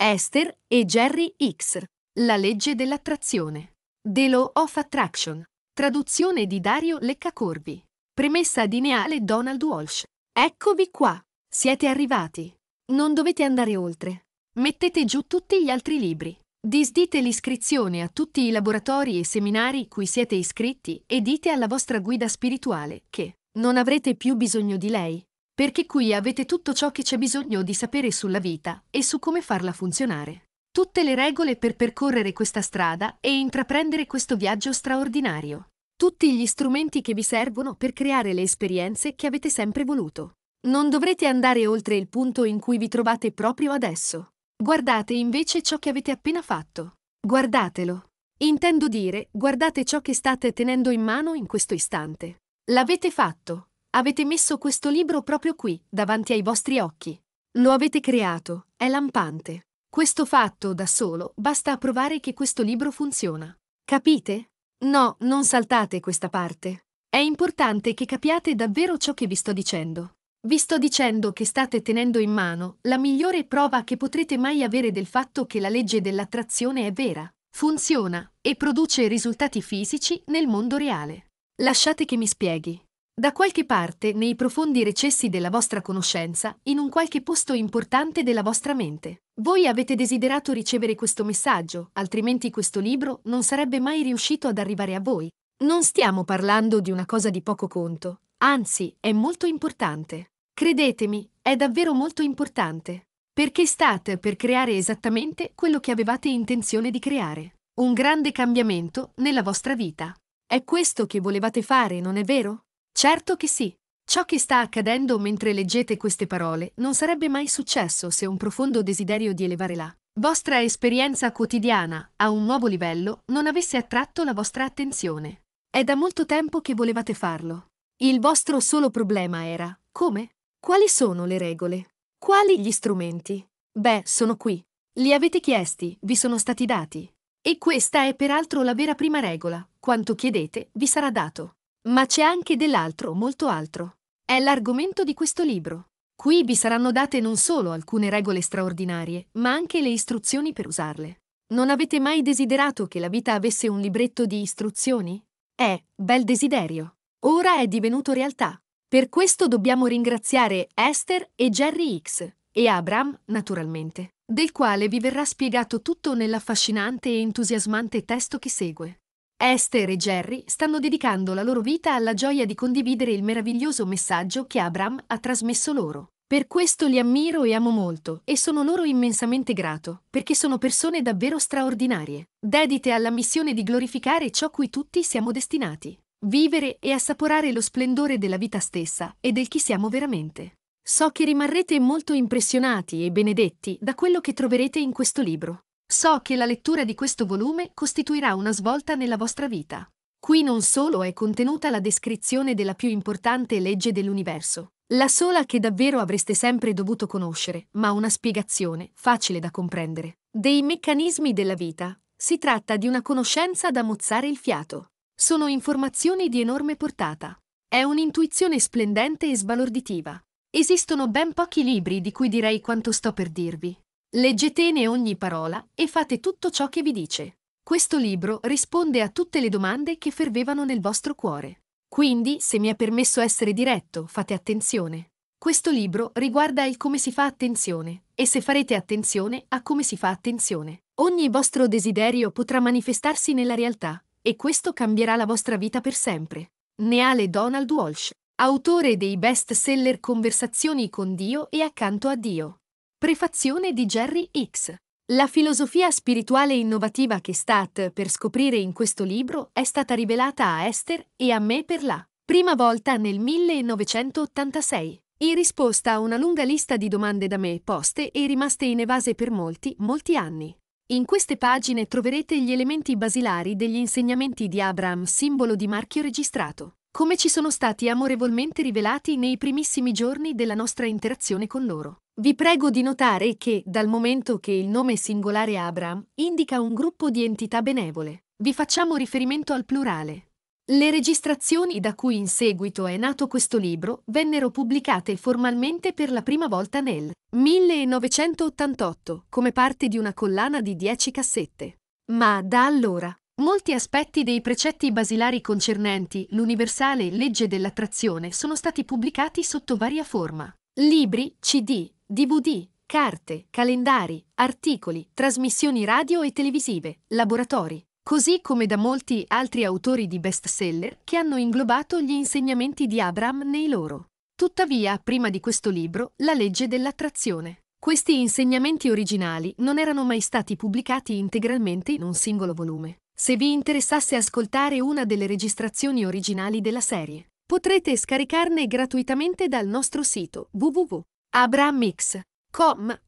Esther e Jerry X. La legge dell'attrazione. The Law of Attraction. Traduzione di Dario Leccacorbi. Premessa di Neale Donald Walsh. Eccovi qua. Siete arrivati. Non dovete andare oltre. Mettete giù tutti gli altri libri. Disdite l'iscrizione a tutti i laboratori e seminari cui siete iscritti e dite alla vostra guida spirituale che non avrete più bisogno di lei perché qui avete tutto ciò che c'è bisogno di sapere sulla vita e su come farla funzionare. Tutte le regole per percorrere questa strada e intraprendere questo viaggio straordinario. Tutti gli strumenti che vi servono per creare le esperienze che avete sempre voluto. Non dovrete andare oltre il punto in cui vi trovate proprio adesso. Guardate invece ciò che avete appena fatto. Guardatelo. Intendo dire, guardate ciò che state tenendo in mano in questo istante. L'avete fatto, Avete messo questo libro proprio qui, davanti ai vostri occhi. Lo avete creato, è lampante. Questo fatto da solo basta a provare che questo libro funziona. Capite? No, non saltate questa parte. È importante che capiate davvero ciò che vi sto dicendo. Vi sto dicendo che state tenendo in mano la migliore prova che potrete mai avere del fatto che la legge dell'attrazione è vera, funziona e produce risultati fisici nel mondo reale. Lasciate che mi spieghi. Da qualche parte, nei profondi recessi della vostra conoscenza, in un qualche posto importante della vostra mente. Voi avete desiderato ricevere questo messaggio, altrimenti questo libro non sarebbe mai riuscito ad arrivare a voi. Non stiamo parlando di una cosa di poco conto, anzi, è molto importante. Credetemi, è davvero molto importante. Perché state per creare esattamente quello che avevate intenzione di creare. Un grande cambiamento nella vostra vita. È questo che volevate fare, non è vero? Certo che sì. Ciò che sta accadendo mentre leggete queste parole non sarebbe mai successo se un profondo desiderio di elevare la vostra esperienza quotidiana a un nuovo livello non avesse attratto la vostra attenzione. È da molto tempo che volevate farlo. Il vostro solo problema era come? Quali sono le regole? Quali gli strumenti? Beh, sono qui. Li avete chiesti, vi sono stati dati. E questa è peraltro la vera prima regola. Quanto chiedete, vi sarà dato. Ma c'è anche dell'altro, molto altro. È l'argomento di questo libro. Qui vi saranno date non solo alcune regole straordinarie, ma anche le istruzioni per usarle. Non avete mai desiderato che la vita avesse un libretto di istruzioni? Eh, bel desiderio. Ora è divenuto realtà. Per questo dobbiamo ringraziare Esther e Jerry X, e Abram, naturalmente, del quale vi verrà spiegato tutto nell'affascinante e entusiasmante testo che segue. Esther e Jerry stanno dedicando la loro vita alla gioia di condividere il meraviglioso messaggio che Abram ha trasmesso loro. Per questo li ammiro e amo molto e sono loro immensamente grato, perché sono persone davvero straordinarie, dedite alla missione di glorificare ciò cui tutti siamo destinati, vivere e assaporare lo splendore della vita stessa e del chi siamo veramente. So che rimarrete molto impressionati e benedetti da quello che troverete in questo libro. So che la lettura di questo volume costituirà una svolta nella vostra vita. Qui non solo è contenuta la descrizione della più importante legge dell'universo, la sola che davvero avreste sempre dovuto conoscere, ma una spiegazione, facile da comprendere, dei meccanismi della vita. Si tratta di una conoscenza da mozzare il fiato. Sono informazioni di enorme portata. È un'intuizione splendente e sbalorditiva. Esistono ben pochi libri di cui direi quanto sto per dirvi. Leggetene ogni parola e fate tutto ciò che vi dice. Questo libro risponde a tutte le domande che fervevano nel vostro cuore. Quindi, se mi è permesso essere diretto, fate attenzione. Questo libro riguarda il come si fa attenzione, e se farete attenzione a come si fa attenzione, ogni vostro desiderio potrà manifestarsi nella realtà, e questo cambierà la vostra vita per sempre. Neale Donald Walsh, autore dei best seller Conversazioni con Dio e accanto a Dio. Prefazione di Jerry X. La filosofia spirituale innovativa che Stat per scoprire in questo libro è stata rivelata a Esther e a me per la prima volta nel 1986, in risposta a una lunga lista di domande da me poste e rimaste inevase per molti, molti anni. In queste pagine troverete gli elementi basilari degli insegnamenti di Abraham, simbolo di marchio registrato, come ci sono stati amorevolmente rivelati nei primissimi giorni della nostra interazione con loro. Vi prego di notare che, dal momento che il nome singolare Abram indica un gruppo di entità benevole, vi facciamo riferimento al plurale. Le registrazioni da cui in seguito è nato questo libro vennero pubblicate formalmente per la prima volta nel 1988 come parte di una collana di 10 cassette. Ma da allora, molti aspetti dei precetti basilari concernenti l'universale legge dell'attrazione sono stati pubblicati sotto varia forma. Libri, CD, DVD, carte, calendari, articoli, trasmissioni radio e televisive, laboratori, così come da molti altri autori di bestseller che hanno inglobato gli insegnamenti di Abraham nei loro. Tuttavia, prima di questo libro, la legge dell'attrazione. Questi insegnamenti originali non erano mai stati pubblicati integralmente in un singolo volume. Se vi interessasse ascoltare una delle registrazioni originali della serie, potrete scaricarne gratuitamente dal nostro sito www Abram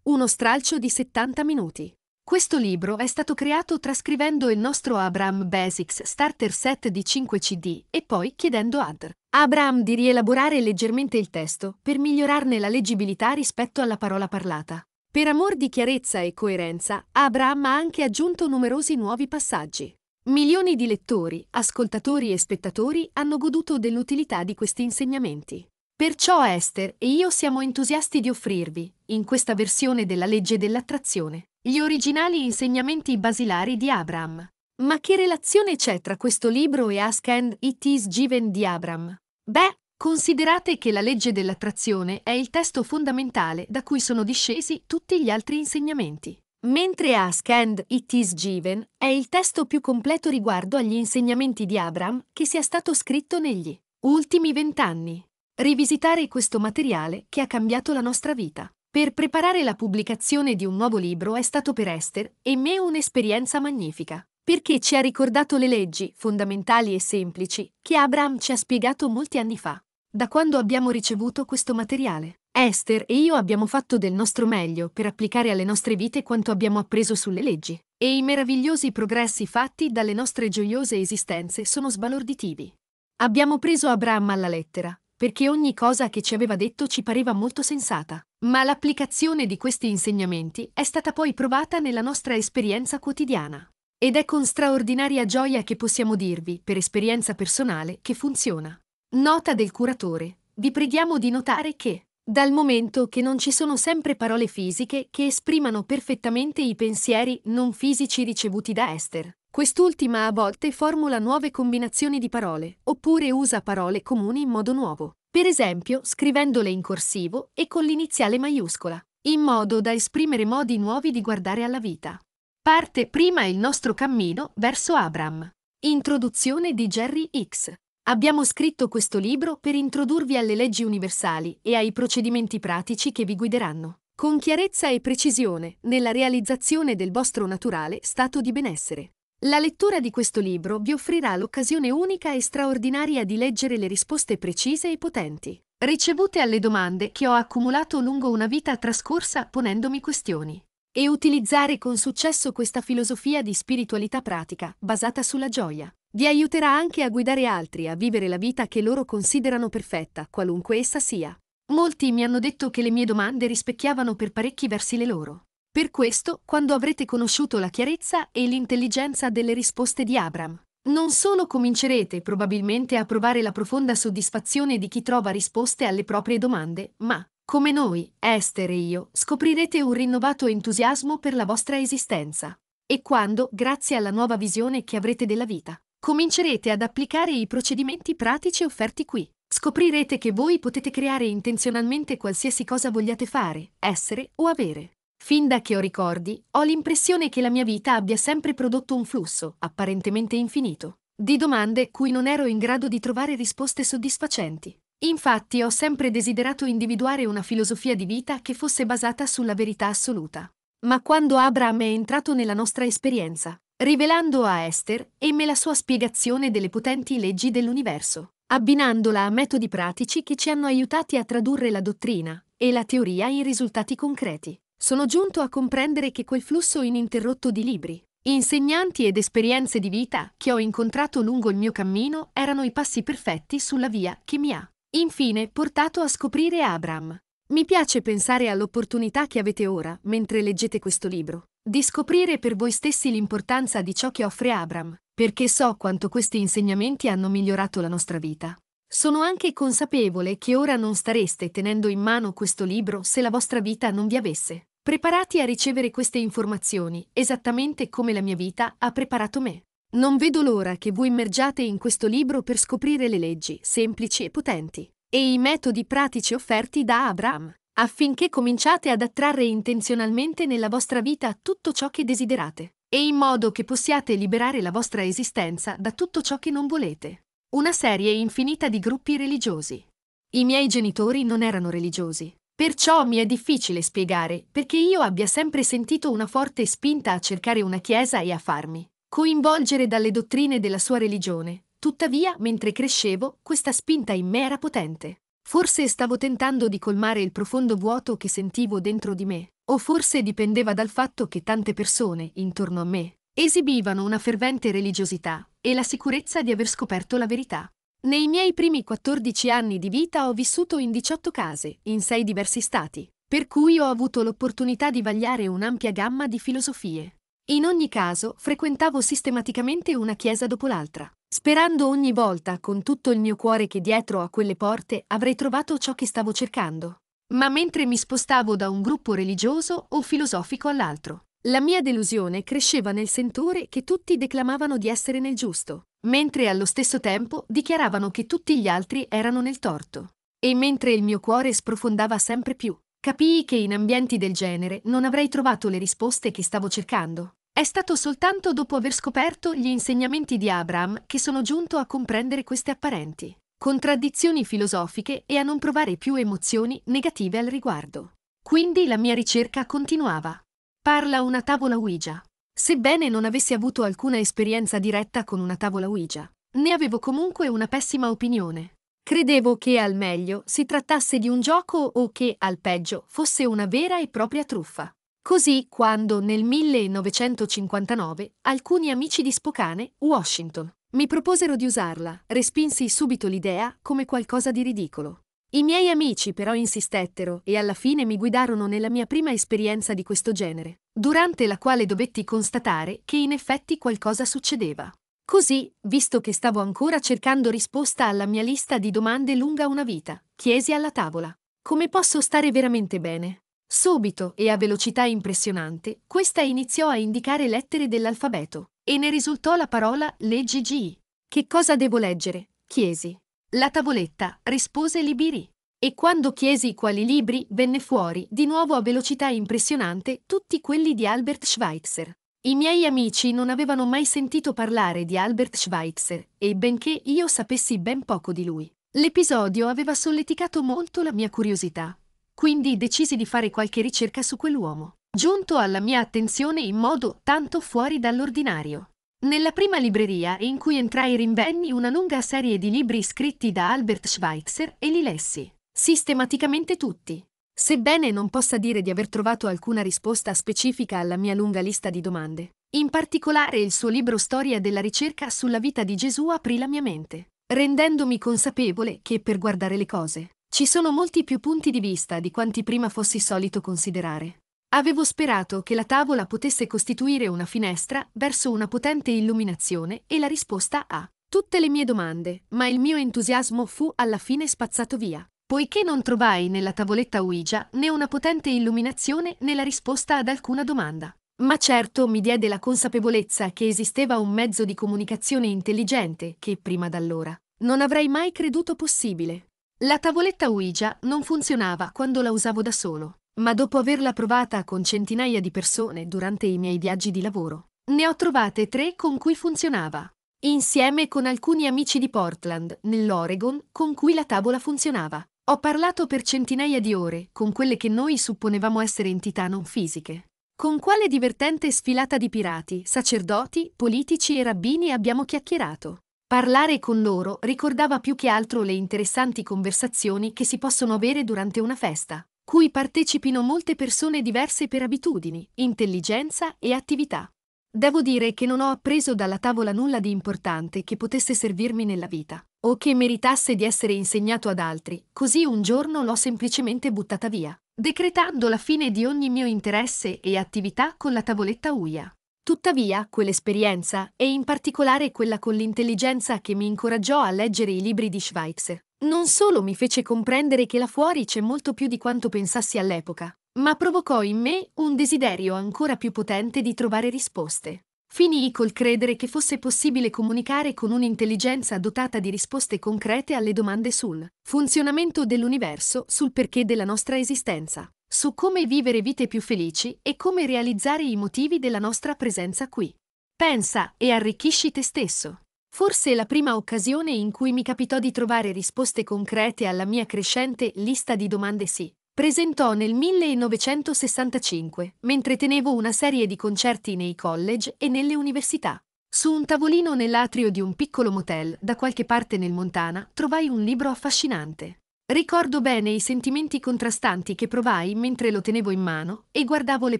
Uno stralcio di 70 minuti. Questo libro è stato creato trascrivendo il nostro Abram Basics Starter Set di 5 CD e poi chiedendo ad Abram di rielaborare leggermente il testo per migliorarne la leggibilità rispetto alla parola parlata. Per amor di chiarezza e coerenza, Abram ha anche aggiunto numerosi nuovi passaggi. Milioni di lettori, ascoltatori e spettatori hanno goduto dell'utilità di questi insegnamenti. Perciò Esther e io siamo entusiasti di offrirvi, in questa versione della legge dell'attrazione, gli originali insegnamenti basilari di Abraham. Ma che relazione c'è tra questo libro e Ask and It is Given di Abraham? Beh, considerate che la legge dell'attrazione è il testo fondamentale da cui sono discesi tutti gli altri insegnamenti, mentre Ask and It is Given è il testo più completo riguardo agli insegnamenti di Abraham che sia stato scritto negli ultimi vent'anni rivisitare questo materiale che ha cambiato la nostra vita. Per preparare la pubblicazione di un nuovo libro è stato per Esther e me un'esperienza magnifica, perché ci ha ricordato le leggi fondamentali e semplici che Abraham ci ha spiegato molti anni fa. Da quando abbiamo ricevuto questo materiale, Esther e io abbiamo fatto del nostro meglio per applicare alle nostre vite quanto abbiamo appreso sulle leggi, e i meravigliosi progressi fatti dalle nostre gioiose esistenze sono sbalorditivi. Abbiamo preso Abraham alla lettera perché ogni cosa che ci aveva detto ci pareva molto sensata. Ma l'applicazione di questi insegnamenti è stata poi provata nella nostra esperienza quotidiana. Ed è con straordinaria gioia che possiamo dirvi, per esperienza personale, che funziona. Nota del curatore. Vi preghiamo di notare che, dal momento che non ci sono sempre parole fisiche che esprimano perfettamente i pensieri non fisici ricevuti da Esther, Quest'ultima a volte formula nuove combinazioni di parole, oppure usa parole comuni in modo nuovo, per esempio scrivendole in corsivo e con l'iniziale maiuscola, in modo da esprimere modi nuovi di guardare alla vita. Parte prima il nostro cammino verso Abram. Introduzione di Jerry X. Abbiamo scritto questo libro per introdurvi alle leggi universali e ai procedimenti pratici che vi guideranno, con chiarezza e precisione, nella realizzazione del vostro naturale stato di benessere. La lettura di questo libro vi offrirà l'occasione unica e straordinaria di leggere le risposte precise e potenti, ricevute alle domande che ho accumulato lungo una vita trascorsa ponendomi questioni, e utilizzare con successo questa filosofia di spiritualità pratica, basata sulla gioia. Vi aiuterà anche a guidare altri a vivere la vita che loro considerano perfetta, qualunque essa sia. Molti mi hanno detto che le mie domande rispecchiavano per parecchi versi le loro. Per questo, quando avrete conosciuto la chiarezza e l'intelligenza delle risposte di Abram, non solo comincerete probabilmente a provare la profonda soddisfazione di chi trova risposte alle proprie domande, ma, come noi, Esther e io, scoprirete un rinnovato entusiasmo per la vostra esistenza. E quando, grazie alla nuova visione che avrete della vita, comincerete ad applicare i procedimenti pratici offerti qui, scoprirete che voi potete creare intenzionalmente qualsiasi cosa vogliate fare, essere o avere. Fin da che ho ricordi, ho l'impressione che la mia vita abbia sempre prodotto un flusso, apparentemente infinito, di domande cui non ero in grado di trovare risposte soddisfacenti. Infatti ho sempre desiderato individuare una filosofia di vita che fosse basata sulla verità assoluta. Ma quando Abraham è entrato nella nostra esperienza, rivelando a Esther e me la sua spiegazione delle potenti leggi dell'universo, abbinandola a metodi pratici che ci hanno aiutati a tradurre la dottrina e la teoria in risultati concreti, sono giunto a comprendere che quel flusso ininterrotto di libri, insegnanti ed esperienze di vita che ho incontrato lungo il mio cammino erano i passi perfetti sulla via che mi ha, infine, portato a scoprire Abram. Mi piace pensare all'opportunità che avete ora, mentre leggete questo libro, di scoprire per voi stessi l'importanza di ciò che offre Abram, perché so quanto questi insegnamenti hanno migliorato la nostra vita. Sono anche consapevole che ora non stareste tenendo in mano questo libro se la vostra vita non vi avesse Preparati a ricevere queste informazioni, esattamente come la mia vita ha preparato me. Non vedo l'ora che voi immergiate in questo libro per scoprire le leggi semplici e potenti e i metodi pratici offerti da Abraham, affinché cominciate ad attrarre intenzionalmente nella vostra vita tutto ciò che desiderate e in modo che possiate liberare la vostra esistenza da tutto ciò che non volete. Una serie infinita di gruppi religiosi. I miei genitori non erano religiosi, Perciò mi è difficile spiegare perché io abbia sempre sentito una forte spinta a cercare una chiesa e a farmi coinvolgere dalle dottrine della sua religione. Tuttavia, mentre crescevo, questa spinta in me era potente. Forse stavo tentando di colmare il profondo vuoto che sentivo dentro di me, o forse dipendeva dal fatto che tante persone, intorno a me, esibivano una fervente religiosità e la sicurezza di aver scoperto la verità. Nei miei primi 14 anni di vita ho vissuto in 18 case, in 6 diversi stati, per cui ho avuto l'opportunità di vagliare un'ampia gamma di filosofie. In ogni caso, frequentavo sistematicamente una chiesa dopo l'altra, sperando ogni volta con tutto il mio cuore che dietro a quelle porte avrei trovato ciò che stavo cercando. Ma mentre mi spostavo da un gruppo religioso o filosofico all'altro, la mia delusione cresceva nel sentore che tutti declamavano di essere nel giusto, mentre allo stesso tempo dichiaravano che tutti gli altri erano nel torto. E mentre il mio cuore sprofondava sempre più, capii che in ambienti del genere non avrei trovato le risposte che stavo cercando. È stato soltanto dopo aver scoperto gli insegnamenti di Abraham che sono giunto a comprendere queste apparenti contraddizioni filosofiche e a non provare più emozioni negative al riguardo. Quindi la mia ricerca continuava. Parla una tavola Ouija. Sebbene non avessi avuto alcuna esperienza diretta con una tavola Ouija, ne avevo comunque una pessima opinione. Credevo che al meglio si trattasse di un gioco o che al peggio fosse una vera e propria truffa. Così quando nel 1959 alcuni amici di Spokane, Washington, mi proposero di usarla, respinsi subito l'idea come qualcosa di ridicolo. I miei amici però insistettero e alla fine mi guidarono nella mia prima esperienza di questo genere, durante la quale dovetti constatare che in effetti qualcosa succedeva. Così, visto che stavo ancora cercando risposta alla mia lista di domande lunga una vita, chiesi alla tavola, come posso stare veramente bene? Subito e a velocità impressionante, questa iniziò a indicare lettere dell'alfabeto, e ne risultò la parola leggi G. Che cosa devo leggere? chiesi. La tavoletta, rispose Libiri. E quando chiesi quali libri, venne fuori, di nuovo a velocità impressionante, tutti quelli di Albert Schweitzer. I miei amici non avevano mai sentito parlare di Albert Schweitzer, e benché io sapessi ben poco di lui, l'episodio aveva solleticato molto la mia curiosità. Quindi decisi di fare qualche ricerca su quell'uomo, giunto alla mia attenzione in modo tanto fuori dall'ordinario. Nella prima libreria in cui entrai rinvenni una lunga serie di libri scritti da Albert Schweitzer e li lessi, sistematicamente tutti. Sebbene non possa dire di aver trovato alcuna risposta specifica alla mia lunga lista di domande, in particolare il suo libro Storia della ricerca sulla vita di Gesù aprì la mia mente, rendendomi consapevole che per guardare le cose ci sono molti più punti di vista di quanti prima fossi solito considerare. Avevo sperato che la tavola potesse costituire una finestra verso una potente illuminazione e la risposta a tutte le mie domande, ma il mio entusiasmo fu alla fine spazzato via, poiché non trovai nella tavoletta Ouija né una potente illuminazione né la risposta ad alcuna domanda. Ma certo mi diede la consapevolezza che esisteva un mezzo di comunicazione intelligente che, prima d'allora, non avrei mai creduto possibile. La tavoletta Ouija non funzionava quando la usavo da solo ma dopo averla provata con centinaia di persone durante i miei viaggi di lavoro, ne ho trovate tre con cui funzionava, insieme con alcuni amici di Portland, nell'Oregon, con cui la tavola funzionava. Ho parlato per centinaia di ore con quelle che noi supponevamo essere entità non fisiche. Con quale divertente sfilata di pirati, sacerdoti, politici e rabbini abbiamo chiacchierato. Parlare con loro ricordava più che altro le interessanti conversazioni che si possono avere durante una festa cui partecipino molte persone diverse per abitudini, intelligenza e attività. Devo dire che non ho appreso dalla tavola nulla di importante che potesse servirmi nella vita, o che meritasse di essere insegnato ad altri, così un giorno l'ho semplicemente buttata via, decretando la fine di ogni mio interesse e attività con la tavoletta UIA. Tuttavia, quell'esperienza, e in particolare quella con l'intelligenza che mi incoraggiò a leggere i libri di Schweitzer, non solo mi fece comprendere che là fuori c'è molto più di quanto pensassi all'epoca, ma provocò in me un desiderio ancora più potente di trovare risposte. Finii col credere che fosse possibile comunicare con un'intelligenza dotata di risposte concrete alle domande sul funzionamento dell'universo, sul perché della nostra esistenza, su come vivere vite più felici e come realizzare i motivi della nostra presenza qui. Pensa e arricchisci te stesso. Forse la prima occasione in cui mi capitò di trovare risposte concrete alla mia crescente lista di domande sì. Presentò nel 1965, mentre tenevo una serie di concerti nei college e nelle università. Su un tavolino nell'atrio di un piccolo motel, da qualche parte nel Montana, trovai un libro affascinante. Ricordo bene i sentimenti contrastanti che provai mentre lo tenevo in mano e guardavo le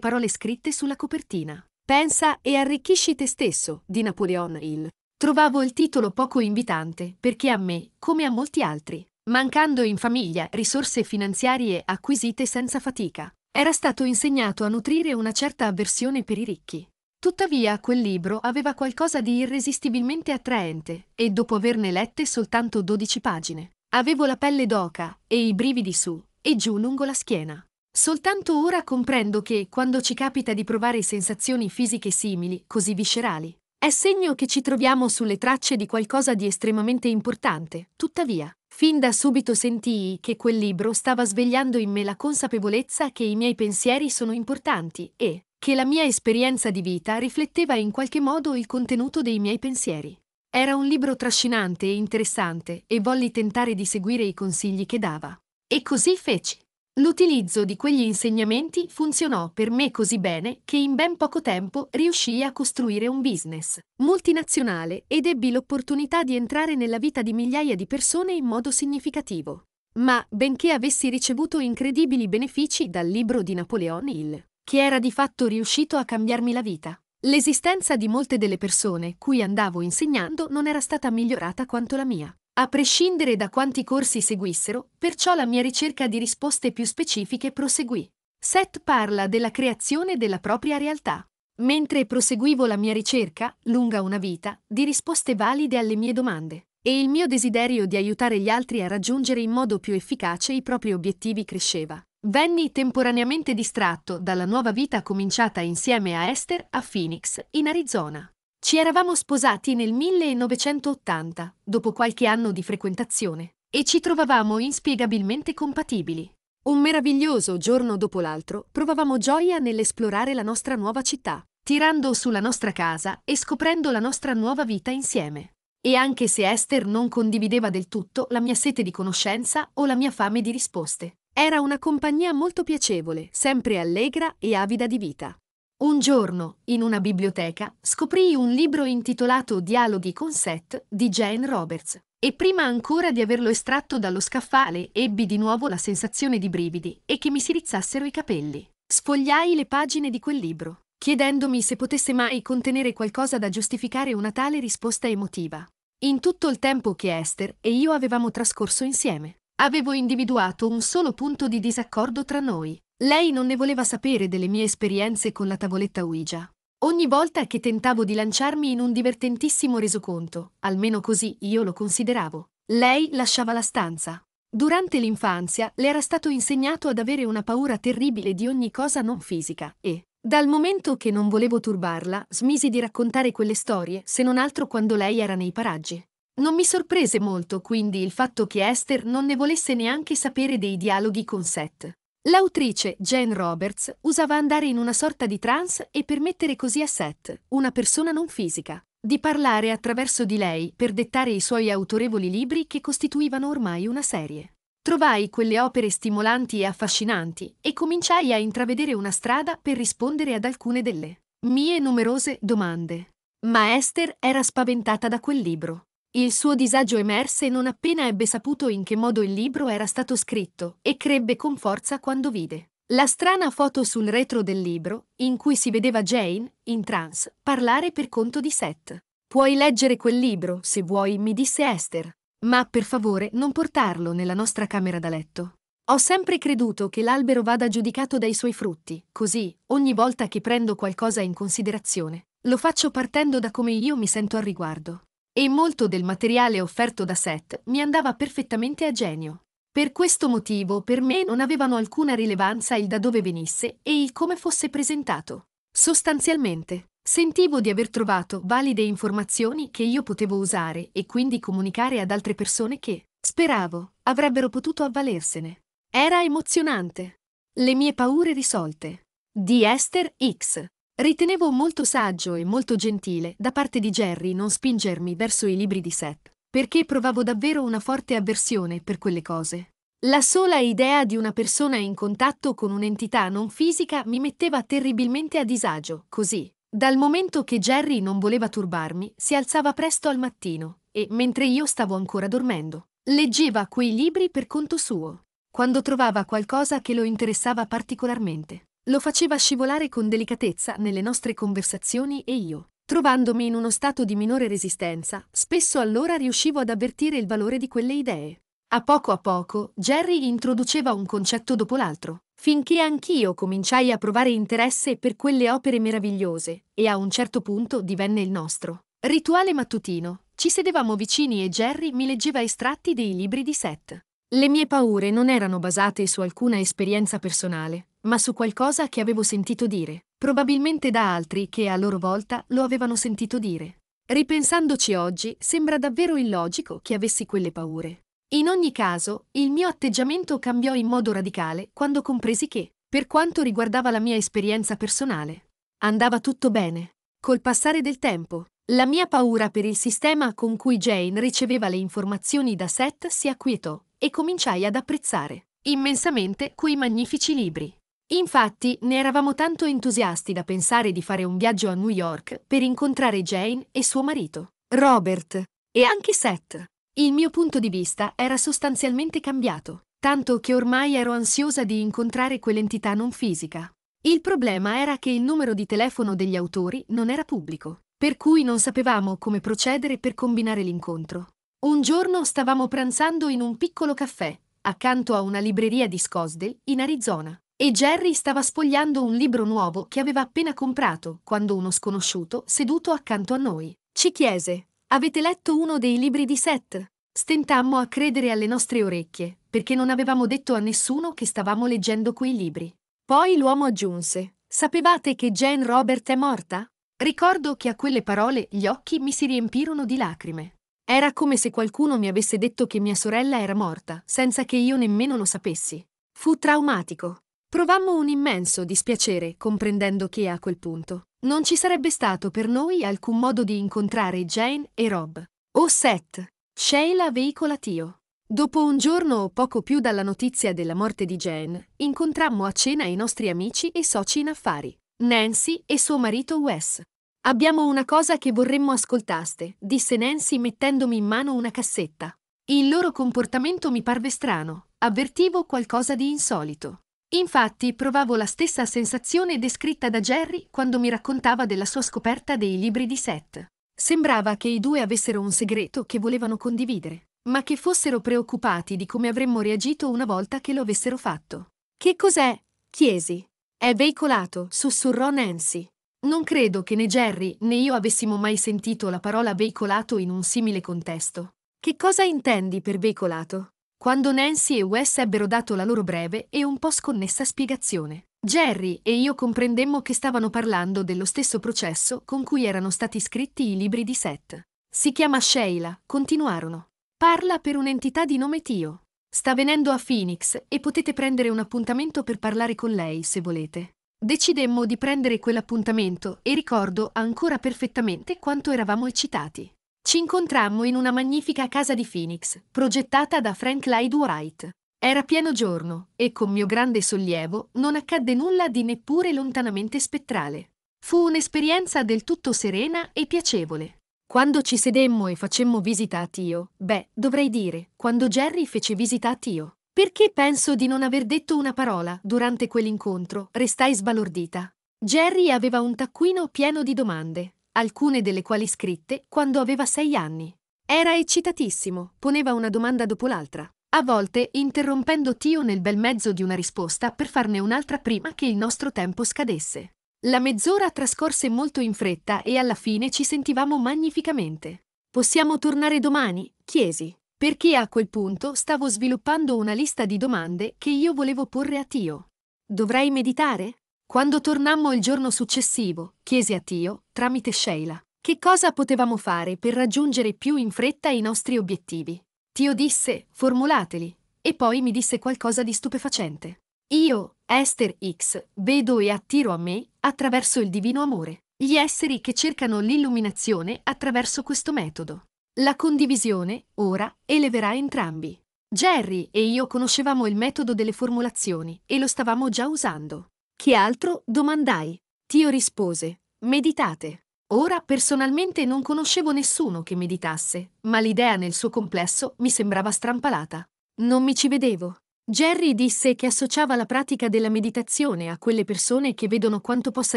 parole scritte sulla copertina. Pensa e arricchisci te stesso, di Napoleon Hill. Trovavo il titolo poco invitante perché a me, come a molti altri, mancando in famiglia risorse finanziarie acquisite senza fatica, era stato insegnato a nutrire una certa avversione per i ricchi. Tuttavia quel libro aveva qualcosa di irresistibilmente attraente e dopo averne lette soltanto 12 pagine, avevo la pelle d'oca e i brividi su e giù lungo la schiena. Soltanto ora comprendo che, quando ci capita di provare sensazioni fisiche simili, così viscerali, è segno che ci troviamo sulle tracce di qualcosa di estremamente importante. Tuttavia, fin da subito sentii che quel libro stava svegliando in me la consapevolezza che i miei pensieri sono importanti e che la mia esperienza di vita rifletteva in qualche modo il contenuto dei miei pensieri. Era un libro trascinante e interessante e volli tentare di seguire i consigli che dava. E così feci. L'utilizzo di quegli insegnamenti funzionò per me così bene che in ben poco tempo riuscii a costruire un business multinazionale ed ebbi l'opportunità di entrare nella vita di migliaia di persone in modo significativo. Ma, benché avessi ricevuto incredibili benefici dal libro di Napoleon Hill, che era di fatto riuscito a cambiarmi la vita, l'esistenza di molte delle persone cui andavo insegnando non era stata migliorata quanto la mia. A prescindere da quanti corsi seguissero, perciò la mia ricerca di risposte più specifiche proseguì. Seth parla della creazione della propria realtà. Mentre proseguivo la mia ricerca, lunga una vita, di risposte valide alle mie domande e il mio desiderio di aiutare gli altri a raggiungere in modo più efficace i propri obiettivi cresceva. Venni temporaneamente distratto dalla nuova vita cominciata insieme a Esther a Phoenix, in Arizona. Ci eravamo sposati nel 1980, dopo qualche anno di frequentazione, e ci trovavamo inspiegabilmente compatibili. Un meraviglioso giorno dopo l'altro provavamo gioia nell'esplorare la nostra nuova città, tirando sulla nostra casa e scoprendo la nostra nuova vita insieme. E anche se Esther non condivideva del tutto la mia sete di conoscenza o la mia fame di risposte, era una compagnia molto piacevole, sempre allegra e avida di vita. Un giorno, in una biblioteca, scoprii un libro intitolato Dialoghi con Seth di Jane Roberts e prima ancora di averlo estratto dallo scaffale ebbi di nuovo la sensazione di brividi e che mi si rizzassero i capelli. Sfogliai le pagine di quel libro, chiedendomi se potesse mai contenere qualcosa da giustificare una tale risposta emotiva. In tutto il tempo che Esther e io avevamo trascorso insieme, avevo individuato un solo punto di disaccordo tra noi, lei non ne voleva sapere delle mie esperienze con la tavoletta Ouija. Ogni volta che tentavo di lanciarmi in un divertentissimo resoconto, almeno così io lo consideravo, lei lasciava la stanza. Durante l'infanzia le era stato insegnato ad avere una paura terribile di ogni cosa non fisica e, dal momento che non volevo turbarla, smisi di raccontare quelle storie, se non altro quando lei era nei paraggi. Non mi sorprese molto quindi il fatto che Esther non ne volesse neanche sapere dei dialoghi con Seth. L'autrice Jane Roberts usava andare in una sorta di trance e permettere così a Seth, una persona non fisica, di parlare attraverso di lei per dettare i suoi autorevoli libri che costituivano ormai una serie. Trovai quelle opere stimolanti e affascinanti e cominciai a intravedere una strada per rispondere ad alcune delle mie numerose domande. Ma Esther era spaventata da quel libro. Il suo disagio emerse non appena ebbe saputo in che modo il libro era stato scritto, e crebbe con forza quando vide la strana foto sul retro del libro, in cui si vedeva Jane, in trance, parlare per conto di Seth. Puoi leggere quel libro, se vuoi, mi disse Esther, ma per favore non portarlo nella nostra camera da letto. Ho sempre creduto che l'albero vada giudicato dai suoi frutti, così, ogni volta che prendo qualcosa in considerazione, lo faccio partendo da come io mi sento al riguardo e molto del materiale offerto da Seth mi andava perfettamente a genio. Per questo motivo per me non avevano alcuna rilevanza il da dove venisse e il come fosse presentato. Sostanzialmente, sentivo di aver trovato valide informazioni che io potevo usare e quindi comunicare ad altre persone che, speravo, avrebbero potuto avvalersene. Era emozionante. Le mie paure risolte. Di Esther X. Ritenevo molto saggio e molto gentile da parte di Jerry non spingermi verso i libri di Seth, perché provavo davvero una forte avversione per quelle cose. La sola idea di una persona in contatto con un'entità non fisica mi metteva terribilmente a disagio, così, dal momento che Jerry non voleva turbarmi, si alzava presto al mattino e, mentre io stavo ancora dormendo, leggeva quei libri per conto suo, quando trovava qualcosa che lo interessava particolarmente. Lo faceva scivolare con delicatezza nelle nostre conversazioni e io, trovandomi in uno stato di minore resistenza, spesso allora riuscivo ad avvertire il valore di quelle idee. A poco a poco, Jerry introduceva un concetto dopo l'altro, finché anch'io cominciai a provare interesse per quelle opere meravigliose, e a un certo punto divenne il nostro. Rituale mattutino. Ci sedevamo vicini e Jerry mi leggeva estratti dei libri di Seth. Le mie paure non erano basate su alcuna esperienza personale, ma su qualcosa che avevo sentito dire, probabilmente da altri che a loro volta lo avevano sentito dire. Ripensandoci oggi, sembra davvero illogico che avessi quelle paure. In ogni caso, il mio atteggiamento cambiò in modo radicale quando compresi che, per quanto riguardava la mia esperienza personale, andava tutto bene. Col passare del tempo, la mia paura per il sistema con cui Jane riceveva le informazioni da Seth si acquietò e cominciai ad apprezzare immensamente quei magnifici libri. Infatti, ne eravamo tanto entusiasti da pensare di fare un viaggio a New York per incontrare Jane e suo marito, Robert, e anche Seth. Il mio punto di vista era sostanzialmente cambiato, tanto che ormai ero ansiosa di incontrare quell'entità non fisica. Il problema era che il numero di telefono degli autori non era pubblico, per cui non sapevamo come procedere per combinare l'incontro. Un giorno stavamo pranzando in un piccolo caffè, accanto a una libreria di Scottsdale, in Arizona. E Jerry stava sfogliando un libro nuovo che aveva appena comprato quando uno sconosciuto, seduto accanto a noi, ci chiese: Avete letto uno dei libri di Seth? Stentammo a credere alle nostre orecchie, perché non avevamo detto a nessuno che stavamo leggendo quei libri. Poi l'uomo aggiunse: Sapevate che Jane Robert è morta? Ricordo che a quelle parole gli occhi mi si riempirono di lacrime. Era come se qualcuno mi avesse detto che mia sorella era morta, senza che io nemmeno lo sapessi. Fu traumatico. Provammo un immenso dispiacere, comprendendo che a quel punto non ci sarebbe stato per noi alcun modo di incontrare Jane e Rob. O oh, Seth, Sheila veicola Tio. Dopo un giorno o poco più dalla notizia della morte di Jane, incontrammo a cena i nostri amici e soci in affari, Nancy e suo marito Wes. Abbiamo una cosa che vorremmo ascoltaste, disse Nancy mettendomi in mano una cassetta. Il loro comportamento mi parve strano, avvertivo qualcosa di insolito. Infatti provavo la stessa sensazione descritta da Jerry quando mi raccontava della sua scoperta dei libri di Seth. Sembrava che i due avessero un segreto che volevano condividere, ma che fossero preoccupati di come avremmo reagito una volta che lo avessero fatto. Che cos'è? chiesi. È veicolato, sussurrò Nancy. Non credo che né Jerry né io avessimo mai sentito la parola veicolato in un simile contesto. Che cosa intendi per veicolato? quando Nancy e Wes ebbero dato la loro breve e un po' sconnessa spiegazione. Jerry e io comprendemmo che stavano parlando dello stesso processo con cui erano stati scritti i libri di Seth. Si chiama Sheila, continuarono. Parla per un'entità di nome Tio. Sta venendo a Phoenix e potete prendere un appuntamento per parlare con lei se volete. Decidemmo di prendere quell'appuntamento e ricordo ancora perfettamente quanto eravamo eccitati. Ci incontrammo in una magnifica casa di Phoenix, progettata da Frank Lloyd Wright. Era pieno giorno, e con mio grande sollievo non accadde nulla di neppure lontanamente spettrale. Fu un'esperienza del tutto serena e piacevole. Quando ci sedemmo e facemmo visita a Tio, beh, dovrei dire, quando Jerry fece visita a Tio. Perché penso di non aver detto una parola durante quell'incontro, restai sbalordita. Jerry aveva un taccuino pieno di domande, alcune delle quali scritte quando aveva sei anni. Era eccitatissimo, poneva una domanda dopo l'altra, a volte interrompendo Tio nel bel mezzo di una risposta per farne un'altra prima che il nostro tempo scadesse. La mezz'ora trascorse molto in fretta e alla fine ci sentivamo magnificamente. Possiamo tornare domani? chiesi, perché a quel punto stavo sviluppando una lista di domande che io volevo porre a Tio. Dovrei meditare? Quando tornammo il giorno successivo, chiesi a Tio, tramite Sheila, che cosa potevamo fare per raggiungere più in fretta i nostri obiettivi. Tio disse, formulateli, e poi mi disse qualcosa di stupefacente. Io, Esther X, vedo e attiro a me, attraverso il divino amore, gli esseri che cercano l'illuminazione attraverso questo metodo. La condivisione, ora, eleverà entrambi. Jerry e io conoscevamo il metodo delle formulazioni e lo stavamo già usando. Che altro? domandai. Tio rispose, meditate. Ora personalmente non conoscevo nessuno che meditasse, ma l'idea nel suo complesso mi sembrava strampalata. Non mi ci vedevo. Jerry disse che associava la pratica della meditazione a quelle persone che vedono quanto possa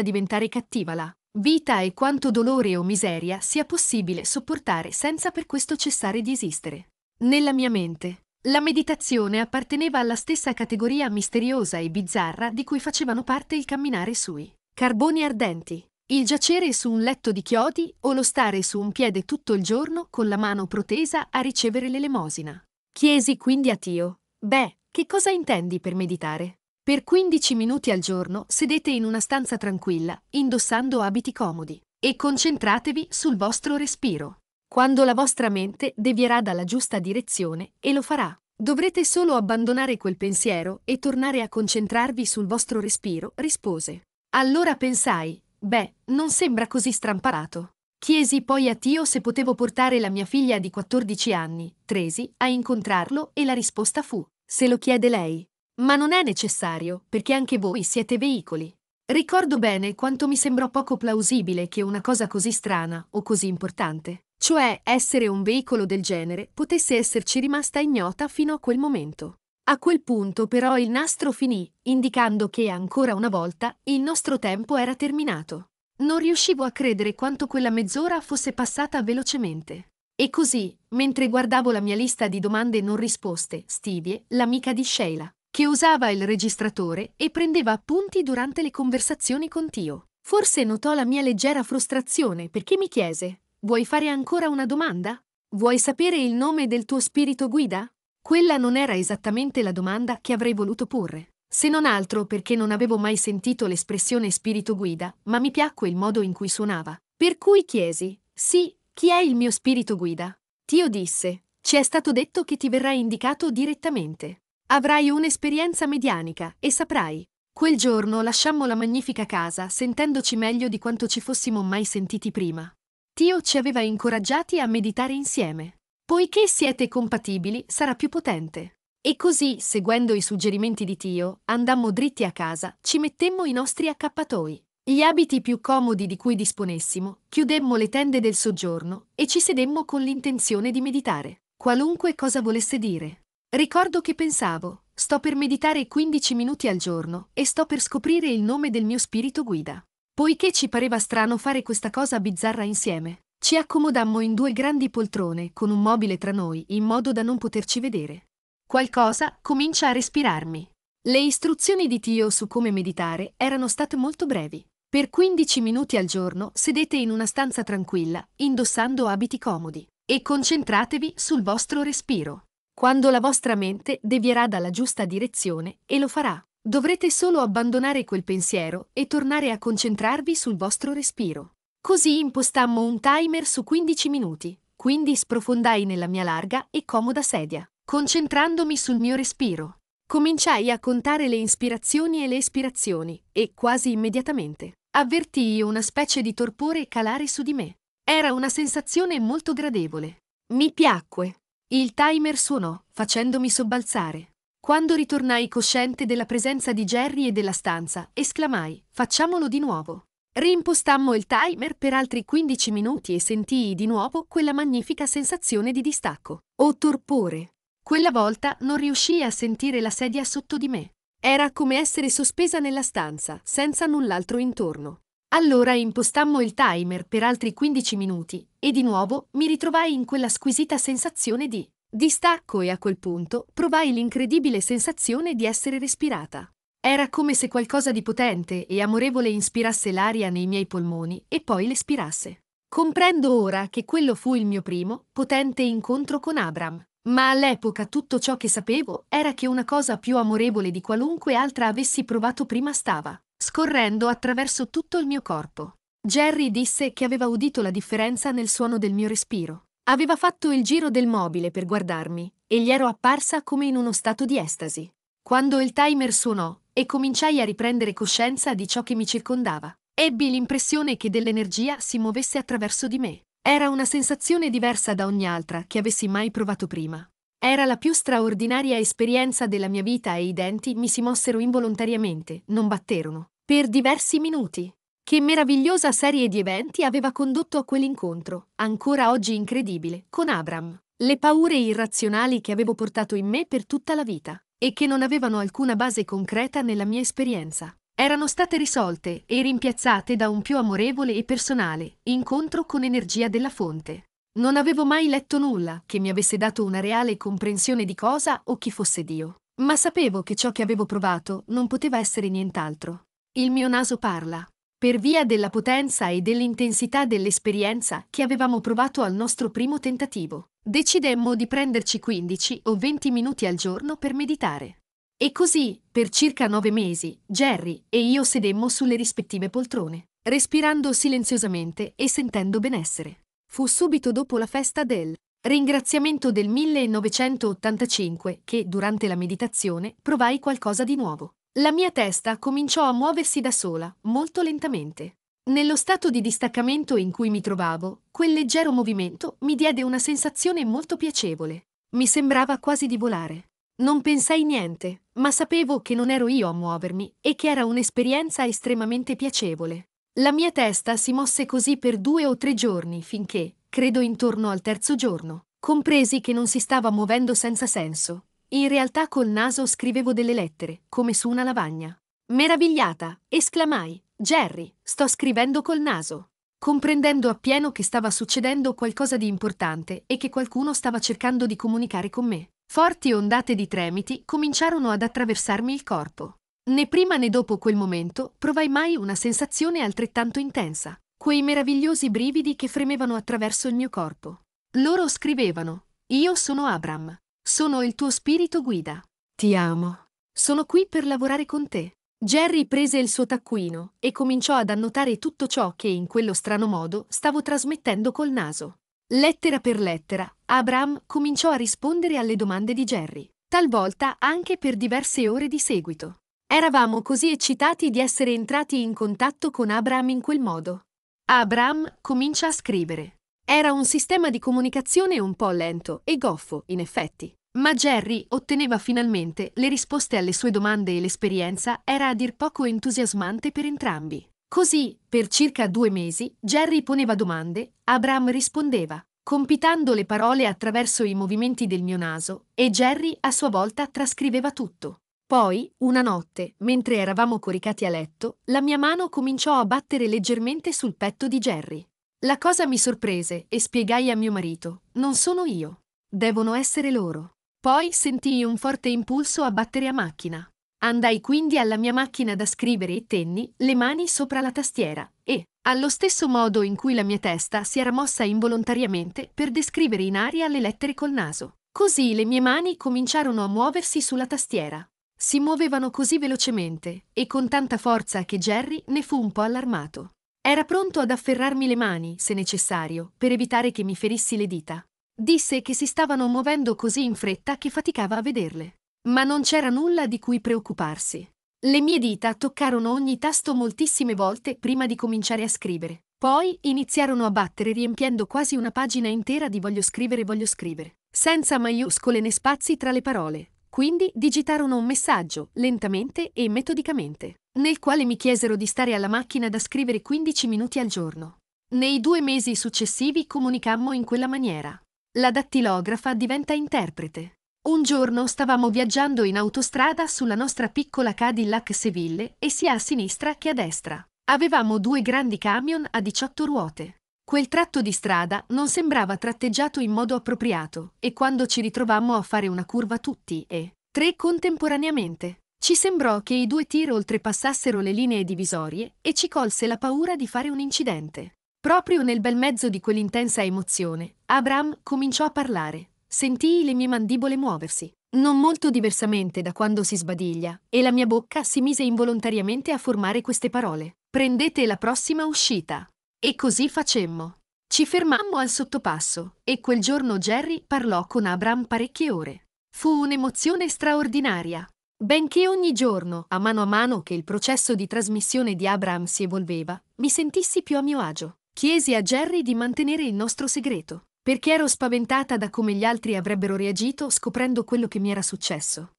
diventare cattiva la vita e quanto dolore o miseria sia possibile sopportare senza per questo cessare di esistere. Nella mia mente la meditazione apparteneva alla stessa categoria misteriosa e bizzarra di cui facevano parte il camminare sui carboni ardenti, il giacere su un letto di chiodi o lo stare su un piede tutto il giorno con la mano protesa a ricevere l'elemosina. Chiesi quindi a Tio, beh, che cosa intendi per meditare? Per 15 minuti al giorno sedete in una stanza tranquilla, indossando abiti comodi, e concentratevi sul vostro respiro quando la vostra mente devierà dalla giusta direzione e lo farà. Dovrete solo abbandonare quel pensiero e tornare a concentrarvi sul vostro respiro, rispose. Allora pensai, beh, non sembra così strampalato. Chiesi poi a Tio se potevo portare la mia figlia di 14 anni, Tresi, a incontrarlo e la risposta fu, se lo chiede lei. Ma non è necessario, perché anche voi siete veicoli. Ricordo bene quanto mi sembrò poco plausibile che una cosa così strana o così importante cioè essere un veicolo del genere, potesse esserci rimasta ignota fino a quel momento. A quel punto però il nastro finì, indicando che ancora una volta il nostro tempo era terminato. Non riuscivo a credere quanto quella mezz'ora fosse passata velocemente. E così, mentre guardavo la mia lista di domande non risposte, Stevie, l'amica di Sheila, che usava il registratore e prendeva appunti durante le conversazioni con Tio. Forse notò la mia leggera frustrazione perché mi chiese Vuoi fare ancora una domanda? Vuoi sapere il nome del tuo spirito guida? Quella non era esattamente la domanda che avrei voluto porre, se non altro perché non avevo mai sentito l'espressione spirito guida, ma mi piacque il modo in cui suonava. Per cui chiesi, sì, chi è il mio spirito guida? Tio disse, ci è stato detto che ti verrà indicato direttamente. Avrai un'esperienza medianica e saprai. Quel giorno lasciammo la magnifica casa sentendoci meglio di quanto ci fossimo mai sentiti prima. Tio ci aveva incoraggiati a meditare insieme. Poiché siete compatibili, sarà più potente. E così, seguendo i suggerimenti di Tio, andammo dritti a casa, ci mettemmo i nostri accappatoi, gli abiti più comodi di cui disponessimo, chiudemmo le tende del soggiorno e ci sedemmo con l'intenzione di meditare, qualunque cosa volesse dire. Ricordo che pensavo, sto per meditare 15 minuti al giorno e sto per scoprire il nome del mio spirito guida. Poiché ci pareva strano fare questa cosa bizzarra insieme, ci accomodammo in due grandi poltrone con un mobile tra noi in modo da non poterci vedere. Qualcosa comincia a respirarmi. Le istruzioni di Tio su come meditare erano state molto brevi. Per 15 minuti al giorno sedete in una stanza tranquilla, indossando abiti comodi, e concentratevi sul vostro respiro. Quando la vostra mente devierà dalla giusta direzione, e lo farà, Dovrete solo abbandonare quel pensiero e tornare a concentrarvi sul vostro respiro. Così impostammo un timer su 15 minuti, quindi sprofondai nella mia larga e comoda sedia, concentrandomi sul mio respiro. Cominciai a contare le inspirazioni e le espirazioni, e quasi immediatamente avvertii una specie di torpore calare su di me. Era una sensazione molto gradevole. Mi piacque. Il timer suonò, facendomi sobbalzare. Quando ritornai cosciente della presenza di Jerry e della stanza, esclamai, facciamolo di nuovo. Rimpostammo il timer per altri 15 minuti e sentii di nuovo quella magnifica sensazione di distacco. O torpore. Quella volta non riuscii a sentire la sedia sotto di me. Era come essere sospesa nella stanza, senza null'altro intorno. Allora impostammo il timer per altri 15 minuti e di nuovo mi ritrovai in quella squisita sensazione di Distacco e a quel punto provai l'incredibile sensazione di essere respirata. Era come se qualcosa di potente e amorevole inspirasse l'aria nei miei polmoni e poi l'espirasse. Comprendo ora che quello fu il mio primo, potente incontro con Abram. Ma all'epoca tutto ciò che sapevo era che una cosa più amorevole di qualunque altra avessi provato prima stava, scorrendo attraverso tutto il mio corpo. Jerry disse che aveva udito la differenza nel suono del mio respiro. Aveva fatto il giro del mobile per guardarmi e gli ero apparsa come in uno stato di estasi. Quando il timer suonò e cominciai a riprendere coscienza di ciò che mi circondava, ebbi l'impressione che dell'energia si muovesse attraverso di me. Era una sensazione diversa da ogni altra che avessi mai provato prima. Era la più straordinaria esperienza della mia vita e i denti mi si mossero involontariamente, non batterono, per diversi minuti. Che meravigliosa serie di eventi aveva condotto a quell'incontro, ancora oggi incredibile, con Abram. Le paure irrazionali che avevo portato in me per tutta la vita e che non avevano alcuna base concreta nella mia esperienza. Erano state risolte e rimpiazzate da un più amorevole e personale incontro con energia della fonte. Non avevo mai letto nulla che mi avesse dato una reale comprensione di cosa o chi fosse Dio, ma sapevo che ciò che avevo provato non poteva essere nient'altro. Il mio naso parla, per via della potenza e dell'intensità dell'esperienza che avevamo provato al nostro primo tentativo. Decidemmo di prenderci 15 o 20 minuti al giorno per meditare. E così, per circa nove mesi, Jerry e io sedemmo sulle rispettive poltrone, respirando silenziosamente e sentendo benessere. Fu subito dopo la festa del ringraziamento del 1985 che, durante la meditazione, provai qualcosa di nuovo. La mia testa cominciò a muoversi da sola, molto lentamente. Nello stato di distaccamento in cui mi trovavo, quel leggero movimento mi diede una sensazione molto piacevole. Mi sembrava quasi di volare. Non pensai niente, ma sapevo che non ero io a muovermi e che era un'esperienza estremamente piacevole. La mia testa si mosse così per due o tre giorni finché, credo intorno al terzo giorno, compresi che non si stava muovendo senza senso, in realtà col naso scrivevo delle lettere, come su una lavagna. Meravigliata, esclamai, Jerry, sto scrivendo col naso. Comprendendo appieno che stava succedendo qualcosa di importante e che qualcuno stava cercando di comunicare con me. Forti ondate di tremiti cominciarono ad attraversarmi il corpo. Né prima né dopo quel momento provai mai una sensazione altrettanto intensa, quei meravigliosi brividi che fremevano attraverso il mio corpo. Loro scrivevano, io sono Abram. Sono il tuo spirito guida. Ti amo. Sono qui per lavorare con te. Jerry prese il suo taccuino e cominciò ad annotare tutto ciò che in quello strano modo stavo trasmettendo col naso. Lettera per lettera, Abram cominciò a rispondere alle domande di Jerry, talvolta anche per diverse ore di seguito. Eravamo così eccitati di essere entrati in contatto con Abram in quel modo. Abram comincia a scrivere. Era un sistema di comunicazione un po' lento e goffo, in effetti. Ma Jerry otteneva finalmente le risposte alle sue domande e l'esperienza era a dir poco entusiasmante per entrambi. Così, per circa due mesi, Jerry poneva domande, Abram rispondeva, compitando le parole attraverso i movimenti del mio naso, e Jerry a sua volta trascriveva tutto. Poi, una notte, mentre eravamo coricati a letto, la mia mano cominciò a battere leggermente sul petto di Jerry. La cosa mi sorprese e spiegai a mio marito, non sono io, devono essere loro. Poi sentii un forte impulso a battere a macchina. Andai quindi alla mia macchina da scrivere e tenni le mani sopra la tastiera e, allo stesso modo in cui la mia testa si era mossa involontariamente per descrivere in aria le lettere col naso, così le mie mani cominciarono a muoversi sulla tastiera. Si muovevano così velocemente e con tanta forza che Jerry ne fu un po' allarmato. Era pronto ad afferrarmi le mani, se necessario, per evitare che mi ferissi le dita. Disse che si stavano muovendo così in fretta che faticava a vederle. Ma non c'era nulla di cui preoccuparsi. Le mie dita toccarono ogni tasto moltissime volte prima di cominciare a scrivere. Poi iniziarono a battere riempiendo quasi una pagina intera di voglio scrivere, voglio scrivere, senza maiuscole né spazi tra le parole, quindi digitarono un messaggio, lentamente e metodicamente, nel quale mi chiesero di stare alla macchina da scrivere 15 minuti al giorno. Nei due mesi successivi comunicammo in quella maniera. La dattilografa diventa interprete. Un giorno stavamo viaggiando in autostrada sulla nostra piccola Cadillac Seville e sia a sinistra che a destra. Avevamo due grandi camion a 18 ruote. Quel tratto di strada non sembrava tratteggiato in modo appropriato e quando ci ritrovammo a fare una curva tutti e tre contemporaneamente, ci sembrò che i due tir oltrepassassero le linee divisorie e ci colse la paura di fare un incidente. Proprio nel bel mezzo di quell'intensa emozione, Abram cominciò a parlare. Sentii le mie mandibole muoversi, non molto diversamente da quando si sbadiglia, e la mia bocca si mise involontariamente a formare queste parole. Prendete la prossima uscita. E così facemmo. Ci fermammo al sottopasso e quel giorno Jerry parlò con Abram parecchie ore. Fu un'emozione straordinaria. Benché ogni giorno, a mano a mano che il processo di trasmissione di Abram si evolveva, mi sentissi più a mio agio. Chiesi a Jerry di mantenere il nostro segreto, perché ero spaventata da come gli altri avrebbero reagito scoprendo quello che mi era successo.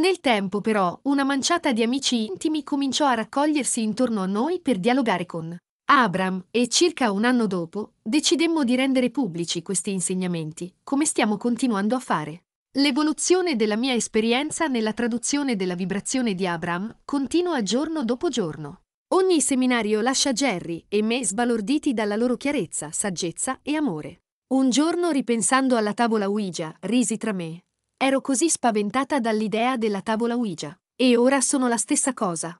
Nel tempo, però, una manciata di amici intimi cominciò a raccogliersi intorno a noi per dialogare con Abram e circa un anno dopo decidemmo di rendere pubblici questi insegnamenti, come stiamo continuando a fare. L'evoluzione della mia esperienza nella traduzione della vibrazione di Abram continua giorno dopo giorno. Ogni seminario lascia Jerry e me sbalorditi dalla loro chiarezza, saggezza e amore. Un giorno, ripensando alla tavola Ouija, risi tra me. Ero così spaventata dall'idea della tavola Ouija. E ora sono la stessa cosa.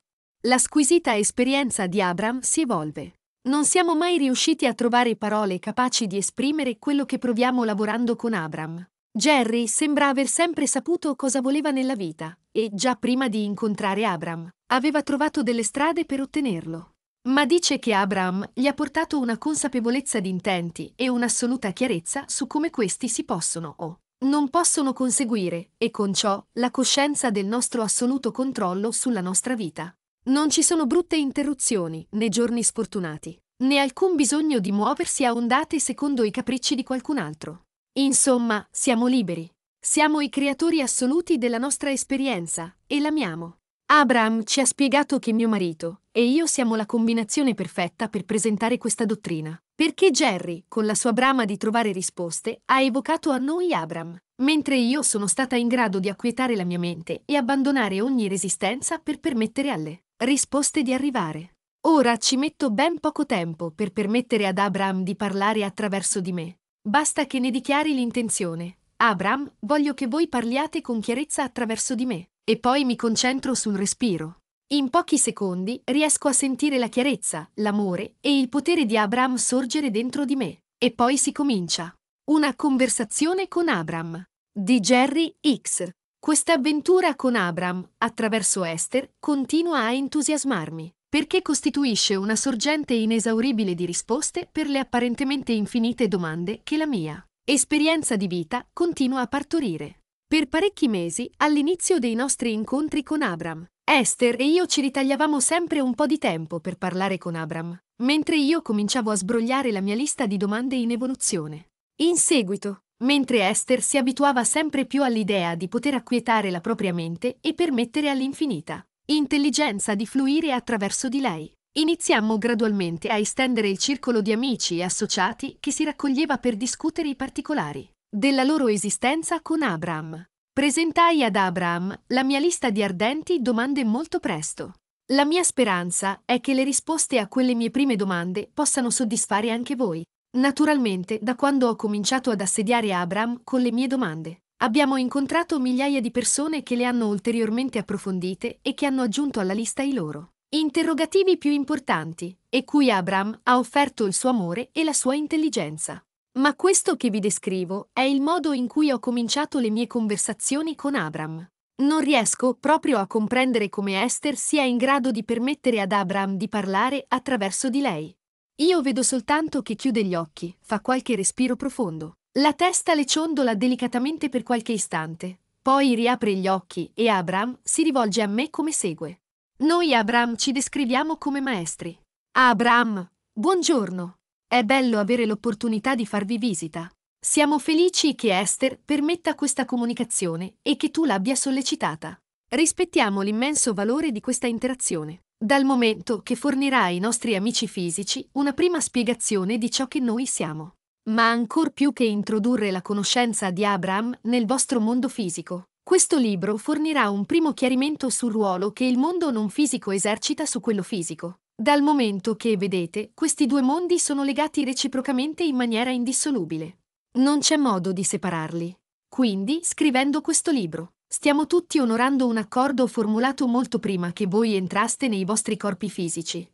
La squisita esperienza di Abram si evolve. Non siamo mai riusciti a trovare parole capaci di esprimere quello che proviamo lavorando con Abram. Jerry sembra aver sempre saputo cosa voleva nella vita e, già prima di incontrare Abram, aveva trovato delle strade per ottenerlo. Ma dice che Abram gli ha portato una consapevolezza di intenti e un'assoluta chiarezza su come questi si possono o non possono conseguire, e con ciò la coscienza del nostro assoluto controllo sulla nostra vita. Non ci sono brutte interruzioni, né giorni sfortunati, né alcun bisogno di muoversi a ondate secondo i capricci di qualcun altro. Insomma, siamo liberi. Siamo i creatori assoluti della nostra esperienza e l'amiamo. Abraham ci ha spiegato che mio marito e io siamo la combinazione perfetta per presentare questa dottrina, perché Jerry, con la sua brama di trovare risposte, ha evocato a noi Abraham, mentre io sono stata in grado di acquietare la mia mente e abbandonare ogni resistenza per permettere alle risposte di arrivare. Ora ci metto ben poco tempo per permettere ad Abram di parlare attraverso di me. Basta che ne dichiari l'intenzione. Abram, voglio che voi parliate con chiarezza attraverso di me. E poi mi concentro sul respiro. In pochi secondi riesco a sentire la chiarezza, l'amore e il potere di Abram sorgere dentro di me. E poi si comincia. Una conversazione con Abram. Di Jerry X. Questa avventura con Abram, attraverso Esther, continua a entusiasmarmi, perché costituisce una sorgente inesauribile di risposte per le apparentemente infinite domande che la mia esperienza di vita continua a partorire. Per parecchi mesi, all'inizio dei nostri incontri con Abram, Esther e io ci ritagliavamo sempre un po' di tempo per parlare con Abram, mentre io cominciavo a sbrogliare la mia lista di domande in evoluzione. In seguito, mentre Esther si abituava sempre più all'idea di poter acquietare la propria mente e permettere all'infinita intelligenza di fluire attraverso di lei. Iniziammo gradualmente a estendere il circolo di amici e associati che si raccoglieva per discutere i particolari della loro esistenza con Abraham. Presentai ad Abraham la mia lista di ardenti domande molto presto. La mia speranza è che le risposte a quelle mie prime domande possano soddisfare anche voi. Naturalmente, da quando ho cominciato ad assediare Abram con le mie domande, abbiamo incontrato migliaia di persone che le hanno ulteriormente approfondite e che hanno aggiunto alla lista i loro interrogativi più importanti, e cui Abram ha offerto il suo amore e la sua intelligenza. Ma questo che vi descrivo è il modo in cui ho cominciato le mie conversazioni con Abram. Non riesco proprio a comprendere come Esther sia in grado di permettere ad Abram di parlare attraverso di lei. Io vedo soltanto che chiude gli occhi, fa qualche respiro profondo. La testa le ciondola delicatamente per qualche istante, poi riapre gli occhi e Abram si rivolge a me come segue. Noi Abram ci descriviamo come maestri. Abram, buongiorno. È bello avere l'opportunità di farvi visita. Siamo felici che Esther permetta questa comunicazione e che tu l'abbia sollecitata. Rispettiamo l'immenso valore di questa interazione dal momento che fornirà ai nostri amici fisici una prima spiegazione di ciò che noi siamo. Ma ancor più che introdurre la conoscenza di Abraham nel vostro mondo fisico, questo libro fornirà un primo chiarimento sul ruolo che il mondo non fisico esercita su quello fisico. Dal momento che, vedete, questi due mondi sono legati reciprocamente in maniera indissolubile. Non c'è modo di separarli. Quindi, scrivendo questo libro, Stiamo tutti onorando un accordo formulato molto prima che voi entraste nei vostri corpi fisici.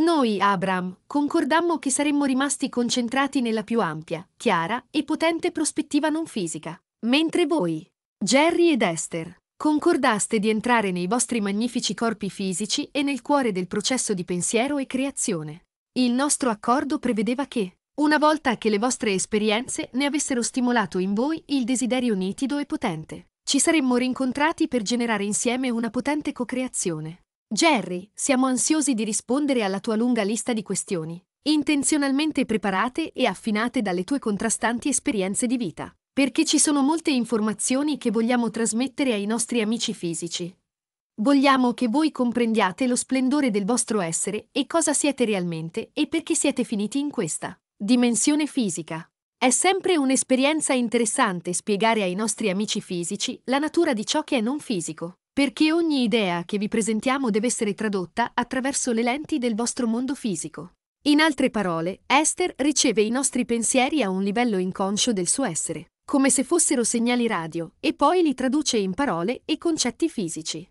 Noi, Abram, concordammo che saremmo rimasti concentrati nella più ampia, chiara e potente prospettiva non fisica, mentre voi, Jerry ed Esther, concordaste di entrare nei vostri magnifici corpi fisici e nel cuore del processo di pensiero e creazione. Il nostro accordo prevedeva che, una volta che le vostre esperienze ne avessero stimolato in voi il desiderio nitido e potente, ci saremmo rincontrati per generare insieme una potente co-creazione. Jerry, siamo ansiosi di rispondere alla tua lunga lista di questioni, intenzionalmente preparate e affinate dalle tue contrastanti esperienze di vita, perché ci sono molte informazioni che vogliamo trasmettere ai nostri amici fisici. Vogliamo che voi comprendiate lo splendore del vostro essere e cosa siete realmente e perché siete finiti in questa dimensione fisica. È sempre un'esperienza interessante spiegare ai nostri amici fisici la natura di ciò che è non fisico, perché ogni idea che vi presentiamo deve essere tradotta attraverso le lenti del vostro mondo fisico. In altre parole, Esther riceve i nostri pensieri a un livello inconscio del suo essere, come se fossero segnali radio, e poi li traduce in parole e concetti fisici.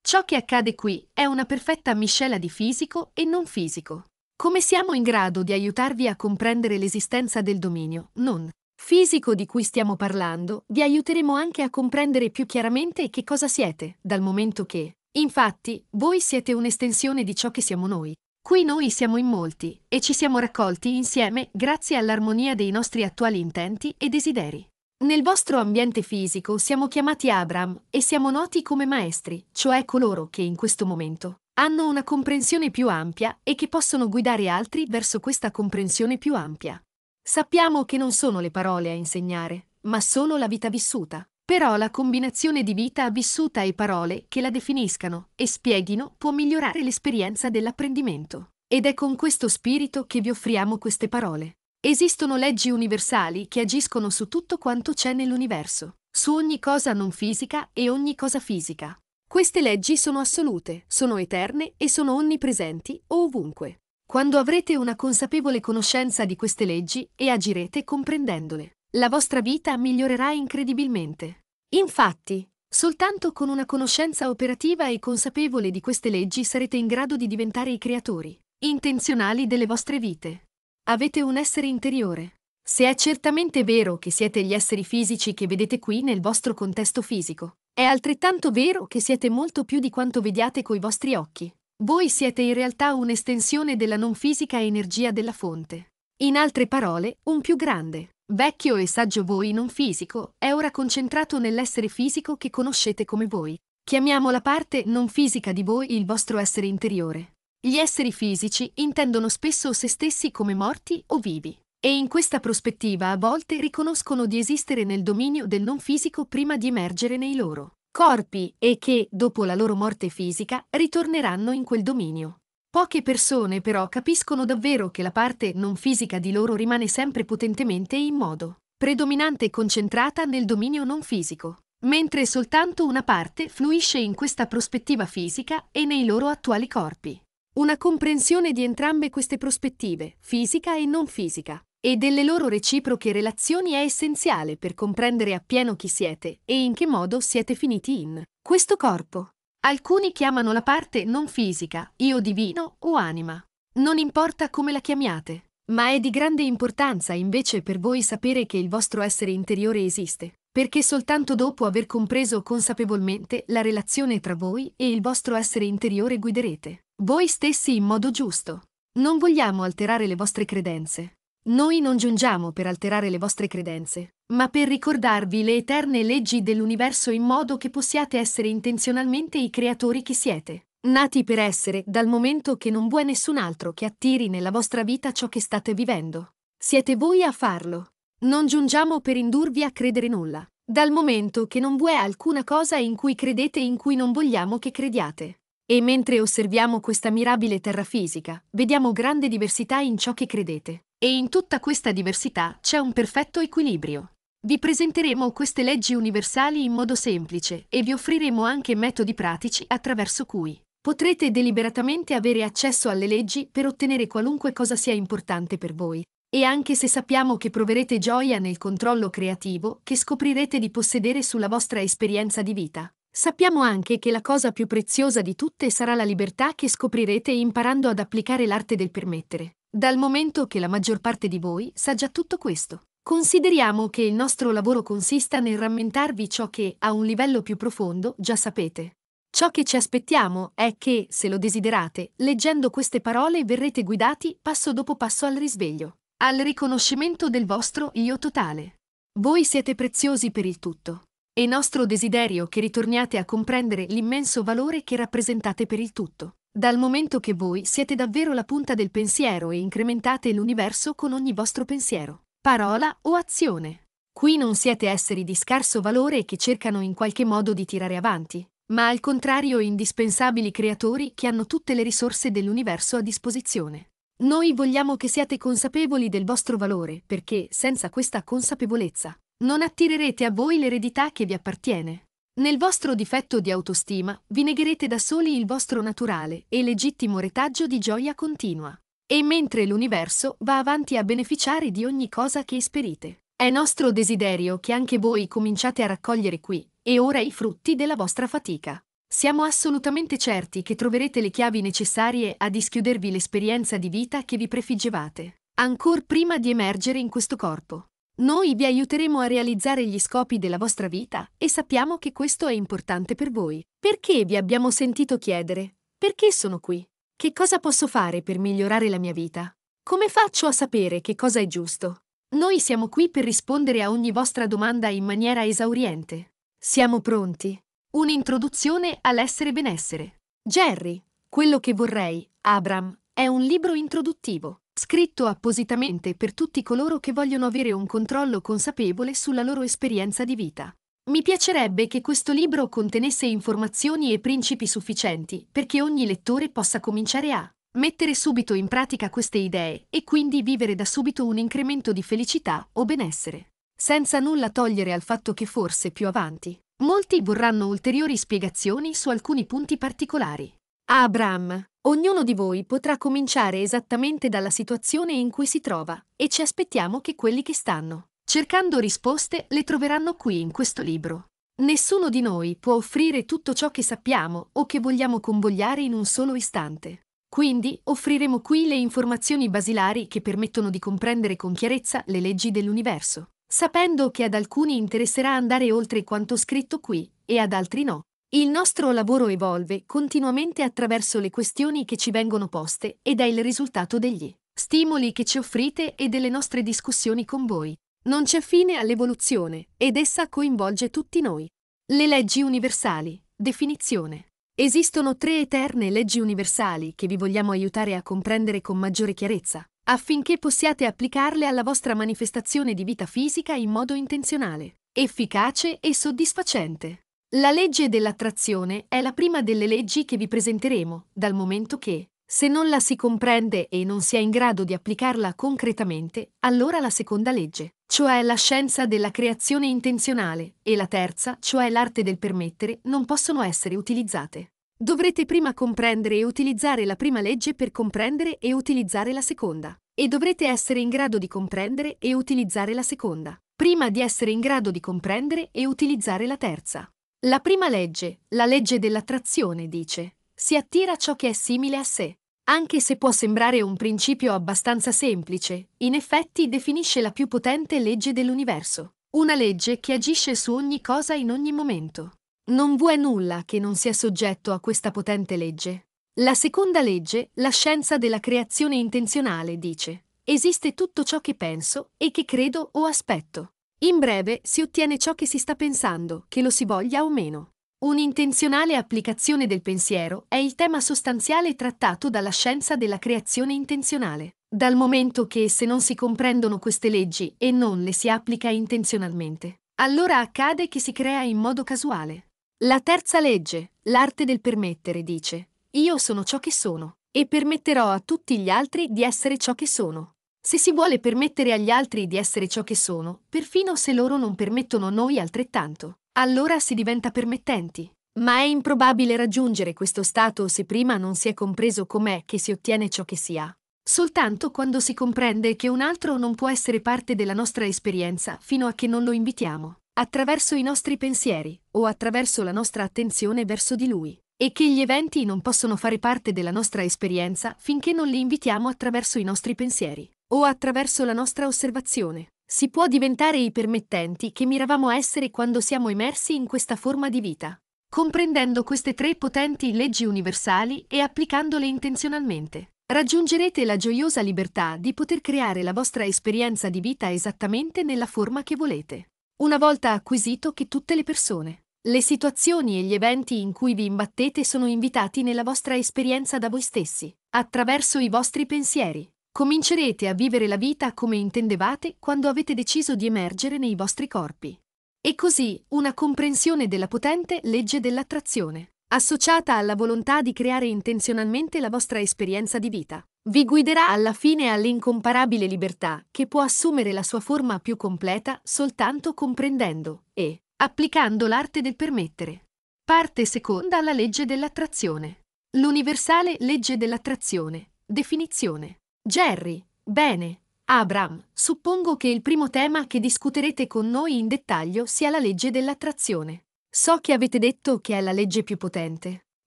Ciò che accade qui è una perfetta miscela di fisico e non fisico. Come siamo in grado di aiutarvi a comprendere l'esistenza del dominio non fisico di cui stiamo parlando, vi aiuteremo anche a comprendere più chiaramente che cosa siete, dal momento che, infatti, voi siete un'estensione di ciò che siamo noi. Qui noi siamo in molti e ci siamo raccolti insieme grazie all'armonia dei nostri attuali intenti e desideri. Nel vostro ambiente fisico siamo chiamati Abram e siamo noti come maestri, cioè coloro che in questo momento hanno una comprensione più ampia e che possono guidare altri verso questa comprensione più ampia. Sappiamo che non sono le parole a insegnare, ma solo la vita vissuta. Però la combinazione di vita vissuta e parole che la definiscano e spieghino può migliorare l'esperienza dell'apprendimento. Ed è con questo spirito che vi offriamo queste parole. Esistono leggi universali che agiscono su tutto quanto c'è nell'universo, su ogni cosa non fisica e ogni cosa fisica. Queste leggi sono assolute, sono eterne e sono onnipresenti ovunque. Quando avrete una consapevole conoscenza di queste leggi e agirete comprendendole, la vostra vita migliorerà incredibilmente. Infatti, soltanto con una conoscenza operativa e consapevole di queste leggi sarete in grado di diventare i creatori, intenzionali delle vostre vite. Avete un essere interiore. Se è certamente vero che siete gli esseri fisici che vedete qui nel vostro contesto fisico, è altrettanto vero che siete molto più di quanto vediate coi vostri occhi. Voi siete in realtà un'estensione della non fisica energia della fonte. In altre parole, un più grande, vecchio e saggio voi non fisico è ora concentrato nell'essere fisico che conoscete come voi. Chiamiamo la parte non fisica di voi il vostro essere interiore. Gli esseri fisici intendono spesso se stessi come morti o vivi. E in questa prospettiva a volte riconoscono di esistere nel dominio del non fisico prima di emergere nei loro corpi e che, dopo la loro morte fisica, ritorneranno in quel dominio. Poche persone però capiscono davvero che la parte non fisica di loro rimane sempre potentemente in modo predominante e concentrata nel dominio non fisico, mentre soltanto una parte fluisce in questa prospettiva fisica e nei loro attuali corpi. Una comprensione di entrambe queste prospettive, fisica e non fisica, e delle loro reciproche relazioni è essenziale per comprendere appieno chi siete e in che modo siete finiti in questo corpo. Alcuni chiamano la parte non fisica, io divino o anima. Non importa come la chiamiate, ma è di grande importanza invece per voi sapere che il vostro essere interiore esiste, perché soltanto dopo aver compreso consapevolmente la relazione tra voi e il vostro essere interiore guiderete voi stessi in modo giusto. Non vogliamo alterare le vostre credenze, noi non giungiamo per alterare le vostre credenze, ma per ricordarvi le eterne leggi dell'universo in modo che possiate essere intenzionalmente i creatori che siete, nati per essere dal momento che non vuoi nessun altro che attiri nella vostra vita ciò che state vivendo. Siete voi a farlo. Non giungiamo per indurvi a credere nulla, dal momento che non vuoi alcuna cosa in cui credete e in cui non vogliamo che crediate. E mentre osserviamo questa mirabile terra fisica, vediamo grande diversità in ciò che credete. E in tutta questa diversità c'è un perfetto equilibrio. Vi presenteremo queste leggi universali in modo semplice e vi offriremo anche metodi pratici attraverso cui potrete deliberatamente avere accesso alle leggi per ottenere qualunque cosa sia importante per voi. E anche se sappiamo che proverete gioia nel controllo creativo che scoprirete di possedere sulla vostra esperienza di vita, sappiamo anche che la cosa più preziosa di tutte sarà la libertà che scoprirete imparando ad applicare l'arte del permettere. Dal momento che la maggior parte di voi sa già tutto questo, consideriamo che il nostro lavoro consista nel rammentarvi ciò che, a un livello più profondo, già sapete. Ciò che ci aspettiamo è che, se lo desiderate, leggendo queste parole verrete guidati passo dopo passo al risveglio, al riconoscimento del vostro io totale. Voi siete preziosi per il tutto. È nostro desiderio che ritorniate a comprendere l'immenso valore che rappresentate per il tutto. Dal momento che voi siete davvero la punta del pensiero e incrementate l'universo con ogni vostro pensiero, parola o azione. Qui non siete esseri di scarso valore che cercano in qualche modo di tirare avanti, ma al contrario indispensabili creatori che hanno tutte le risorse dell'universo a disposizione. Noi vogliamo che siate consapevoli del vostro valore perché senza questa consapevolezza non attirerete a voi l'eredità che vi appartiene. Nel vostro difetto di autostima vi negherete da soli il vostro naturale e legittimo retaggio di gioia continua. E mentre l'universo va avanti a beneficiare di ogni cosa che esperite. È nostro desiderio che anche voi cominciate a raccogliere qui e ora i frutti della vostra fatica. Siamo assolutamente certi che troverete le chiavi necessarie a dischiudervi l'esperienza di vita che vi prefiggevate, ancor prima di emergere in questo corpo. Noi vi aiuteremo a realizzare gli scopi della vostra vita e sappiamo che questo è importante per voi. Perché vi abbiamo sentito chiedere? Perché sono qui? Che cosa posso fare per migliorare la mia vita? Come faccio a sapere che cosa è giusto? Noi siamo qui per rispondere a ogni vostra domanda in maniera esauriente. Siamo pronti. Un'introduzione all'essere benessere. Jerry, quello che vorrei, Abram, è un libro introduttivo scritto appositamente per tutti coloro che vogliono avere un controllo consapevole sulla loro esperienza di vita. Mi piacerebbe che questo libro contenesse informazioni e principi sufficienti perché ogni lettore possa cominciare a mettere subito in pratica queste idee e quindi vivere da subito un incremento di felicità o benessere, senza nulla togliere al fatto che forse più avanti molti vorranno ulteriori spiegazioni su alcuni punti particolari. Abram, ognuno di voi potrà cominciare esattamente dalla situazione in cui si trova e ci aspettiamo che quelli che stanno cercando risposte le troveranno qui in questo libro. Nessuno di noi può offrire tutto ciò che sappiamo o che vogliamo convogliare in un solo istante. Quindi offriremo qui le informazioni basilari che permettono di comprendere con chiarezza le leggi dell'universo, sapendo che ad alcuni interesserà andare oltre quanto scritto qui e ad altri no. Il nostro lavoro evolve continuamente attraverso le questioni che ci vengono poste ed è il risultato degli stimoli che ci offrite e delle nostre discussioni con voi. Non c'è fine all'evoluzione ed essa coinvolge tutti noi. Le leggi universali. Definizione. Esistono tre eterne leggi universali che vi vogliamo aiutare a comprendere con maggiore chiarezza, affinché possiate applicarle alla vostra manifestazione di vita fisica in modo intenzionale, efficace e soddisfacente. La legge dell'attrazione è la prima delle leggi che vi presenteremo, dal momento che, se non la si comprende e non si è in grado di applicarla concretamente, allora la seconda legge, cioè la scienza della creazione intenzionale, e la terza, cioè l'arte del permettere, non possono essere utilizzate. Dovrete prima comprendere e utilizzare la prima legge per comprendere e utilizzare la seconda, e dovrete essere in grado di comprendere e utilizzare la seconda, prima di essere in grado di comprendere e utilizzare la terza. La prima legge, la legge dell'attrazione, dice, si attira ciò che è simile a sé. Anche se può sembrare un principio abbastanza semplice, in effetti definisce la più potente legge dell'universo, una legge che agisce su ogni cosa in ogni momento. Non vuoi nulla che non sia soggetto a questa potente legge. La seconda legge, la scienza della creazione intenzionale, dice, esiste tutto ciò che penso e che credo o aspetto. In breve si ottiene ciò che si sta pensando, che lo si voglia o meno. Un'intenzionale applicazione del pensiero è il tema sostanziale trattato dalla scienza della creazione intenzionale. Dal momento che se non si comprendono queste leggi e non le si applica intenzionalmente, allora accade che si crea in modo casuale. La terza legge, l'arte del permettere, dice, io sono ciò che sono e permetterò a tutti gli altri di essere ciò che sono se si vuole permettere agli altri di essere ciò che sono, perfino se loro non permettono noi altrettanto, allora si diventa permettenti. Ma è improbabile raggiungere questo stato se prima non si è compreso com'è che si ottiene ciò che si ha. Soltanto quando si comprende che un altro non può essere parte della nostra esperienza fino a che non lo invitiamo, attraverso i nostri pensieri o attraverso la nostra attenzione verso di lui, e che gli eventi non possono fare parte della nostra esperienza finché non li invitiamo attraverso i nostri pensieri o attraverso la nostra osservazione. Si può diventare i permettenti che miravamo a essere quando siamo immersi in questa forma di vita, comprendendo queste tre potenti leggi universali e applicandole intenzionalmente. Raggiungerete la gioiosa libertà di poter creare la vostra esperienza di vita esattamente nella forma che volete. Una volta acquisito che tutte le persone, le situazioni e gli eventi in cui vi imbattete sono invitati nella vostra esperienza da voi stessi, attraverso i vostri pensieri, comincerete a vivere la vita come intendevate quando avete deciso di emergere nei vostri corpi. E così una comprensione della potente legge dell'attrazione, associata alla volontà di creare intenzionalmente la vostra esperienza di vita, vi guiderà alla fine all'incomparabile libertà che può assumere la sua forma più completa soltanto comprendendo e applicando l'arte del permettere. Parte seconda alla legge dell'attrazione. L'universale legge dell'attrazione. Definizione. Jerry, bene. Abram, suppongo che il primo tema che discuterete con noi in dettaglio sia la legge dell'attrazione. So che avete detto che è la legge più potente.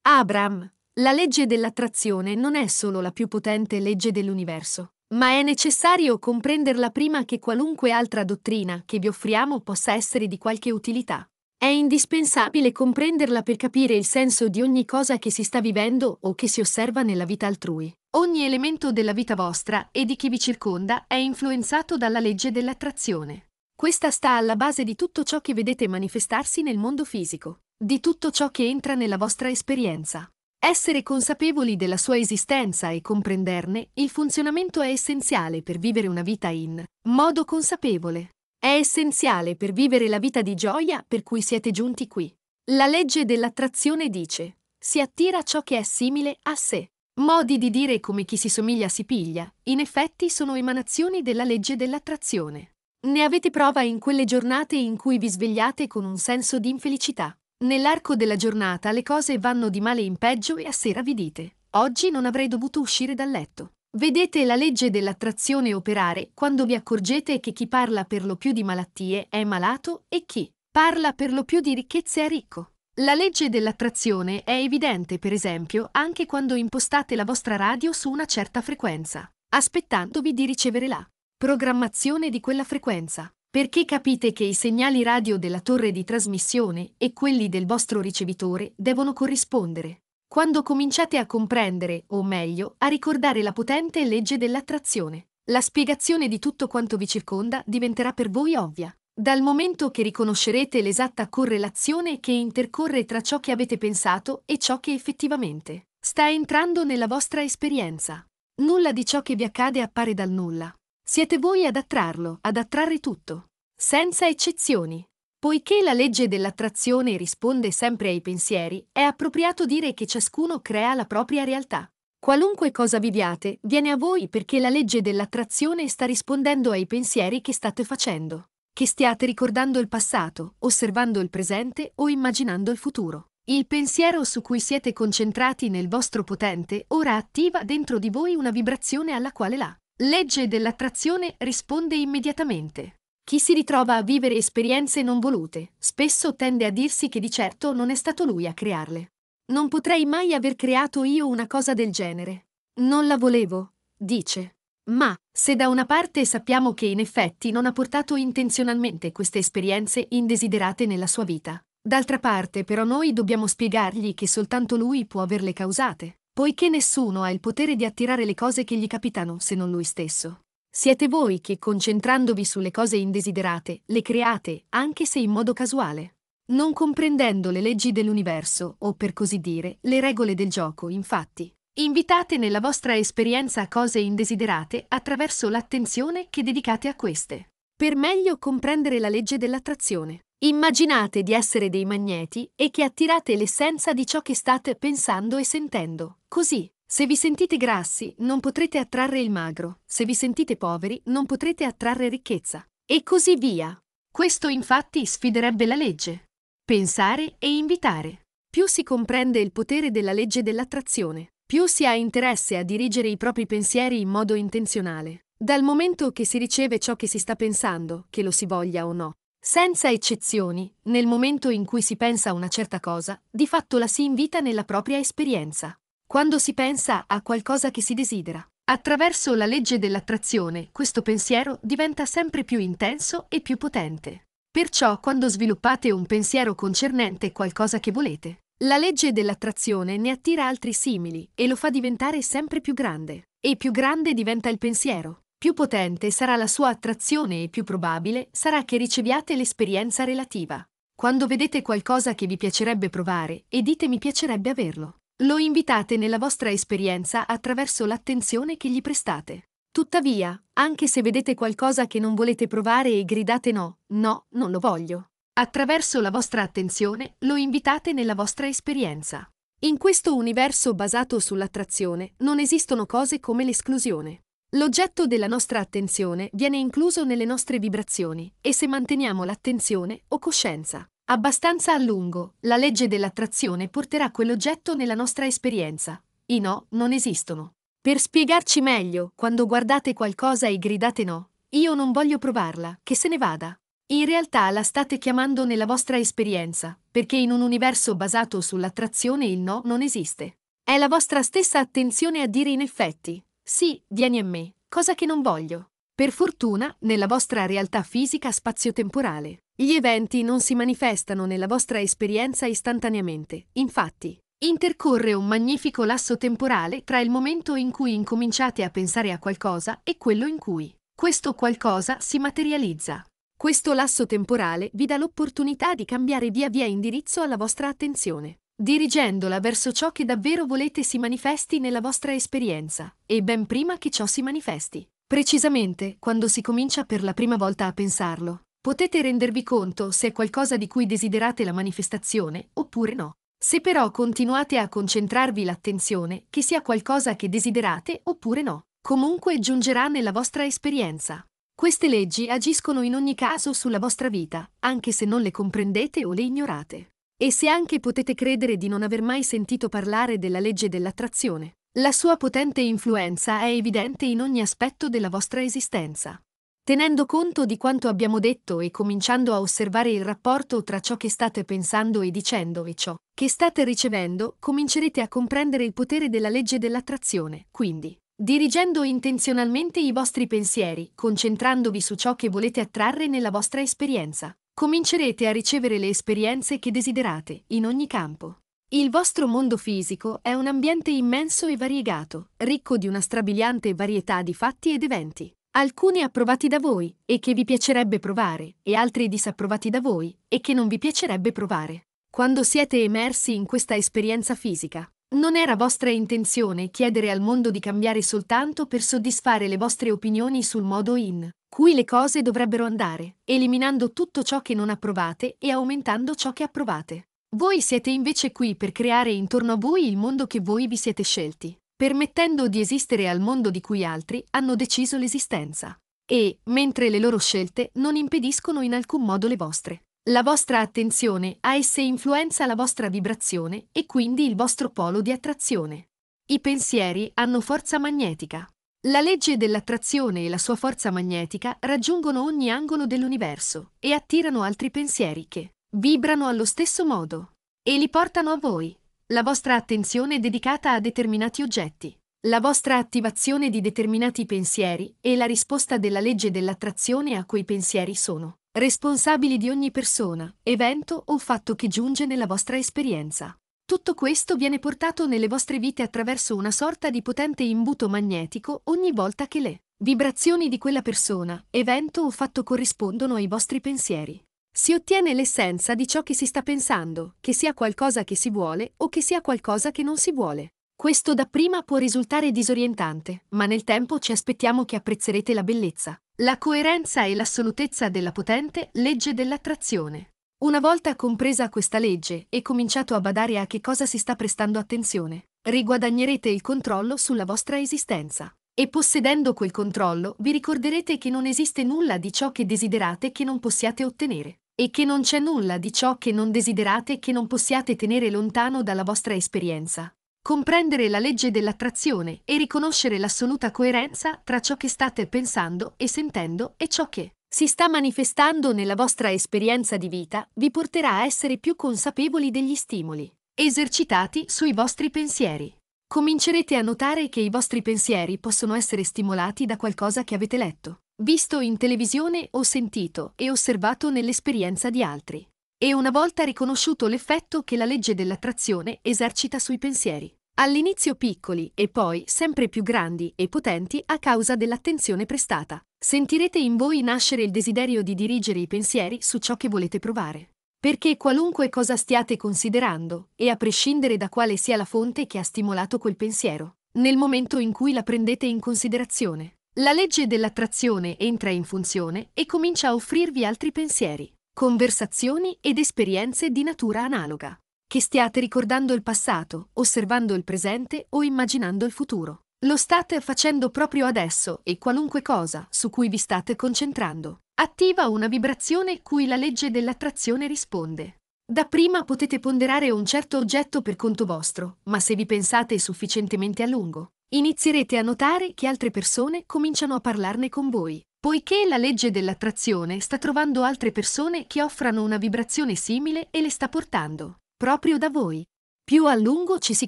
Abram, la legge dell'attrazione non è solo la più potente legge dell'universo, ma è necessario comprenderla prima che qualunque altra dottrina che vi offriamo possa essere di qualche utilità. È indispensabile comprenderla per capire il senso di ogni cosa che si sta vivendo o che si osserva nella vita altrui. Ogni elemento della vita vostra e di chi vi circonda è influenzato dalla legge dell'attrazione. Questa sta alla base di tutto ciò che vedete manifestarsi nel mondo fisico, di tutto ciò che entra nella vostra esperienza. Essere consapevoli della sua esistenza e comprenderne il funzionamento è essenziale per vivere una vita in modo consapevole. È essenziale per vivere la vita di gioia per cui siete giunti qui. La legge dell'attrazione dice, si attira ciò che è simile a sé. Modi di dire come chi si somiglia si piglia, in effetti sono emanazioni della legge dell'attrazione. Ne avete prova in quelle giornate in cui vi svegliate con un senso di infelicità. Nell'arco della giornata le cose vanno di male in peggio e a sera vi dite, oggi non avrei dovuto uscire dal letto. Vedete la legge dell'attrazione operare quando vi accorgete che chi parla per lo più di malattie è malato e chi parla per lo più di ricchezze è ricco. La legge dell'attrazione è evidente, per esempio, anche quando impostate la vostra radio su una certa frequenza, aspettandovi di ricevere la programmazione di quella frequenza, perché capite che i segnali radio della torre di trasmissione e quelli del vostro ricevitore devono corrispondere. Quando cominciate a comprendere, o meglio, a ricordare la potente legge dell'attrazione, la spiegazione di tutto quanto vi circonda diventerà per voi ovvia. Dal momento che riconoscerete l'esatta correlazione che intercorre tra ciò che avete pensato e ciò che effettivamente sta entrando nella vostra esperienza. Nulla di ciò che vi accade appare dal nulla. Siete voi ad attrarlo, ad attrarre tutto, senza eccezioni. Poiché la legge dell'attrazione risponde sempre ai pensieri, è appropriato dire che ciascuno crea la propria realtà. Qualunque cosa viviate, viene a voi perché la legge dell'attrazione sta rispondendo ai pensieri che state facendo. Che stiate ricordando il passato, osservando il presente o immaginando il futuro. Il pensiero su cui siete concentrati nel vostro potente ora attiva dentro di voi una vibrazione alla quale la legge dell'attrazione risponde immediatamente. Chi si ritrova a vivere esperienze non volute, spesso tende a dirsi che di certo non è stato lui a crearle. Non potrei mai aver creato io una cosa del genere. Non la volevo, dice. Ma, se da una parte sappiamo che in effetti non ha portato intenzionalmente queste esperienze indesiderate nella sua vita, d'altra parte però noi dobbiamo spiegargli che soltanto lui può averle causate, poiché nessuno ha il potere di attirare le cose che gli capitano se non lui stesso. Siete voi che, concentrandovi sulle cose indesiderate, le create, anche se in modo casuale. Non comprendendo le leggi dell'universo, o per così dire, le regole del gioco, infatti, invitate nella vostra esperienza cose indesiderate attraverso l'attenzione che dedicate a queste. Per meglio comprendere la legge dell'attrazione, immaginate di essere dei magneti e che attirate l'essenza di ciò che state pensando e sentendo. Così, se vi sentite grassi, non potrete attrarre il magro, se vi sentite poveri, non potrete attrarre ricchezza. E così via. Questo infatti sfiderebbe la legge. Pensare e invitare. Più si comprende il potere della legge dell'attrazione, più si ha interesse a dirigere i propri pensieri in modo intenzionale, dal momento che si riceve ciò che si sta pensando, che lo si voglia o no. Senza eccezioni, nel momento in cui si pensa una certa cosa, di fatto la si invita nella propria esperienza quando si pensa a qualcosa che si desidera. Attraverso la legge dell'attrazione questo pensiero diventa sempre più intenso e più potente. Perciò quando sviluppate un pensiero concernente qualcosa che volete, la legge dell'attrazione ne attira altri simili e lo fa diventare sempre più grande. E più grande diventa il pensiero, più potente sarà la sua attrazione e più probabile sarà che riceviate l'esperienza relativa. Quando vedete qualcosa che vi piacerebbe provare e dite mi piacerebbe averlo, lo invitate nella vostra esperienza attraverso l'attenzione che gli prestate. Tuttavia, anche se vedete qualcosa che non volete provare e gridate no, no, non lo voglio. Attraverso la vostra attenzione lo invitate nella vostra esperienza. In questo universo basato sull'attrazione non esistono cose come l'esclusione. L'oggetto della nostra attenzione viene incluso nelle nostre vibrazioni e se manteniamo l'attenzione o coscienza Abbastanza a lungo, la legge dell'attrazione porterà quell'oggetto nella nostra esperienza. I no non esistono. Per spiegarci meglio, quando guardate qualcosa e gridate no, io non voglio provarla, che se ne vada. In realtà la state chiamando nella vostra esperienza, perché in un universo basato sull'attrazione il no non esiste. È la vostra stessa attenzione a dire in effetti, sì, vieni a me, cosa che non voglio. Per fortuna, nella vostra realtà fisica spazio-temporale, gli eventi non si manifestano nella vostra esperienza istantaneamente. Infatti, intercorre un magnifico lasso temporale tra il momento in cui incominciate a pensare a qualcosa e quello in cui questo qualcosa si materializza. Questo lasso temporale vi dà l'opportunità di cambiare via via indirizzo alla vostra attenzione, dirigendola verso ciò che davvero volete si manifesti nella vostra esperienza, e ben prima che ciò si manifesti. Precisamente, quando si comincia per la prima volta a pensarlo, potete rendervi conto se è qualcosa di cui desiderate la manifestazione oppure no. Se però continuate a concentrarvi l'attenzione, che sia qualcosa che desiderate oppure no, comunque giungerà nella vostra esperienza. Queste leggi agiscono in ogni caso sulla vostra vita, anche se non le comprendete o le ignorate. E se anche potete credere di non aver mai sentito parlare della legge dell'attrazione, la sua potente influenza è evidente in ogni aspetto della vostra esistenza. Tenendo conto di quanto abbiamo detto e cominciando a osservare il rapporto tra ciò che state pensando e dicendo e ciò che state ricevendo, comincerete a comprendere il potere della legge dell'attrazione. Quindi, dirigendo intenzionalmente i vostri pensieri, concentrandovi su ciò che volete attrarre nella vostra esperienza, comincerete a ricevere le esperienze che desiderate, in ogni campo. Il vostro mondo fisico è un ambiente immenso e variegato, ricco di una strabiliante varietà di fatti ed eventi, alcuni approvati da voi e che vi piacerebbe provare, e altri disapprovati da voi e che non vi piacerebbe provare. Quando siete emersi in questa esperienza fisica, non era vostra intenzione chiedere al mondo di cambiare soltanto per soddisfare le vostre opinioni sul modo in cui le cose dovrebbero andare, eliminando tutto ciò che non approvate e aumentando ciò che approvate. Voi siete invece qui per creare intorno a voi il mondo che voi vi siete scelti, permettendo di esistere al mondo di cui altri hanno deciso l'esistenza. E, mentre le loro scelte non impediscono in alcun modo le vostre. La vostra attenzione a esse influenza la vostra vibrazione e quindi il vostro polo di attrazione. I pensieri hanno forza magnetica. La legge dell'attrazione e la sua forza magnetica raggiungono ogni angolo dell'universo e attirano altri pensieri che, vibrano allo stesso modo e li portano a voi. La vostra attenzione è dedicata a determinati oggetti, la vostra attivazione di determinati pensieri e la risposta della legge dell'attrazione a quei pensieri sono responsabili di ogni persona, evento o fatto che giunge nella vostra esperienza. Tutto questo viene portato nelle vostre vite attraverso una sorta di potente imbuto magnetico ogni volta che le vibrazioni di quella persona, evento o fatto corrispondono ai vostri pensieri. Si ottiene l'essenza di ciò che si sta pensando, che sia qualcosa che si vuole o che sia qualcosa che non si vuole. Questo dapprima può risultare disorientante, ma nel tempo ci aspettiamo che apprezzerete la bellezza, la coerenza e l'assolutezza della potente legge dell'attrazione. Una volta compresa questa legge e cominciato a badare a che cosa si sta prestando attenzione, riguadagnerete il controllo sulla vostra esistenza. E possedendo quel controllo, vi ricorderete che non esiste nulla di ciò che desiderate che non possiate ottenere e che non c'è nulla di ciò che non desiderate che non possiate tenere lontano dalla vostra esperienza. Comprendere la legge dell'attrazione e riconoscere l'assoluta coerenza tra ciò che state pensando e sentendo e ciò che si sta manifestando nella vostra esperienza di vita vi porterà a essere più consapevoli degli stimoli esercitati sui vostri pensieri. Comincerete a notare che i vostri pensieri possono essere stimolati da qualcosa che avete letto visto in televisione o sentito e osservato nell'esperienza di altri. E una volta riconosciuto l'effetto che la legge dell'attrazione esercita sui pensieri, all'inizio piccoli e poi sempre più grandi e potenti a causa dell'attenzione prestata, sentirete in voi nascere il desiderio di dirigere i pensieri su ciò che volete provare. Perché qualunque cosa stiate considerando, e a prescindere da quale sia la fonte che ha stimolato quel pensiero, nel momento in cui la prendete in considerazione, la legge dell'attrazione entra in funzione e comincia a offrirvi altri pensieri, conversazioni ed esperienze di natura analoga. Che stiate ricordando il passato, osservando il presente o immaginando il futuro. Lo state facendo proprio adesso e qualunque cosa su cui vi state concentrando attiva una vibrazione cui la legge dell'attrazione risponde. Dapprima potete ponderare un certo oggetto per conto vostro, ma se vi pensate sufficientemente a lungo, Inizierete a notare che altre persone cominciano a parlarne con voi. Poiché la legge dell'attrazione sta trovando altre persone che offrano una vibrazione simile e le sta portando proprio da voi. Più a lungo ci si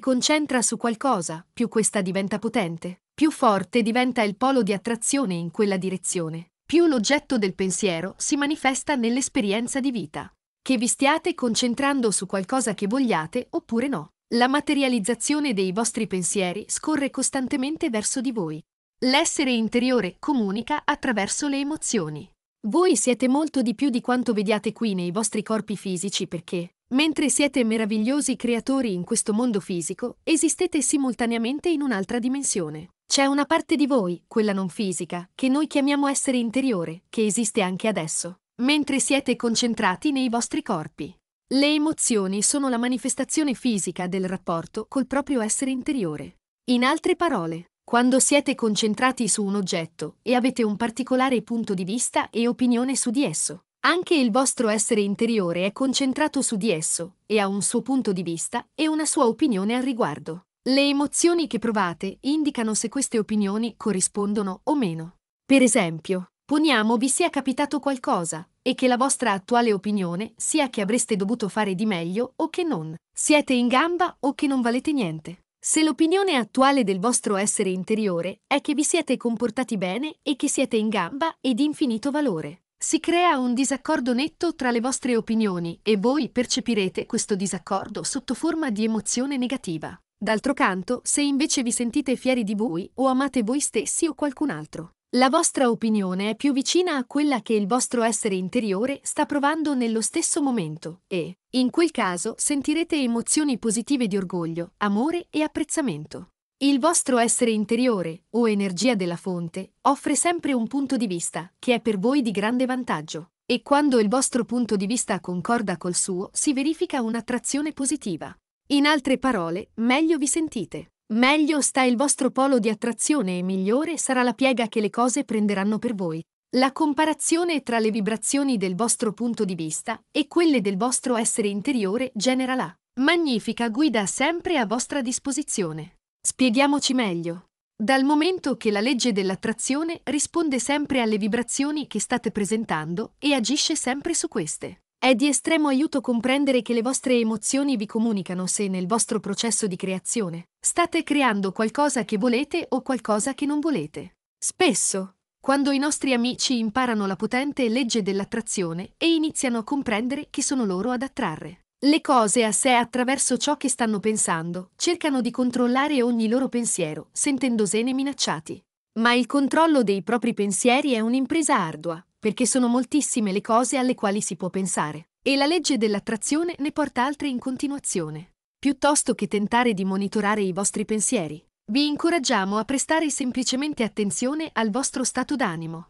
concentra su qualcosa, più questa diventa potente, più forte diventa il polo di attrazione in quella direzione, più l'oggetto del pensiero si manifesta nell'esperienza di vita. Che vi stiate concentrando su qualcosa che vogliate oppure no. La materializzazione dei vostri pensieri scorre costantemente verso di voi. L'essere interiore comunica attraverso le emozioni. Voi siete molto di più di quanto vediate qui nei vostri corpi fisici perché, mentre siete meravigliosi creatori in questo mondo fisico, esistete simultaneamente in un'altra dimensione. C'è una parte di voi, quella non fisica, che noi chiamiamo essere interiore, che esiste anche adesso, mentre siete concentrati nei vostri corpi. Le emozioni sono la manifestazione fisica del rapporto col proprio essere interiore. In altre parole, quando siete concentrati su un oggetto e avete un particolare punto di vista e opinione su di esso, anche il vostro essere interiore è concentrato su di esso e ha un suo punto di vista e una sua opinione al riguardo. Le emozioni che provate indicano se queste opinioni corrispondono o meno. Per esempio, poniamo vi sia capitato qualcosa e che la vostra attuale opinione sia che avreste dovuto fare di meglio o che non, siete in gamba o che non valete niente. Se l'opinione attuale del vostro essere interiore è che vi siete comportati bene e che siete in gamba e di infinito valore, si crea un disaccordo netto tra le vostre opinioni e voi percepirete questo disaccordo sotto forma di emozione negativa. D'altro canto, se invece vi sentite fieri di voi o amate voi stessi o qualcun altro, la vostra opinione è più vicina a quella che il vostro essere interiore sta provando nello stesso momento e, in quel caso, sentirete emozioni positive di orgoglio, amore e apprezzamento. Il vostro essere interiore, o energia della fonte, offre sempre un punto di vista che è per voi di grande vantaggio, e quando il vostro punto di vista concorda col suo si verifica un'attrazione positiva. In altre parole, meglio vi sentite. Meglio sta il vostro polo di attrazione e migliore sarà la piega che le cose prenderanno per voi. La comparazione tra le vibrazioni del vostro punto di vista e quelle del vostro essere interiore genera la magnifica guida sempre a vostra disposizione. Spieghiamoci meglio. Dal momento che la legge dell'attrazione risponde sempre alle vibrazioni che state presentando e agisce sempre su queste. È di estremo aiuto comprendere che le vostre emozioni vi comunicano se nel vostro processo di creazione state creando qualcosa che volete o qualcosa che non volete. Spesso, quando i nostri amici imparano la potente legge dell'attrazione e iniziano a comprendere chi sono loro ad attrarre. Le cose a sé attraverso ciò che stanno pensando, cercano di controllare ogni loro pensiero, sentendosene minacciati. Ma il controllo dei propri pensieri è un'impresa ardua, perché sono moltissime le cose alle quali si può pensare, e la legge dell'attrazione ne porta altre in continuazione. Piuttosto che tentare di monitorare i vostri pensieri, vi incoraggiamo a prestare semplicemente attenzione al vostro stato d'animo.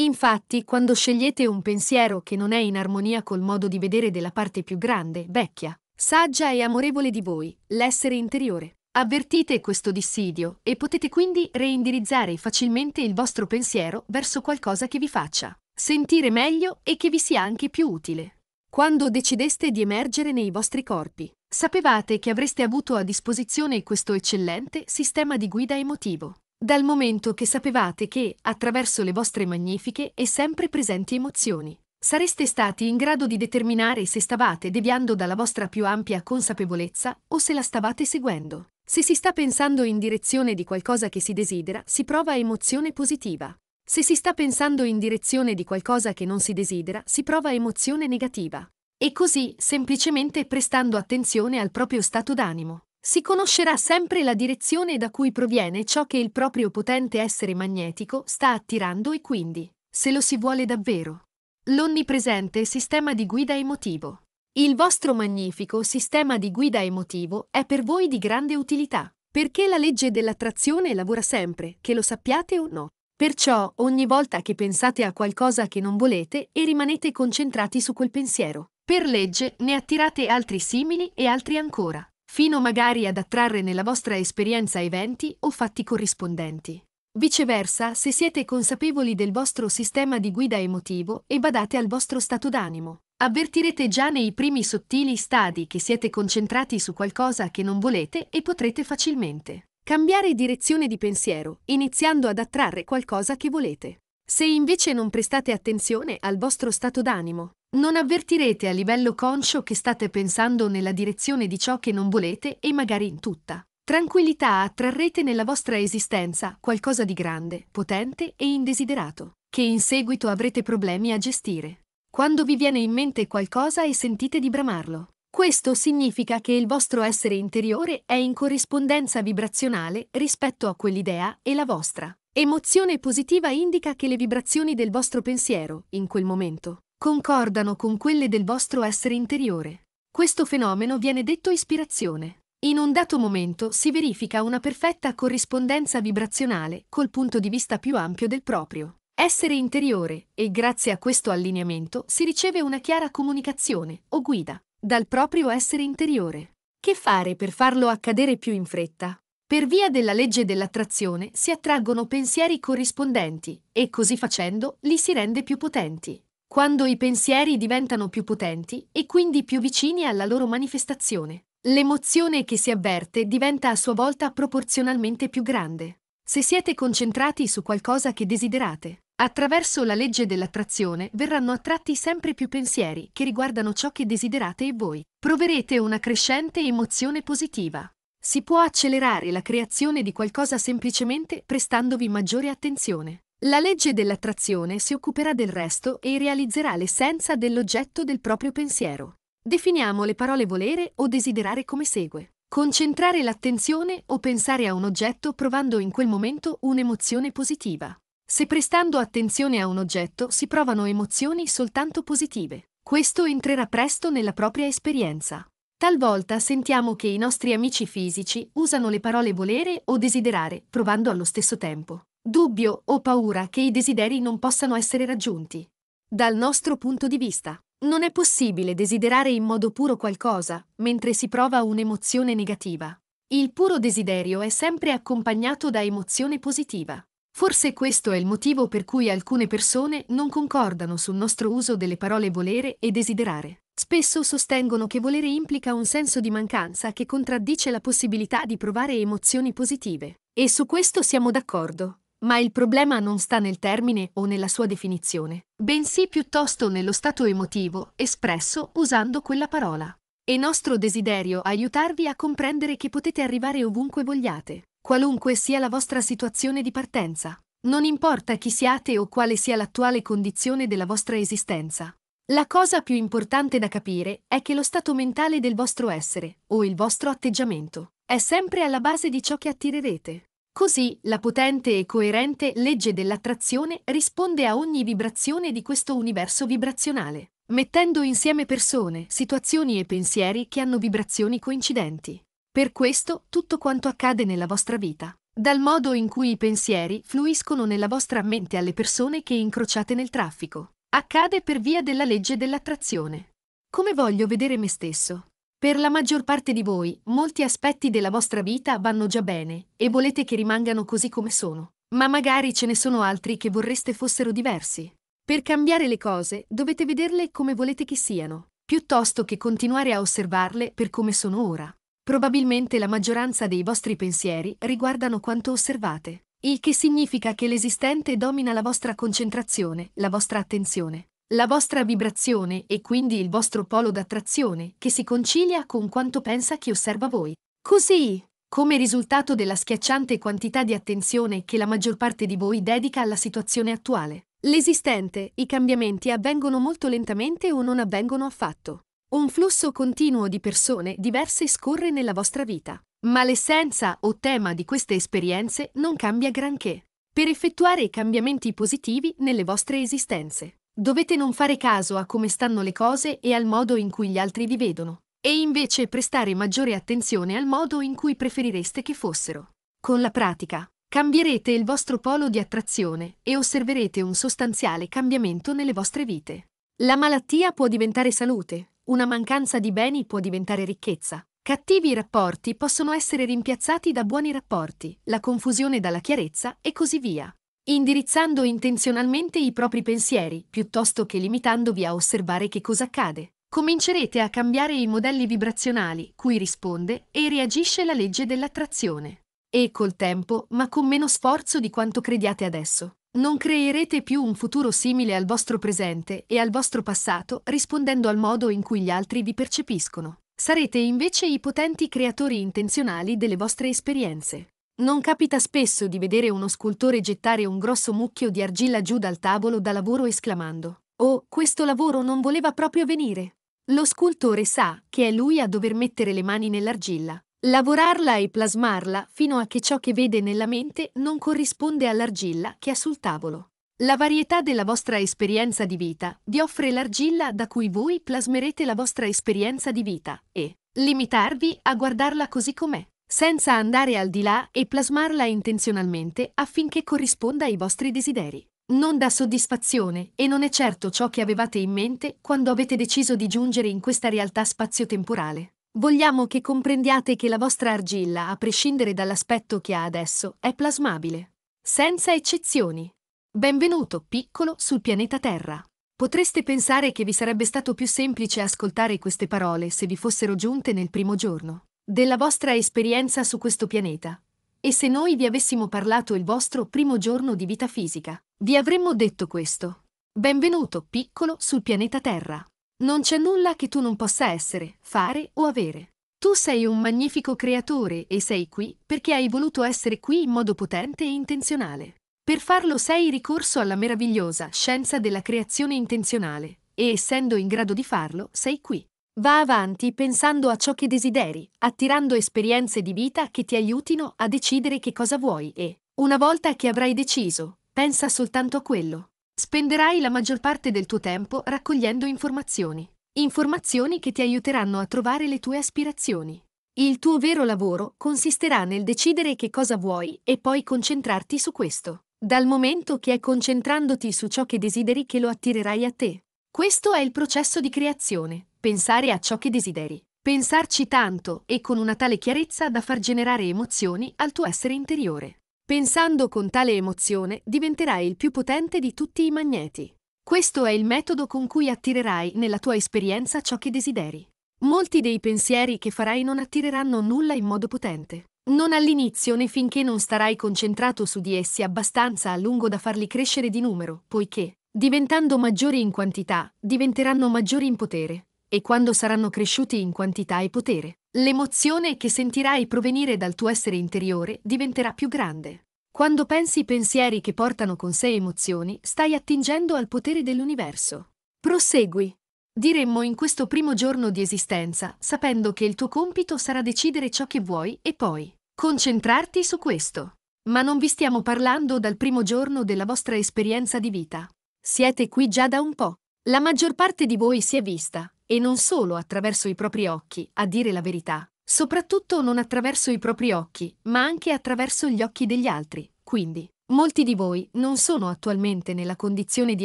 Infatti, quando scegliete un pensiero che non è in armonia col modo di vedere della parte più grande, vecchia, saggia e amorevole di voi, l'essere interiore, avvertite questo dissidio e potete quindi reindirizzare facilmente il vostro pensiero verso qualcosa che vi faccia sentire meglio e che vi sia anche più utile. Quando decideste di emergere nei vostri corpi, sapevate che avreste avuto a disposizione questo eccellente sistema di guida emotivo, dal momento che sapevate che, attraverso le vostre magnifiche e sempre presenti emozioni, sareste stati in grado di determinare se stavate deviando dalla vostra più ampia consapevolezza o se la stavate seguendo. Se si sta pensando in direzione di qualcosa che si desidera, si prova emozione positiva. Se si sta pensando in direzione di qualcosa che non si desidera, si prova emozione negativa. E così, semplicemente prestando attenzione al proprio stato d'animo, si conoscerà sempre la direzione da cui proviene ciò che il proprio potente essere magnetico sta attirando e quindi, se lo si vuole davvero. L'onnipresente sistema di guida emotivo. Il vostro magnifico sistema di guida emotivo è per voi di grande utilità, perché la legge dell'attrazione lavora sempre, che lo sappiate o no. Perciò ogni volta che pensate a qualcosa che non volete e rimanete concentrati su quel pensiero, per legge ne attirate altri simili e altri ancora, fino magari ad attrarre nella vostra esperienza eventi o fatti corrispondenti. Viceversa, se siete consapevoli del vostro sistema di guida emotivo e badate al vostro stato d'animo, avvertirete già nei primi sottili stadi che siete concentrati su qualcosa che non volete e potrete facilmente Cambiare direzione di pensiero, iniziando ad attrarre qualcosa che volete. Se invece non prestate attenzione al vostro stato d'animo, non avvertirete a livello conscio che state pensando nella direzione di ciò che non volete e magari in tutta. Tranquillità attrarrete nella vostra esistenza qualcosa di grande, potente e indesiderato, che in seguito avrete problemi a gestire. Quando vi viene in mente qualcosa e sentite di bramarlo, questo significa che il vostro essere interiore è in corrispondenza vibrazionale rispetto a quell'idea e la vostra. Emozione positiva indica che le vibrazioni del vostro pensiero, in quel momento, concordano con quelle del vostro essere interiore. Questo fenomeno viene detto ispirazione. In un dato momento si verifica una perfetta corrispondenza vibrazionale col punto di vista più ampio del proprio essere interiore e grazie a questo allineamento si riceve una chiara comunicazione o guida dal proprio essere interiore. Che fare per farlo accadere più in fretta? Per via della legge dell'attrazione si attraggono pensieri corrispondenti e così facendo li si rende più potenti. Quando i pensieri diventano più potenti e quindi più vicini alla loro manifestazione, l'emozione che si avverte diventa a sua volta proporzionalmente più grande. Se siete concentrati su qualcosa che desiderate, Attraverso la legge dell'attrazione verranno attratti sempre più pensieri che riguardano ciò che desiderate e voi. Proverete una crescente emozione positiva. Si può accelerare la creazione di qualcosa semplicemente prestandovi maggiore attenzione. La legge dell'attrazione si occuperà del resto e realizzerà l'essenza dell'oggetto del proprio pensiero. Definiamo le parole volere o desiderare come segue. Concentrare l'attenzione o pensare a un oggetto provando in quel momento un'emozione positiva. Se prestando attenzione a un oggetto si provano emozioni soltanto positive, questo entrerà presto nella propria esperienza. Talvolta sentiamo che i nostri amici fisici usano le parole volere o desiderare, provando allo stesso tempo dubbio o paura che i desideri non possano essere raggiunti. Dal nostro punto di vista, non è possibile desiderare in modo puro qualcosa mentre si prova un'emozione negativa. Il puro desiderio è sempre accompagnato da emozione positiva. Forse questo è il motivo per cui alcune persone non concordano sul nostro uso delle parole volere e desiderare. Spesso sostengono che volere implica un senso di mancanza che contraddice la possibilità di provare emozioni positive. E su questo siamo d'accordo. Ma il problema non sta nel termine o nella sua definizione, bensì piuttosto nello stato emotivo espresso usando quella parola. È nostro desiderio aiutarvi a comprendere che potete arrivare ovunque vogliate qualunque sia la vostra situazione di partenza. Non importa chi siate o quale sia l'attuale condizione della vostra esistenza. La cosa più importante da capire è che lo stato mentale del vostro essere, o il vostro atteggiamento, è sempre alla base di ciò che attirerete. Così, la potente e coerente legge dell'attrazione risponde a ogni vibrazione di questo universo vibrazionale, mettendo insieme persone, situazioni e pensieri che hanno vibrazioni coincidenti. Per questo tutto quanto accade nella vostra vita, dal modo in cui i pensieri fluiscono nella vostra mente alle persone che incrociate nel traffico, accade per via della legge dell'attrazione. Come voglio vedere me stesso? Per la maggior parte di voi, molti aspetti della vostra vita vanno già bene e volete che rimangano così come sono, ma magari ce ne sono altri che vorreste fossero diversi. Per cambiare le cose dovete vederle come volete che siano, piuttosto che continuare a osservarle per come sono ora. Probabilmente la maggioranza dei vostri pensieri riguardano quanto osservate, il che significa che l'esistente domina la vostra concentrazione, la vostra attenzione, la vostra vibrazione e quindi il vostro polo d'attrazione che si concilia con quanto pensa chi osserva voi. Così, come risultato della schiacciante quantità di attenzione che la maggior parte di voi dedica alla situazione attuale, l'esistente, i cambiamenti avvengono molto lentamente o non avvengono affatto. Un flusso continuo di persone diverse scorre nella vostra vita, ma l'essenza o tema di queste esperienze non cambia granché. Per effettuare cambiamenti positivi nelle vostre esistenze, dovete non fare caso a come stanno le cose e al modo in cui gli altri vi vedono, e invece prestare maggiore attenzione al modo in cui preferireste che fossero. Con la pratica, cambierete il vostro polo di attrazione e osserverete un sostanziale cambiamento nelle vostre vite. La malattia può diventare salute, una mancanza di beni può diventare ricchezza. Cattivi rapporti possono essere rimpiazzati da buoni rapporti, la confusione dalla chiarezza e così via. Indirizzando intenzionalmente i propri pensieri, piuttosto che limitandovi a osservare che cosa accade, comincerete a cambiare i modelli vibrazionali cui risponde e reagisce la legge dell'attrazione. E col tempo, ma con meno sforzo di quanto crediate adesso, non creerete più un futuro simile al vostro presente e al vostro passato rispondendo al modo in cui gli altri vi percepiscono. Sarete invece i potenti creatori intenzionali delle vostre esperienze. Non capita spesso di vedere uno scultore gettare un grosso mucchio di argilla giù dal tavolo da lavoro esclamando Oh, questo lavoro non voleva proprio venire. Lo scultore sa che è lui a dover mettere le mani nell'argilla, Lavorarla e plasmarla fino a che ciò che vede nella mente non corrisponde all'argilla che ha sul tavolo. La varietà della vostra esperienza di vita vi offre l'argilla da cui voi plasmerete la vostra esperienza di vita e limitarvi a guardarla così com'è, senza andare al di là e plasmarla intenzionalmente affinché corrisponda ai vostri desideri. Non dà soddisfazione e non è certo ciò che avevate in mente quando avete deciso di giungere in questa realtà spazio-temporale. Vogliamo che comprendiate che la vostra argilla, a prescindere dall'aspetto che ha adesso, è plasmabile. Senza eccezioni. Benvenuto, piccolo, sul pianeta Terra. Potreste pensare che vi sarebbe stato più semplice ascoltare queste parole se vi fossero giunte nel primo giorno della vostra esperienza su questo pianeta. E se noi vi avessimo parlato il vostro primo giorno di vita fisica, vi avremmo detto questo. Benvenuto, piccolo, sul pianeta Terra. Non c'è nulla che tu non possa essere, fare o avere. Tu sei un magnifico creatore e sei qui perché hai voluto essere qui in modo potente e intenzionale. Per farlo sei ricorso alla meravigliosa scienza della creazione intenzionale e essendo in grado di farlo sei qui. Va avanti pensando a ciò che desideri, attirando esperienze di vita che ti aiutino a decidere che cosa vuoi e, una volta che avrai deciso, pensa soltanto a quello. Spenderai la maggior parte del tuo tempo raccogliendo informazioni. Informazioni che ti aiuteranno a trovare le tue aspirazioni. Il tuo vero lavoro consisterà nel decidere che cosa vuoi e poi concentrarti su questo. Dal momento che è concentrandoti su ciò che desideri che lo attirerai a te. Questo è il processo di creazione, pensare a ciò che desideri. Pensarci tanto e con una tale chiarezza da far generare emozioni al tuo essere interiore. Pensando con tale emozione diventerai il più potente di tutti i magneti. Questo è il metodo con cui attirerai nella tua esperienza ciò che desideri. Molti dei pensieri che farai non attireranno nulla in modo potente. Non all'inizio né finché non starai concentrato su di essi abbastanza a lungo da farli crescere di numero, poiché, diventando maggiori in quantità, diventeranno maggiori in potere, e quando saranno cresciuti in quantità e potere, L'emozione che sentirai provenire dal tuo essere interiore diventerà più grande. Quando pensi pensieri che portano con sé emozioni, stai attingendo al potere dell'universo. Prosegui. Diremmo in questo primo giorno di esistenza, sapendo che il tuo compito sarà decidere ciò che vuoi e poi concentrarti su questo. Ma non vi stiamo parlando dal primo giorno della vostra esperienza di vita. Siete qui già da un po'. La maggior parte di voi si è vista, e non solo attraverso i propri occhi, a dire la verità, soprattutto non attraverso i propri occhi, ma anche attraverso gli occhi degli altri. Quindi, molti di voi non sono attualmente nella condizione di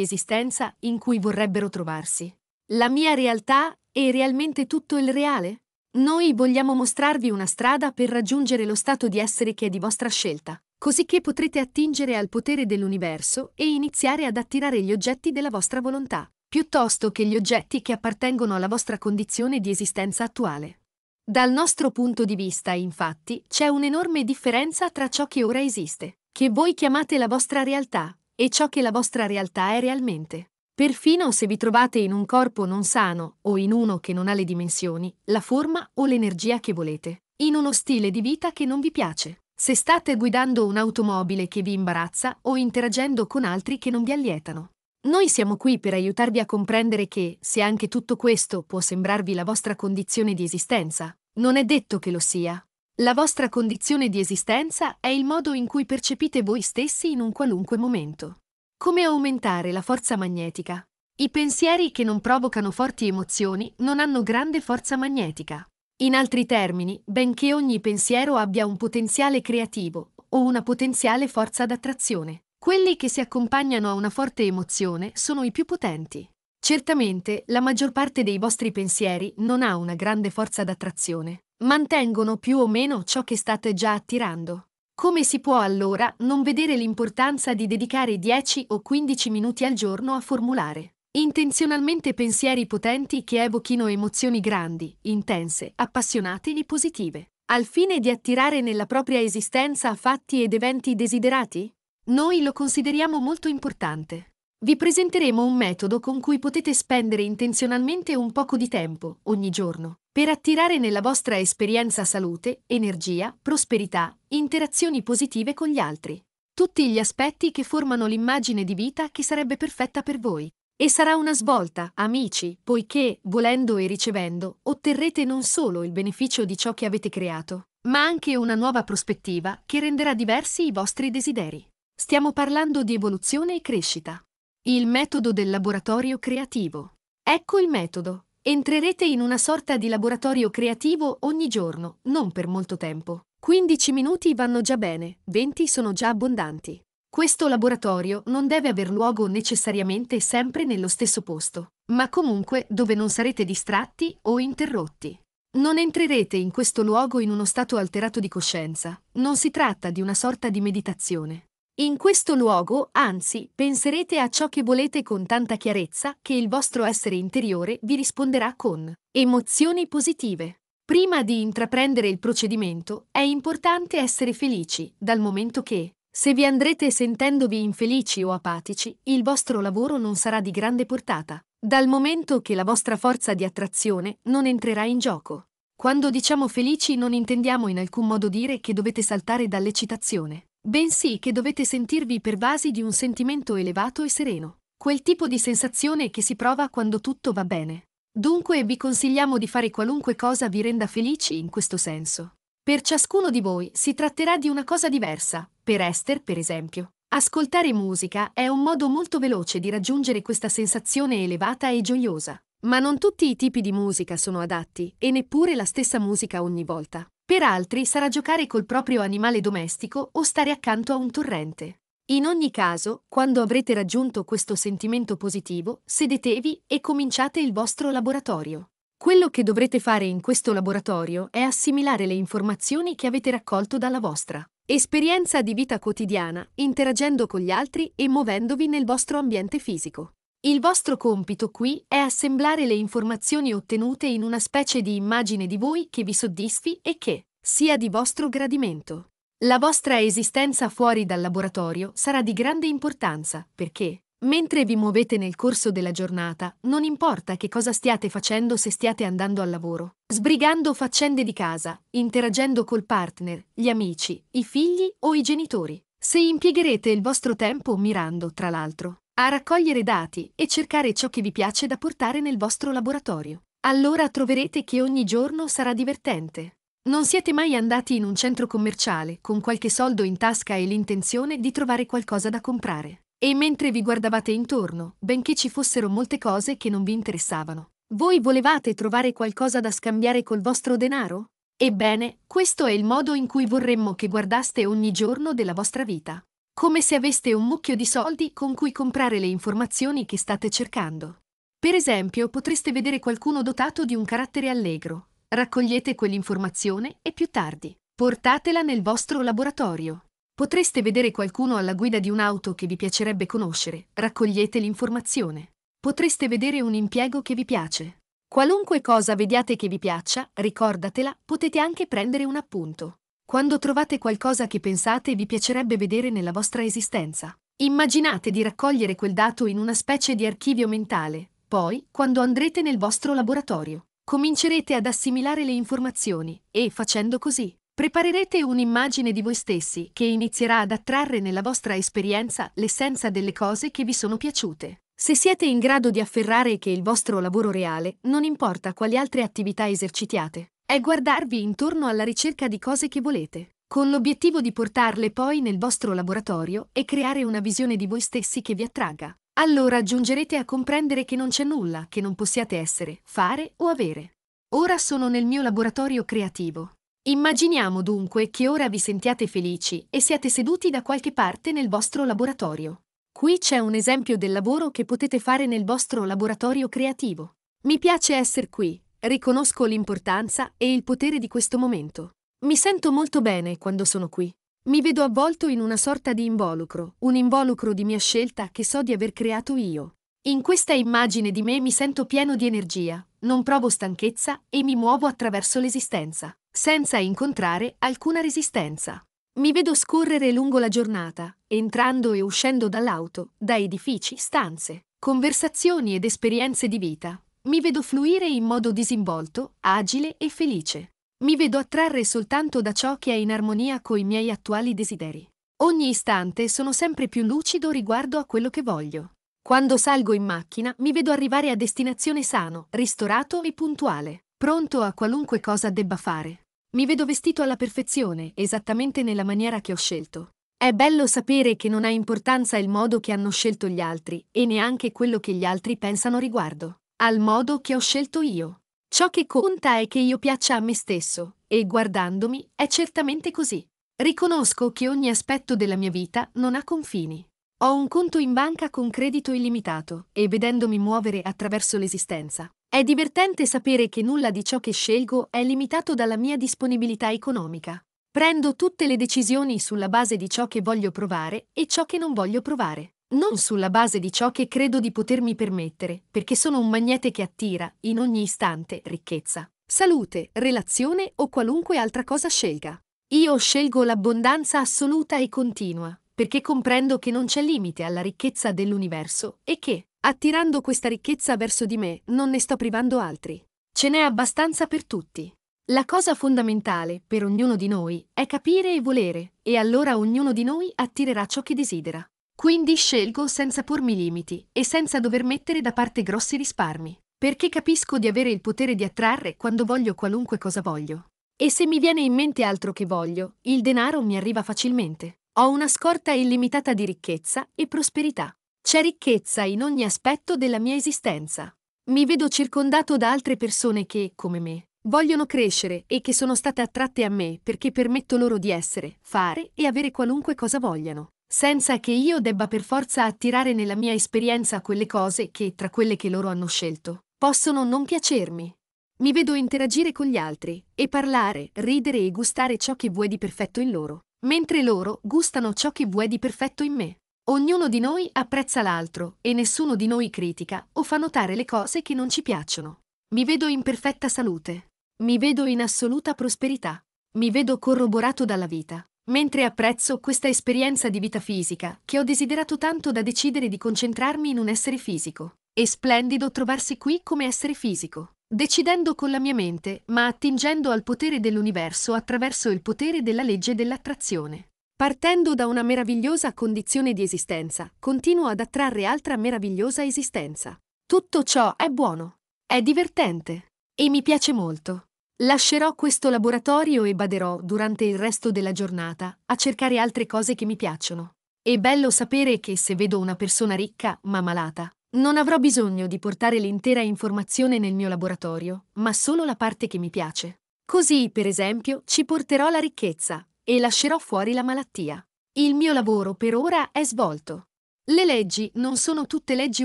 esistenza in cui vorrebbero trovarsi. La mia realtà è realmente tutto il reale? Noi vogliamo mostrarvi una strada per raggiungere lo stato di essere che è di vostra scelta, così che potrete attingere al potere dell'universo e iniziare ad attirare gli oggetti della vostra volontà piuttosto che gli oggetti che appartengono alla vostra condizione di esistenza attuale. Dal nostro punto di vista, infatti, c'è un'enorme differenza tra ciò che ora esiste, che voi chiamate la vostra realtà, e ciò che la vostra realtà è realmente. Perfino se vi trovate in un corpo non sano o in uno che non ha le dimensioni, la forma o l'energia che volete, in uno stile di vita che non vi piace, se state guidando un'automobile che vi imbarazza o interagendo con altri che non vi allietano. Noi siamo qui per aiutarvi a comprendere che, se anche tutto questo può sembrarvi la vostra condizione di esistenza, non è detto che lo sia. La vostra condizione di esistenza è il modo in cui percepite voi stessi in un qualunque momento. Come aumentare la forza magnetica? I pensieri che non provocano forti emozioni non hanno grande forza magnetica. In altri termini, benché ogni pensiero abbia un potenziale creativo o una potenziale forza d'attrazione, quelli che si accompagnano a una forte emozione sono i più potenti. Certamente la maggior parte dei vostri pensieri non ha una grande forza d'attrazione. Mantengono più o meno ciò che state già attirando. Come si può allora non vedere l'importanza di dedicare 10 o 15 minuti al giorno a formulare intenzionalmente pensieri potenti che evochino emozioni grandi, intense, appassionate e positive, al fine di attirare nella propria esistenza fatti ed eventi desiderati? Noi lo consideriamo molto importante. Vi presenteremo un metodo con cui potete spendere intenzionalmente un poco di tempo, ogni giorno, per attirare nella vostra esperienza salute, energia, prosperità, interazioni positive con gli altri. Tutti gli aspetti che formano l'immagine di vita che sarebbe perfetta per voi. E sarà una svolta, amici, poiché, volendo e ricevendo, otterrete non solo il beneficio di ciò che avete creato, ma anche una nuova prospettiva che renderà diversi i vostri desideri. Stiamo parlando di evoluzione e crescita. Il metodo del laboratorio creativo. Ecco il metodo. Entrerete in una sorta di laboratorio creativo ogni giorno, non per molto tempo. 15 minuti vanno già bene, 20 sono già abbondanti. Questo laboratorio non deve aver luogo necessariamente sempre nello stesso posto, ma comunque dove non sarete distratti o interrotti. Non entrerete in questo luogo in uno stato alterato di coscienza, non si tratta di una sorta di meditazione. In questo luogo, anzi, penserete a ciò che volete con tanta chiarezza che il vostro essere interiore vi risponderà con emozioni positive. Prima di intraprendere il procedimento, è importante essere felici, dal momento che, se vi andrete sentendovi infelici o apatici, il vostro lavoro non sarà di grande portata, dal momento che la vostra forza di attrazione non entrerà in gioco. Quando diciamo felici non intendiamo in alcun modo dire che dovete saltare dall'eccitazione bensì che dovete sentirvi pervasi di un sentimento elevato e sereno, quel tipo di sensazione che si prova quando tutto va bene. Dunque vi consigliamo di fare qualunque cosa vi renda felici in questo senso. Per ciascuno di voi si tratterà di una cosa diversa, per Esther per esempio. Ascoltare musica è un modo molto veloce di raggiungere questa sensazione elevata e gioiosa, ma non tutti i tipi di musica sono adatti e neppure la stessa musica ogni volta. Per altri sarà giocare col proprio animale domestico o stare accanto a un torrente. In ogni caso, quando avrete raggiunto questo sentimento positivo, sedetevi e cominciate il vostro laboratorio. Quello che dovrete fare in questo laboratorio è assimilare le informazioni che avete raccolto dalla vostra esperienza di vita quotidiana, interagendo con gli altri e muovendovi nel vostro ambiente fisico. Il vostro compito qui è assemblare le informazioni ottenute in una specie di immagine di voi che vi soddisfi e che sia di vostro gradimento. La vostra esistenza fuori dal laboratorio sarà di grande importanza perché, mentre vi muovete nel corso della giornata, non importa che cosa stiate facendo se stiate andando al lavoro, sbrigando faccende di casa, interagendo col partner, gli amici, i figli o i genitori. Se impiegherete il vostro tempo mirando, tra l'altro, a raccogliere dati e cercare ciò che vi piace da portare nel vostro laboratorio. Allora troverete che ogni giorno sarà divertente. Non siete mai andati in un centro commerciale con qualche soldo in tasca e l'intenzione di trovare qualcosa da comprare. E mentre vi guardavate intorno, benché ci fossero molte cose che non vi interessavano, voi volevate trovare qualcosa da scambiare col vostro denaro? Ebbene, questo è il modo in cui vorremmo che guardaste ogni giorno della vostra vita come se aveste un mucchio di soldi con cui comprare le informazioni che state cercando. Per esempio, potreste vedere qualcuno dotato di un carattere allegro. Raccogliete quell'informazione e più tardi portatela nel vostro laboratorio. Potreste vedere qualcuno alla guida di un'auto che vi piacerebbe conoscere. Raccogliete l'informazione. Potreste vedere un impiego che vi piace. Qualunque cosa vediate che vi piaccia, ricordatela, potete anche prendere un appunto. Quando trovate qualcosa che pensate vi piacerebbe vedere nella vostra esistenza, immaginate di raccogliere quel dato in una specie di archivio mentale, poi, quando andrete nel vostro laboratorio, comincerete ad assimilare le informazioni e, facendo così, preparerete un'immagine di voi stessi che inizierà ad attrarre nella vostra esperienza l'essenza delle cose che vi sono piaciute. Se siete in grado di afferrare che il vostro lavoro reale, non importa quali altre attività esercitiate, è guardarvi intorno alla ricerca di cose che volete, con l'obiettivo di portarle poi nel vostro laboratorio e creare una visione di voi stessi che vi attragga. Allora giungerete a comprendere che non c'è nulla che non possiate essere, fare o avere. Ora sono nel mio laboratorio creativo. Immaginiamo dunque che ora vi sentiate felici e siate seduti da qualche parte nel vostro laboratorio. Qui c'è un esempio del lavoro che potete fare nel vostro laboratorio creativo. Mi piace essere qui, Riconosco l'importanza e il potere di questo momento. Mi sento molto bene quando sono qui. Mi vedo avvolto in una sorta di involucro, un involucro di mia scelta che so di aver creato io. In questa immagine di me mi sento pieno di energia, non provo stanchezza e mi muovo attraverso l'esistenza, senza incontrare alcuna resistenza. Mi vedo scorrere lungo la giornata, entrando e uscendo dall'auto, da edifici, stanze, conversazioni ed esperienze di vita, mi vedo fluire in modo disinvolto, agile e felice. Mi vedo attrarre soltanto da ciò che è in armonia coi miei attuali desideri. Ogni istante sono sempre più lucido riguardo a quello che voglio. Quando salgo in macchina mi vedo arrivare a destinazione sano, ristorato e puntuale, pronto a qualunque cosa debba fare. Mi vedo vestito alla perfezione, esattamente nella maniera che ho scelto. È bello sapere che non ha importanza il modo che hanno scelto gli altri e neanche quello che gli altri pensano riguardo al modo che ho scelto io. Ciò che conta è che io piaccia a me stesso, e guardandomi è certamente così. Riconosco che ogni aspetto della mia vita non ha confini. Ho un conto in banca con credito illimitato e vedendomi muovere attraverso l'esistenza. È divertente sapere che nulla di ciò che scelgo è limitato dalla mia disponibilità economica. Prendo tutte le decisioni sulla base di ciò che voglio provare e ciò che non voglio provare. Non sulla base di ciò che credo di potermi permettere, perché sono un magnete che attira, in ogni istante, ricchezza, salute, relazione o qualunque altra cosa scelga. Io scelgo l'abbondanza assoluta e continua, perché comprendo che non c'è limite alla ricchezza dell'universo e che, attirando questa ricchezza verso di me, non ne sto privando altri. Ce n'è abbastanza per tutti. La cosa fondamentale per ognuno di noi è capire e volere, e allora ognuno di noi attirerà ciò che desidera. Quindi scelgo senza pormi limiti e senza dover mettere da parte grossi risparmi, perché capisco di avere il potere di attrarre quando voglio qualunque cosa voglio. E se mi viene in mente altro che voglio, il denaro mi arriva facilmente. Ho una scorta illimitata di ricchezza e prosperità. C'è ricchezza in ogni aspetto della mia esistenza. Mi vedo circondato da altre persone che, come me, vogliono crescere e che sono state attratte a me perché permetto loro di essere, fare e avere qualunque cosa vogliano senza che io debba per forza attirare nella mia esperienza quelle cose che, tra quelle che loro hanno scelto, possono non piacermi. Mi vedo interagire con gli altri e parlare, ridere e gustare ciò che vuoi di perfetto in loro, mentre loro gustano ciò che vuoi di perfetto in me. Ognuno di noi apprezza l'altro e nessuno di noi critica o fa notare le cose che non ci piacciono. Mi vedo in perfetta salute. Mi vedo in assoluta prosperità. Mi vedo corroborato dalla vita. Mentre apprezzo questa esperienza di vita fisica, che ho desiderato tanto da decidere di concentrarmi in un essere fisico. È splendido trovarsi qui come essere fisico, decidendo con la mia mente, ma attingendo al potere dell'universo attraverso il potere della legge dell'attrazione. Partendo da una meravigliosa condizione di esistenza, continuo ad attrarre altra meravigliosa esistenza. Tutto ciò è buono, è divertente e mi piace molto. Lascerò questo laboratorio e baderò durante il resto della giornata a cercare altre cose che mi piacciono. È bello sapere che se vedo una persona ricca ma malata, non avrò bisogno di portare l'intera informazione nel mio laboratorio, ma solo la parte che mi piace. Così, per esempio, ci porterò la ricchezza e lascerò fuori la malattia. Il mio lavoro per ora è svolto. Le leggi non sono tutte leggi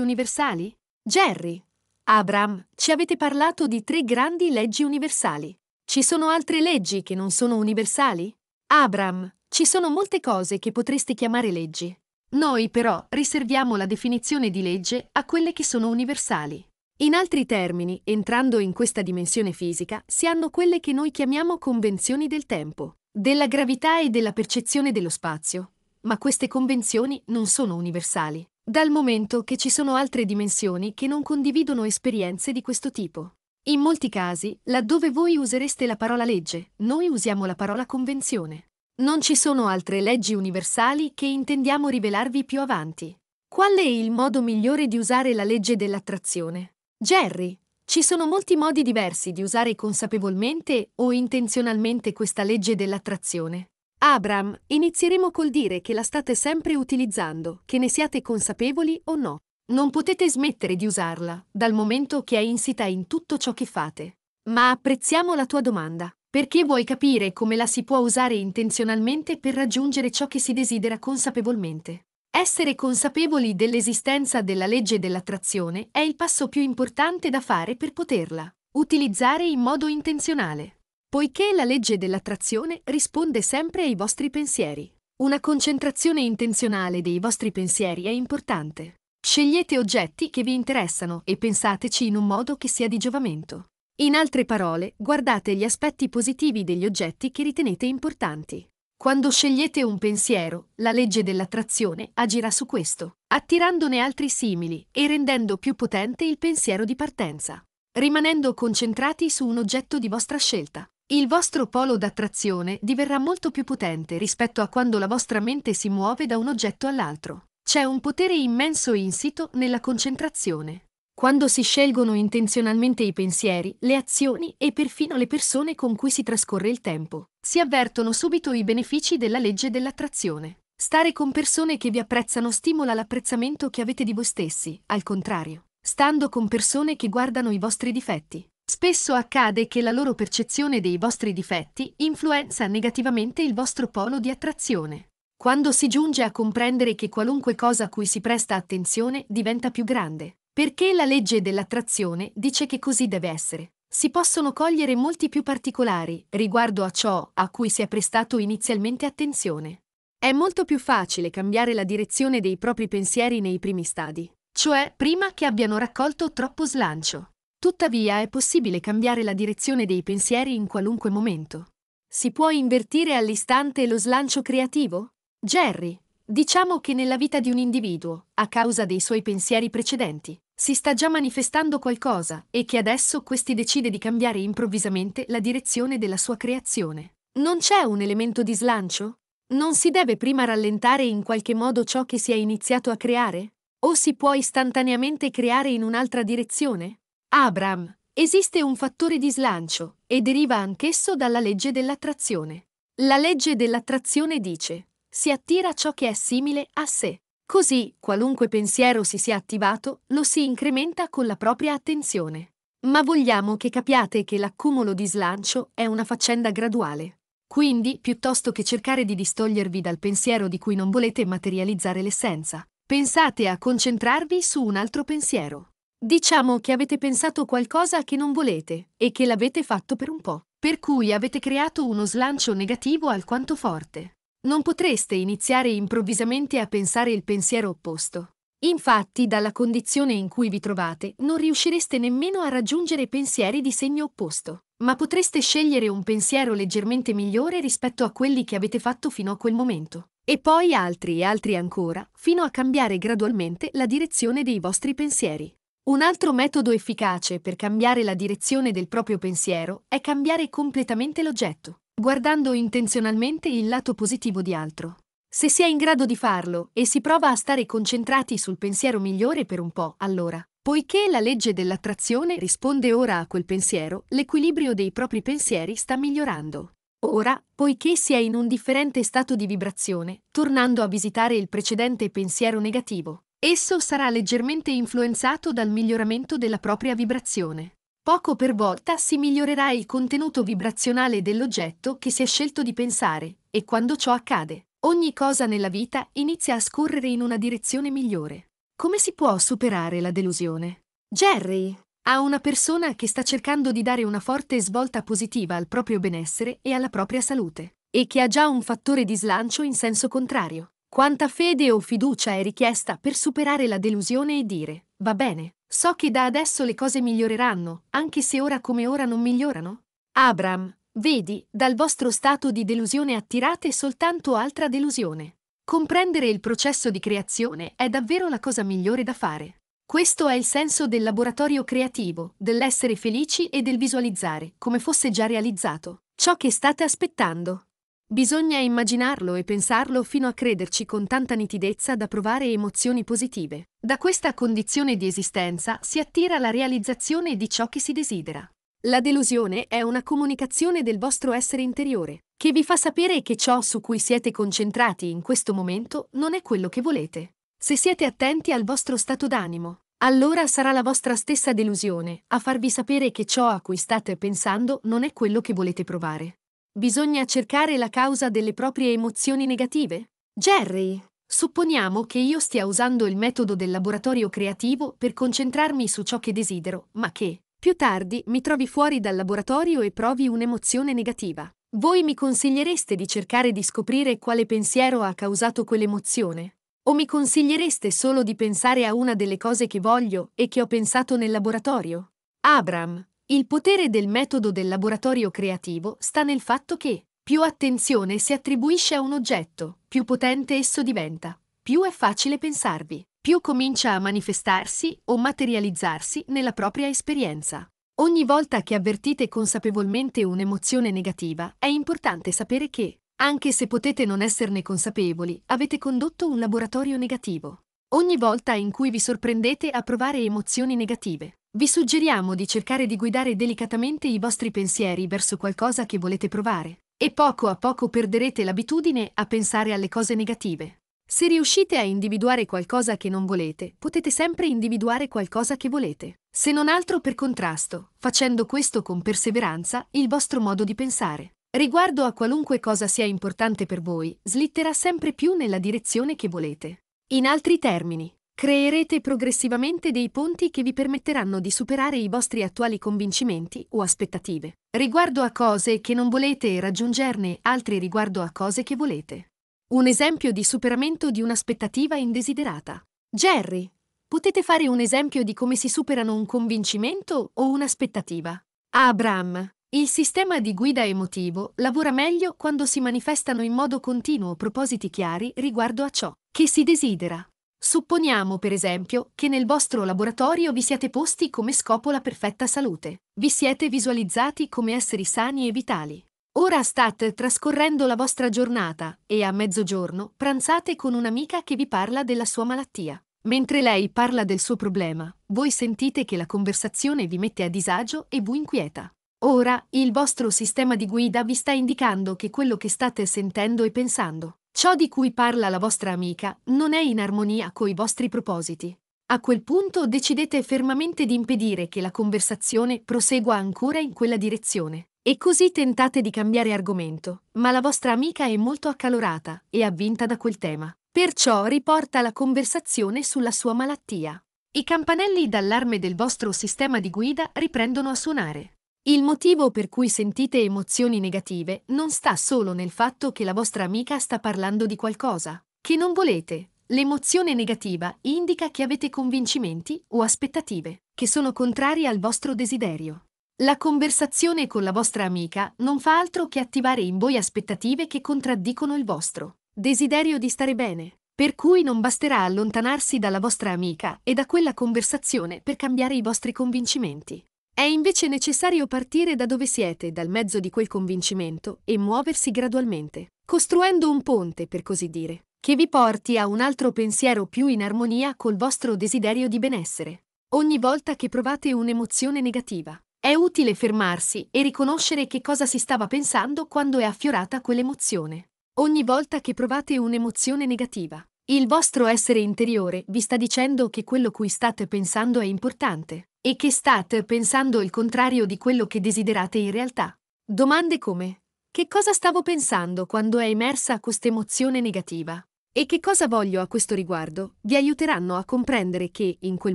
universali? Jerry, Abram, ci avete parlato di tre grandi leggi universali. Ci sono altre leggi che non sono universali? Abram, ci sono molte cose che potreste chiamare leggi. Noi però riserviamo la definizione di legge a quelle che sono universali. In altri termini, entrando in questa dimensione fisica, si hanno quelle che noi chiamiamo convenzioni del tempo, della gravità e della percezione dello spazio, ma queste convenzioni non sono universali dal momento che ci sono altre dimensioni che non condividono esperienze di questo tipo. In molti casi, laddove voi usereste la parola legge, noi usiamo la parola convenzione. Non ci sono altre leggi universali che intendiamo rivelarvi più avanti. Qual è il modo migliore di usare la legge dell'attrazione? Jerry, ci sono molti modi diversi di usare consapevolmente o intenzionalmente questa legge dell'attrazione. Abram, inizieremo col dire che la state sempre utilizzando, che ne siate consapevoli o no. Non potete smettere di usarla, dal momento che è insita in tutto ciò che fate. Ma apprezziamo la tua domanda, perché vuoi capire come la si può usare intenzionalmente per raggiungere ciò che si desidera consapevolmente. Essere consapevoli dell'esistenza della legge dell'attrazione è il passo più importante da fare per poterla utilizzare in modo intenzionale poiché la legge dell'attrazione risponde sempre ai vostri pensieri. Una concentrazione intenzionale dei vostri pensieri è importante. Scegliete oggetti che vi interessano e pensateci in un modo che sia di giovamento. In altre parole, guardate gli aspetti positivi degli oggetti che ritenete importanti. Quando scegliete un pensiero, la legge dell'attrazione agirà su questo, attirandone altri simili e rendendo più potente il pensiero di partenza, rimanendo concentrati su un oggetto di vostra scelta il vostro polo d'attrazione diverrà molto più potente rispetto a quando la vostra mente si muove da un oggetto all'altro. C'è un potere immenso insito nella concentrazione. Quando si scelgono intenzionalmente i pensieri, le azioni e perfino le persone con cui si trascorre il tempo, si avvertono subito i benefici della legge dell'attrazione. Stare con persone che vi apprezzano stimola l'apprezzamento che avete di voi stessi, al contrario, stando con persone che guardano i vostri difetti, Spesso accade che la loro percezione dei vostri difetti influenza negativamente il vostro polo di attrazione. Quando si giunge a comprendere che qualunque cosa a cui si presta attenzione diventa più grande, perché la legge dell'attrazione dice che così deve essere, si possono cogliere molti più particolari riguardo a ciò a cui si è prestato inizialmente attenzione. È molto più facile cambiare la direzione dei propri pensieri nei primi stadi, cioè prima che abbiano raccolto troppo slancio. Tuttavia è possibile cambiare la direzione dei pensieri in qualunque momento. Si può invertire all'istante lo slancio creativo? Jerry, diciamo che nella vita di un individuo, a causa dei suoi pensieri precedenti, si sta già manifestando qualcosa e che adesso questi decide di cambiare improvvisamente la direzione della sua creazione. Non c'è un elemento di slancio? Non si deve prima rallentare in qualche modo ciò che si è iniziato a creare? O si può istantaneamente creare in un'altra direzione? Abram, esiste un fattore di slancio, e deriva anch'esso dalla legge dell'attrazione. La legge dell'attrazione dice, si attira ciò che è simile a sé. Così, qualunque pensiero si sia attivato, lo si incrementa con la propria attenzione. Ma vogliamo che capiate che l'accumulo di slancio è una faccenda graduale. Quindi, piuttosto che cercare di distogliervi dal pensiero di cui non volete materializzare l'essenza, pensate a concentrarvi su un altro pensiero. Diciamo che avete pensato qualcosa che non volete e che l'avete fatto per un po', per cui avete creato uno slancio negativo alquanto forte. Non potreste iniziare improvvisamente a pensare il pensiero opposto. Infatti, dalla condizione in cui vi trovate, non riuscireste nemmeno a raggiungere pensieri di segno opposto, ma potreste scegliere un pensiero leggermente migliore rispetto a quelli che avete fatto fino a quel momento, e poi altri e altri ancora, fino a cambiare gradualmente la direzione dei vostri pensieri. Un altro metodo efficace per cambiare la direzione del proprio pensiero è cambiare completamente l'oggetto, guardando intenzionalmente il lato positivo di altro. Se si è in grado di farlo e si prova a stare concentrati sul pensiero migliore per un po', allora, poiché la legge dell'attrazione risponde ora a quel pensiero, l'equilibrio dei propri pensieri sta migliorando. Ora, poiché si è in un differente stato di vibrazione, tornando a visitare il precedente pensiero negativo, Esso sarà leggermente influenzato dal miglioramento della propria vibrazione. Poco per volta si migliorerà il contenuto vibrazionale dell'oggetto che si è scelto di pensare, e quando ciò accade, ogni cosa nella vita inizia a scorrere in una direzione migliore. Come si può superare la delusione? Jerry, ha una persona che sta cercando di dare una forte svolta positiva al proprio benessere e alla propria salute, e che ha già un fattore di slancio in senso contrario. Quanta fede o fiducia è richiesta per superare la delusione e dire, va bene, so che da adesso le cose miglioreranno, anche se ora come ora non migliorano? Abram, vedi, dal vostro stato di delusione attirate soltanto altra delusione. Comprendere il processo di creazione è davvero la cosa migliore da fare. Questo è il senso del laboratorio creativo, dell'essere felici e del visualizzare, come fosse già realizzato, ciò che state aspettando. Bisogna immaginarlo e pensarlo fino a crederci con tanta nitidezza da provare emozioni positive. Da questa condizione di esistenza si attira la realizzazione di ciò che si desidera. La delusione è una comunicazione del vostro essere interiore, che vi fa sapere che ciò su cui siete concentrati in questo momento non è quello che volete. Se siete attenti al vostro stato d'animo, allora sarà la vostra stessa delusione a farvi sapere che ciò a cui state pensando non è quello che volete provare. Bisogna cercare la causa delle proprie emozioni negative? Jerry, supponiamo che io stia usando il metodo del laboratorio creativo per concentrarmi su ciò che desidero, ma che, più tardi, mi trovi fuori dal laboratorio e provi un'emozione negativa. Voi mi consigliereste di cercare di scoprire quale pensiero ha causato quell'emozione? O mi consigliereste solo di pensare a una delle cose che voglio e che ho pensato nel laboratorio? Abram, il potere del metodo del laboratorio creativo sta nel fatto che più attenzione si attribuisce a un oggetto, più potente esso diventa, più è facile pensarvi, più comincia a manifestarsi o materializzarsi nella propria esperienza. Ogni volta che avvertite consapevolmente un'emozione negativa, è importante sapere che, anche se potete non esserne consapevoli, avete condotto un laboratorio negativo. Ogni volta in cui vi sorprendete a provare emozioni negative, vi suggeriamo di cercare di guidare delicatamente i vostri pensieri verso qualcosa che volete provare, e poco a poco perderete l'abitudine a pensare alle cose negative. Se riuscite a individuare qualcosa che non volete, potete sempre individuare qualcosa che volete, se non altro per contrasto, facendo questo con perseveranza il vostro modo di pensare. Riguardo a qualunque cosa sia importante per voi, slitterà sempre più nella direzione che volete. In altri termini, Creerete progressivamente dei ponti che vi permetteranno di superare i vostri attuali convincimenti o aspettative, riguardo a cose che non volete e raggiungerne altri riguardo a cose che volete. Un esempio di superamento di un'aspettativa indesiderata. Jerry, potete fare un esempio di come si superano un convincimento o un'aspettativa. Abram, il sistema di guida emotivo lavora meglio quando si manifestano in modo continuo propositi chiari riguardo a ciò che si desidera. Supponiamo, per esempio, che nel vostro laboratorio vi siate posti come scopo la perfetta salute. Vi siete visualizzati come esseri sani e vitali. Ora state trascorrendo la vostra giornata e a mezzogiorno pranzate con un'amica che vi parla della sua malattia. Mentre lei parla del suo problema, voi sentite che la conversazione vi mette a disagio e vi inquieta. Ora, il vostro sistema di guida vi sta indicando che quello che state sentendo e pensando Ciò di cui parla la vostra amica non è in armonia coi vostri propositi. A quel punto decidete fermamente di impedire che la conversazione prosegua ancora in quella direzione. E così tentate di cambiare argomento, ma la vostra amica è molto accalorata e avvinta da quel tema. Perciò riporta la conversazione sulla sua malattia. I campanelli d'allarme del vostro sistema di guida riprendono a suonare. Il motivo per cui sentite emozioni negative non sta solo nel fatto che la vostra amica sta parlando di qualcosa che non volete. L'emozione negativa indica che avete convincimenti o aspettative che sono contrari al vostro desiderio. La conversazione con la vostra amica non fa altro che attivare in voi aspettative che contraddicono il vostro desiderio di stare bene, per cui non basterà allontanarsi dalla vostra amica e da quella conversazione per cambiare i vostri convincimenti. È invece necessario partire da dove siete, dal mezzo di quel convincimento, e muoversi gradualmente, costruendo un ponte, per così dire, che vi porti a un altro pensiero più in armonia col vostro desiderio di benessere. Ogni volta che provate un'emozione negativa, è utile fermarsi e riconoscere che cosa si stava pensando quando è affiorata quell'emozione. Ogni volta che provate un'emozione negativa, il vostro essere interiore vi sta dicendo che quello cui state pensando è importante, e che state pensando il contrario di quello che desiderate in realtà. Domande come che cosa stavo pensando quando è immersa questa emozione negativa e che cosa voglio a questo riguardo vi aiuteranno a comprendere che, in quel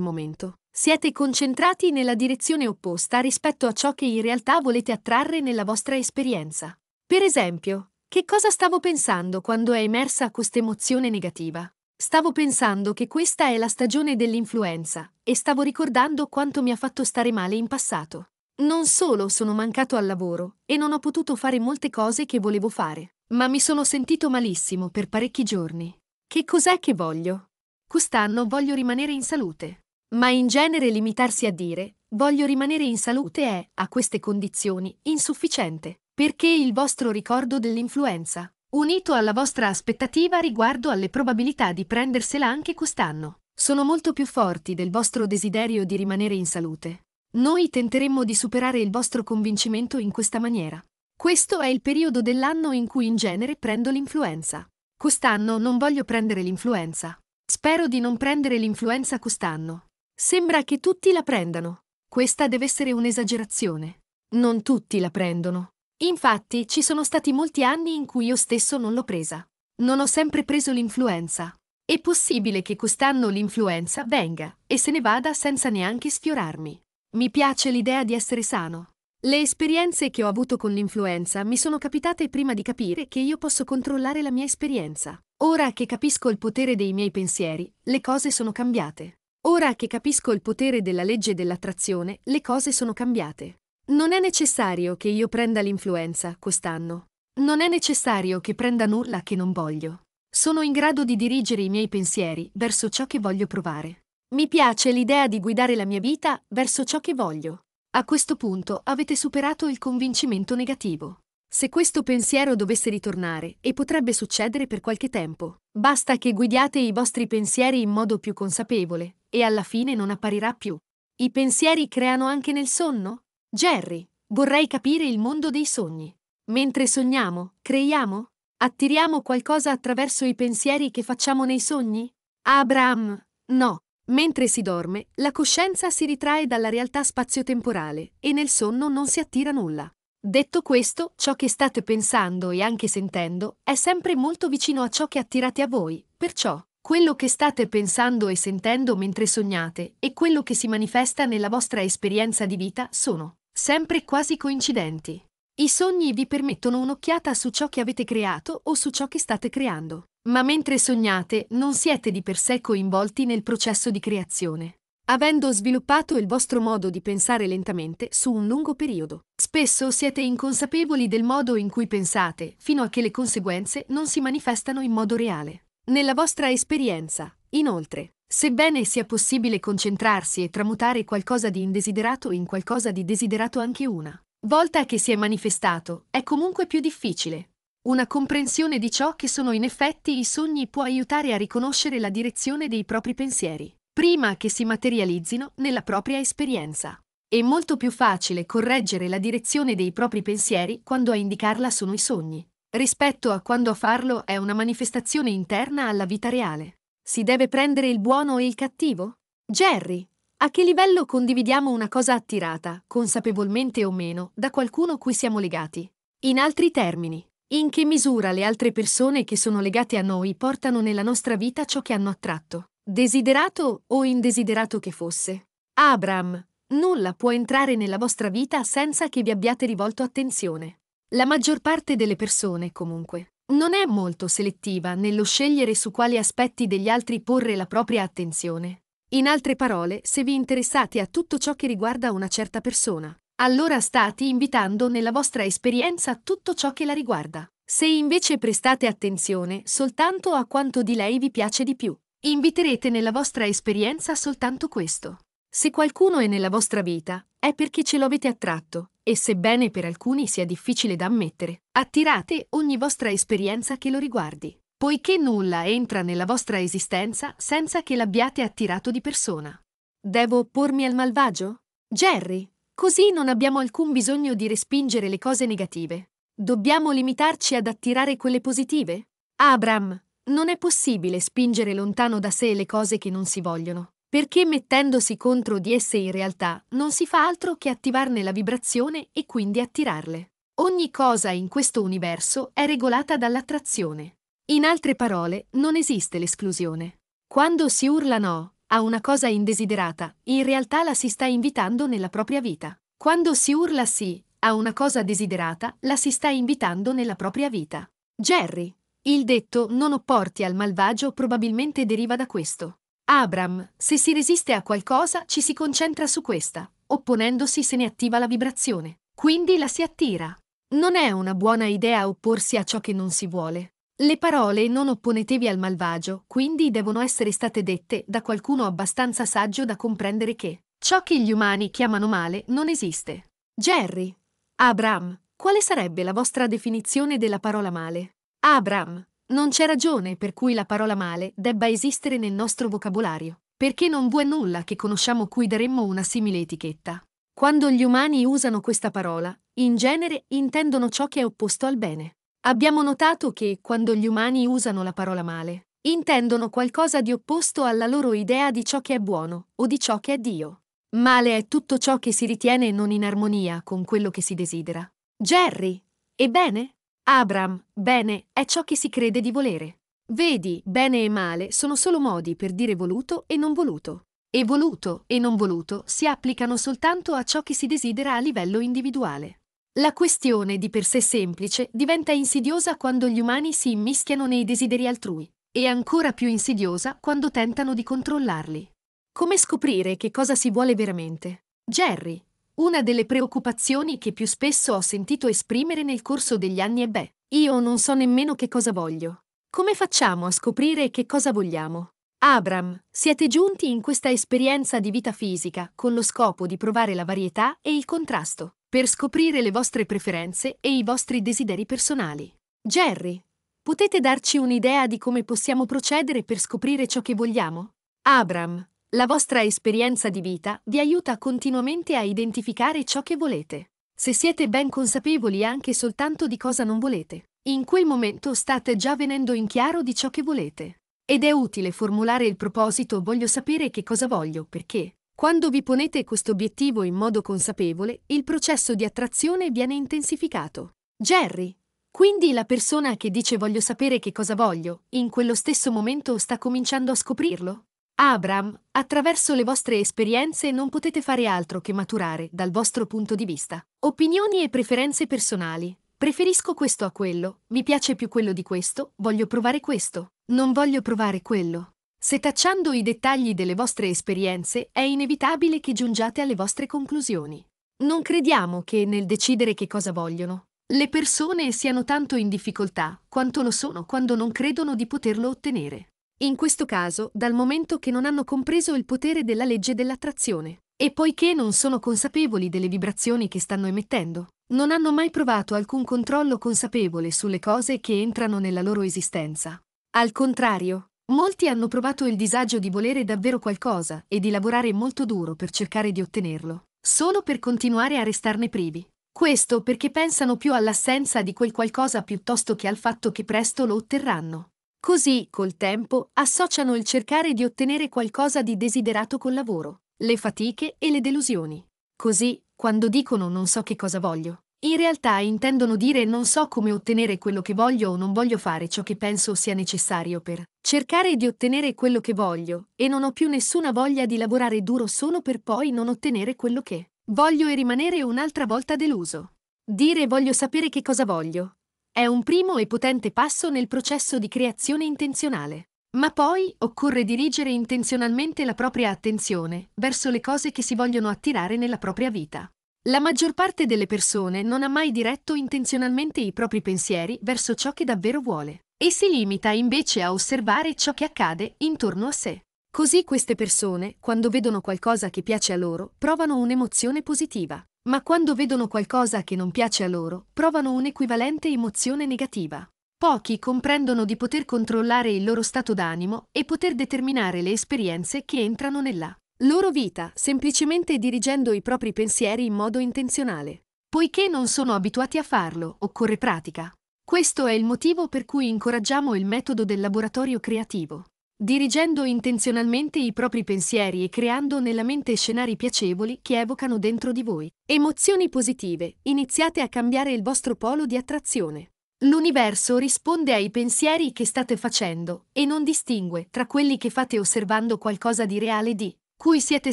momento, siete concentrati nella direzione opposta rispetto a ciò che in realtà volete attrarre nella vostra esperienza. Per esempio, che cosa stavo pensando quando è emersa questa emozione negativa? Stavo pensando che questa è la stagione dell'influenza e stavo ricordando quanto mi ha fatto stare male in passato. Non solo sono mancato al lavoro e non ho potuto fare molte cose che volevo fare, ma mi sono sentito malissimo per parecchi giorni. Che cos'è che voglio? Quest'anno voglio rimanere in salute. Ma in genere limitarsi a dire voglio rimanere in salute è, a queste condizioni, insufficiente, perché il vostro ricordo dell'influenza unito alla vostra aspettativa riguardo alle probabilità di prendersela anche quest'anno. Sono molto più forti del vostro desiderio di rimanere in salute. Noi tenteremmo di superare il vostro convincimento in questa maniera. Questo è il periodo dell'anno in cui in genere prendo l'influenza. Quest'anno non voglio prendere l'influenza. Spero di non prendere l'influenza quest'anno. Sembra che tutti la prendano. Questa deve essere un'esagerazione. Non tutti la prendono. Infatti, ci sono stati molti anni in cui io stesso non l'ho presa. Non ho sempre preso l'influenza. È possibile che quest'anno l'influenza venga e se ne vada senza neanche sfiorarmi. Mi piace l'idea di essere sano. Le esperienze che ho avuto con l'influenza mi sono capitate prima di capire che io posso controllare la mia esperienza. Ora che capisco il potere dei miei pensieri, le cose sono cambiate. Ora che capisco il potere della legge dell'attrazione, le cose sono cambiate. Non è necessario che io prenda l'influenza quest'anno. Non è necessario che prenda nulla che non voglio. Sono in grado di dirigere i miei pensieri verso ciò che voglio provare. Mi piace l'idea di guidare la mia vita verso ciò che voglio. A questo punto avete superato il convincimento negativo. Se questo pensiero dovesse ritornare, e potrebbe succedere per qualche tempo, basta che guidiate i vostri pensieri in modo più consapevole, e alla fine non apparirà più. I pensieri creano anche nel sonno? Jerry, vorrei capire il mondo dei sogni. Mentre sogniamo, creiamo? Attiriamo qualcosa attraverso i pensieri che facciamo nei sogni? Abraham, no. Mentre si dorme, la coscienza si ritrae dalla realtà spazio-temporale e nel sonno non si attira nulla. Detto questo, ciò che state pensando e anche sentendo è sempre molto vicino a ciò che attirate a voi, perciò quello che state pensando e sentendo mentre sognate e quello che si manifesta nella vostra esperienza di vita sono sempre quasi coincidenti. I sogni vi permettono un'occhiata su ciò che avete creato o su ciò che state creando, ma mentre sognate non siete di per sé coinvolti nel processo di creazione, avendo sviluppato il vostro modo di pensare lentamente su un lungo periodo. Spesso siete inconsapevoli del modo in cui pensate, fino a che le conseguenze non si manifestano in modo reale. Nella vostra esperienza, Inoltre, sebbene sia possibile concentrarsi e tramutare qualcosa di indesiderato in qualcosa di desiderato anche una volta che si è manifestato, è comunque più difficile. Una comprensione di ciò che sono in effetti i sogni può aiutare a riconoscere la direzione dei propri pensieri, prima che si materializzino nella propria esperienza. È molto più facile correggere la direzione dei propri pensieri quando a indicarla sono i sogni, rispetto a quando a farlo è una manifestazione interna alla vita reale. Si deve prendere il buono e il cattivo? Jerry, a che livello condividiamo una cosa attirata, consapevolmente o meno, da qualcuno cui siamo legati? In altri termini, in che misura le altre persone che sono legate a noi portano nella nostra vita ciò che hanno attratto, desiderato o indesiderato che fosse? Abram, nulla può entrare nella vostra vita senza che vi abbiate rivolto attenzione. La maggior parte delle persone, comunque, non è molto selettiva nello scegliere su quali aspetti degli altri porre la propria attenzione. In altre parole, se vi interessate a tutto ciò che riguarda una certa persona, allora state invitando nella vostra esperienza tutto ciò che la riguarda. Se invece prestate attenzione soltanto a quanto di lei vi piace di più, inviterete nella vostra esperienza soltanto questo. Se qualcuno è nella vostra vita, è perché ce lo avete attratto, e sebbene per alcuni sia difficile da ammettere, attirate ogni vostra esperienza che lo riguardi, poiché nulla entra nella vostra esistenza senza che l'abbiate attirato di persona. Devo oppormi al malvagio? Jerry, così non abbiamo alcun bisogno di respingere le cose negative. Dobbiamo limitarci ad attirare quelle positive? Abram, non è possibile spingere lontano da sé le cose che non si vogliono perché mettendosi contro di esse in realtà non si fa altro che attivarne la vibrazione e quindi attirarle. Ogni cosa in questo universo è regolata dall'attrazione. In altre parole, non esiste l'esclusione. Quando si urla no a una cosa indesiderata, in realtà la si sta invitando nella propria vita. Quando si urla sì a una cosa desiderata, la si sta invitando nella propria vita. Jerry. Il detto non opporti al malvagio probabilmente deriva da questo. Abram, se si resiste a qualcosa, ci si concentra su questa. Opponendosi se ne attiva la vibrazione. Quindi la si attira. Non è una buona idea opporsi a ciò che non si vuole. Le parole non opponetevi al malvagio, quindi devono essere state dette da qualcuno abbastanza saggio da comprendere che ciò che gli umani chiamano male non esiste. Jerry. Abram, quale sarebbe la vostra definizione della parola male? Abram, non c'è ragione per cui la parola male debba esistere nel nostro vocabolario, perché non vuoi nulla che conosciamo cui daremmo una simile etichetta. Quando gli umani usano questa parola, in genere intendono ciò che è opposto al bene. Abbiamo notato che, quando gli umani usano la parola male, intendono qualcosa di opposto alla loro idea di ciò che è buono o di ciò che è Dio. Male è tutto ciò che si ritiene non in armonia con quello che si desidera. Jerry, ebbene? Abram, bene, è ciò che si crede di volere. Vedi, bene e male sono solo modi per dire voluto e non voluto. E voluto e non voluto si applicano soltanto a ciò che si desidera a livello individuale. La questione di per sé semplice diventa insidiosa quando gli umani si immischiano nei desideri altrui, e ancora più insidiosa quando tentano di controllarli. Come scoprire che cosa si vuole veramente? Jerry, una delle preoccupazioni che più spesso ho sentito esprimere nel corso degli anni è beh, io non so nemmeno che cosa voglio. Come facciamo a scoprire che cosa vogliamo? Abram, siete giunti in questa esperienza di vita fisica con lo scopo di provare la varietà e il contrasto, per scoprire le vostre preferenze e i vostri desideri personali. Jerry, potete darci un'idea di come possiamo procedere per scoprire ciò che vogliamo? Abram, la vostra esperienza di vita vi aiuta continuamente a identificare ciò che volete. Se siete ben consapevoli anche soltanto di cosa non volete, in quel momento state già venendo in chiaro di ciò che volete. Ed è utile formulare il proposito voglio sapere che cosa voglio, perché, quando vi ponete questo obiettivo in modo consapevole, il processo di attrazione viene intensificato. Jerry. Quindi la persona che dice voglio sapere che cosa voglio, in quello stesso momento sta cominciando a scoprirlo? Abram, attraverso le vostre esperienze non potete fare altro che maturare dal vostro punto di vista. Opinioni e preferenze personali. Preferisco questo a quello, mi piace più quello di questo, voglio provare questo, non voglio provare quello. Setacciando i dettagli delle vostre esperienze è inevitabile che giungiate alle vostre conclusioni. Non crediamo che nel decidere che cosa vogliono, le persone siano tanto in difficoltà quanto lo sono quando non credono di poterlo ottenere in questo caso dal momento che non hanno compreso il potere della legge dell'attrazione, e poiché non sono consapevoli delle vibrazioni che stanno emettendo, non hanno mai provato alcun controllo consapevole sulle cose che entrano nella loro esistenza. Al contrario, molti hanno provato il disagio di volere davvero qualcosa e di lavorare molto duro per cercare di ottenerlo, solo per continuare a restarne privi. Questo perché pensano più all'assenza di quel qualcosa piuttosto che al fatto che presto lo otterranno. Così, col tempo, associano il cercare di ottenere qualcosa di desiderato col lavoro, le fatiche e le delusioni. Così, quando dicono non so che cosa voglio, in realtà intendono dire non so come ottenere quello che voglio o non voglio fare ciò che penso sia necessario per cercare di ottenere quello che voglio e non ho più nessuna voglia di lavorare duro solo per poi non ottenere quello che voglio e rimanere un'altra volta deluso. Dire voglio sapere che cosa voglio è un primo e potente passo nel processo di creazione intenzionale. Ma poi occorre dirigere intenzionalmente la propria attenzione verso le cose che si vogliono attirare nella propria vita. La maggior parte delle persone non ha mai diretto intenzionalmente i propri pensieri verso ciò che davvero vuole e si limita invece a osservare ciò che accade intorno a sé. Così queste persone, quando vedono qualcosa che piace a loro, provano un'emozione positiva, ma quando vedono qualcosa che non piace a loro, provano un'equivalente emozione negativa. Pochi comprendono di poter controllare il loro stato d'animo e poter determinare le esperienze che entrano nella loro vita, semplicemente dirigendo i propri pensieri in modo intenzionale. Poiché non sono abituati a farlo, occorre pratica. Questo è il motivo per cui incoraggiamo il metodo del laboratorio creativo dirigendo intenzionalmente i propri pensieri e creando nella mente scenari piacevoli che evocano dentro di voi emozioni positive, iniziate a cambiare il vostro polo di attrazione. L'universo risponde ai pensieri che state facendo e non distingue tra quelli che fate osservando qualcosa di reale di cui siete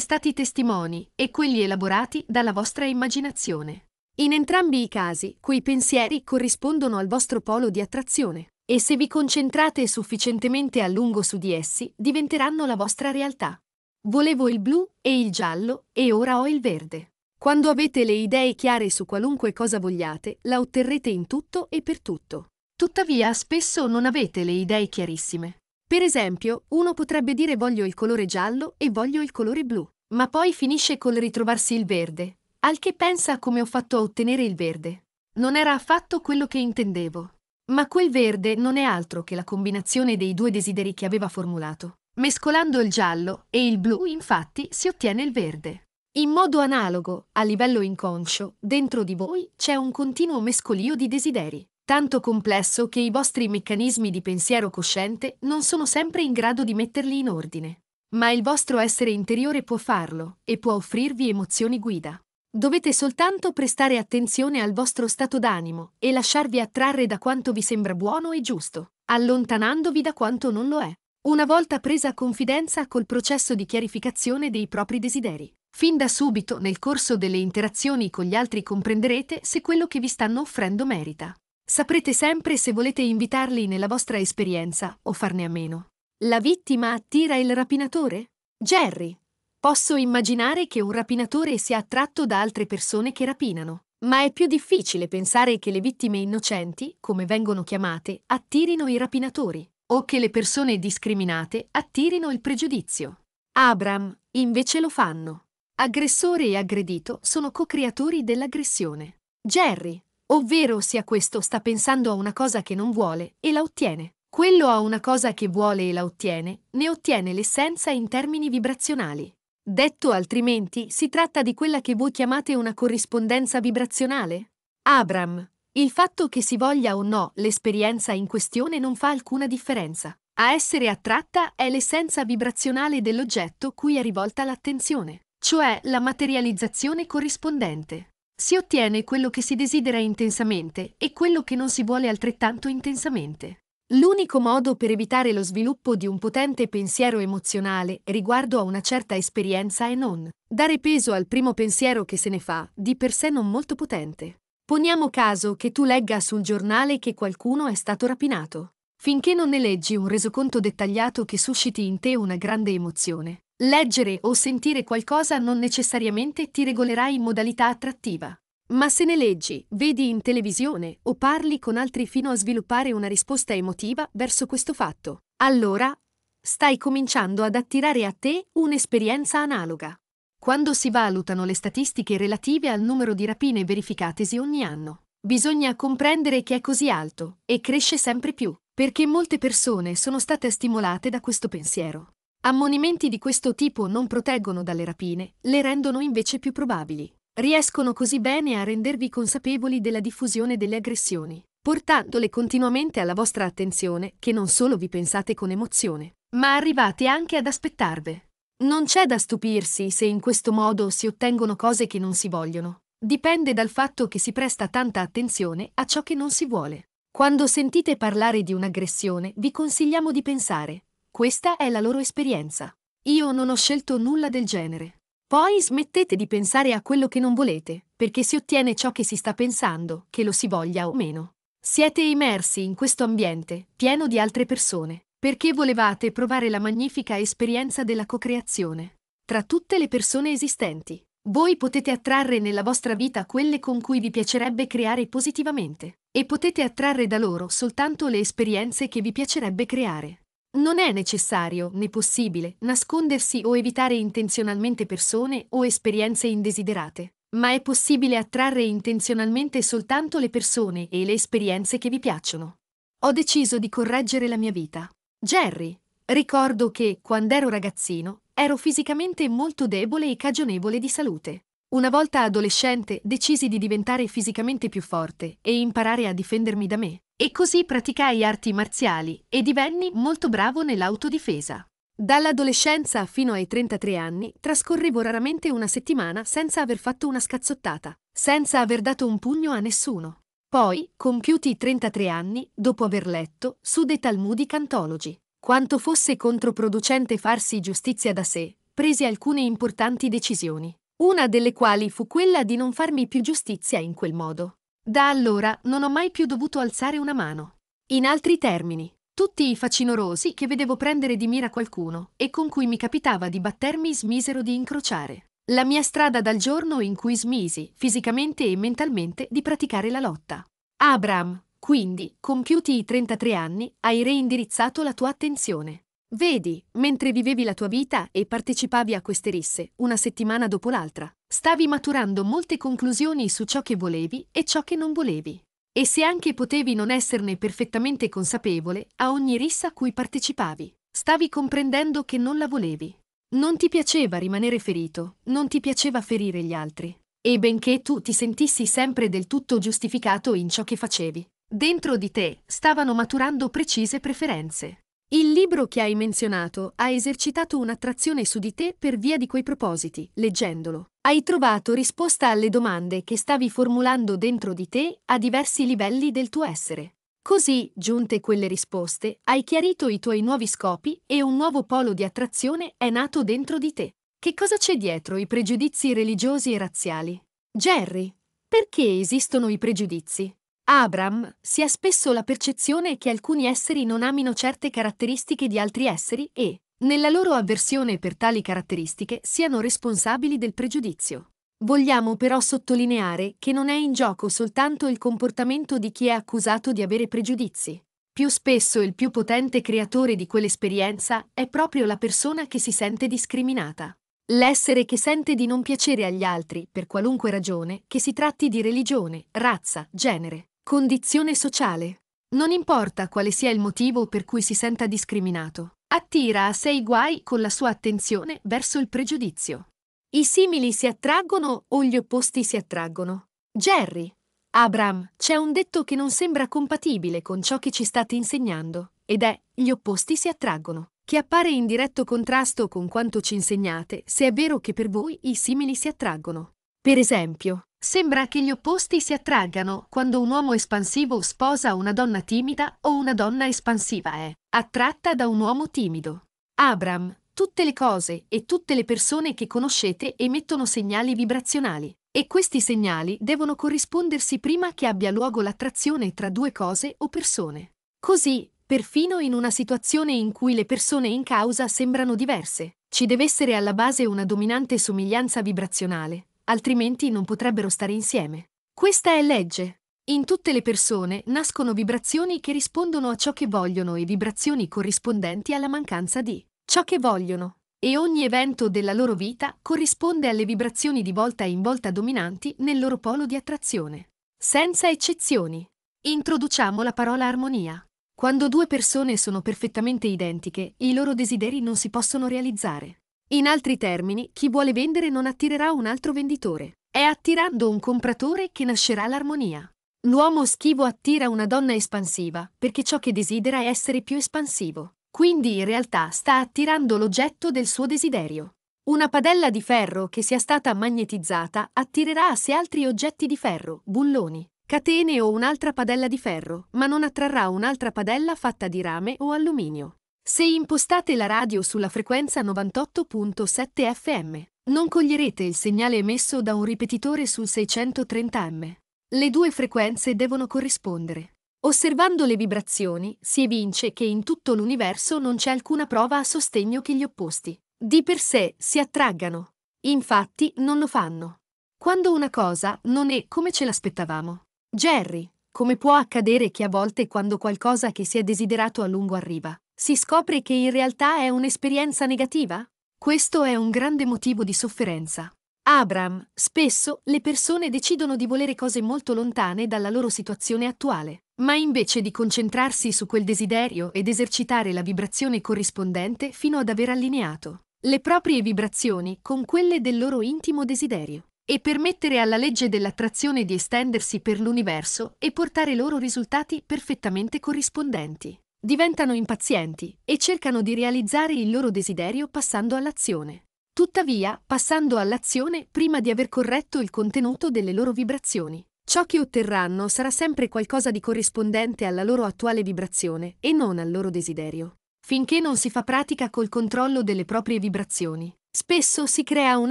stati testimoni e quelli elaborati dalla vostra immaginazione. In entrambi i casi, quei pensieri corrispondono al vostro polo di attrazione e se vi concentrate sufficientemente a lungo su di essi, diventeranno la vostra realtà. Volevo il blu e il giallo e ora ho il verde. Quando avete le idee chiare su qualunque cosa vogliate, la otterrete in tutto e per tutto. Tuttavia, spesso non avete le idee chiarissime. Per esempio, uno potrebbe dire voglio il colore giallo e voglio il colore blu, ma poi finisce col ritrovarsi il verde, al che pensa come ho fatto a ottenere il verde. Non era affatto quello che intendevo. Ma quel verde non è altro che la combinazione dei due desideri che aveva formulato. Mescolando il giallo e il blu, infatti, si ottiene il verde. In modo analogo, a livello inconscio, dentro di voi c'è un continuo mescolio di desideri, tanto complesso che i vostri meccanismi di pensiero cosciente non sono sempre in grado di metterli in ordine. Ma il vostro essere interiore può farlo e può offrirvi emozioni guida. Dovete soltanto prestare attenzione al vostro stato d'animo e lasciarvi attrarre da quanto vi sembra buono e giusto, allontanandovi da quanto non lo è. Una volta presa confidenza col processo di chiarificazione dei propri desideri, fin da subito nel corso delle interazioni con gli altri comprenderete se quello che vi stanno offrendo merita. Saprete sempre se volete invitarli nella vostra esperienza o farne a meno. La vittima attira il rapinatore? Jerry, Posso immaginare che un rapinatore sia attratto da altre persone che rapinano, ma è più difficile pensare che le vittime innocenti, come vengono chiamate, attirino i rapinatori, o che le persone discriminate attirino il pregiudizio. Abram, invece lo fanno. Aggressore e aggredito sono co-creatori dell'aggressione. Jerry, ovvero sia questo sta pensando a una cosa che non vuole e la ottiene. Quello ha una cosa che vuole e la ottiene, ne ottiene l'essenza in termini vibrazionali. Detto altrimenti, si tratta di quella che voi chiamate una corrispondenza vibrazionale? Abram, il fatto che si voglia o no l'esperienza in questione non fa alcuna differenza. A essere attratta è l'essenza vibrazionale dell'oggetto cui è rivolta l'attenzione, cioè la materializzazione corrispondente. Si ottiene quello che si desidera intensamente e quello che non si vuole altrettanto intensamente. L'unico modo per evitare lo sviluppo di un potente pensiero emozionale riguardo a una certa esperienza è non dare peso al primo pensiero che se ne fa, di per sé non molto potente. Poniamo caso che tu legga sul giornale che qualcuno è stato rapinato. Finché non ne leggi un resoconto dettagliato che susciti in te una grande emozione, leggere o sentire qualcosa non necessariamente ti regolerà in modalità attrattiva. Ma se ne leggi, vedi in televisione o parli con altri fino a sviluppare una risposta emotiva verso questo fatto, allora stai cominciando ad attirare a te un'esperienza analoga. Quando si valutano le statistiche relative al numero di rapine verificatesi ogni anno, bisogna comprendere che è così alto e cresce sempre più, perché molte persone sono state stimolate da questo pensiero. Ammonimenti di questo tipo non proteggono dalle rapine, le rendono invece più probabili. Riescono così bene a rendervi consapevoli della diffusione delle aggressioni, portandole continuamente alla vostra attenzione che non solo vi pensate con emozione, ma arrivate anche ad aspettarve. Non c'è da stupirsi se in questo modo si ottengono cose che non si vogliono. Dipende dal fatto che si presta tanta attenzione a ciò che non si vuole. Quando sentite parlare di un'aggressione, vi consigliamo di pensare. Questa è la loro esperienza. Io non ho scelto nulla del genere. Poi smettete di pensare a quello che non volete, perché si ottiene ciò che si sta pensando, che lo si voglia o meno. Siete immersi in questo ambiente, pieno di altre persone, perché volevate provare la magnifica esperienza della co-creazione. Tra tutte le persone esistenti, voi potete attrarre nella vostra vita quelle con cui vi piacerebbe creare positivamente, e potete attrarre da loro soltanto le esperienze che vi piacerebbe creare. Non è necessario, né possibile, nascondersi o evitare intenzionalmente persone o esperienze indesiderate, ma è possibile attrarre intenzionalmente soltanto le persone e le esperienze che vi piacciono. Ho deciso di correggere la mia vita. Jerry, ricordo che, quando ero ragazzino, ero fisicamente molto debole e cagionevole di salute. Una volta adolescente decisi di diventare fisicamente più forte e imparare a difendermi da me. E così praticai arti marziali e divenni molto bravo nell'autodifesa. Dall'adolescenza fino ai 33 anni trascorrevo raramente una settimana senza aver fatto una scazzottata, senza aver dato un pugno a nessuno. Poi, compiuti i 33 anni, dopo aver letto, su dei Talmudi cantologi, quanto fosse controproducente farsi giustizia da sé, presi alcune importanti decisioni, una delle quali fu quella di non farmi più giustizia in quel modo. Da allora non ho mai più dovuto alzare una mano. In altri termini, tutti i facinorosi che vedevo prendere di mira qualcuno e con cui mi capitava di battermi smisero di incrociare. La mia strada dal giorno in cui smisi, fisicamente e mentalmente, di praticare la lotta. Abram, quindi, compiuti i 33 anni, hai reindirizzato la tua attenzione. Vedi, mentre vivevi la tua vita e partecipavi a queste risse, una settimana dopo l'altra, stavi maturando molte conclusioni su ciò che volevi e ciò che non volevi. E se anche potevi non esserne perfettamente consapevole, a ogni rissa a cui partecipavi, stavi comprendendo che non la volevi. Non ti piaceva rimanere ferito, non ti piaceva ferire gli altri. E benché tu ti sentissi sempre del tutto giustificato in ciò che facevi, dentro di te stavano maturando precise preferenze. Il libro che hai menzionato ha esercitato un'attrazione su di te per via di quei propositi, leggendolo. Hai trovato risposta alle domande che stavi formulando dentro di te a diversi livelli del tuo essere. Così, giunte quelle risposte, hai chiarito i tuoi nuovi scopi e un nuovo polo di attrazione è nato dentro di te. Che cosa c'è dietro i pregiudizi religiosi e razziali? Jerry, perché esistono i pregiudizi? Abram si ha spesso la percezione che alcuni esseri non amino certe caratteristiche di altri esseri e, nella loro avversione per tali caratteristiche, siano responsabili del pregiudizio. Vogliamo però sottolineare che non è in gioco soltanto il comportamento di chi è accusato di avere pregiudizi. Più spesso il più potente creatore di quell'esperienza è proprio la persona che si sente discriminata. L'essere che sente di non piacere agli altri, per qualunque ragione, che si tratti di religione, razza, genere, Condizione sociale. Non importa quale sia il motivo per cui si senta discriminato, attira a sé i guai con la sua attenzione verso il pregiudizio. I simili si attraggono o gli opposti si attraggono. Jerry, Abram, c'è un detto che non sembra compatibile con ciò che ci state insegnando, ed è gli opposti si attraggono, che appare in diretto contrasto con quanto ci insegnate, se è vero che per voi i simili si attraggono. Per esempio, Sembra che gli opposti si attraggano quando un uomo espansivo sposa una donna timida o una donna espansiva è attratta da un uomo timido. Abram, tutte le cose e tutte le persone che conoscete emettono segnali vibrazionali e questi segnali devono corrispondersi prima che abbia luogo l'attrazione tra due cose o persone. Così, perfino in una situazione in cui le persone in causa sembrano diverse, ci deve essere alla base una dominante somiglianza vibrazionale, altrimenti non potrebbero stare insieme. Questa è legge. In tutte le persone nascono vibrazioni che rispondono a ciò che vogliono e vibrazioni corrispondenti alla mancanza di ciò che vogliono. E ogni evento della loro vita corrisponde alle vibrazioni di volta in volta dominanti nel loro polo di attrazione. Senza eccezioni. Introduciamo la parola armonia. Quando due persone sono perfettamente identiche, i loro desideri non si possono realizzare. In altri termini, chi vuole vendere non attirerà un altro venditore. È attirando un compratore che nascerà l'armonia. L'uomo schivo attira una donna espansiva, perché ciò che desidera è essere più espansivo. Quindi in realtà sta attirando l'oggetto del suo desiderio. Una padella di ferro che sia stata magnetizzata attirerà a sé altri oggetti di ferro, bulloni, catene o un'altra padella di ferro, ma non attrarrà un'altra padella fatta di rame o alluminio. Se impostate la radio sulla frequenza 98.7 FM, non coglierete il segnale emesso da un ripetitore sul 630 M. Le due frequenze devono corrispondere. Osservando le vibrazioni, si evince che in tutto l'universo non c'è alcuna prova a sostegno che gli opposti, di per sé, si attraggano. Infatti, non lo fanno. Quando una cosa non è come ce l'aspettavamo. Jerry, come può accadere che a volte quando qualcosa che si è desiderato a lungo arriva, si scopre che in realtà è un'esperienza negativa? Questo è un grande motivo di sofferenza. Abram, spesso le persone decidono di volere cose molto lontane dalla loro situazione attuale, ma invece di concentrarsi su quel desiderio ed esercitare la vibrazione corrispondente fino ad aver allineato le proprie vibrazioni con quelle del loro intimo desiderio e permettere alla legge dell'attrazione di estendersi per l'universo e portare loro risultati perfettamente corrispondenti diventano impazienti e cercano di realizzare il loro desiderio passando all'azione. Tuttavia, passando all'azione prima di aver corretto il contenuto delle loro vibrazioni. Ciò che otterranno sarà sempre qualcosa di corrispondente alla loro attuale vibrazione e non al loro desiderio. Finché non si fa pratica col controllo delle proprie vibrazioni, spesso si crea un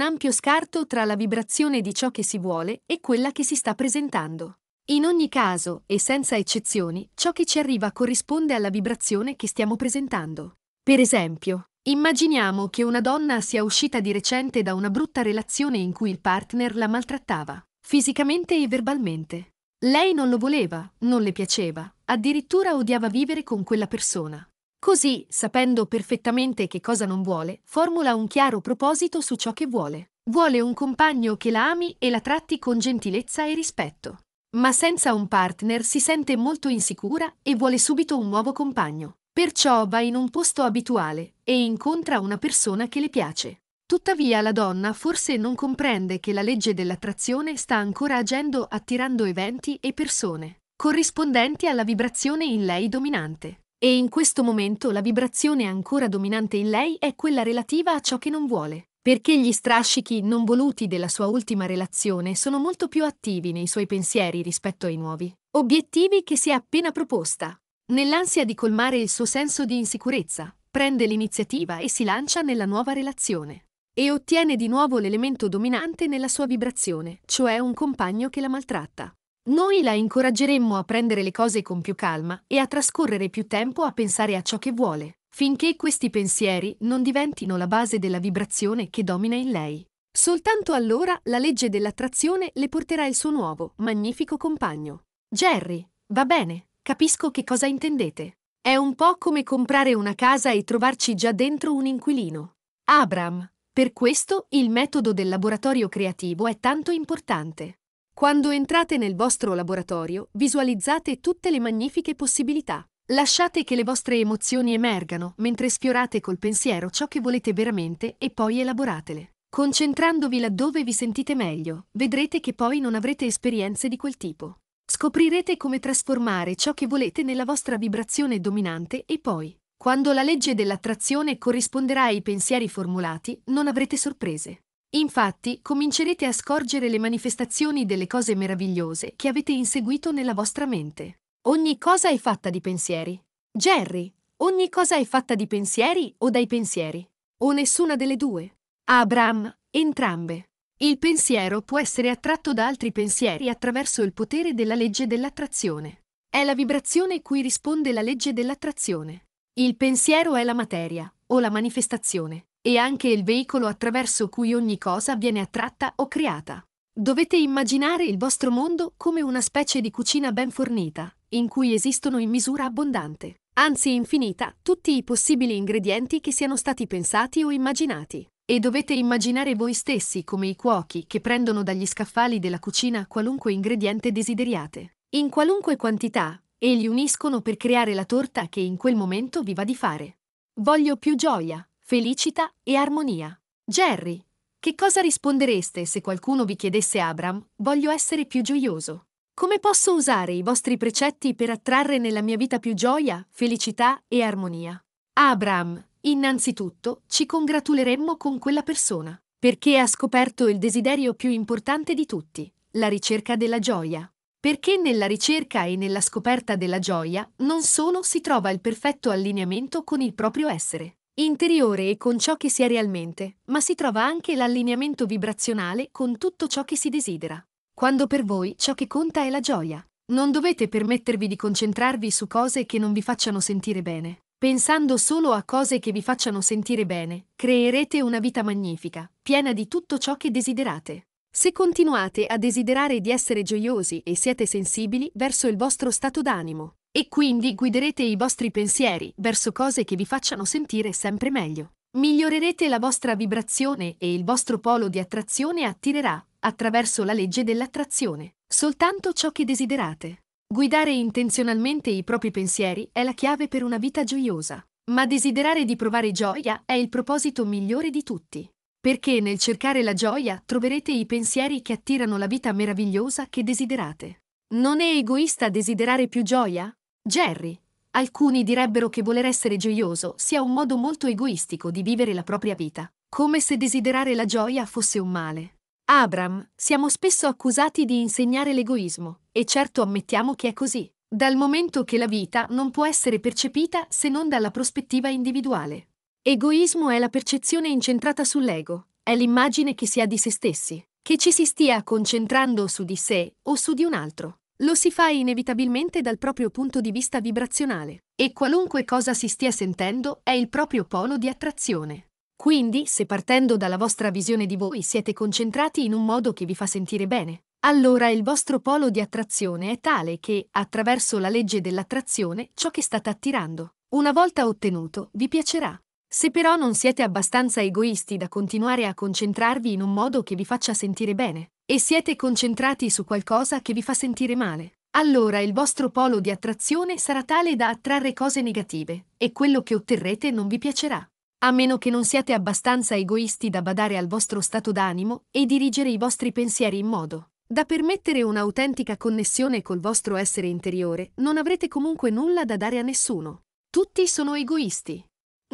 ampio scarto tra la vibrazione di ciò che si vuole e quella che si sta presentando. In ogni caso, e senza eccezioni, ciò che ci arriva corrisponde alla vibrazione che stiamo presentando. Per esempio, immaginiamo che una donna sia uscita di recente da una brutta relazione in cui il partner la maltrattava, fisicamente e verbalmente. Lei non lo voleva, non le piaceva, addirittura odiava vivere con quella persona. Così, sapendo perfettamente che cosa non vuole, formula un chiaro proposito su ciò che vuole. Vuole un compagno che la ami e la tratti con gentilezza e rispetto. Ma senza un partner si sente molto insicura e vuole subito un nuovo compagno. Perciò va in un posto abituale e incontra una persona che le piace. Tuttavia la donna forse non comprende che la legge dell'attrazione sta ancora agendo attirando eventi e persone corrispondenti alla vibrazione in lei dominante. E in questo momento la vibrazione ancora dominante in lei è quella relativa a ciò che non vuole perché gli strascichi non voluti della sua ultima relazione sono molto più attivi nei suoi pensieri rispetto ai nuovi obiettivi che si è appena proposta. Nell'ansia di colmare il suo senso di insicurezza, prende l'iniziativa e si lancia nella nuova relazione. E ottiene di nuovo l'elemento dominante nella sua vibrazione, cioè un compagno che la maltratta. Noi la incoraggeremmo a prendere le cose con più calma e a trascorrere più tempo a pensare a ciò che vuole finché questi pensieri non diventino la base della vibrazione che domina in lei. Soltanto allora la legge dell'attrazione le porterà il suo nuovo, magnifico compagno. Jerry, va bene, capisco che cosa intendete. È un po' come comprare una casa e trovarci già dentro un inquilino. Abram, per questo il metodo del laboratorio creativo è tanto importante. Quando entrate nel vostro laboratorio, visualizzate tutte le magnifiche possibilità. Lasciate che le vostre emozioni emergano mentre sfiorate col pensiero ciò che volete veramente e poi elaboratele. Concentrandovi laddove vi sentite meglio, vedrete che poi non avrete esperienze di quel tipo. Scoprirete come trasformare ciò che volete nella vostra vibrazione dominante e poi, quando la legge dell'attrazione corrisponderà ai pensieri formulati, non avrete sorprese. Infatti, comincerete a scorgere le manifestazioni delle cose meravigliose che avete inseguito nella vostra mente. Ogni cosa è fatta di pensieri. Jerry, ogni cosa è fatta di pensieri o dai pensieri. O nessuna delle due. Abram, entrambe. Il pensiero può essere attratto da altri pensieri attraverso il potere della legge dell'attrazione. È la vibrazione cui risponde la legge dell'attrazione. Il pensiero è la materia, o la manifestazione, e anche il veicolo attraverso cui ogni cosa viene attratta o creata. Dovete immaginare il vostro mondo come una specie di cucina ben fornita, in cui esistono in misura abbondante, anzi infinita, tutti i possibili ingredienti che siano stati pensati o immaginati. E dovete immaginare voi stessi come i cuochi che prendono dagli scaffali della cucina qualunque ingrediente desideriate, in qualunque quantità, e li uniscono per creare la torta che in quel momento vi va di fare. Voglio più gioia, felicità e armonia. Jerry, che cosa rispondereste se qualcuno vi chiedesse Abram, voglio essere più gioioso? Come posso usare i vostri precetti per attrarre nella mia vita più gioia, felicità e armonia? Abram, innanzitutto, ci congratuleremmo con quella persona, perché ha scoperto il desiderio più importante di tutti, la ricerca della gioia. Perché nella ricerca e nella scoperta della gioia non solo si trova il perfetto allineamento con il proprio essere interiore e con ciò che si è realmente, ma si trova anche l'allineamento vibrazionale con tutto ciò che si desidera. Quando per voi ciò che conta è la gioia. Non dovete permettervi di concentrarvi su cose che non vi facciano sentire bene. Pensando solo a cose che vi facciano sentire bene, creerete una vita magnifica, piena di tutto ciò che desiderate. Se continuate a desiderare di essere gioiosi e siete sensibili verso il vostro stato d'animo, e quindi guiderete i vostri pensieri verso cose che vi facciano sentire sempre meglio. Migliorerete la vostra vibrazione e il vostro polo di attrazione attirerà attraverso la legge dell'attrazione, soltanto ciò che desiderate. Guidare intenzionalmente i propri pensieri è la chiave per una vita gioiosa, ma desiderare di provare gioia è il proposito migliore di tutti, perché nel cercare la gioia troverete i pensieri che attirano la vita meravigliosa che desiderate. Non è egoista desiderare più gioia? Jerry. Alcuni direbbero che voler essere gioioso sia un modo molto egoistico di vivere la propria vita, come se desiderare la gioia fosse un male. Abram, siamo spesso accusati di insegnare l'egoismo, e certo ammettiamo che è così, dal momento che la vita non può essere percepita se non dalla prospettiva individuale. Egoismo è la percezione incentrata sull'ego, è l'immagine che si ha di se stessi, che ci si stia concentrando su di sé o su di un altro. Lo si fa inevitabilmente dal proprio punto di vista vibrazionale, e qualunque cosa si stia sentendo è il proprio polo di attrazione. Quindi, se partendo dalla vostra visione di voi siete concentrati in un modo che vi fa sentire bene, allora il vostro polo di attrazione è tale che, attraverso la legge dell'attrazione, ciò che state attirando, una volta ottenuto, vi piacerà. Se però non siete abbastanza egoisti da continuare a concentrarvi in un modo che vi faccia sentire bene, e siete concentrati su qualcosa che vi fa sentire male, allora il vostro polo di attrazione sarà tale da attrarre cose negative, e quello che otterrete non vi piacerà a meno che non siate abbastanza egoisti da badare al vostro stato d'animo e dirigere i vostri pensieri in modo da permettere un'autentica connessione col vostro essere interiore, non avrete comunque nulla da dare a nessuno. Tutti sono egoisti.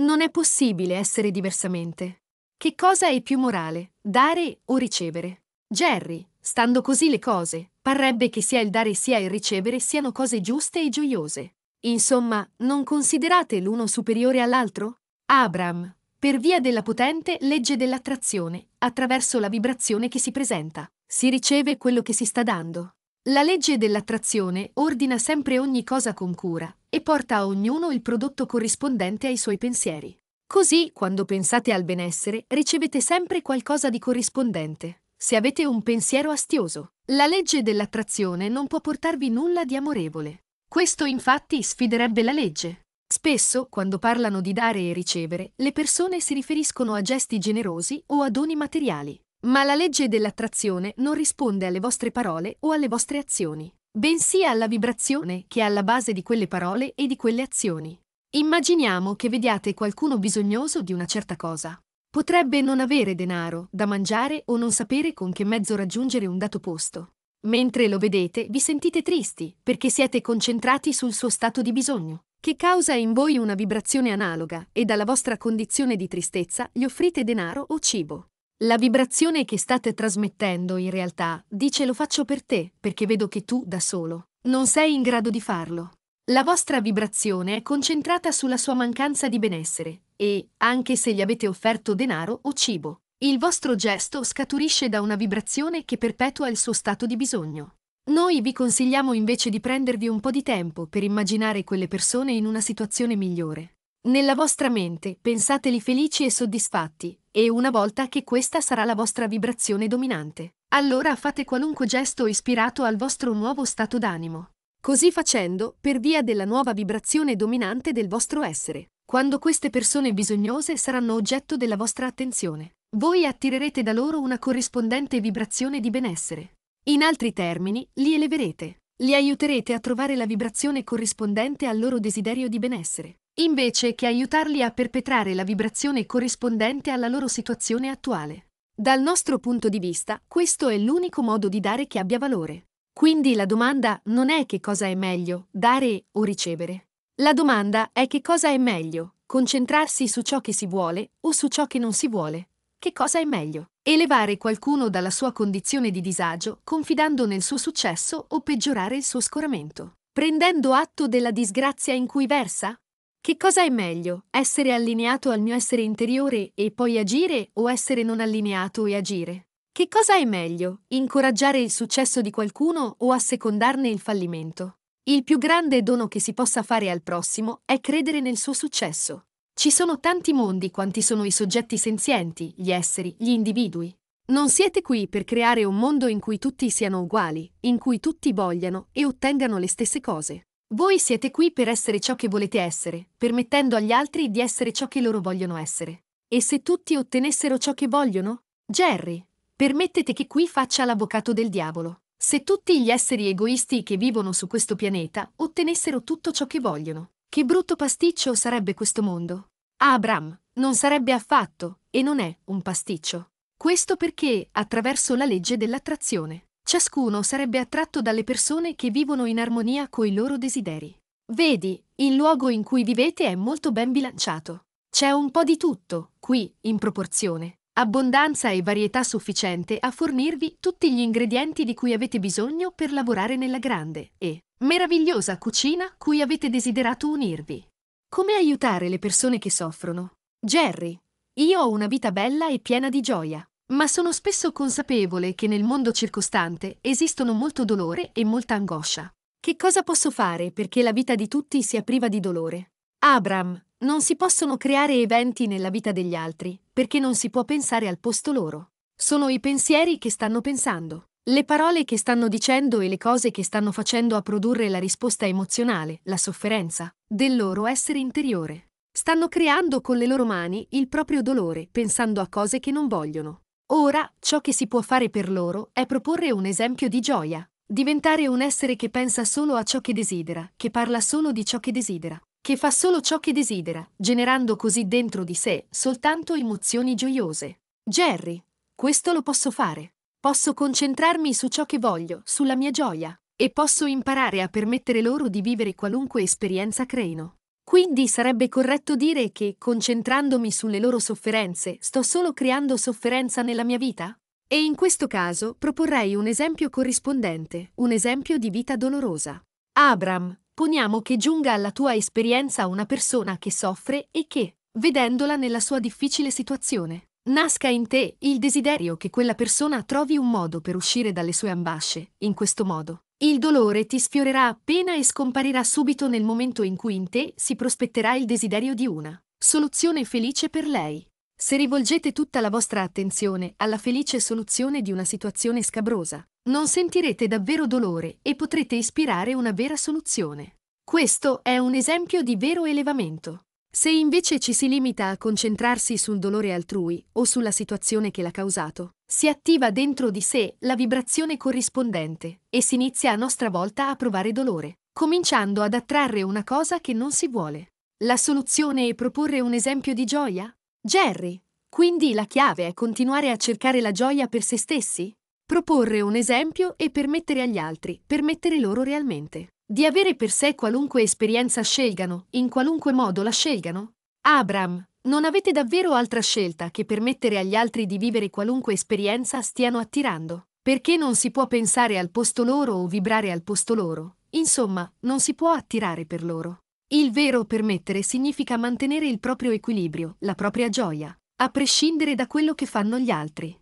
Non è possibile essere diversamente. Che cosa è più morale, dare o ricevere? Jerry, stando così le cose, parrebbe che sia il dare sia il ricevere siano cose giuste e gioiose. Insomma, non considerate l'uno superiore all'altro? Abram, per via della potente legge dell'attrazione, attraverso la vibrazione che si presenta, si riceve quello che si sta dando. La legge dell'attrazione ordina sempre ogni cosa con cura e porta a ognuno il prodotto corrispondente ai suoi pensieri. Così, quando pensate al benessere, ricevete sempre qualcosa di corrispondente. Se avete un pensiero astioso, la legge dell'attrazione non può portarvi nulla di amorevole. Questo infatti sfiderebbe la legge. Spesso, quando parlano di dare e ricevere, le persone si riferiscono a gesti generosi o a doni materiali. Ma la legge dell'attrazione non risponde alle vostre parole o alle vostre azioni, bensì alla vibrazione che è alla base di quelle parole e di quelle azioni. Immaginiamo che vediate qualcuno bisognoso di una certa cosa. Potrebbe non avere denaro da mangiare o non sapere con che mezzo raggiungere un dato posto. Mentre lo vedete vi sentite tristi perché siete concentrati sul suo stato di bisogno che causa in voi una vibrazione analoga e dalla vostra condizione di tristezza gli offrite denaro o cibo. La vibrazione che state trasmettendo in realtà dice lo faccio per te perché vedo che tu da solo non sei in grado di farlo. La vostra vibrazione è concentrata sulla sua mancanza di benessere e, anche se gli avete offerto denaro o cibo, il vostro gesto scaturisce da una vibrazione che perpetua il suo stato di bisogno. Noi vi consigliamo invece di prendervi un po' di tempo per immaginare quelle persone in una situazione migliore. Nella vostra mente pensateli felici e soddisfatti, e una volta che questa sarà la vostra vibrazione dominante, allora fate qualunque gesto ispirato al vostro nuovo stato d'animo. Così facendo, per via della nuova vibrazione dominante del vostro essere, quando queste persone bisognose saranno oggetto della vostra attenzione, voi attirerete da loro una corrispondente vibrazione di benessere. In altri termini, li eleverete, li aiuterete a trovare la vibrazione corrispondente al loro desiderio di benessere, invece che aiutarli a perpetrare la vibrazione corrispondente alla loro situazione attuale. Dal nostro punto di vista, questo è l'unico modo di dare che abbia valore. Quindi la domanda non è che cosa è meglio, dare o ricevere. La domanda è che cosa è meglio, concentrarsi su ciò che si vuole o su ciò che non si vuole. Che cosa è meglio? elevare qualcuno dalla sua condizione di disagio confidando nel suo successo o peggiorare il suo scoramento, prendendo atto della disgrazia in cui versa? Che cosa è meglio, essere allineato al mio essere interiore e poi agire o essere non allineato e agire? Che cosa è meglio, incoraggiare il successo di qualcuno o assecondarne il fallimento? Il più grande dono che si possa fare al prossimo è credere nel suo successo. Ci sono tanti mondi quanti sono i soggetti senzienti, gli esseri, gli individui. Non siete qui per creare un mondo in cui tutti siano uguali, in cui tutti vogliano e ottengano le stesse cose. Voi siete qui per essere ciò che volete essere, permettendo agli altri di essere ciò che loro vogliono essere. E se tutti ottenessero ciò che vogliono? Jerry, permettete che qui faccia l'avvocato del diavolo. Se tutti gli esseri egoisti che vivono su questo pianeta ottenessero tutto ciò che vogliono, che brutto pasticcio sarebbe questo mondo. Ah, Abram non sarebbe affatto, e non è, un pasticcio. Questo perché, attraverso la legge dell'attrazione, ciascuno sarebbe attratto dalle persone che vivono in armonia coi loro desideri. Vedi, il luogo in cui vivete è molto ben bilanciato. C'è un po' di tutto, qui, in proporzione abbondanza e varietà sufficiente a fornirvi tutti gli ingredienti di cui avete bisogno per lavorare nella grande e meravigliosa cucina cui avete desiderato unirvi. Come aiutare le persone che soffrono? Jerry, io ho una vita bella e piena di gioia, ma sono spesso consapevole che nel mondo circostante esistono molto dolore e molta angoscia. Che cosa posso fare perché la vita di tutti sia priva di dolore? Abram, non si possono creare eventi nella vita degli altri, perché non si può pensare al posto loro. Sono i pensieri che stanno pensando, le parole che stanno dicendo e le cose che stanno facendo a produrre la risposta emozionale, la sofferenza, del loro essere interiore. Stanno creando con le loro mani il proprio dolore, pensando a cose che non vogliono. Ora, ciò che si può fare per loro è proporre un esempio di gioia, diventare un essere che pensa solo a ciò che desidera, che parla solo di ciò che desidera, che fa solo ciò che desidera, generando così dentro di sé soltanto emozioni gioiose. Jerry, questo lo posso fare. Posso concentrarmi su ciò che voglio, sulla mia gioia, e posso imparare a permettere loro di vivere qualunque esperienza creino. Quindi sarebbe corretto dire che, concentrandomi sulle loro sofferenze, sto solo creando sofferenza nella mia vita? E in questo caso proporrei un esempio corrispondente, un esempio di vita dolorosa. Abram, Poniamo che giunga alla tua esperienza una persona che soffre e che, vedendola nella sua difficile situazione, nasca in te il desiderio che quella persona trovi un modo per uscire dalle sue ambasce. In questo modo, il dolore ti sfiorerà appena e scomparirà subito nel momento in cui in te si prospetterà il desiderio di una soluzione felice per lei. Se rivolgete tutta la vostra attenzione alla felice soluzione di una situazione scabrosa, non sentirete davvero dolore e potrete ispirare una vera soluzione. Questo è un esempio di vero elevamento. Se invece ci si limita a concentrarsi sul dolore altrui o sulla situazione che l'ha causato, si attiva dentro di sé la vibrazione corrispondente e si inizia a nostra volta a provare dolore, cominciando ad attrarre una cosa che non si vuole. La soluzione è proporre un esempio di gioia? Jerry, quindi la chiave è continuare a cercare la gioia per se stessi? Proporre un esempio e permettere agli altri, permettere loro realmente, di avere per sé qualunque esperienza scelgano, in qualunque modo la scelgano? Abram, non avete davvero altra scelta che permettere agli altri di vivere qualunque esperienza stiano attirando, perché non si può pensare al posto loro o vibrare al posto loro, insomma, non si può attirare per loro. Il vero permettere significa mantenere il proprio equilibrio, la propria gioia, a prescindere da quello che fanno gli altri.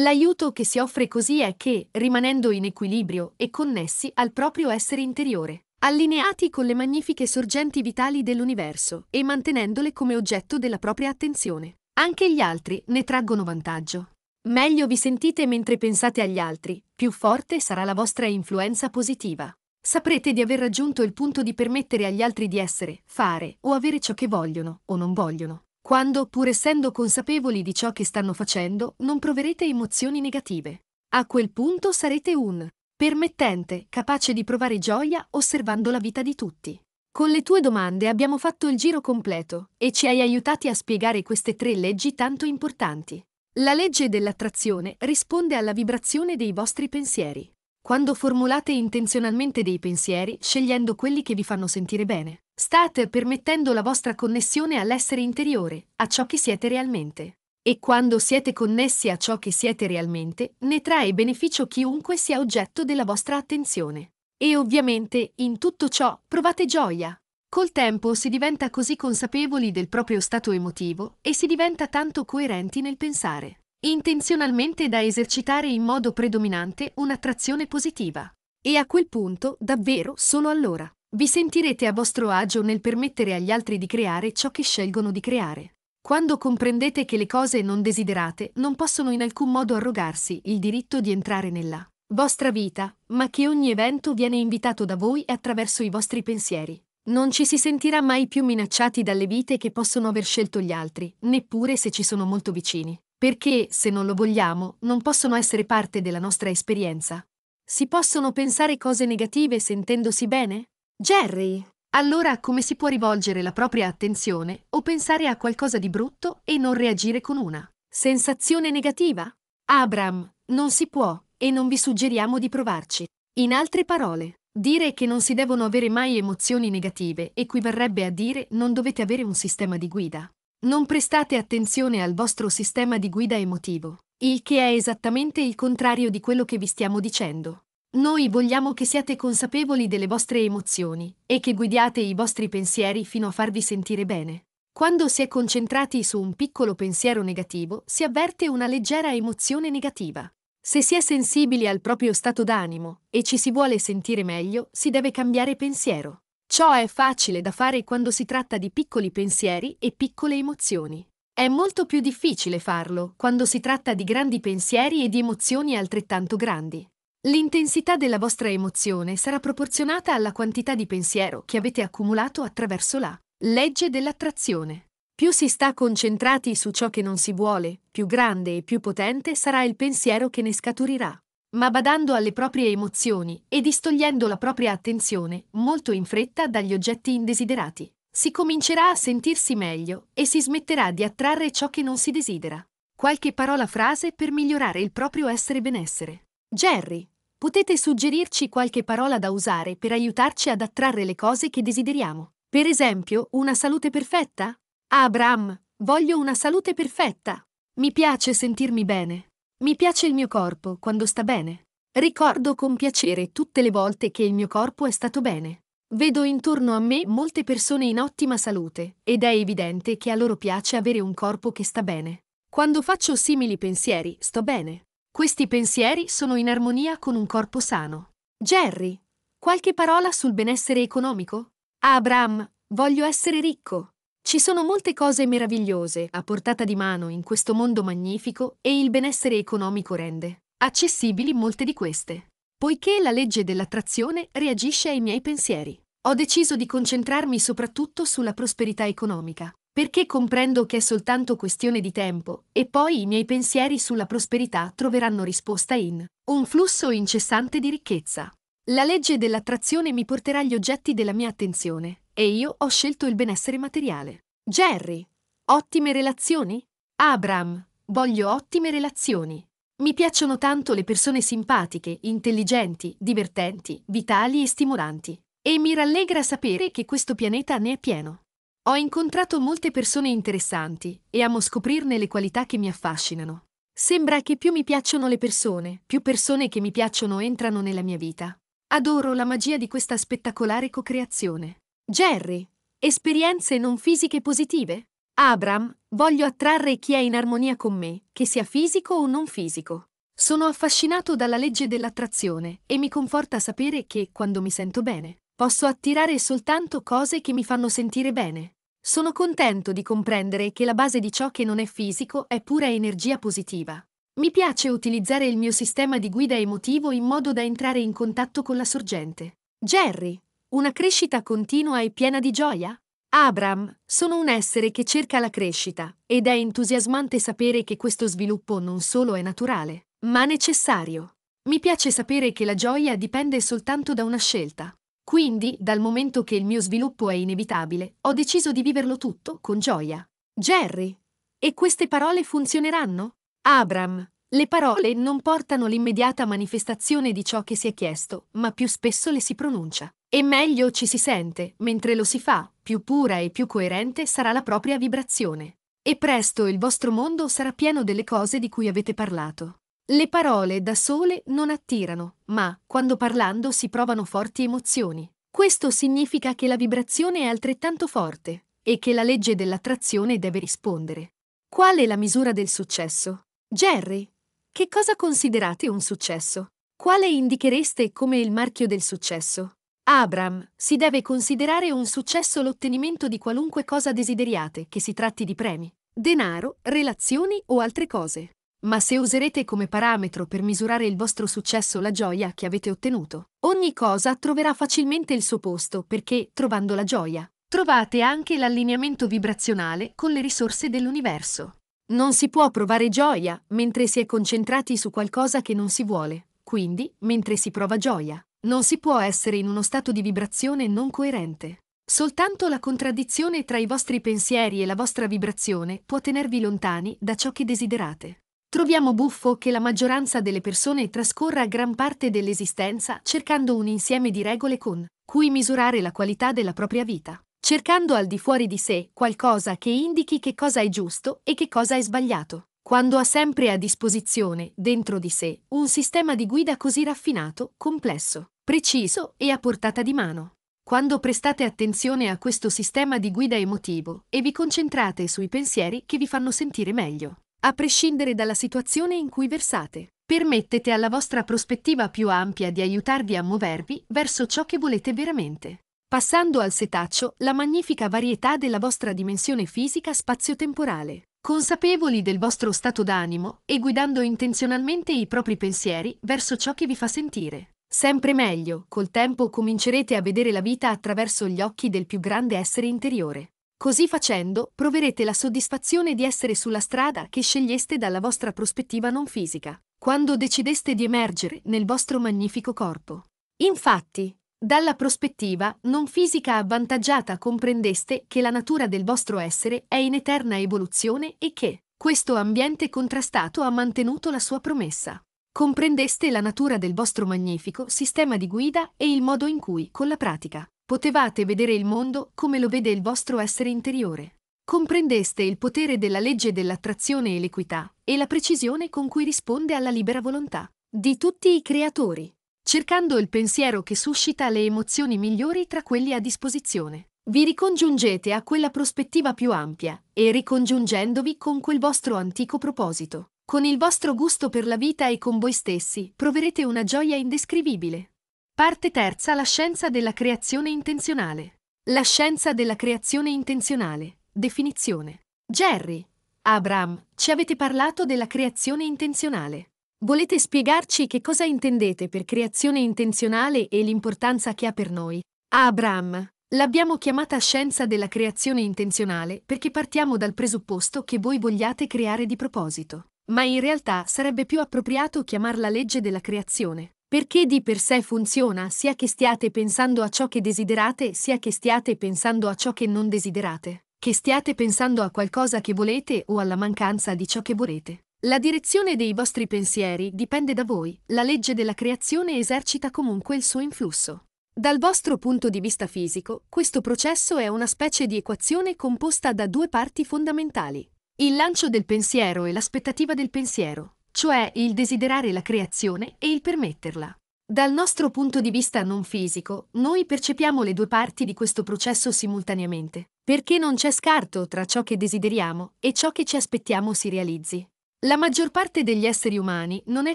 L'aiuto che si offre così è che, rimanendo in equilibrio e connessi al proprio essere interiore, allineati con le magnifiche sorgenti vitali dell'universo e mantenendole come oggetto della propria attenzione, anche gli altri ne traggono vantaggio. Meglio vi sentite mentre pensate agli altri, più forte sarà la vostra influenza positiva saprete di aver raggiunto il punto di permettere agli altri di essere, fare o avere ciò che vogliono o non vogliono. Quando, pur essendo consapevoli di ciò che stanno facendo, non proverete emozioni negative. A quel punto sarete un permettente, capace di provare gioia osservando la vita di tutti. Con le tue domande abbiamo fatto il giro completo e ci hai aiutati a spiegare queste tre leggi tanto importanti. La legge dell'attrazione risponde alla vibrazione dei vostri pensieri quando formulate intenzionalmente dei pensieri, scegliendo quelli che vi fanno sentire bene. State permettendo la vostra connessione all'essere interiore, a ciò che siete realmente. E quando siete connessi a ciò che siete realmente, ne trae beneficio chiunque sia oggetto della vostra attenzione. E ovviamente, in tutto ciò, provate gioia. Col tempo si diventa così consapevoli del proprio stato emotivo e si diventa tanto coerenti nel pensare intenzionalmente da esercitare in modo predominante un'attrazione positiva. E a quel punto, davvero, solo allora, vi sentirete a vostro agio nel permettere agli altri di creare ciò che scelgono di creare. Quando comprendete che le cose non desiderate non possono in alcun modo arrogarsi il diritto di entrare nella vostra vita, ma che ogni evento viene invitato da voi attraverso i vostri pensieri, non ci si sentirà mai più minacciati dalle vite che possono aver scelto gli altri, neppure se ci sono molto vicini. Perché, se non lo vogliamo, non possono essere parte della nostra esperienza. Si possono pensare cose negative sentendosi bene? Jerry! Allora come si può rivolgere la propria attenzione o pensare a qualcosa di brutto e non reagire con una sensazione negativa? Abram, non si può e non vi suggeriamo di provarci. In altre parole, dire che non si devono avere mai emozioni negative equivarrebbe a dire non dovete avere un sistema di guida. Non prestate attenzione al vostro sistema di guida emotivo, il che è esattamente il contrario di quello che vi stiamo dicendo. Noi vogliamo che siate consapevoli delle vostre emozioni e che guidiate i vostri pensieri fino a farvi sentire bene. Quando si è concentrati su un piccolo pensiero negativo, si avverte una leggera emozione negativa. Se si è sensibili al proprio stato d'animo e ci si vuole sentire meglio, si deve cambiare pensiero. Ciò è facile da fare quando si tratta di piccoli pensieri e piccole emozioni. È molto più difficile farlo quando si tratta di grandi pensieri e di emozioni altrettanto grandi. L'intensità della vostra emozione sarà proporzionata alla quantità di pensiero che avete accumulato attraverso la legge dell'attrazione. Più si sta concentrati su ciò che non si vuole, più grande e più potente sarà il pensiero che ne scaturirà ma badando alle proprie emozioni e distogliendo la propria attenzione molto in fretta dagli oggetti indesiderati. Si comincerà a sentirsi meglio e si smetterà di attrarre ciò che non si desidera. Qualche parola frase per migliorare il proprio essere benessere. Jerry, potete suggerirci qualche parola da usare per aiutarci ad attrarre le cose che desideriamo. Per esempio, una salute perfetta? Abram, voglio una salute perfetta. Mi piace sentirmi bene. Mi piace il mio corpo quando sta bene. Ricordo con piacere tutte le volte che il mio corpo è stato bene. Vedo intorno a me molte persone in ottima salute ed è evidente che a loro piace avere un corpo che sta bene. Quando faccio simili pensieri, sto bene. Questi pensieri sono in armonia con un corpo sano. Jerry, qualche parola sul benessere economico? Abram, voglio essere ricco. Ci sono molte cose meravigliose a portata di mano in questo mondo magnifico e il benessere economico rende accessibili molte di queste. Poiché la legge dell'attrazione reagisce ai miei pensieri, ho deciso di concentrarmi soprattutto sulla prosperità economica, perché comprendo che è soltanto questione di tempo e poi i miei pensieri sulla prosperità troveranno risposta in un flusso incessante di ricchezza. La legge dell'attrazione mi porterà gli oggetti della mia attenzione e io ho scelto il benessere materiale. Jerry, ottime relazioni? Abram, voglio ottime relazioni. Mi piacciono tanto le persone simpatiche, intelligenti, divertenti, vitali e stimolanti. E mi rallegra sapere che questo pianeta ne è pieno. Ho incontrato molte persone interessanti e amo scoprirne le qualità che mi affascinano. Sembra che più mi piacciono le persone, più persone che mi piacciono entrano nella mia vita. Adoro la magia di questa spettacolare co-creazione. Jerry, esperienze non fisiche positive? Abram, voglio attrarre chi è in armonia con me, che sia fisico o non fisico. Sono affascinato dalla legge dell'attrazione e mi conforta sapere che, quando mi sento bene, posso attirare soltanto cose che mi fanno sentire bene. Sono contento di comprendere che la base di ciò che non è fisico è pura energia positiva. Mi piace utilizzare il mio sistema di guida emotivo in modo da entrare in contatto con la sorgente. Jerry, una crescita continua e piena di gioia? Abram, sono un essere che cerca la crescita, ed è entusiasmante sapere che questo sviluppo non solo è naturale, ma necessario. Mi piace sapere che la gioia dipende soltanto da una scelta. Quindi, dal momento che il mio sviluppo è inevitabile, ho deciso di viverlo tutto con gioia. Jerry, e queste parole funzioneranno? Abram, le parole non portano l'immediata manifestazione di ciò che si è chiesto, ma più spesso le si pronuncia. E meglio ci si sente, mentre lo si fa, più pura e più coerente sarà la propria vibrazione. E presto il vostro mondo sarà pieno delle cose di cui avete parlato. Le parole da sole non attirano, ma, quando parlando, si provano forti emozioni. Questo significa che la vibrazione è altrettanto forte e che la legge dell'attrazione deve rispondere. Qual è la misura del successo? Jerry, che cosa considerate un successo? Quale indichereste come il marchio del successo? Abram, si deve considerare un successo l'ottenimento di qualunque cosa desideriate, che si tratti di premi, denaro, relazioni o altre cose. Ma se userete come parametro per misurare il vostro successo la gioia che avete ottenuto, ogni cosa troverà facilmente il suo posto perché, trovando la gioia, trovate anche l'allineamento vibrazionale con le risorse dell'universo. Non si può provare gioia mentre si è concentrati su qualcosa che non si vuole, quindi, mentre si prova gioia, non si può essere in uno stato di vibrazione non coerente. Soltanto la contraddizione tra i vostri pensieri e la vostra vibrazione può tenervi lontani da ciò che desiderate. Troviamo buffo che la maggioranza delle persone trascorra gran parte dell'esistenza cercando un insieme di regole con cui misurare la qualità della propria vita cercando al di fuori di sé qualcosa che indichi che cosa è giusto e che cosa è sbagliato. Quando ha sempre a disposizione, dentro di sé, un sistema di guida così raffinato, complesso, preciso e a portata di mano. Quando prestate attenzione a questo sistema di guida emotivo e vi concentrate sui pensieri che vi fanno sentire meglio, a prescindere dalla situazione in cui versate, permettete alla vostra prospettiva più ampia di aiutarvi a muovervi verso ciò che volete veramente. Passando al setaccio, la magnifica varietà della vostra dimensione fisica spazio-temporale. Consapevoli del vostro stato d'animo e guidando intenzionalmente i propri pensieri verso ciò che vi fa sentire. Sempre meglio, col tempo comincerete a vedere la vita attraverso gli occhi del più grande essere interiore. Così facendo, proverete la soddisfazione di essere sulla strada che sceglieste dalla vostra prospettiva non fisica, quando decideste di emergere nel vostro magnifico corpo. Infatti, dalla prospettiva non fisica avvantaggiata comprendeste che la natura del vostro essere è in eterna evoluzione e che questo ambiente contrastato ha mantenuto la sua promessa. Comprendeste la natura del vostro magnifico sistema di guida e il modo in cui, con la pratica, potevate vedere il mondo come lo vede il vostro essere interiore. Comprendeste il potere della legge dell'attrazione e l'equità, e la precisione con cui risponde alla libera volontà di tutti i creatori cercando il pensiero che suscita le emozioni migliori tra quelli a disposizione. Vi ricongiungete a quella prospettiva più ampia e ricongiungendovi con quel vostro antico proposito, con il vostro gusto per la vita e con voi stessi, proverete una gioia indescrivibile. Parte terza La scienza della creazione intenzionale. La scienza della creazione intenzionale. Definizione. Jerry, Abram, ci avete parlato della creazione intenzionale. Volete spiegarci che cosa intendete per creazione intenzionale e l'importanza che ha per noi? Abram, l'abbiamo chiamata scienza della creazione intenzionale perché partiamo dal presupposto che voi vogliate creare di proposito. Ma in realtà sarebbe più appropriato chiamarla legge della creazione, perché di per sé funziona sia che stiate pensando a ciò che desiderate, sia che stiate pensando a ciò che non desiderate, che stiate pensando a qualcosa che volete o alla mancanza di ciò che volete. La direzione dei vostri pensieri dipende da voi, la legge della creazione esercita comunque il suo influsso. Dal vostro punto di vista fisico, questo processo è una specie di equazione composta da due parti fondamentali, il lancio del pensiero e l'aspettativa del pensiero, cioè il desiderare la creazione e il permetterla. Dal nostro punto di vista non fisico, noi percepiamo le due parti di questo processo simultaneamente, perché non c'è scarto tra ciò che desideriamo e ciò che ci aspettiamo si realizzi. La maggior parte degli esseri umani non è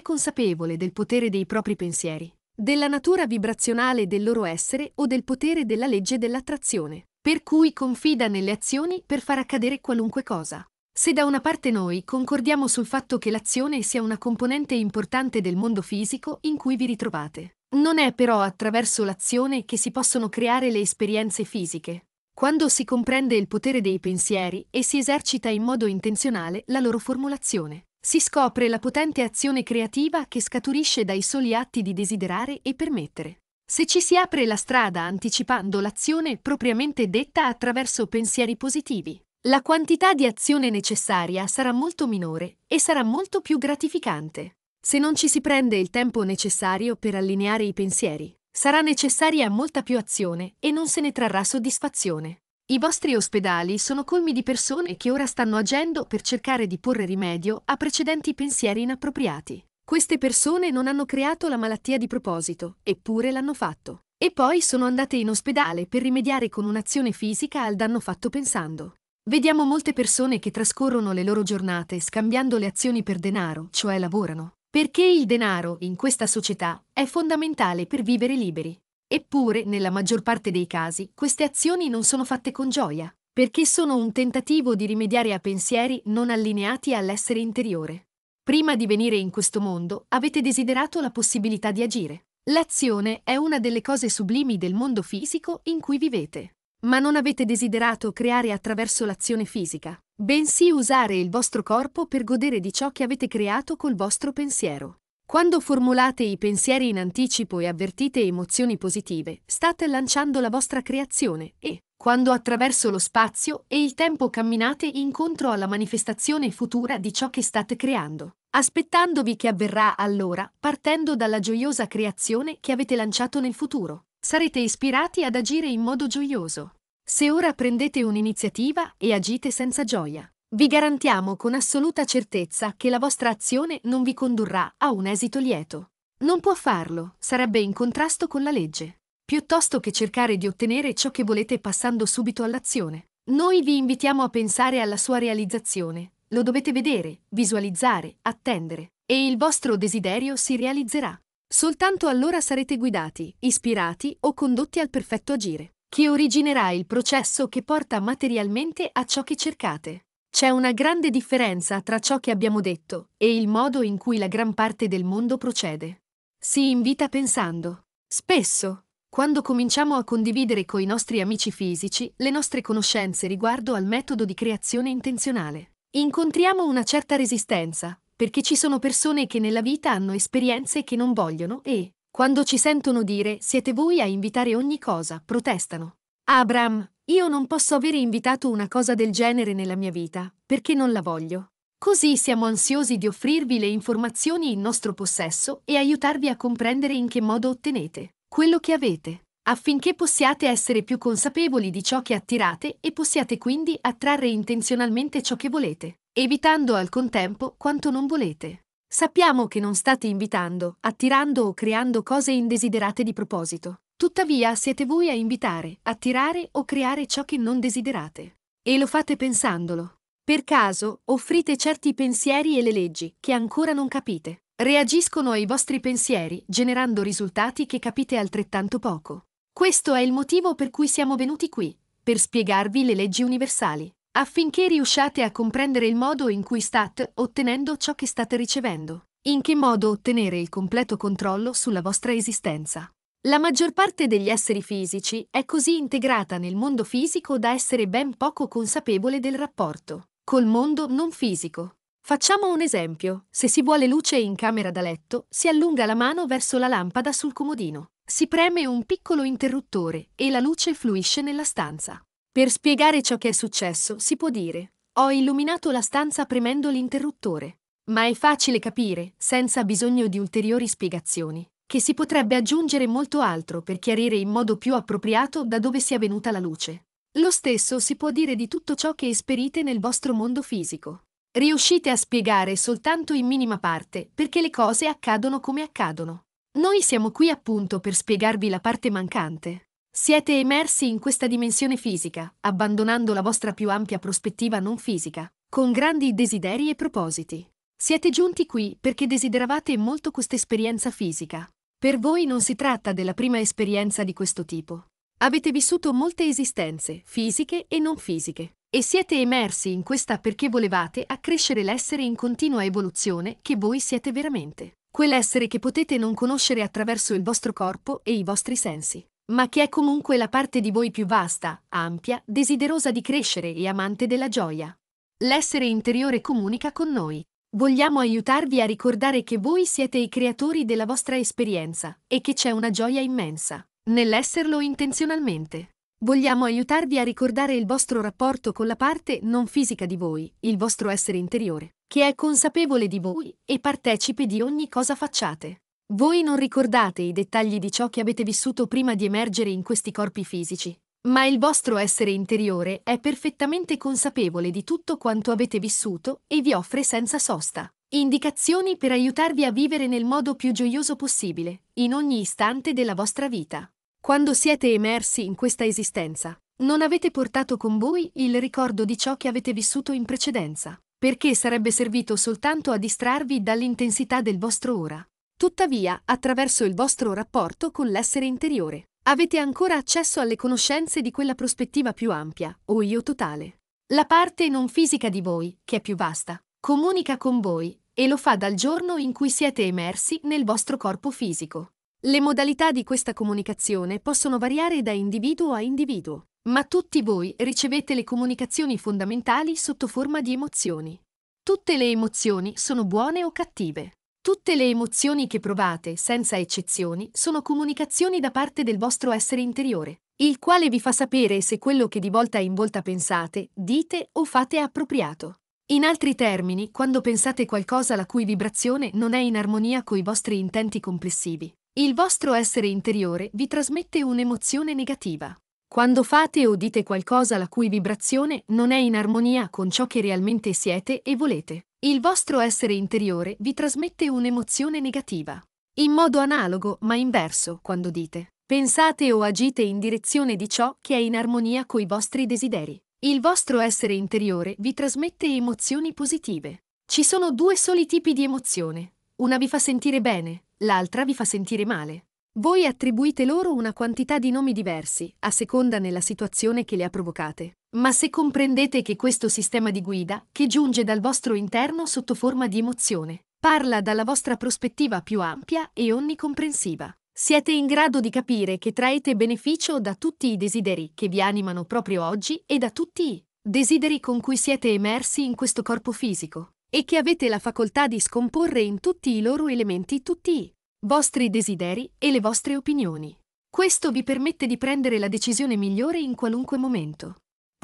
consapevole del potere dei propri pensieri, della natura vibrazionale del loro essere o del potere della legge dell'attrazione, per cui confida nelle azioni per far accadere qualunque cosa. Se da una parte noi concordiamo sul fatto che l'azione sia una componente importante del mondo fisico in cui vi ritrovate, non è però attraverso l'azione che si possono creare le esperienze fisiche, quando si comprende il potere dei pensieri e si esercita in modo intenzionale la loro formulazione. Si scopre la potente azione creativa che scaturisce dai soli atti di desiderare e permettere. Se ci si apre la strada anticipando l'azione propriamente detta attraverso pensieri positivi, la quantità di azione necessaria sarà molto minore e sarà molto più gratificante. Se non ci si prende il tempo necessario per allineare i pensieri, Sarà necessaria molta più azione e non se ne trarrà soddisfazione. I vostri ospedali sono colmi di persone che ora stanno agendo per cercare di porre rimedio a precedenti pensieri inappropriati. Queste persone non hanno creato la malattia di proposito, eppure l'hanno fatto. E poi sono andate in ospedale per rimediare con un'azione fisica al danno fatto pensando. Vediamo molte persone che trascorrono le loro giornate scambiando le azioni per denaro, cioè lavorano. Perché il denaro, in questa società, è fondamentale per vivere liberi. Eppure, nella maggior parte dei casi, queste azioni non sono fatte con gioia, perché sono un tentativo di rimediare a pensieri non allineati all'essere interiore. Prima di venire in questo mondo, avete desiderato la possibilità di agire. L'azione è una delle cose sublimi del mondo fisico in cui vivete. Ma non avete desiderato creare attraverso l'azione fisica, bensì usare il vostro corpo per godere di ciò che avete creato col vostro pensiero. Quando formulate i pensieri in anticipo e avvertite emozioni positive, state lanciando la vostra creazione e, quando attraverso lo spazio e il tempo camminate incontro alla manifestazione futura di ciò che state creando, aspettandovi che avverrà allora, partendo dalla gioiosa creazione che avete lanciato nel futuro sarete ispirati ad agire in modo gioioso. Se ora prendete un'iniziativa e agite senza gioia, vi garantiamo con assoluta certezza che la vostra azione non vi condurrà a un esito lieto. Non può farlo, sarebbe in contrasto con la legge. Piuttosto che cercare di ottenere ciò che volete passando subito all'azione, noi vi invitiamo a pensare alla sua realizzazione. Lo dovete vedere, visualizzare, attendere, e il vostro desiderio si realizzerà. Soltanto allora sarete guidati, ispirati o condotti al perfetto agire, che originerà il processo che porta materialmente a ciò che cercate. C'è una grande differenza tra ciò che abbiamo detto e il modo in cui la gran parte del mondo procede. Si invita pensando. Spesso, quando cominciamo a condividere coi nostri amici fisici le nostre conoscenze riguardo al metodo di creazione intenzionale, incontriamo una certa resistenza, perché ci sono persone che nella vita hanno esperienze che non vogliono e, quando ci sentono dire siete voi a invitare ogni cosa, protestano. Abram, io non posso avere invitato una cosa del genere nella mia vita, perché non la voglio. Così siamo ansiosi di offrirvi le informazioni in nostro possesso e aiutarvi a comprendere in che modo ottenete quello che avete, affinché possiate essere più consapevoli di ciò che attirate e possiate quindi attrarre intenzionalmente ciò che volete evitando al contempo quanto non volete. Sappiamo che non state invitando, attirando o creando cose indesiderate di proposito. Tuttavia siete voi a invitare, attirare o creare ciò che non desiderate. E lo fate pensandolo. Per caso, offrite certi pensieri e le leggi, che ancora non capite. Reagiscono ai vostri pensieri, generando risultati che capite altrettanto poco. Questo è il motivo per cui siamo venuti qui, per spiegarvi le leggi universali affinché riusciate a comprendere il modo in cui state ottenendo ciò che state ricevendo, in che modo ottenere il completo controllo sulla vostra esistenza. La maggior parte degli esseri fisici è così integrata nel mondo fisico da essere ben poco consapevole del rapporto col mondo non fisico. Facciamo un esempio. Se si vuole luce in camera da letto, si allunga la mano verso la lampada sul comodino. Si preme un piccolo interruttore e la luce fluisce nella stanza. Per spiegare ciò che è successo, si può dire: Ho illuminato la stanza premendo l'interruttore. Ma è facile capire, senza bisogno di ulteriori spiegazioni, che si potrebbe aggiungere molto altro per chiarire in modo più appropriato da dove sia venuta la luce. Lo stesso si può dire di tutto ciò che esperite nel vostro mondo fisico. Riuscite a spiegare soltanto in minima parte perché le cose accadono come accadono. Noi siamo qui appunto per spiegarvi la parte mancante. Siete immersi in questa dimensione fisica, abbandonando la vostra più ampia prospettiva non fisica, con grandi desideri e propositi. Siete giunti qui perché desideravate molto questa esperienza fisica. Per voi non si tratta della prima esperienza di questo tipo. Avete vissuto molte esistenze, fisiche e non fisiche, e siete emersi in questa perché volevate accrescere l'essere in continua evoluzione che voi siete veramente, quell'essere che potete non conoscere attraverso il vostro corpo e i vostri sensi ma che è comunque la parte di voi più vasta, ampia, desiderosa di crescere e amante della gioia. L'essere interiore comunica con noi. Vogliamo aiutarvi a ricordare che voi siete i creatori della vostra esperienza e che c'è una gioia immensa nell'esserlo intenzionalmente. Vogliamo aiutarvi a ricordare il vostro rapporto con la parte non fisica di voi, il vostro essere interiore, che è consapevole di voi e partecipe di ogni cosa facciate. Voi non ricordate i dettagli di ciò che avete vissuto prima di emergere in questi corpi fisici, ma il vostro essere interiore è perfettamente consapevole di tutto quanto avete vissuto e vi offre senza sosta indicazioni per aiutarvi a vivere nel modo più gioioso possibile, in ogni istante della vostra vita. Quando siete emersi in questa esistenza, non avete portato con voi il ricordo di ciò che avete vissuto in precedenza, perché sarebbe servito soltanto a distrarvi dall'intensità del vostro ora. Tuttavia, attraverso il vostro rapporto con l'essere interiore, avete ancora accesso alle conoscenze di quella prospettiva più ampia, o io totale. La parte non fisica di voi, che è più vasta, comunica con voi e lo fa dal giorno in cui siete emersi nel vostro corpo fisico. Le modalità di questa comunicazione possono variare da individuo a individuo, ma tutti voi ricevete le comunicazioni fondamentali sotto forma di emozioni. Tutte le emozioni sono buone o cattive. Tutte le emozioni che provate, senza eccezioni, sono comunicazioni da parte del vostro essere interiore, il quale vi fa sapere se quello che di volta in volta pensate, dite o fate è appropriato. In altri termini, quando pensate qualcosa la cui vibrazione non è in armonia coi vostri intenti complessivi, il vostro essere interiore vi trasmette un'emozione negativa. Quando fate o dite qualcosa la cui vibrazione non è in armonia con ciò che realmente siete e volete, il vostro essere interiore vi trasmette un'emozione negativa. In modo analogo, ma inverso, quando dite, pensate o agite in direzione di ciò che è in armonia coi vostri desideri. Il vostro essere interiore vi trasmette emozioni positive. Ci sono due soli tipi di emozione. Una vi fa sentire bene, l'altra vi fa sentire male. Voi attribuite loro una quantità di nomi diversi, a seconda nella situazione che le ha provocate. Ma se comprendete che questo sistema di guida, che giunge dal vostro interno sotto forma di emozione, parla dalla vostra prospettiva più ampia e onnicomprensiva, siete in grado di capire che traete beneficio da tutti i desideri che vi animano proprio oggi e da tutti i desideri con cui siete emersi in questo corpo fisico, e che avete la facoltà di scomporre in tutti i loro elementi tutti i vostri desideri e le vostre opinioni. Questo vi permette di prendere la decisione migliore in qualunque momento.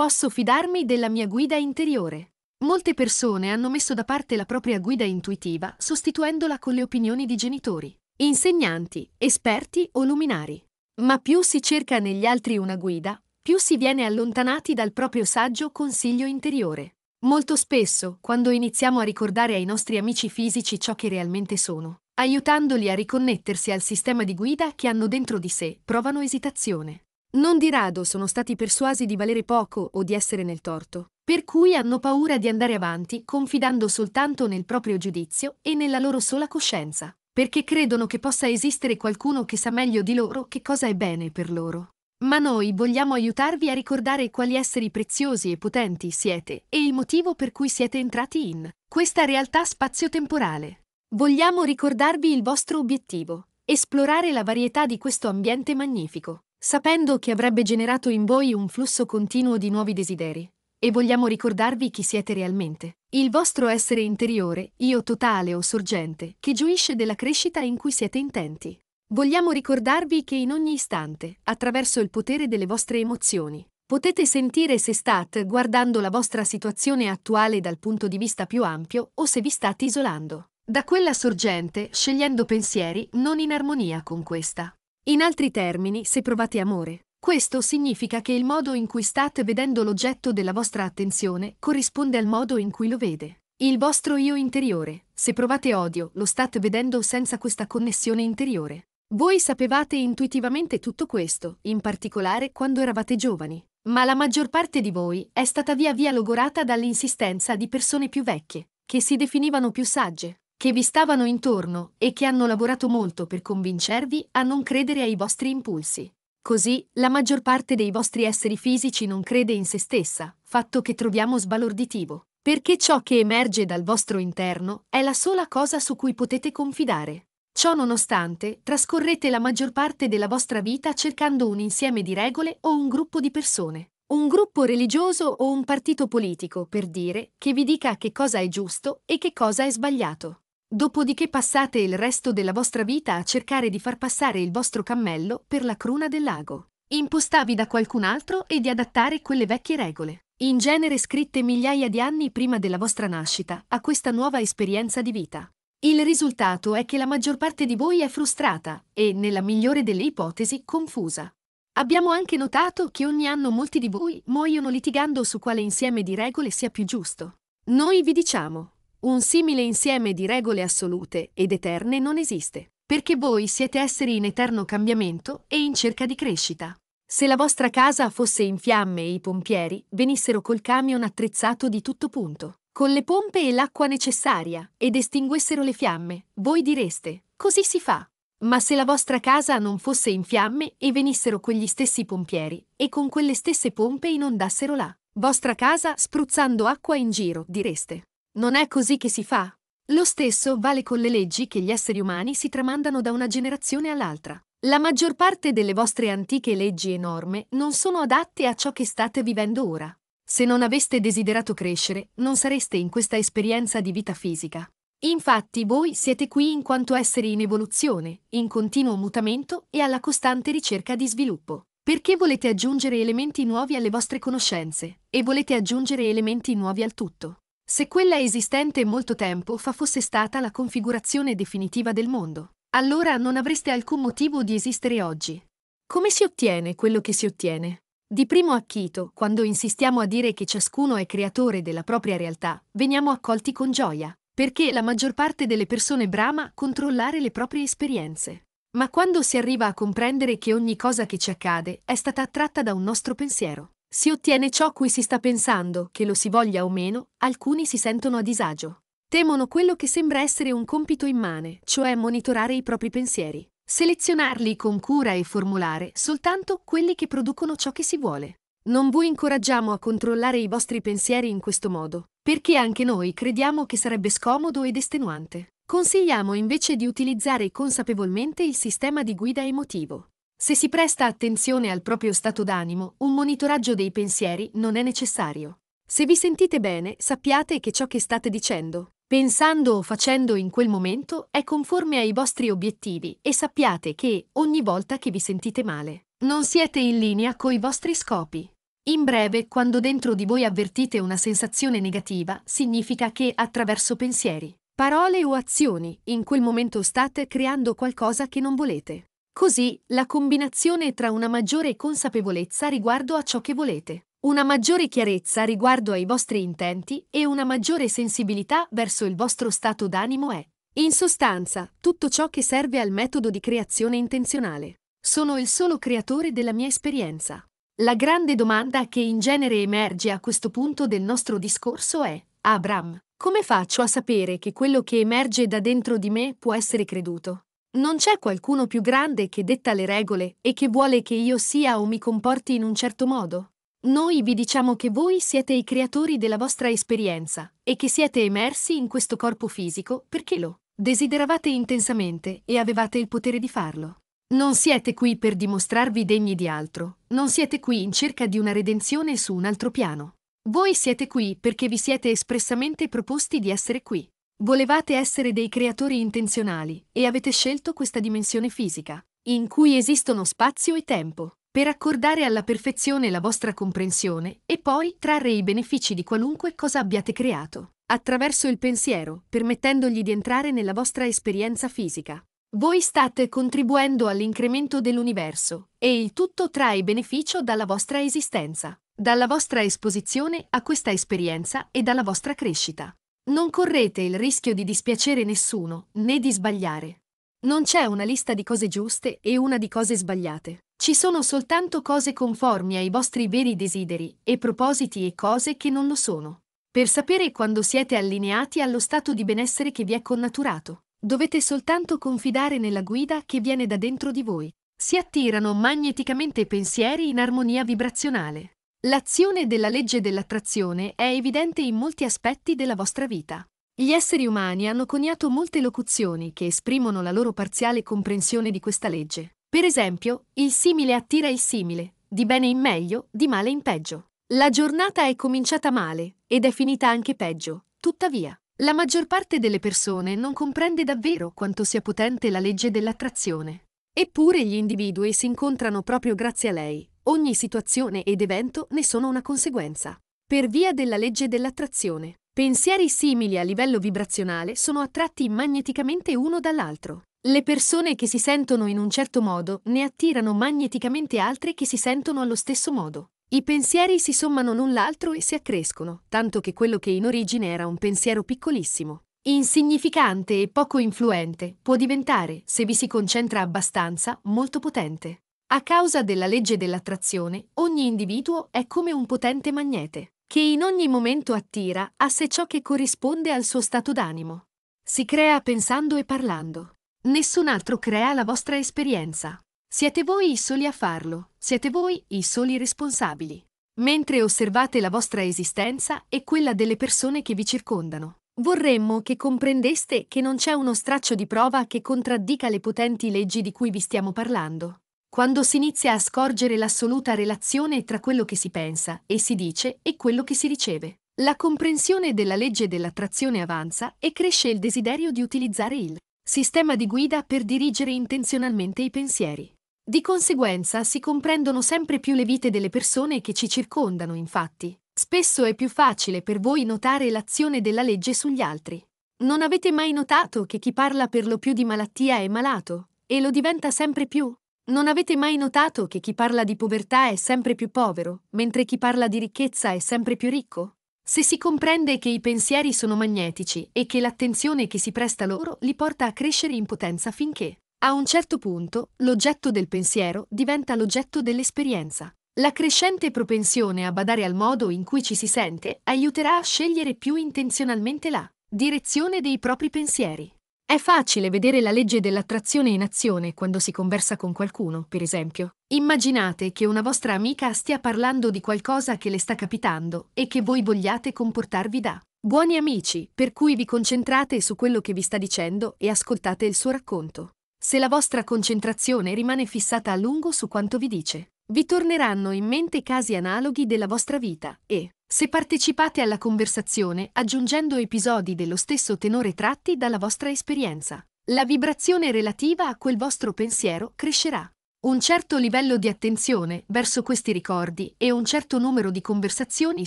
Posso fidarmi della mia guida interiore. Molte persone hanno messo da parte la propria guida intuitiva sostituendola con le opinioni di genitori, insegnanti, esperti o luminari. Ma più si cerca negli altri una guida, più si viene allontanati dal proprio saggio consiglio interiore. Molto spesso, quando iniziamo a ricordare ai nostri amici fisici ciò che realmente sono, aiutandoli a riconnettersi al sistema di guida che hanno dentro di sé, provano esitazione. Non di rado sono stati persuasi di valere poco o di essere nel torto, per cui hanno paura di andare avanti confidando soltanto nel proprio giudizio e nella loro sola coscienza, perché credono che possa esistere qualcuno che sa meglio di loro che cosa è bene per loro. Ma noi vogliamo aiutarvi a ricordare quali esseri preziosi e potenti siete e il motivo per cui siete entrati in questa realtà spazio-temporale. Vogliamo ricordarvi il vostro obiettivo, esplorare la varietà di questo ambiente magnifico sapendo che avrebbe generato in voi un flusso continuo di nuovi desideri. E vogliamo ricordarvi chi siete realmente. Il vostro essere interiore, io totale o sorgente, che gioisce della crescita in cui siete intenti. Vogliamo ricordarvi che in ogni istante, attraverso il potere delle vostre emozioni, potete sentire se state guardando la vostra situazione attuale dal punto di vista più ampio o se vi state isolando da quella sorgente, scegliendo pensieri non in armonia con questa. In altri termini, se provate amore, questo significa che il modo in cui state vedendo l'oggetto della vostra attenzione corrisponde al modo in cui lo vede. Il vostro io interiore, se provate odio, lo state vedendo senza questa connessione interiore. Voi sapevate intuitivamente tutto questo, in particolare quando eravate giovani, ma la maggior parte di voi è stata via via logorata dall'insistenza di persone più vecchie, che si definivano più sagge che vi stavano intorno e che hanno lavorato molto per convincervi a non credere ai vostri impulsi. Così, la maggior parte dei vostri esseri fisici non crede in se stessa, fatto che troviamo sbalorditivo, perché ciò che emerge dal vostro interno è la sola cosa su cui potete confidare. Ciò nonostante, trascorrete la maggior parte della vostra vita cercando un insieme di regole o un gruppo di persone, un gruppo religioso o un partito politico, per dire, che vi dica che cosa è giusto e che cosa è sbagliato. Dopodiché passate il resto della vostra vita a cercare di far passare il vostro cammello per la cruna del lago, impostavi da qualcun altro e di adattare quelle vecchie regole, in genere scritte migliaia di anni prima della vostra nascita, a questa nuova esperienza di vita. Il risultato è che la maggior parte di voi è frustrata e, nella migliore delle ipotesi, confusa. Abbiamo anche notato che ogni anno molti di voi muoiono litigando su quale insieme di regole sia più giusto. Noi vi diciamo, un simile insieme di regole assolute ed eterne non esiste, perché voi siete esseri in eterno cambiamento e in cerca di crescita. Se la vostra casa fosse in fiamme e i pompieri venissero col camion attrezzato di tutto punto, con le pompe e l'acqua necessaria, ed estinguessero le fiamme, voi direste, così si fa. Ma se la vostra casa non fosse in fiamme e venissero quegli stessi pompieri e con quelle stesse pompe inondassero la vostra casa spruzzando acqua in giro, direste, non è così che si fa. Lo stesso vale con le leggi che gli esseri umani si tramandano da una generazione all'altra. La maggior parte delle vostre antiche leggi e norme non sono adatte a ciò che state vivendo ora. Se non aveste desiderato crescere, non sareste in questa esperienza di vita fisica. Infatti voi siete qui in quanto esseri in evoluzione, in continuo mutamento e alla costante ricerca di sviluppo. Perché volete aggiungere elementi nuovi alle vostre conoscenze e volete aggiungere elementi nuovi al tutto se quella esistente molto tempo fa fosse stata la configurazione definitiva del mondo, allora non avreste alcun motivo di esistere oggi. Come si ottiene quello che si ottiene? Di primo acchito, quando insistiamo a dire che ciascuno è creatore della propria realtà, veniamo accolti con gioia, perché la maggior parte delle persone brama controllare le proprie esperienze. Ma quando si arriva a comprendere che ogni cosa che ci accade è stata attratta da un nostro pensiero, si ottiene ciò cui si sta pensando, che lo si voglia o meno, alcuni si sentono a disagio. Temono quello che sembra essere un compito immane, cioè monitorare i propri pensieri, selezionarli con cura e formulare soltanto quelli che producono ciò che si vuole. Non vi incoraggiamo a controllare i vostri pensieri in questo modo, perché anche noi crediamo che sarebbe scomodo ed estenuante. Consigliamo invece di utilizzare consapevolmente il sistema di guida emotivo. Se si presta attenzione al proprio stato d'animo, un monitoraggio dei pensieri non è necessario. Se vi sentite bene, sappiate che ciò che state dicendo, pensando o facendo in quel momento è conforme ai vostri obiettivi e sappiate che, ogni volta che vi sentite male, non siete in linea coi vostri scopi. In breve, quando dentro di voi avvertite una sensazione negativa, significa che, attraverso pensieri, parole o azioni, in quel momento state creando qualcosa che non volete. Così, la combinazione tra una maggiore consapevolezza riguardo a ciò che volete, una maggiore chiarezza riguardo ai vostri intenti e una maggiore sensibilità verso il vostro stato d'animo è, in sostanza, tutto ciò che serve al metodo di creazione intenzionale. Sono il solo creatore della mia esperienza. La grande domanda che in genere emerge a questo punto del nostro discorso è, Abram, come faccio a sapere che quello che emerge da dentro di me può essere creduto? Non c'è qualcuno più grande che detta le regole e che vuole che io sia o mi comporti in un certo modo? Noi vi diciamo che voi siete i creatori della vostra esperienza e che siete emersi in questo corpo fisico perché lo desideravate intensamente e avevate il potere di farlo. Non siete qui per dimostrarvi degni di altro, non siete qui in cerca di una redenzione su un altro piano. Voi siete qui perché vi siete espressamente proposti di essere qui. Volevate essere dei creatori intenzionali e avete scelto questa dimensione fisica, in cui esistono spazio e tempo, per accordare alla perfezione la vostra comprensione e poi trarre i benefici di qualunque cosa abbiate creato, attraverso il pensiero, permettendogli di entrare nella vostra esperienza fisica. Voi state contribuendo all'incremento dell'universo e il tutto trae beneficio dalla vostra esistenza, dalla vostra esposizione a questa esperienza e dalla vostra crescita. Non correte il rischio di dispiacere nessuno, né di sbagliare. Non c'è una lista di cose giuste e una di cose sbagliate. Ci sono soltanto cose conformi ai vostri veri desideri e propositi e cose che non lo sono. Per sapere quando siete allineati allo stato di benessere che vi è connaturato, dovete soltanto confidare nella guida che viene da dentro di voi. Si attirano magneticamente pensieri in armonia vibrazionale. L'azione della legge dell'attrazione è evidente in molti aspetti della vostra vita. Gli esseri umani hanno coniato molte locuzioni che esprimono la loro parziale comprensione di questa legge. Per esempio, il simile attira il simile, di bene in meglio, di male in peggio. La giornata è cominciata male ed è finita anche peggio. Tuttavia, la maggior parte delle persone non comprende davvero quanto sia potente la legge dell'attrazione. Eppure gli individui si incontrano proprio grazie a lei, Ogni situazione ed evento ne sono una conseguenza. Per via della legge dell'attrazione, pensieri simili a livello vibrazionale sono attratti magneticamente uno dall'altro. Le persone che si sentono in un certo modo ne attirano magneticamente altre che si sentono allo stesso modo. I pensieri si sommano l'un l'altro e si accrescono, tanto che quello che in origine era un pensiero piccolissimo, insignificante e poco influente, può diventare, se vi si concentra abbastanza, molto potente. A causa della legge dell'attrazione, ogni individuo è come un potente magnete, che in ogni momento attira a sé ciò che corrisponde al suo stato d'animo. Si crea pensando e parlando. Nessun altro crea la vostra esperienza. Siete voi i soli a farlo, siete voi i soli responsabili. Mentre osservate la vostra esistenza e quella delle persone che vi circondano, vorremmo che comprendeste che non c'è uno straccio di prova che contraddica le potenti leggi di cui vi stiamo parlando. Quando si inizia a scorgere l'assoluta relazione tra quello che si pensa e si dice e quello che si riceve, la comprensione della legge dell'attrazione avanza e cresce il desiderio di utilizzare il sistema di guida per dirigere intenzionalmente i pensieri. Di conseguenza si comprendono sempre più le vite delle persone che ci circondano, infatti. Spesso è più facile per voi notare l'azione della legge sugli altri. Non avete mai notato che chi parla per lo più di malattia è malato, e lo diventa sempre più? Non avete mai notato che chi parla di povertà è sempre più povero, mentre chi parla di ricchezza è sempre più ricco? Se si comprende che i pensieri sono magnetici e che l'attenzione che si presta loro li porta a crescere in potenza finché, a un certo punto, l'oggetto del pensiero diventa l'oggetto dell'esperienza. La crescente propensione a badare al modo in cui ci si sente aiuterà a scegliere più intenzionalmente la direzione dei propri pensieri. È facile vedere la legge dell'attrazione in azione quando si conversa con qualcuno, per esempio. Immaginate che una vostra amica stia parlando di qualcosa che le sta capitando e che voi vogliate comportarvi da. Buoni amici, per cui vi concentrate su quello che vi sta dicendo e ascoltate il suo racconto. Se la vostra concentrazione rimane fissata a lungo su quanto vi dice, vi torneranno in mente casi analoghi della vostra vita e, se partecipate alla conversazione aggiungendo episodi dello stesso tenore tratti dalla vostra esperienza. La vibrazione relativa a quel vostro pensiero crescerà. Un certo livello di attenzione verso questi ricordi e un certo numero di conversazioni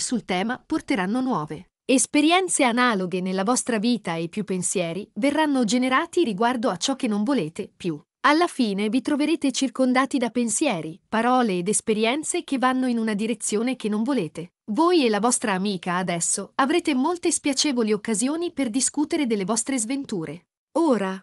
sul tema porteranno nuove. Esperienze analoghe nella vostra vita e più pensieri verranno generati riguardo a ciò che non volete più. Alla fine vi troverete circondati da pensieri, parole ed esperienze che vanno in una direzione che non volete. Voi e la vostra amica adesso avrete molte spiacevoli occasioni per discutere delle vostre sventure. Ora,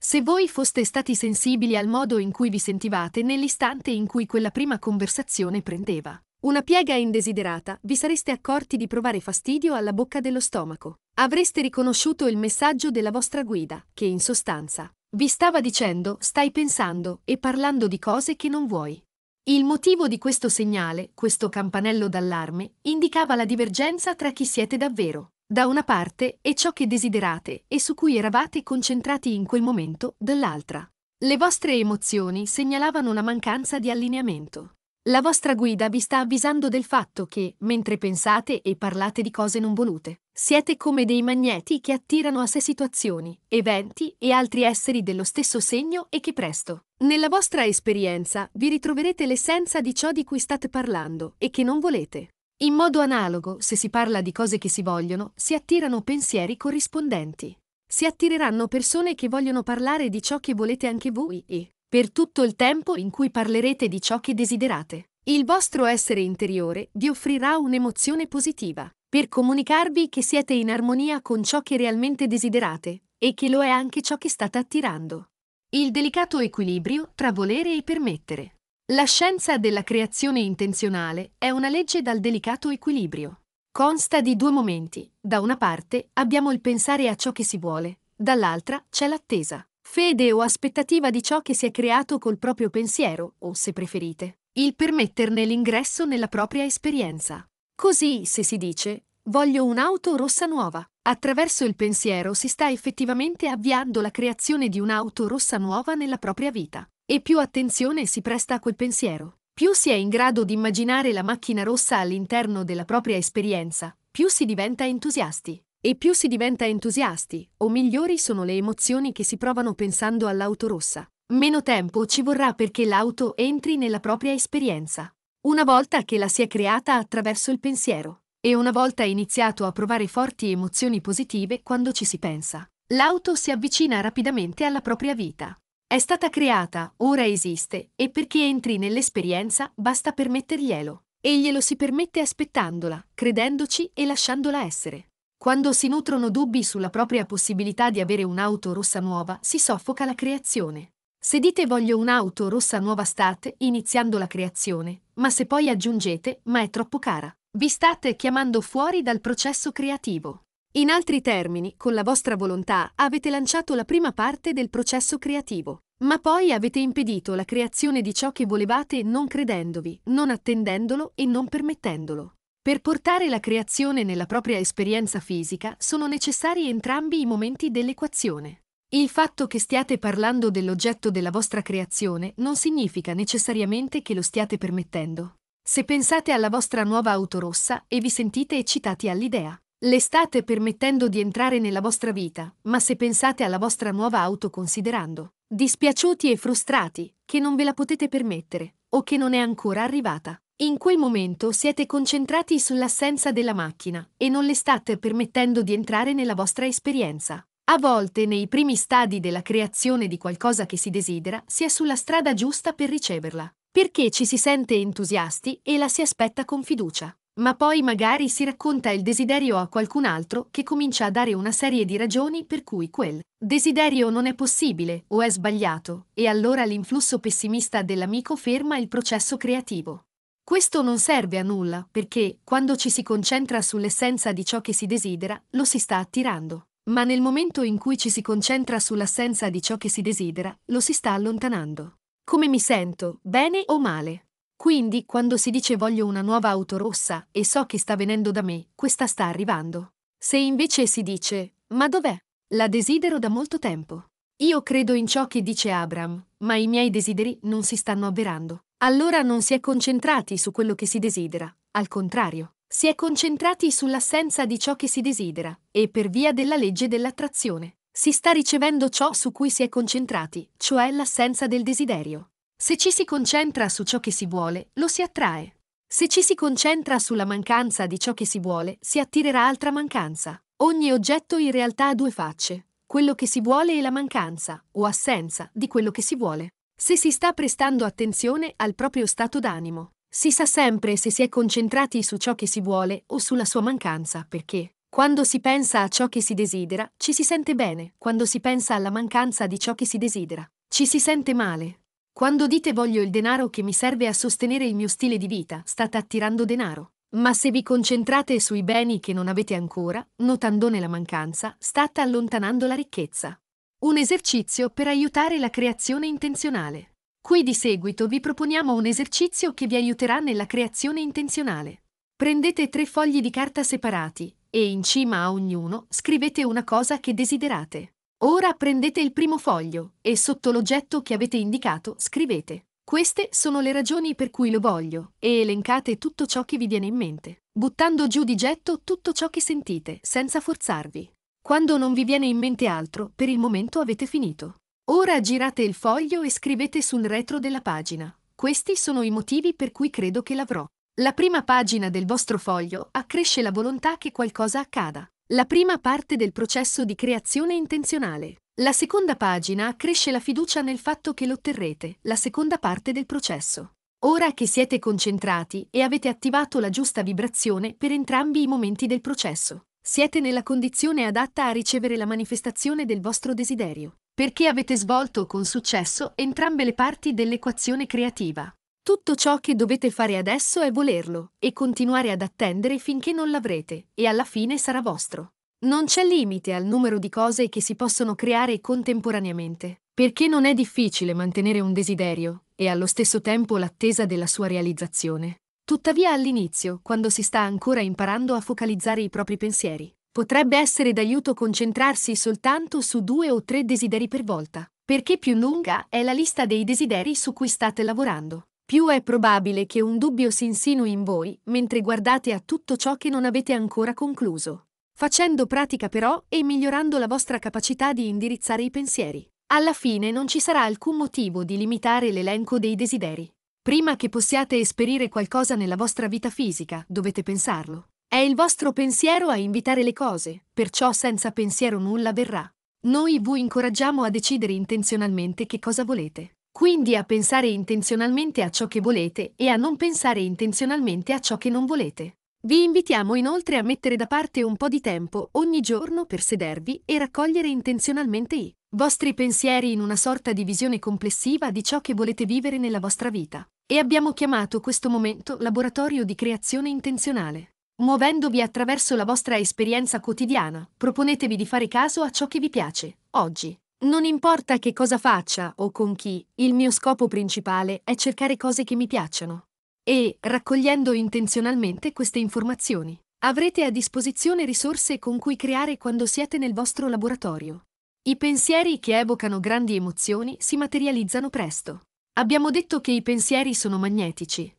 se voi foste stati sensibili al modo in cui vi sentivate nell'istante in cui quella prima conversazione prendeva una piega indesiderata, vi sareste accorti di provare fastidio alla bocca dello stomaco. Avreste riconosciuto il messaggio della vostra guida, che in sostanza vi stava dicendo stai pensando e parlando di cose che non vuoi. Il motivo di questo segnale, questo campanello d'allarme, indicava la divergenza tra chi siete davvero, da una parte, e ciò che desiderate e su cui eravate concentrati in quel momento, dall'altra. Le vostre emozioni segnalavano la mancanza di allineamento. La vostra guida vi sta avvisando del fatto che, mentre pensate e parlate di cose non volute, siete come dei magneti che attirano a sé situazioni, eventi e altri esseri dello stesso segno e che presto, nella vostra esperienza, vi ritroverete l'essenza di ciò di cui state parlando e che non volete. In modo analogo, se si parla di cose che si vogliono, si attirano pensieri corrispondenti. Si attireranno persone che vogliono parlare di ciò che volete anche voi e, per tutto il tempo in cui parlerete di ciò che desiderate, il vostro essere interiore vi offrirà un'emozione positiva per comunicarvi che siete in armonia con ciò che realmente desiderate e che lo è anche ciò che state attirando. Il delicato equilibrio tra volere e permettere. La scienza della creazione intenzionale è una legge dal delicato equilibrio. Consta di due momenti. Da una parte abbiamo il pensare a ciò che si vuole, dall'altra c'è l'attesa, fede o aspettativa di ciò che si è creato col proprio pensiero, o se preferite, il permetterne l'ingresso nella propria esperienza. Così, se si dice, voglio un'auto rossa nuova. Attraverso il pensiero si sta effettivamente avviando la creazione di un'auto rossa nuova nella propria vita. E più attenzione si presta a quel pensiero, più si è in grado di immaginare la macchina rossa all'interno della propria esperienza, più si diventa entusiasti. E più si diventa entusiasti, o migliori sono le emozioni che si provano pensando all'auto rossa. Meno tempo ci vorrà perché l'auto entri nella propria esperienza una volta che la si è creata attraverso il pensiero e una volta iniziato a provare forti emozioni positive quando ci si pensa. L'auto si avvicina rapidamente alla propria vita. È stata creata, ora esiste, e perché entri nell'esperienza basta permetterglielo. E glielo si permette aspettandola, credendoci e lasciandola essere. Quando si nutrono dubbi sulla propria possibilità di avere un'auto rossa nuova, si soffoca la creazione. Se dite voglio un'auto rossa nuova state iniziando la creazione, ma se poi aggiungete ma è troppo cara, vi state chiamando fuori dal processo creativo. In altri termini, con la vostra volontà avete lanciato la prima parte del processo creativo, ma poi avete impedito la creazione di ciò che volevate non credendovi, non attendendolo e non permettendolo. Per portare la creazione nella propria esperienza fisica sono necessari entrambi i momenti dell'equazione. Il fatto che stiate parlando dell'oggetto della vostra creazione non significa necessariamente che lo stiate permettendo. Se pensate alla vostra nuova auto rossa e vi sentite eccitati all'idea, le state permettendo di entrare nella vostra vita, ma se pensate alla vostra nuova auto considerando dispiaciuti e frustrati che non ve la potete permettere o che non è ancora arrivata, in quel momento siete concentrati sull'assenza della macchina e non le state permettendo di entrare nella vostra esperienza. A volte, nei primi stadi della creazione di qualcosa che si desidera, si è sulla strada giusta per riceverla, perché ci si sente entusiasti e la si aspetta con fiducia. Ma poi magari si racconta il desiderio a qualcun altro che comincia a dare una serie di ragioni per cui quel desiderio non è possibile o è sbagliato, e allora l'influsso pessimista dell'amico ferma il processo creativo. Questo non serve a nulla, perché, quando ci si concentra sull'essenza di ciò che si desidera, lo si sta attirando ma nel momento in cui ci si concentra sull'assenza di ciò che si desidera, lo si sta allontanando. Come mi sento, bene o male? Quindi, quando si dice voglio una nuova auto rossa e so che sta venendo da me, questa sta arrivando. Se invece si dice, ma dov'è? La desidero da molto tempo. Io credo in ciò che dice Abram, ma i miei desideri non si stanno avverando. Allora non si è concentrati su quello che si desidera, al contrario, si è concentrati sull'assenza di ciò che si desidera, e per via della legge dell'attrazione, si sta ricevendo ciò su cui si è concentrati, cioè l'assenza del desiderio. Se ci si concentra su ciò che si vuole, lo si attrae. Se ci si concentra sulla mancanza di ciò che si vuole, si attirerà altra mancanza. Ogni oggetto in realtà ha due facce, quello che si vuole e la mancanza, o assenza, di quello che si vuole. Se si sta prestando attenzione al proprio stato d'animo, si sa sempre se si è concentrati su ciò che si vuole o sulla sua mancanza, perché quando si pensa a ciò che si desidera, ci si sente bene, quando si pensa alla mancanza di ciò che si desidera, ci si sente male. Quando dite voglio il denaro che mi serve a sostenere il mio stile di vita, state attirando denaro. Ma se vi concentrate sui beni che non avete ancora, notandone la mancanza, state allontanando la ricchezza. Un esercizio per aiutare la creazione intenzionale. Qui di seguito vi proponiamo un esercizio che vi aiuterà nella creazione intenzionale. Prendete tre fogli di carta separati e in cima a ognuno scrivete una cosa che desiderate. Ora prendete il primo foglio e sotto l'oggetto che avete indicato scrivete. Queste sono le ragioni per cui lo voglio e elencate tutto ciò che vi viene in mente, buttando giù di getto tutto ciò che sentite, senza forzarvi. Quando non vi viene in mente altro, per il momento avete finito. Ora girate il foglio e scrivete sul retro della pagina. Questi sono i motivi per cui credo che l'avrò. La prima pagina del vostro foglio accresce la volontà che qualcosa accada. La prima parte del processo di creazione intenzionale. La seconda pagina accresce la fiducia nel fatto che l'otterrete, la seconda parte del processo. Ora che siete concentrati e avete attivato la giusta vibrazione per entrambi i momenti del processo, siete nella condizione adatta a ricevere la manifestazione del vostro desiderio perché avete svolto con successo entrambe le parti dell'equazione creativa. Tutto ciò che dovete fare adesso è volerlo e continuare ad attendere finché non l'avrete e alla fine sarà vostro. Non c'è limite al numero di cose che si possono creare contemporaneamente, perché non è difficile mantenere un desiderio e allo stesso tempo l'attesa della sua realizzazione. Tuttavia all'inizio, quando si sta ancora imparando a focalizzare i propri pensieri, potrebbe essere d'aiuto concentrarsi soltanto su due o tre desideri per volta, perché più lunga è la lista dei desideri su cui state lavorando, più è probabile che un dubbio si insinui in voi mentre guardate a tutto ciò che non avete ancora concluso. Facendo pratica però e migliorando la vostra capacità di indirizzare i pensieri, alla fine non ci sarà alcun motivo di limitare l'elenco dei desideri. Prima che possiate esperire qualcosa nella vostra vita fisica, dovete pensarlo. È il vostro pensiero a invitare le cose, perciò senza pensiero nulla verrà. Noi vi incoraggiamo a decidere intenzionalmente che cosa volete. Quindi a pensare intenzionalmente a ciò che volete e a non pensare intenzionalmente a ciò che non volete. Vi invitiamo inoltre a mettere da parte un po' di tempo ogni giorno per sedervi e raccogliere intenzionalmente i vostri pensieri in una sorta di visione complessiva di ciò che volete vivere nella vostra vita. E abbiamo chiamato questo momento laboratorio di creazione intenzionale. Muovendovi attraverso la vostra esperienza quotidiana, proponetevi di fare caso a ciò che vi piace, oggi. Non importa che cosa faccia o con chi, il mio scopo principale è cercare cose che mi piacciono. E, raccogliendo intenzionalmente queste informazioni, avrete a disposizione risorse con cui creare quando siete nel vostro laboratorio. I pensieri che evocano grandi emozioni si materializzano presto. Abbiamo detto che i pensieri sono magnetici,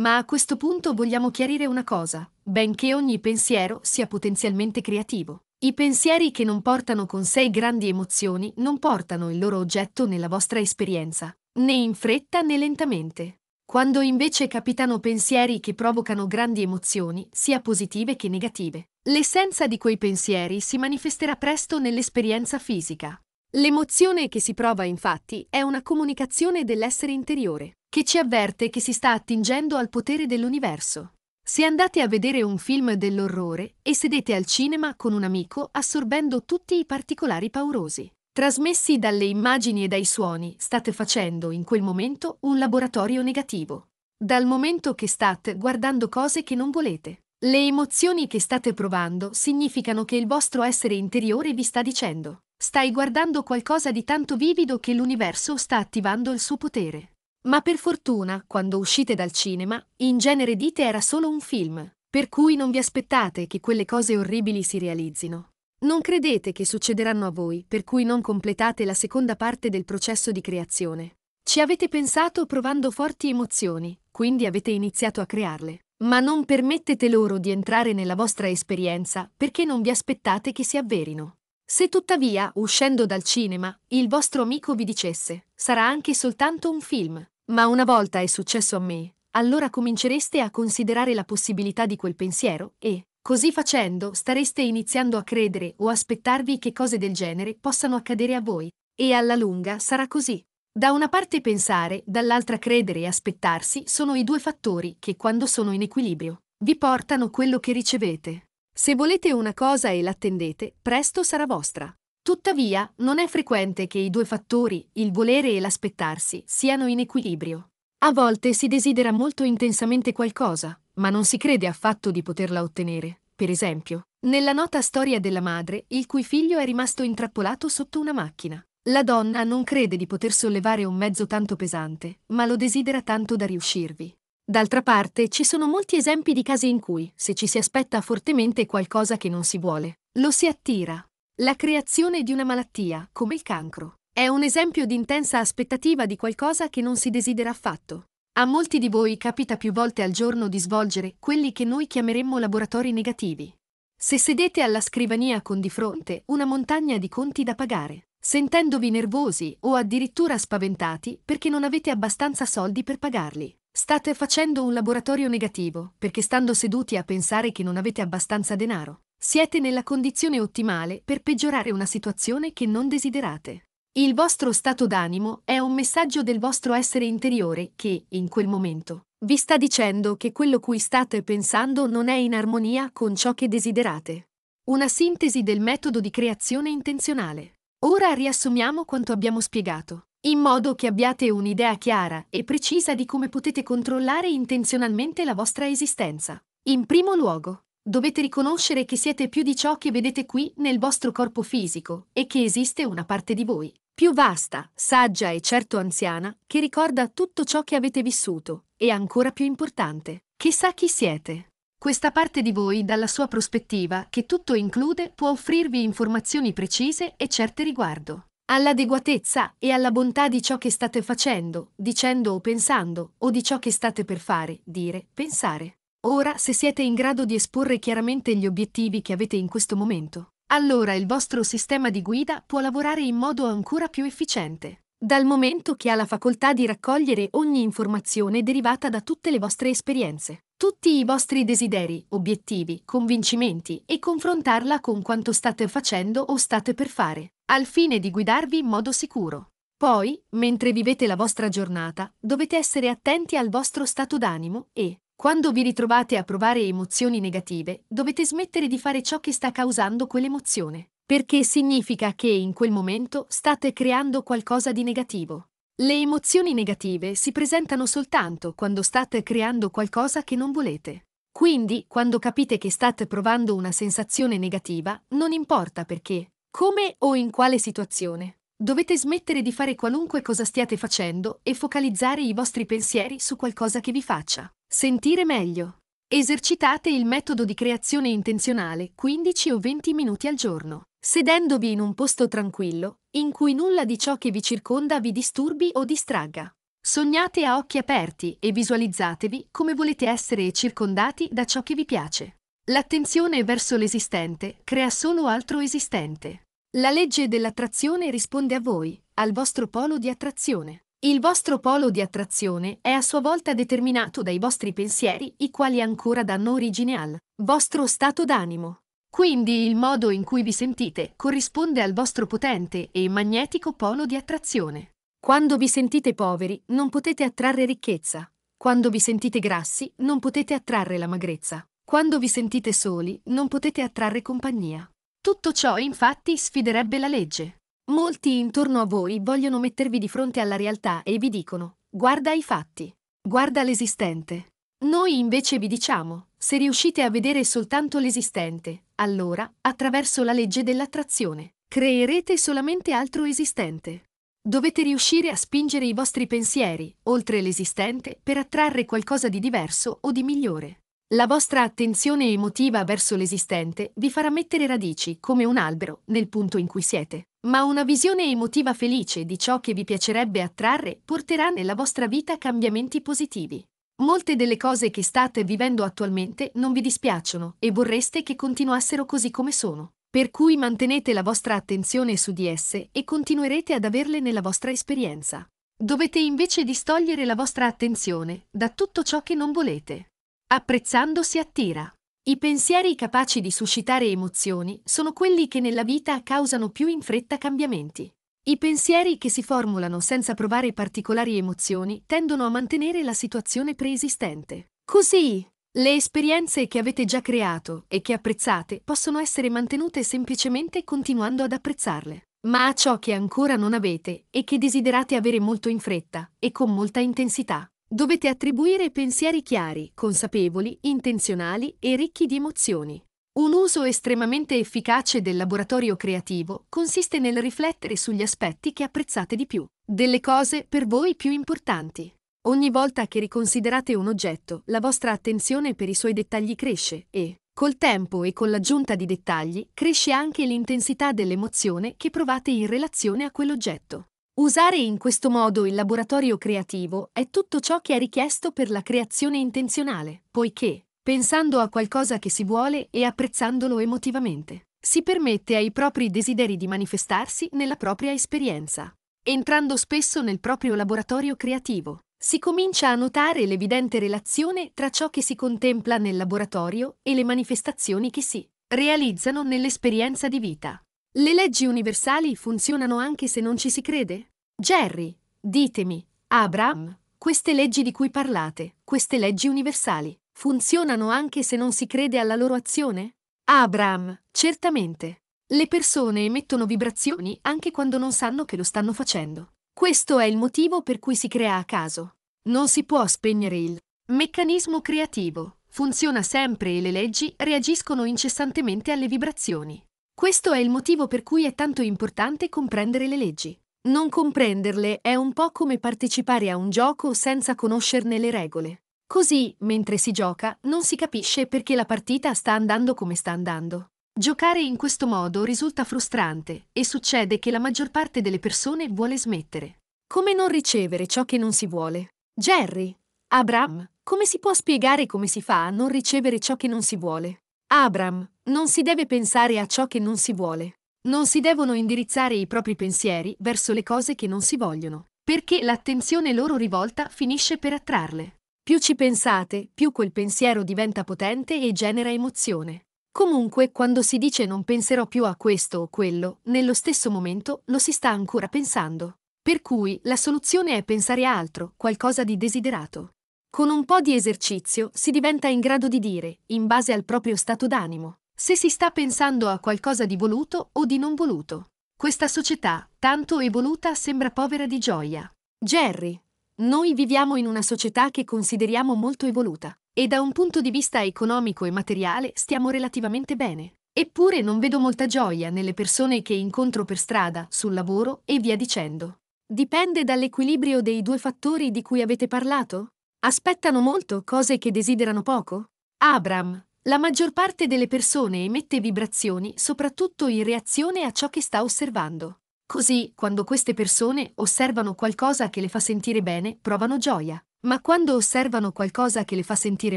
ma a questo punto vogliamo chiarire una cosa, benché ogni pensiero sia potenzialmente creativo. I pensieri che non portano con sé grandi emozioni non portano il loro oggetto nella vostra esperienza, né in fretta né lentamente. Quando invece capitano pensieri che provocano grandi emozioni, sia positive che negative, l'essenza di quei pensieri si manifesterà presto nell'esperienza fisica. L'emozione che si prova infatti è una comunicazione dell'essere interiore, che ci avverte che si sta attingendo al potere dell'universo. Se andate a vedere un film dell'orrore e sedete al cinema con un amico assorbendo tutti i particolari paurosi, trasmessi dalle immagini e dai suoni, state facendo in quel momento un laboratorio negativo. Dal momento che state guardando cose che non volete, le emozioni che state provando significano che il vostro essere interiore vi sta dicendo Stai guardando qualcosa di tanto vivido che l'universo sta attivando il suo potere. Ma per fortuna, quando uscite dal cinema, in genere dite era solo un film, per cui non vi aspettate che quelle cose orribili si realizzino. Non credete che succederanno a voi, per cui non completate la seconda parte del processo di creazione. Ci avete pensato provando forti emozioni, quindi avete iniziato a crearle. Ma non permettete loro di entrare nella vostra esperienza perché non vi aspettate che si avverino. Se tuttavia, uscendo dal cinema, il vostro amico vi dicesse, sarà anche soltanto un film, ma una volta è successo a me, allora comincereste a considerare la possibilità di quel pensiero e, così facendo, stareste iniziando a credere o aspettarvi che cose del genere possano accadere a voi, e alla lunga sarà così. Da una parte pensare, dall'altra credere e aspettarsi sono i due fattori che, quando sono in equilibrio, vi portano quello che ricevete. Se volete una cosa e l'attendete, presto sarà vostra. Tuttavia, non è frequente che i due fattori, il volere e l'aspettarsi, siano in equilibrio. A volte si desidera molto intensamente qualcosa, ma non si crede affatto di poterla ottenere. Per esempio, nella nota storia della madre, il cui figlio è rimasto intrappolato sotto una macchina. La donna non crede di poter sollevare un mezzo tanto pesante, ma lo desidera tanto da riuscirvi. D'altra parte, ci sono molti esempi di casi in cui, se ci si aspetta fortemente qualcosa che non si vuole, lo si attira. La creazione di una malattia, come il cancro, è un esempio di intensa aspettativa di qualcosa che non si desidera affatto. A molti di voi capita più volte al giorno di svolgere quelli che noi chiameremmo laboratori negativi. Se sedete alla scrivania con di fronte una montagna di conti da pagare, sentendovi nervosi o addirittura spaventati perché non avete abbastanza soldi per pagarli, State facendo un laboratorio negativo, perché stando seduti a pensare che non avete abbastanza denaro, siete nella condizione ottimale per peggiorare una situazione che non desiderate. Il vostro stato d'animo è un messaggio del vostro essere interiore che, in quel momento, vi sta dicendo che quello cui state pensando non è in armonia con ciò che desiderate. Una sintesi del metodo di creazione intenzionale. Ora riassumiamo quanto abbiamo spiegato in modo che abbiate un'idea chiara e precisa di come potete controllare intenzionalmente la vostra esistenza. In primo luogo, dovete riconoscere che siete più di ciò che vedete qui nel vostro corpo fisico e che esiste una parte di voi, più vasta, saggia e certo anziana, che ricorda tutto ciò che avete vissuto e ancora più importante, che sa chi siete. Questa parte di voi, dalla sua prospettiva, che tutto include, può offrirvi informazioni precise e certe riguardo all'adeguatezza e alla bontà di ciò che state facendo, dicendo o pensando, o di ciò che state per fare, dire, pensare. Ora, se siete in grado di esporre chiaramente gli obiettivi che avete in questo momento, allora il vostro sistema di guida può lavorare in modo ancora più efficiente, dal momento che ha la facoltà di raccogliere ogni informazione derivata da tutte le vostre esperienze, tutti i vostri desideri, obiettivi, convincimenti e confrontarla con quanto state facendo o state per fare al fine di guidarvi in modo sicuro. Poi, mentre vivete la vostra giornata, dovete essere attenti al vostro stato d'animo e, quando vi ritrovate a provare emozioni negative, dovete smettere di fare ciò che sta causando quell'emozione, perché significa che in quel momento state creando qualcosa di negativo. Le emozioni negative si presentano soltanto quando state creando qualcosa che non volete. Quindi, quando capite che state provando una sensazione negativa, non importa perché, come o in quale situazione? Dovete smettere di fare qualunque cosa stiate facendo e focalizzare i vostri pensieri su qualcosa che vi faccia. Sentire meglio. Esercitate il metodo di creazione intenzionale 15 o 20 minuti al giorno, sedendovi in un posto tranquillo, in cui nulla di ciò che vi circonda vi disturbi o distragga. Sognate a occhi aperti e visualizzatevi come volete essere circondati da ciò che vi piace. L'attenzione verso l'esistente crea solo altro esistente. La legge dell'attrazione risponde a voi, al vostro polo di attrazione. Il vostro polo di attrazione è a sua volta determinato dai vostri pensieri, i quali ancora danno origine al vostro stato d'animo. Quindi il modo in cui vi sentite corrisponde al vostro potente e magnetico polo di attrazione. Quando vi sentite poveri non potete attrarre ricchezza. Quando vi sentite grassi non potete attrarre la magrezza. Quando vi sentite soli, non potete attrarre compagnia. Tutto ciò infatti sfiderebbe la legge. Molti intorno a voi vogliono mettervi di fronte alla realtà e vi dicono, guarda i fatti, guarda l'esistente. Noi invece vi diciamo, se riuscite a vedere soltanto l'esistente, allora, attraverso la legge dell'attrazione, creerete solamente altro esistente. Dovete riuscire a spingere i vostri pensieri, oltre l'esistente, per attrarre qualcosa di diverso o di migliore. La vostra attenzione emotiva verso l'esistente vi farà mettere radici, come un albero, nel punto in cui siete. Ma una visione emotiva felice di ciò che vi piacerebbe attrarre porterà nella vostra vita cambiamenti positivi. Molte delle cose che state vivendo attualmente non vi dispiacciono e vorreste che continuassero così come sono. Per cui mantenete la vostra attenzione su di esse e continuerete ad averle nella vostra esperienza. Dovete invece distogliere la vostra attenzione da tutto ciò che non volete. Apprezzando si attira. I pensieri capaci di suscitare emozioni sono quelli che nella vita causano più in fretta cambiamenti. I pensieri che si formulano senza provare particolari emozioni tendono a mantenere la situazione preesistente. Così, le esperienze che avete già creato e che apprezzate possono essere mantenute semplicemente continuando ad apprezzarle. Ma a ciò che ancora non avete e che desiderate avere molto in fretta e con molta intensità, Dovete attribuire pensieri chiari, consapevoli, intenzionali e ricchi di emozioni. Un uso estremamente efficace del laboratorio creativo consiste nel riflettere sugli aspetti che apprezzate di più, delle cose per voi più importanti. Ogni volta che riconsiderate un oggetto, la vostra attenzione per i suoi dettagli cresce e, col tempo e con l'aggiunta di dettagli, cresce anche l'intensità dell'emozione che provate in relazione a quell'oggetto. Usare in questo modo il laboratorio creativo è tutto ciò che è richiesto per la creazione intenzionale, poiché, pensando a qualcosa che si vuole e apprezzandolo emotivamente, si permette ai propri desideri di manifestarsi nella propria esperienza. Entrando spesso nel proprio laboratorio creativo, si comincia a notare l'evidente relazione tra ciò che si contempla nel laboratorio e le manifestazioni che si realizzano nell'esperienza di vita. Le leggi universali funzionano anche se non ci si crede? Jerry, ditemi, Abram, queste leggi di cui parlate, queste leggi universali, funzionano anche se non si crede alla loro azione? Abram, certamente. Le persone emettono vibrazioni anche quando non sanno che lo stanno facendo. Questo è il motivo per cui si crea a caso. Non si può spegnere il meccanismo creativo. Funziona sempre e le leggi reagiscono incessantemente alle vibrazioni. Questo è il motivo per cui è tanto importante comprendere le leggi. Non comprenderle è un po' come partecipare a un gioco senza conoscerne le regole. Così, mentre si gioca, non si capisce perché la partita sta andando come sta andando. Giocare in questo modo risulta frustrante e succede che la maggior parte delle persone vuole smettere. Come non ricevere ciò che non si vuole? Jerry, Abram, come si può spiegare come si fa a non ricevere ciò che non si vuole? Abram, non si deve pensare a ciò che non si vuole. Non si devono indirizzare i propri pensieri verso le cose che non si vogliono, perché l'attenzione loro rivolta finisce per attrarle. Più ci pensate, più quel pensiero diventa potente e genera emozione. Comunque, quando si dice non penserò più a questo o quello, nello stesso momento lo si sta ancora pensando. Per cui la soluzione è pensare a altro, qualcosa di desiderato. Con un po' di esercizio si diventa in grado di dire, in base al proprio stato d'animo, se si sta pensando a qualcosa di voluto o di non voluto. Questa società, tanto evoluta, sembra povera di gioia. Jerry, noi viviamo in una società che consideriamo molto evoluta e da un punto di vista economico e materiale stiamo relativamente bene. Eppure non vedo molta gioia nelle persone che incontro per strada, sul lavoro e via dicendo. Dipende dall'equilibrio dei due fattori di cui avete parlato? Aspettano molto cose che desiderano poco? Abram, la maggior parte delle persone emette vibrazioni soprattutto in reazione a ciò che sta osservando. Così, quando queste persone osservano qualcosa che le fa sentire bene, provano gioia, ma quando osservano qualcosa che le fa sentire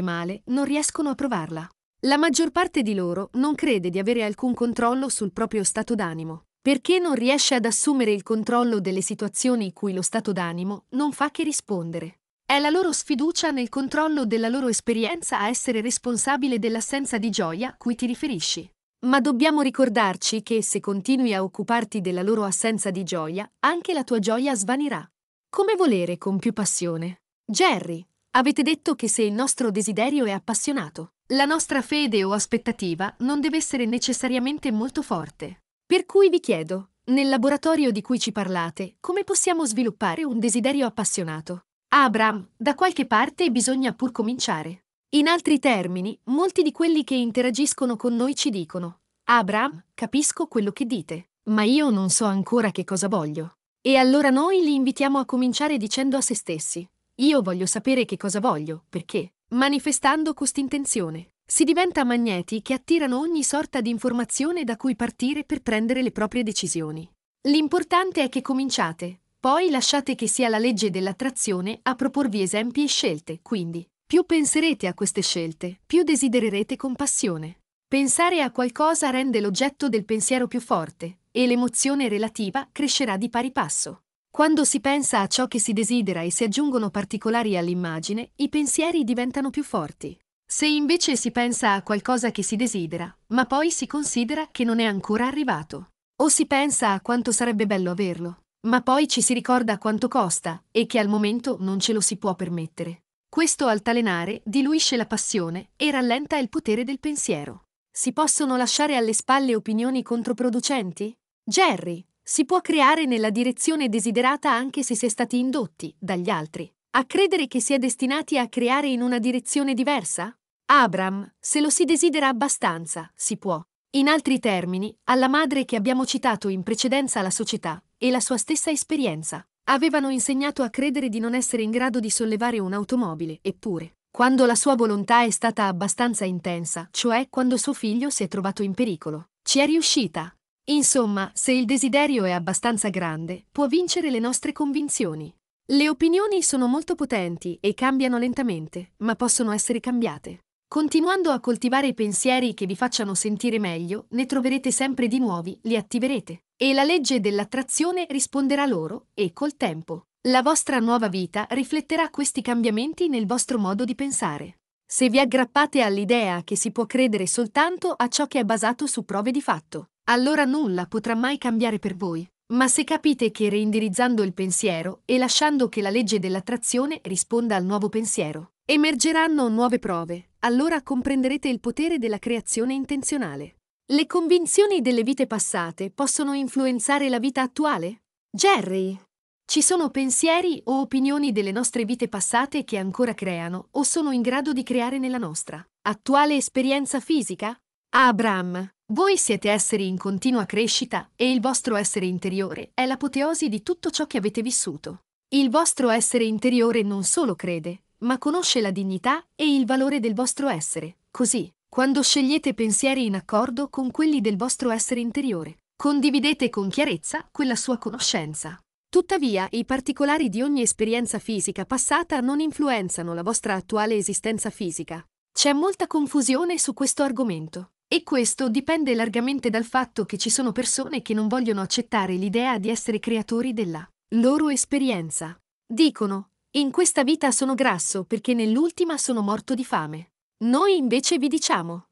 male, non riescono a provarla. La maggior parte di loro non crede di avere alcun controllo sul proprio stato d'animo, perché non riesce ad assumere il controllo delle situazioni cui lo stato d'animo non fa che rispondere. È la loro sfiducia nel controllo della loro esperienza a essere responsabile dell'assenza di gioia a cui ti riferisci. Ma dobbiamo ricordarci che se continui a occuparti della loro assenza di gioia, anche la tua gioia svanirà. Come volere con più passione? Jerry, avete detto che se il nostro desiderio è appassionato, la nostra fede o aspettativa non deve essere necessariamente molto forte. Per cui vi chiedo, nel laboratorio di cui ci parlate, come possiamo sviluppare un desiderio appassionato? Abram, da qualche parte bisogna pur cominciare. In altri termini, molti di quelli che interagiscono con noi ci dicono, Abram, capisco quello che dite, ma io non so ancora che cosa voglio. E allora noi li invitiamo a cominciare dicendo a se stessi, io voglio sapere che cosa voglio, perché, manifestando quest'intenzione, si diventa magneti che attirano ogni sorta di informazione da cui partire per prendere le proprie decisioni. L'importante è che cominciate, poi lasciate che sia la legge dell'attrazione a proporvi esempi e scelte, quindi più penserete a queste scelte, più desidererete compassione. Pensare a qualcosa rende l'oggetto del pensiero più forte e l'emozione relativa crescerà di pari passo. Quando si pensa a ciò che si desidera e si aggiungono particolari all'immagine, i pensieri diventano più forti. Se invece si pensa a qualcosa che si desidera, ma poi si considera che non è ancora arrivato, o si pensa a quanto sarebbe bello averlo, ma poi ci si ricorda quanto costa e che al momento non ce lo si può permettere. Questo altalenare diluisce la passione e rallenta il potere del pensiero. Si possono lasciare alle spalle opinioni controproducenti? Jerry, si può creare nella direzione desiderata anche se si è stati indotti, dagli altri, a credere che si è destinati a creare in una direzione diversa? Abram, se lo si desidera abbastanza, si può. In altri termini, alla madre che abbiamo citato in precedenza la società, e la sua stessa esperienza avevano insegnato a credere di non essere in grado di sollevare un'automobile, eppure, quando la sua volontà è stata abbastanza intensa, cioè quando suo figlio si è trovato in pericolo, ci è riuscita. Insomma, se il desiderio è abbastanza grande, può vincere le nostre convinzioni. Le opinioni sono molto potenti e cambiano lentamente, ma possono essere cambiate. Continuando a coltivare i pensieri che vi facciano sentire meglio, ne troverete sempre di nuovi, li attiverete. E la legge dell'attrazione risponderà loro, e col tempo. La vostra nuova vita rifletterà questi cambiamenti nel vostro modo di pensare. Se vi aggrappate all'idea che si può credere soltanto a ciò che è basato su prove di fatto, allora nulla potrà mai cambiare per voi. Ma se capite che reindirizzando il pensiero e lasciando che la legge dell'attrazione risponda al nuovo pensiero, emergeranno nuove prove, allora comprenderete il potere della creazione intenzionale. Le convinzioni delle vite passate possono influenzare la vita attuale? Jerry, ci sono pensieri o opinioni delle nostre vite passate che ancora creano o sono in grado di creare nella nostra attuale esperienza fisica? Abram, voi siete esseri in continua crescita e il vostro essere interiore è l'apoteosi di tutto ciò che avete vissuto. Il vostro essere interiore non solo crede, ma conosce la dignità e il valore del vostro essere. Così, quando scegliete pensieri in accordo con quelli del vostro essere interiore, condividete con chiarezza quella sua conoscenza. Tuttavia, i particolari di ogni esperienza fisica passata non influenzano la vostra attuale esistenza fisica. C'è molta confusione su questo argomento. E questo dipende largamente dal fatto che ci sono persone che non vogliono accettare l'idea di essere creatori della loro esperienza. Dicono, in questa vita sono grasso perché nell'ultima sono morto di fame. Noi invece vi diciamo.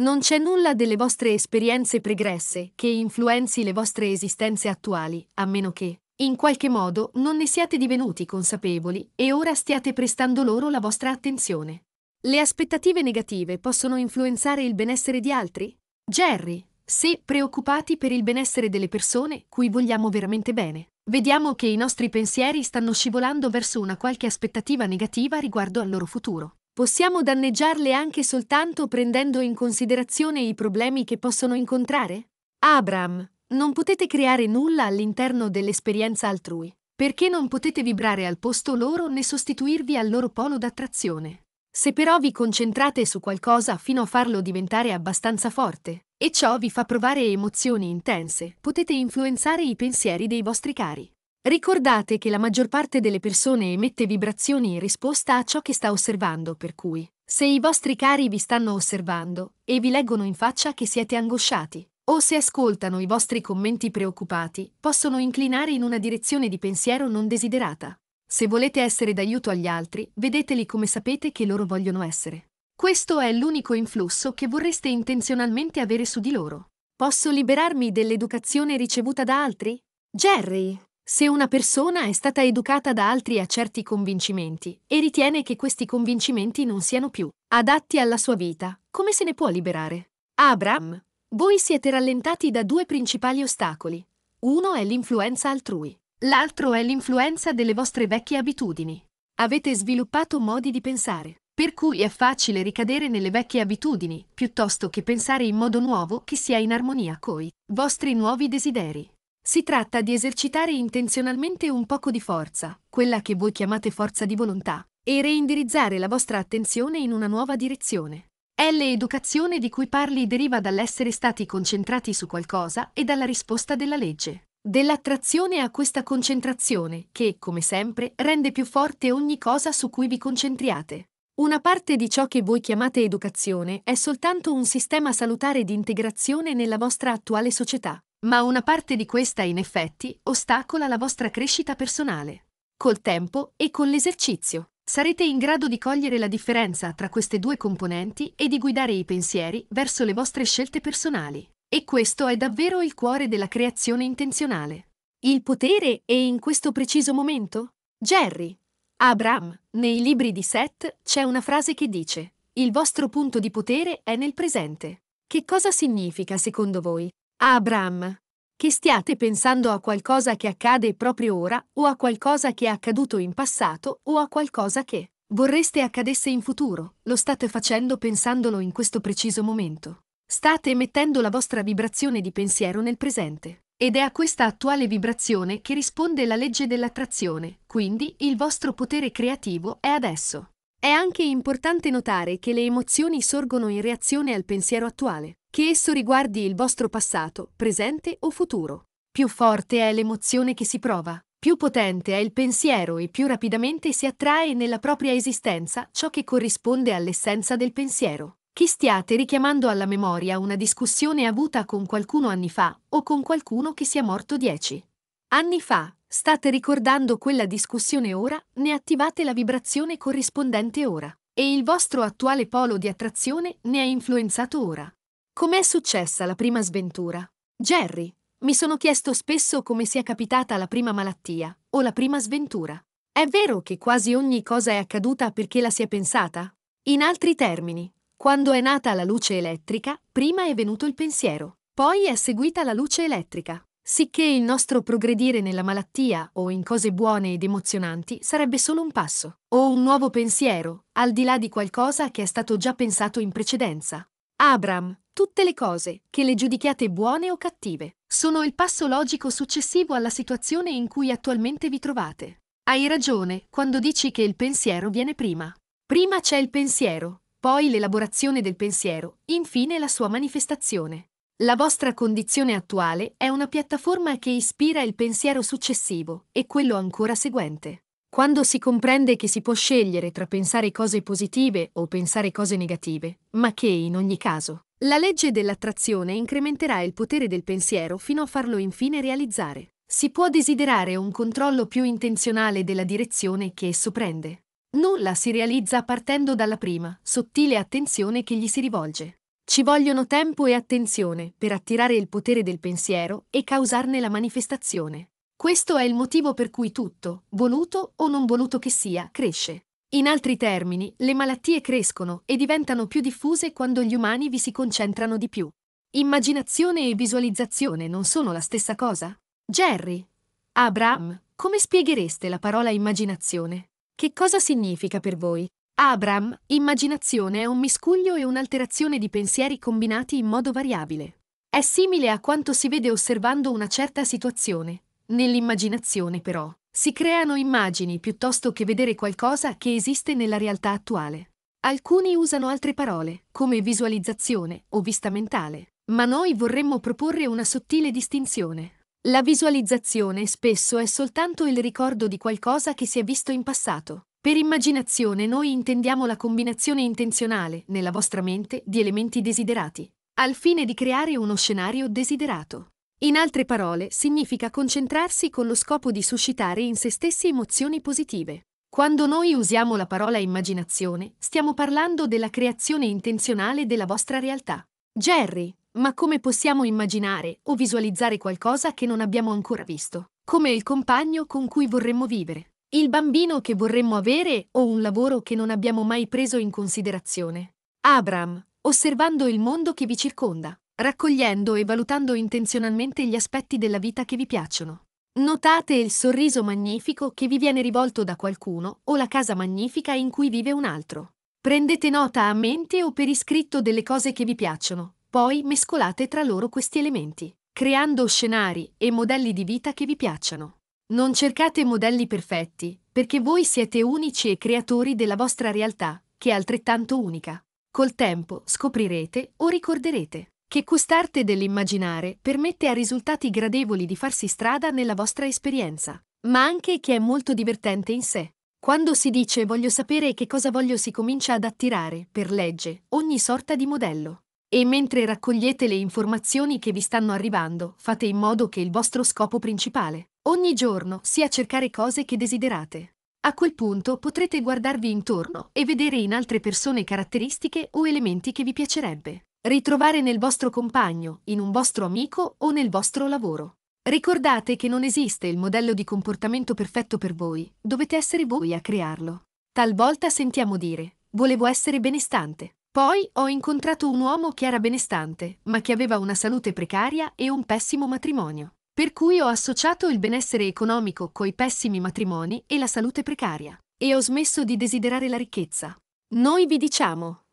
Non c'è nulla delle vostre esperienze pregresse che influenzi le vostre esistenze attuali, a meno che, in qualche modo, non ne siate divenuti consapevoli e ora stiate prestando loro la vostra attenzione. Le aspettative negative possono influenzare il benessere di altri? Jerry, se preoccupati per il benessere delle persone cui vogliamo veramente bene. Vediamo che i nostri pensieri stanno scivolando verso una qualche aspettativa negativa riguardo al loro futuro. Possiamo danneggiarle anche soltanto prendendo in considerazione i problemi che possono incontrare? Abram, non potete creare nulla all'interno dell'esperienza altrui, perché non potete vibrare al posto loro né sostituirvi al loro polo d'attrazione. Se però vi concentrate su qualcosa fino a farlo diventare abbastanza forte, e ciò vi fa provare emozioni intense, potete influenzare i pensieri dei vostri cari. Ricordate che la maggior parte delle persone emette vibrazioni in risposta a ciò che sta osservando, per cui, se i vostri cari vi stanno osservando e vi leggono in faccia che siete angosciati, o se ascoltano i vostri commenti preoccupati, possono inclinare in una direzione di pensiero non desiderata. Se volete essere d'aiuto agli altri, vedeteli come sapete che loro vogliono essere. Questo è l'unico influsso che vorreste intenzionalmente avere su di loro. Posso liberarmi dell'educazione ricevuta da altri? Jerry, se una persona è stata educata da altri a certi convincimenti e ritiene che questi convincimenti non siano più adatti alla sua vita, come se ne può liberare? Abram, voi siete rallentati da due principali ostacoli. Uno è l'influenza altrui. L'altro è l'influenza delle vostre vecchie abitudini. Avete sviluppato modi di pensare, per cui è facile ricadere nelle vecchie abitudini, piuttosto che pensare in modo nuovo che sia in armonia coi vostri nuovi desideri. Si tratta di esercitare intenzionalmente un poco di forza, quella che voi chiamate forza di volontà, e reindirizzare la vostra attenzione in una nuova direzione. l'educazione di cui parli deriva dall'essere stati concentrati su qualcosa e dalla risposta della legge. Dell'attrazione a questa concentrazione che, come sempre, rende più forte ogni cosa su cui vi concentriate. Una parte di ciò che voi chiamate educazione è soltanto un sistema salutare di integrazione nella vostra attuale società, ma una parte di questa in effetti ostacola la vostra crescita personale. Col tempo e con l'esercizio sarete in grado di cogliere la differenza tra queste due componenti e di guidare i pensieri verso le vostre scelte personali. E questo è davvero il cuore della creazione intenzionale. Il potere è in questo preciso momento? Jerry. Abraham, nei libri di Seth c'è una frase che dice: Il vostro punto di potere è nel presente. Che cosa significa secondo voi? Abraham, Che stiate pensando a qualcosa che accade proprio ora, o a qualcosa che è accaduto in passato, o a qualcosa che vorreste accadesse in futuro, lo state facendo pensandolo in questo preciso momento. State emettendo la vostra vibrazione di pensiero nel presente. Ed è a questa attuale vibrazione che risponde la legge dell'attrazione, quindi il vostro potere creativo è adesso. È anche importante notare che le emozioni sorgono in reazione al pensiero attuale, che esso riguardi il vostro passato, presente o futuro. Più forte è l'emozione che si prova, più potente è il pensiero e più rapidamente si attrae nella propria esistenza ciò che corrisponde all'essenza del pensiero che stiate richiamando alla memoria una discussione avuta con qualcuno anni fa o con qualcuno che sia morto dieci anni fa. State ricordando quella discussione ora, ne attivate la vibrazione corrispondente ora e il vostro attuale polo di attrazione ne è influenzato ora. Com'è successa la prima sventura? Jerry, mi sono chiesto spesso come sia capitata la prima malattia o la prima sventura. È vero che quasi ogni cosa è accaduta perché la si è pensata? In altri termini, quando è nata la luce elettrica, prima è venuto il pensiero, poi è seguita la luce elettrica. Sicché il nostro progredire nella malattia o in cose buone ed emozionanti sarebbe solo un passo, o un nuovo pensiero, al di là di qualcosa che è stato già pensato in precedenza. Abram, tutte le cose, che le giudichiate buone o cattive, sono il passo logico successivo alla situazione in cui attualmente vi trovate. Hai ragione quando dici che il pensiero viene prima. Prima c'è il pensiero, poi l'elaborazione del pensiero, infine la sua manifestazione. La vostra condizione attuale è una piattaforma che ispira il pensiero successivo e quello ancora seguente. Quando si comprende che si può scegliere tra pensare cose positive o pensare cose negative, ma che in ogni caso la legge dell'attrazione incrementerà il potere del pensiero fino a farlo infine realizzare, si può desiderare un controllo più intenzionale della direzione che esso prende. Nulla si realizza partendo dalla prima, sottile attenzione che gli si rivolge. Ci vogliono tempo e attenzione per attirare il potere del pensiero e causarne la manifestazione. Questo è il motivo per cui tutto, voluto o non voluto che sia, cresce. In altri termini, le malattie crescono e diventano più diffuse quando gli umani vi si concentrano di più. Immaginazione e visualizzazione non sono la stessa cosa? Jerry. Abraham, come spieghereste la parola immaginazione? Che cosa significa per voi? Abram, immaginazione è un miscuglio e un'alterazione di pensieri combinati in modo variabile. È simile a quanto si vede osservando una certa situazione. Nell'immaginazione, però, si creano immagini piuttosto che vedere qualcosa che esiste nella realtà attuale. Alcuni usano altre parole, come visualizzazione o vista mentale, ma noi vorremmo proporre una sottile distinzione. La visualizzazione spesso è soltanto il ricordo di qualcosa che si è visto in passato. Per immaginazione noi intendiamo la combinazione intenzionale, nella vostra mente, di elementi desiderati, al fine di creare uno scenario desiderato. In altre parole, significa concentrarsi con lo scopo di suscitare in se stessi emozioni positive. Quando noi usiamo la parola immaginazione, stiamo parlando della creazione intenzionale della vostra realtà. Jerry, ma come possiamo immaginare o visualizzare qualcosa che non abbiamo ancora visto? Come il compagno con cui vorremmo vivere, il bambino che vorremmo avere o un lavoro che non abbiamo mai preso in considerazione. Abram, osservando il mondo che vi circonda, raccogliendo e valutando intenzionalmente gli aspetti della vita che vi piacciono. Notate il sorriso magnifico che vi viene rivolto da qualcuno o la casa magnifica in cui vive un altro. Prendete nota a mente o per iscritto delle cose che vi piacciono, poi mescolate tra loro questi elementi, creando scenari e modelli di vita che vi piacciono. Non cercate modelli perfetti, perché voi siete unici e creatori della vostra realtà, che è altrettanto unica. Col tempo scoprirete o ricorderete che quest'arte dell'immaginare permette a risultati gradevoli di farsi strada nella vostra esperienza, ma anche che è molto divertente in sé. Quando si dice voglio sapere che cosa voglio si comincia ad attirare, per legge, ogni sorta di modello. E mentre raccogliete le informazioni che vi stanno arrivando, fate in modo che il vostro scopo principale, ogni giorno, sia cercare cose che desiderate. A quel punto potrete guardarvi intorno e vedere in altre persone caratteristiche o elementi che vi piacerebbe ritrovare nel vostro compagno, in un vostro amico o nel vostro lavoro. Ricordate che non esiste il modello di comportamento perfetto per voi, dovete essere voi a crearlo. Talvolta sentiamo dire, volevo essere benestante. Poi ho incontrato un uomo che era benestante, ma che aveva una salute precaria e un pessimo matrimonio. Per cui ho associato il benessere economico coi pessimi matrimoni e la salute precaria. E ho smesso di desiderare la ricchezza. Noi vi diciamo,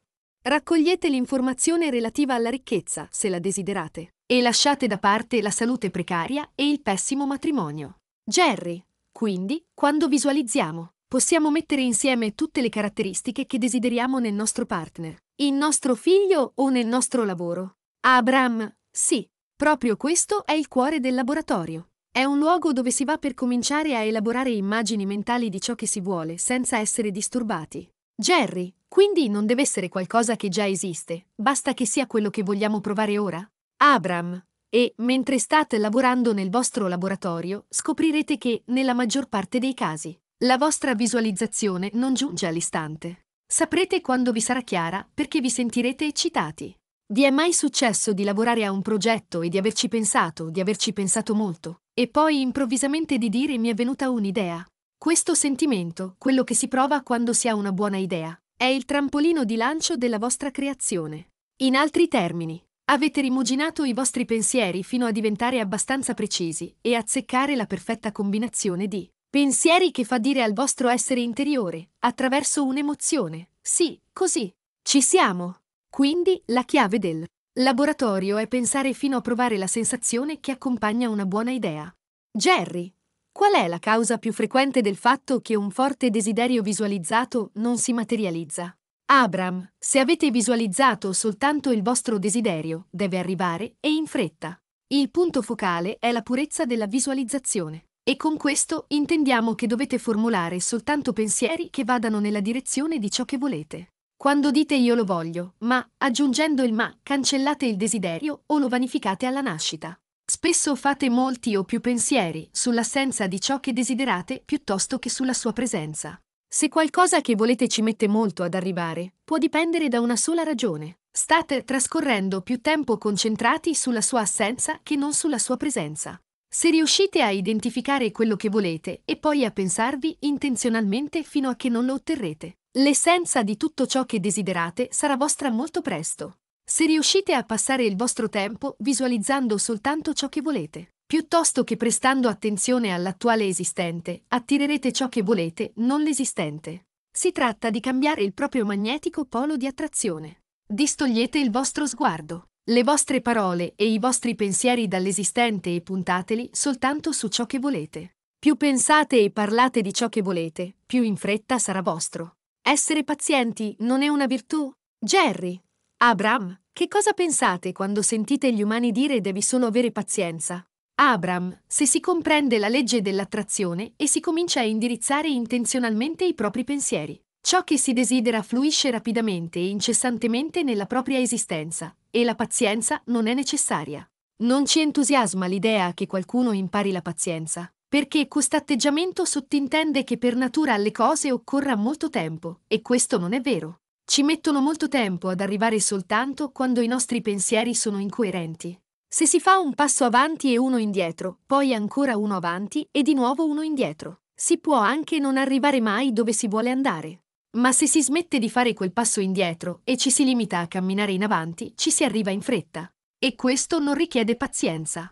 raccogliete l'informazione relativa alla ricchezza, se la desiderate, e lasciate da parte la salute precaria e il pessimo matrimonio. Jerry, quindi, quando visualizziamo, possiamo mettere insieme tutte le caratteristiche che desideriamo nel nostro partner in nostro figlio o nel nostro lavoro. Abram, sì, proprio questo è il cuore del laboratorio. È un luogo dove si va per cominciare a elaborare immagini mentali di ciò che si vuole, senza essere disturbati. Jerry, quindi non deve essere qualcosa che già esiste, basta che sia quello che vogliamo provare ora? Abram, e, mentre state lavorando nel vostro laboratorio, scoprirete che, nella maggior parte dei casi, la vostra visualizzazione non giunge all'istante. Saprete quando vi sarà chiara perché vi sentirete eccitati. Vi è mai successo di lavorare a un progetto e di averci pensato, di averci pensato molto, e poi improvvisamente di dire mi è venuta un'idea? Questo sentimento, quello che si prova quando si ha una buona idea, è il trampolino di lancio della vostra creazione. In altri termini, avete rimuginato i vostri pensieri fino a diventare abbastanza precisi e azzeccare la perfetta combinazione di Pensieri che fa dire al vostro essere interiore, attraverso un'emozione. Sì, così. Ci siamo. Quindi, la chiave del laboratorio è pensare fino a provare la sensazione che accompagna una buona idea. Jerry, qual è la causa più frequente del fatto che un forte desiderio visualizzato non si materializza? Abram, se avete visualizzato soltanto il vostro desiderio, deve arrivare e in fretta. Il punto focale è la purezza della visualizzazione. E con questo intendiamo che dovete formulare soltanto pensieri che vadano nella direzione di ciò che volete. Quando dite io lo voglio, ma, aggiungendo il ma, cancellate il desiderio o lo vanificate alla nascita. Spesso fate molti o più pensieri sull'assenza di ciò che desiderate piuttosto che sulla sua presenza. Se qualcosa che volete ci mette molto ad arrivare, può dipendere da una sola ragione. State trascorrendo più tempo concentrati sulla sua assenza che non sulla sua presenza. Se riuscite a identificare quello che volete e poi a pensarvi intenzionalmente fino a che non lo otterrete, l'essenza di tutto ciò che desiderate sarà vostra molto presto. Se riuscite a passare il vostro tempo visualizzando soltanto ciò che volete, piuttosto che prestando attenzione all'attuale esistente, attirerete ciò che volete, non l'esistente. Si tratta di cambiare il proprio magnetico polo di attrazione. Distogliete il vostro sguardo le vostre parole e i vostri pensieri dall'esistente e puntateli soltanto su ciò che volete. Più pensate e parlate di ciò che volete, più in fretta sarà vostro. Essere pazienti non è una virtù? Jerry, Abram, che cosa pensate quando sentite gli umani dire devi solo avere pazienza? Abram, se si comprende la legge dell'attrazione e si comincia a indirizzare intenzionalmente i propri pensieri, ciò che si desidera fluisce rapidamente e incessantemente nella propria esistenza, e la pazienza non è necessaria. Non ci entusiasma l'idea che qualcuno impari la pazienza, perché questo atteggiamento sottintende che per natura alle cose occorra molto tempo, e questo non è vero. Ci mettono molto tempo ad arrivare soltanto quando i nostri pensieri sono incoerenti. Se si fa un passo avanti e uno indietro, poi ancora uno avanti e di nuovo uno indietro, si può anche non arrivare mai dove si vuole andare. Ma se si smette di fare quel passo indietro e ci si limita a camminare in avanti, ci si arriva in fretta. E questo non richiede pazienza.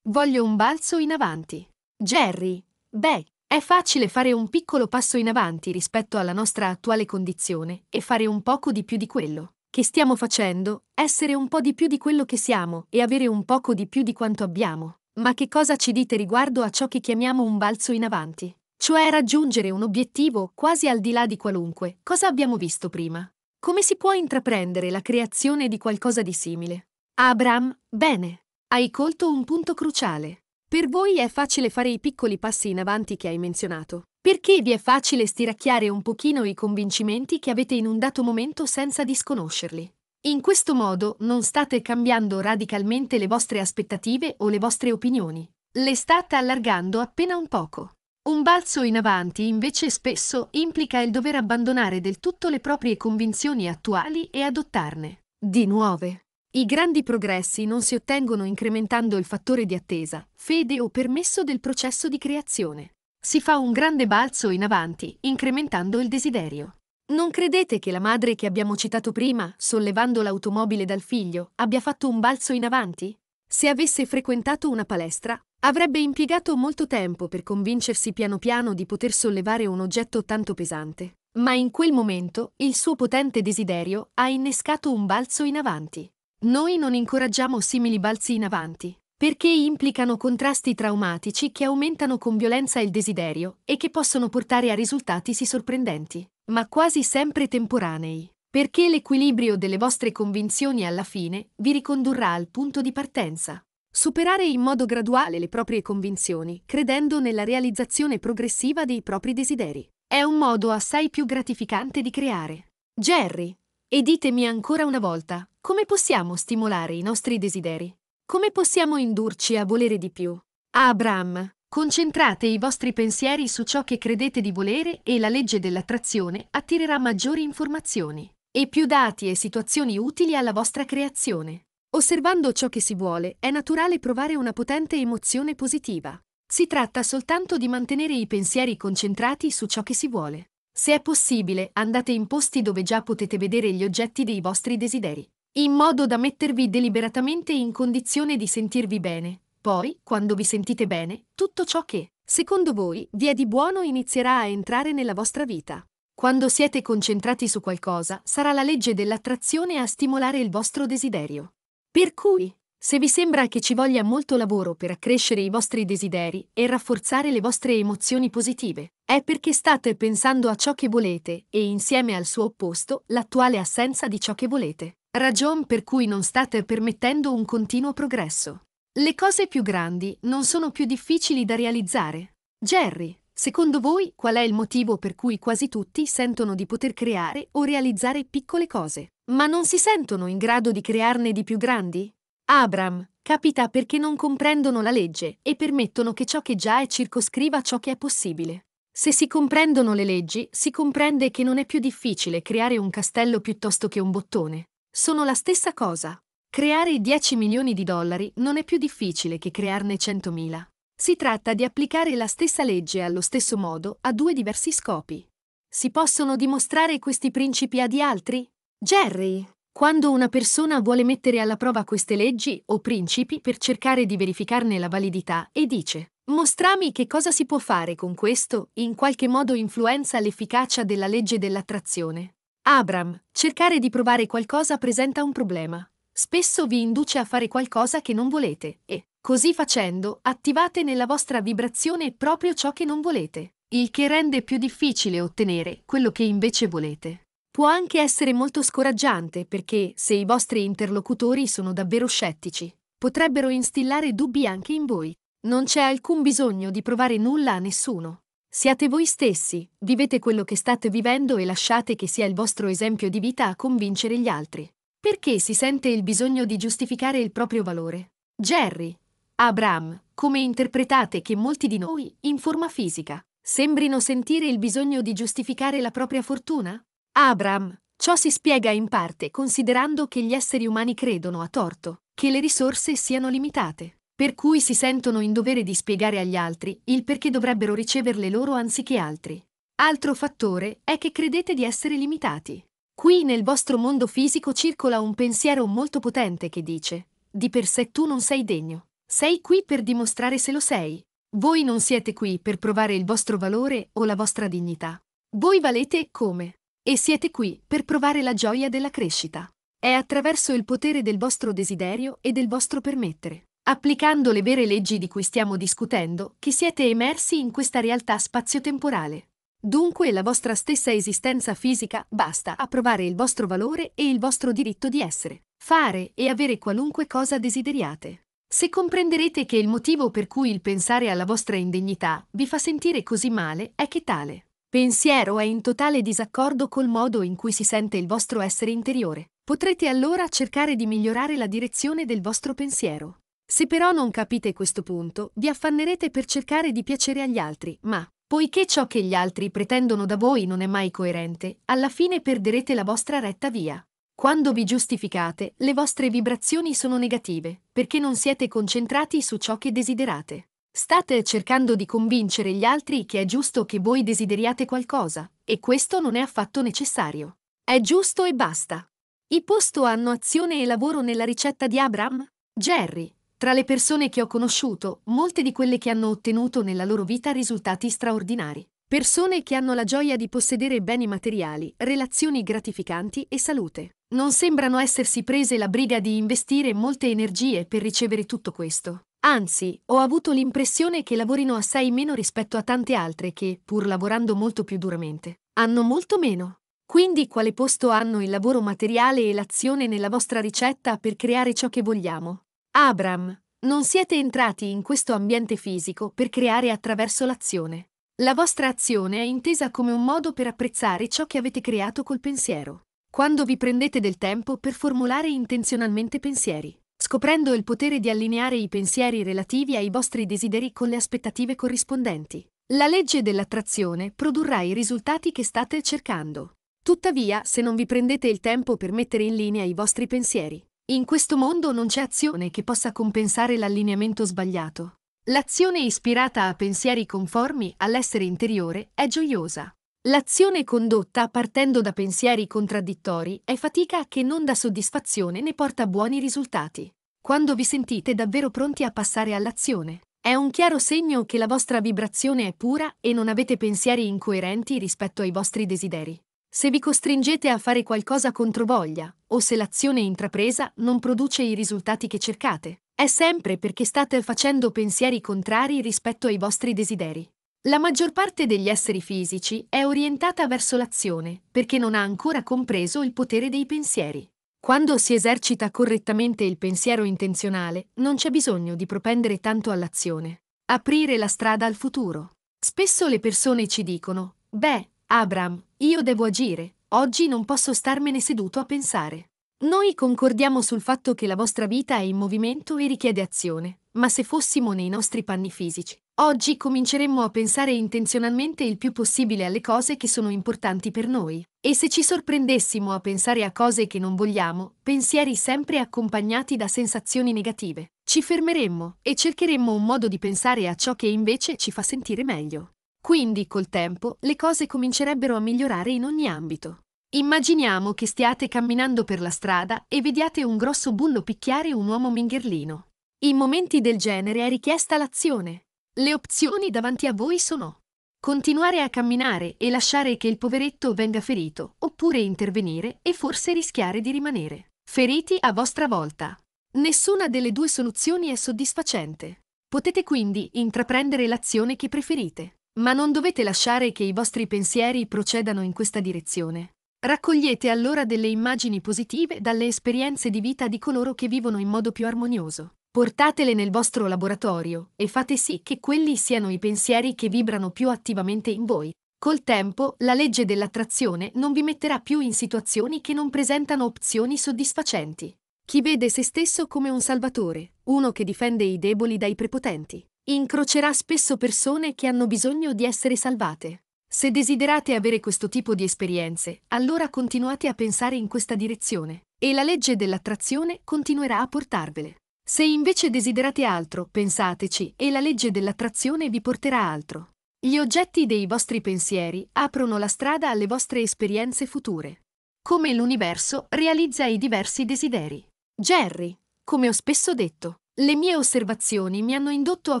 Voglio un balzo in avanti. Jerry, beh, è facile fare un piccolo passo in avanti rispetto alla nostra attuale condizione e fare un poco di più di quello che stiamo facendo, essere un po' di più di quello che siamo e avere un poco di più di quanto abbiamo. Ma che cosa ci dite riguardo a ciò che chiamiamo un balzo in avanti? cioè raggiungere un obiettivo quasi al di là di qualunque cosa abbiamo visto prima. Come si può intraprendere la creazione di qualcosa di simile? Abram, bene, hai colto un punto cruciale. Per voi è facile fare i piccoli passi in avanti che hai menzionato, perché vi è facile stiracchiare un pochino i convincimenti che avete in un dato momento senza disconoscerli. In questo modo non state cambiando radicalmente le vostre aspettative o le vostre opinioni. Le state allargando appena un poco. Un balzo in avanti invece spesso implica il dover abbandonare del tutto le proprie convinzioni attuali e adottarne di nuove. I grandi progressi non si ottengono incrementando il fattore di attesa, fede o permesso del processo di creazione. Si fa un grande balzo in avanti, incrementando il desiderio. Non credete che la madre che abbiamo citato prima, sollevando l'automobile dal figlio, abbia fatto un balzo in avanti? Se avesse frequentato una palestra, Avrebbe impiegato molto tempo per convincersi piano piano di poter sollevare un oggetto tanto pesante, ma in quel momento il suo potente desiderio ha innescato un balzo in avanti. Noi non incoraggiamo simili balzi in avanti, perché implicano contrasti traumatici che aumentano con violenza il desiderio e che possono portare a risultati sì sorprendenti, ma quasi sempre temporanei, perché l'equilibrio delle vostre convinzioni alla fine vi ricondurrà al punto di partenza. Superare in modo graduale le proprie convinzioni, credendo nella realizzazione progressiva dei propri desideri. È un modo assai più gratificante di creare. Jerry, e ditemi ancora una volta, come possiamo stimolare i nostri desideri? Come possiamo indurci a volere di più? Abram, concentrate i vostri pensieri su ciò che credete di volere e la legge dell'attrazione attirerà maggiori informazioni e più dati e situazioni utili alla vostra creazione. Osservando ciò che si vuole, è naturale provare una potente emozione positiva. Si tratta soltanto di mantenere i pensieri concentrati su ciò che si vuole. Se è possibile, andate in posti dove già potete vedere gli oggetti dei vostri desideri, in modo da mettervi deliberatamente in condizione di sentirvi bene. Poi, quando vi sentite bene, tutto ciò che, secondo voi, vi è di buono inizierà a entrare nella vostra vita. Quando siete concentrati su qualcosa, sarà la legge dell'attrazione a stimolare il vostro desiderio. Per cui, se vi sembra che ci voglia molto lavoro per accrescere i vostri desideri e rafforzare le vostre emozioni positive, è perché state pensando a ciò che volete e insieme al suo opposto l'attuale assenza di ciò che volete, ragion per cui non state permettendo un continuo progresso. Le cose più grandi non sono più difficili da realizzare. Jerry, secondo voi qual è il motivo per cui quasi tutti sentono di poter creare o realizzare piccole cose? Ma non si sentono in grado di crearne di più grandi? Abram, capita perché non comprendono la legge e permettono che ciò che già è circoscriva ciò che è possibile. Se si comprendono le leggi, si comprende che non è più difficile creare un castello piuttosto che un bottone. Sono la stessa cosa. Creare 10 milioni di dollari non è più difficile che crearne 100.000. Si tratta di applicare la stessa legge allo stesso modo a due diversi scopi. Si possono dimostrare questi principi ad altri? Jerry, quando una persona vuole mettere alla prova queste leggi o principi per cercare di verificarne la validità e dice Mostrami che cosa si può fare con questo, in qualche modo influenza l'efficacia della legge dell'attrazione. Abram, cercare di provare qualcosa presenta un problema. Spesso vi induce a fare qualcosa che non volete e, così facendo, attivate nella vostra vibrazione proprio ciò che non volete, il che rende più difficile ottenere quello che invece volete può anche essere molto scoraggiante perché, se i vostri interlocutori sono davvero scettici, potrebbero instillare dubbi anche in voi. Non c'è alcun bisogno di provare nulla a nessuno. Siate voi stessi, vivete quello che state vivendo e lasciate che sia il vostro esempio di vita a convincere gli altri. Perché si sente il bisogno di giustificare il proprio valore? Jerry, Abram, come interpretate che molti di noi, in forma fisica, sembrino sentire il bisogno di giustificare la propria fortuna? Abram, ciò si spiega in parte considerando che gli esseri umani credono a torto che le risorse siano limitate, per cui si sentono in dovere di spiegare agli altri il perché dovrebbero riceverle loro anziché altri. Altro fattore è che credete di essere limitati. Qui nel vostro mondo fisico circola un pensiero molto potente che dice, di per sé tu non sei degno, sei qui per dimostrare se lo sei. Voi non siete qui per provare il vostro valore o la vostra dignità. Voi valete come e siete qui per provare la gioia della crescita. È attraverso il potere del vostro desiderio e del vostro permettere, applicando le vere leggi di cui stiamo discutendo, che siete emersi in questa realtà spazio-temporale. Dunque la vostra stessa esistenza fisica basta a provare il vostro valore e il vostro diritto di essere, fare e avere qualunque cosa desideriate. Se comprenderete che il motivo per cui il pensare alla vostra indegnità vi fa sentire così male è che tale pensiero è in totale disaccordo col modo in cui si sente il vostro essere interiore, potrete allora cercare di migliorare la direzione del vostro pensiero. Se però non capite questo punto, vi affannerete per cercare di piacere agli altri, ma, poiché ciò che gli altri pretendono da voi non è mai coerente, alla fine perderete la vostra retta via. Quando vi giustificate, le vostre vibrazioni sono negative, perché non siete concentrati su ciò che desiderate. State cercando di convincere gli altri che è giusto che voi desideriate qualcosa, e questo non è affatto necessario. È giusto e basta. I posto hanno azione e lavoro nella ricetta di Abram? Jerry. Tra le persone che ho conosciuto, molte di quelle che hanno ottenuto nella loro vita risultati straordinari. Persone che hanno la gioia di possedere beni materiali, relazioni gratificanti e salute. Non sembrano essersi prese la briga di investire molte energie per ricevere tutto questo. Anzi, ho avuto l'impressione che lavorino assai meno rispetto a tante altre che, pur lavorando molto più duramente, hanno molto meno. Quindi quale posto hanno il lavoro materiale e l'azione nella vostra ricetta per creare ciò che vogliamo? Abram, non siete entrati in questo ambiente fisico per creare attraverso l'azione. La vostra azione è intesa come un modo per apprezzare ciò che avete creato col pensiero. Quando vi prendete del tempo per formulare intenzionalmente pensieri, scoprendo il potere di allineare i pensieri relativi ai vostri desideri con le aspettative corrispondenti. La legge dell'attrazione produrrà i risultati che state cercando. Tuttavia, se non vi prendete il tempo per mettere in linea i vostri pensieri, in questo mondo non c'è azione che possa compensare l'allineamento sbagliato. L'azione ispirata a pensieri conformi all'essere interiore è gioiosa. L'azione condotta partendo da pensieri contraddittori è fatica che non dà soddisfazione né porta buoni risultati quando vi sentite davvero pronti a passare all'azione. È un chiaro segno che la vostra vibrazione è pura e non avete pensieri incoerenti rispetto ai vostri desideri. Se vi costringete a fare qualcosa contro voglia, o se l'azione intrapresa non produce i risultati che cercate, è sempre perché state facendo pensieri contrari rispetto ai vostri desideri. La maggior parte degli esseri fisici è orientata verso l'azione, perché non ha ancora compreso il potere dei pensieri. Quando si esercita correttamente il pensiero intenzionale, non c'è bisogno di propendere tanto all'azione. Aprire la strada al futuro. Spesso le persone ci dicono, beh, Abram, io devo agire, oggi non posso starmene seduto a pensare. Noi concordiamo sul fatto che la vostra vita è in movimento e richiede azione, ma se fossimo nei nostri panni fisici, oggi cominceremmo a pensare intenzionalmente il più possibile alle cose che sono importanti per noi. E se ci sorprendessimo a pensare a cose che non vogliamo, pensieri sempre accompagnati da sensazioni negative, ci fermeremmo e cercheremmo un modo di pensare a ciò che invece ci fa sentire meglio. Quindi, col tempo, le cose comincerebbero a migliorare in ogni ambito. Immaginiamo che stiate camminando per la strada e vediate un grosso bullo picchiare un uomo mingherlino. In momenti del genere è richiesta l'azione. Le opzioni davanti a voi sono continuare a camminare e lasciare che il poveretto venga ferito, oppure intervenire e forse rischiare di rimanere feriti a vostra volta. Nessuna delle due soluzioni è soddisfacente. Potete quindi intraprendere l'azione che preferite, ma non dovete lasciare che i vostri pensieri procedano in questa direzione. Raccogliete allora delle immagini positive dalle esperienze di vita di coloro che vivono in modo più armonioso. Portatele nel vostro laboratorio e fate sì che quelli siano i pensieri che vibrano più attivamente in voi. Col tempo, la legge dell'attrazione non vi metterà più in situazioni che non presentano opzioni soddisfacenti. Chi vede se stesso come un salvatore, uno che difende i deboli dai prepotenti, incrocerà spesso persone che hanno bisogno di essere salvate. Se desiderate avere questo tipo di esperienze, allora continuate a pensare in questa direzione, e la legge dell'attrazione continuerà a portarvele. Se invece desiderate altro, pensateci e la legge dell'attrazione vi porterà altro. Gli oggetti dei vostri pensieri aprono la strada alle vostre esperienze future. Come l'universo realizza i diversi desideri. Jerry, come ho spesso detto, le mie osservazioni mi hanno indotto a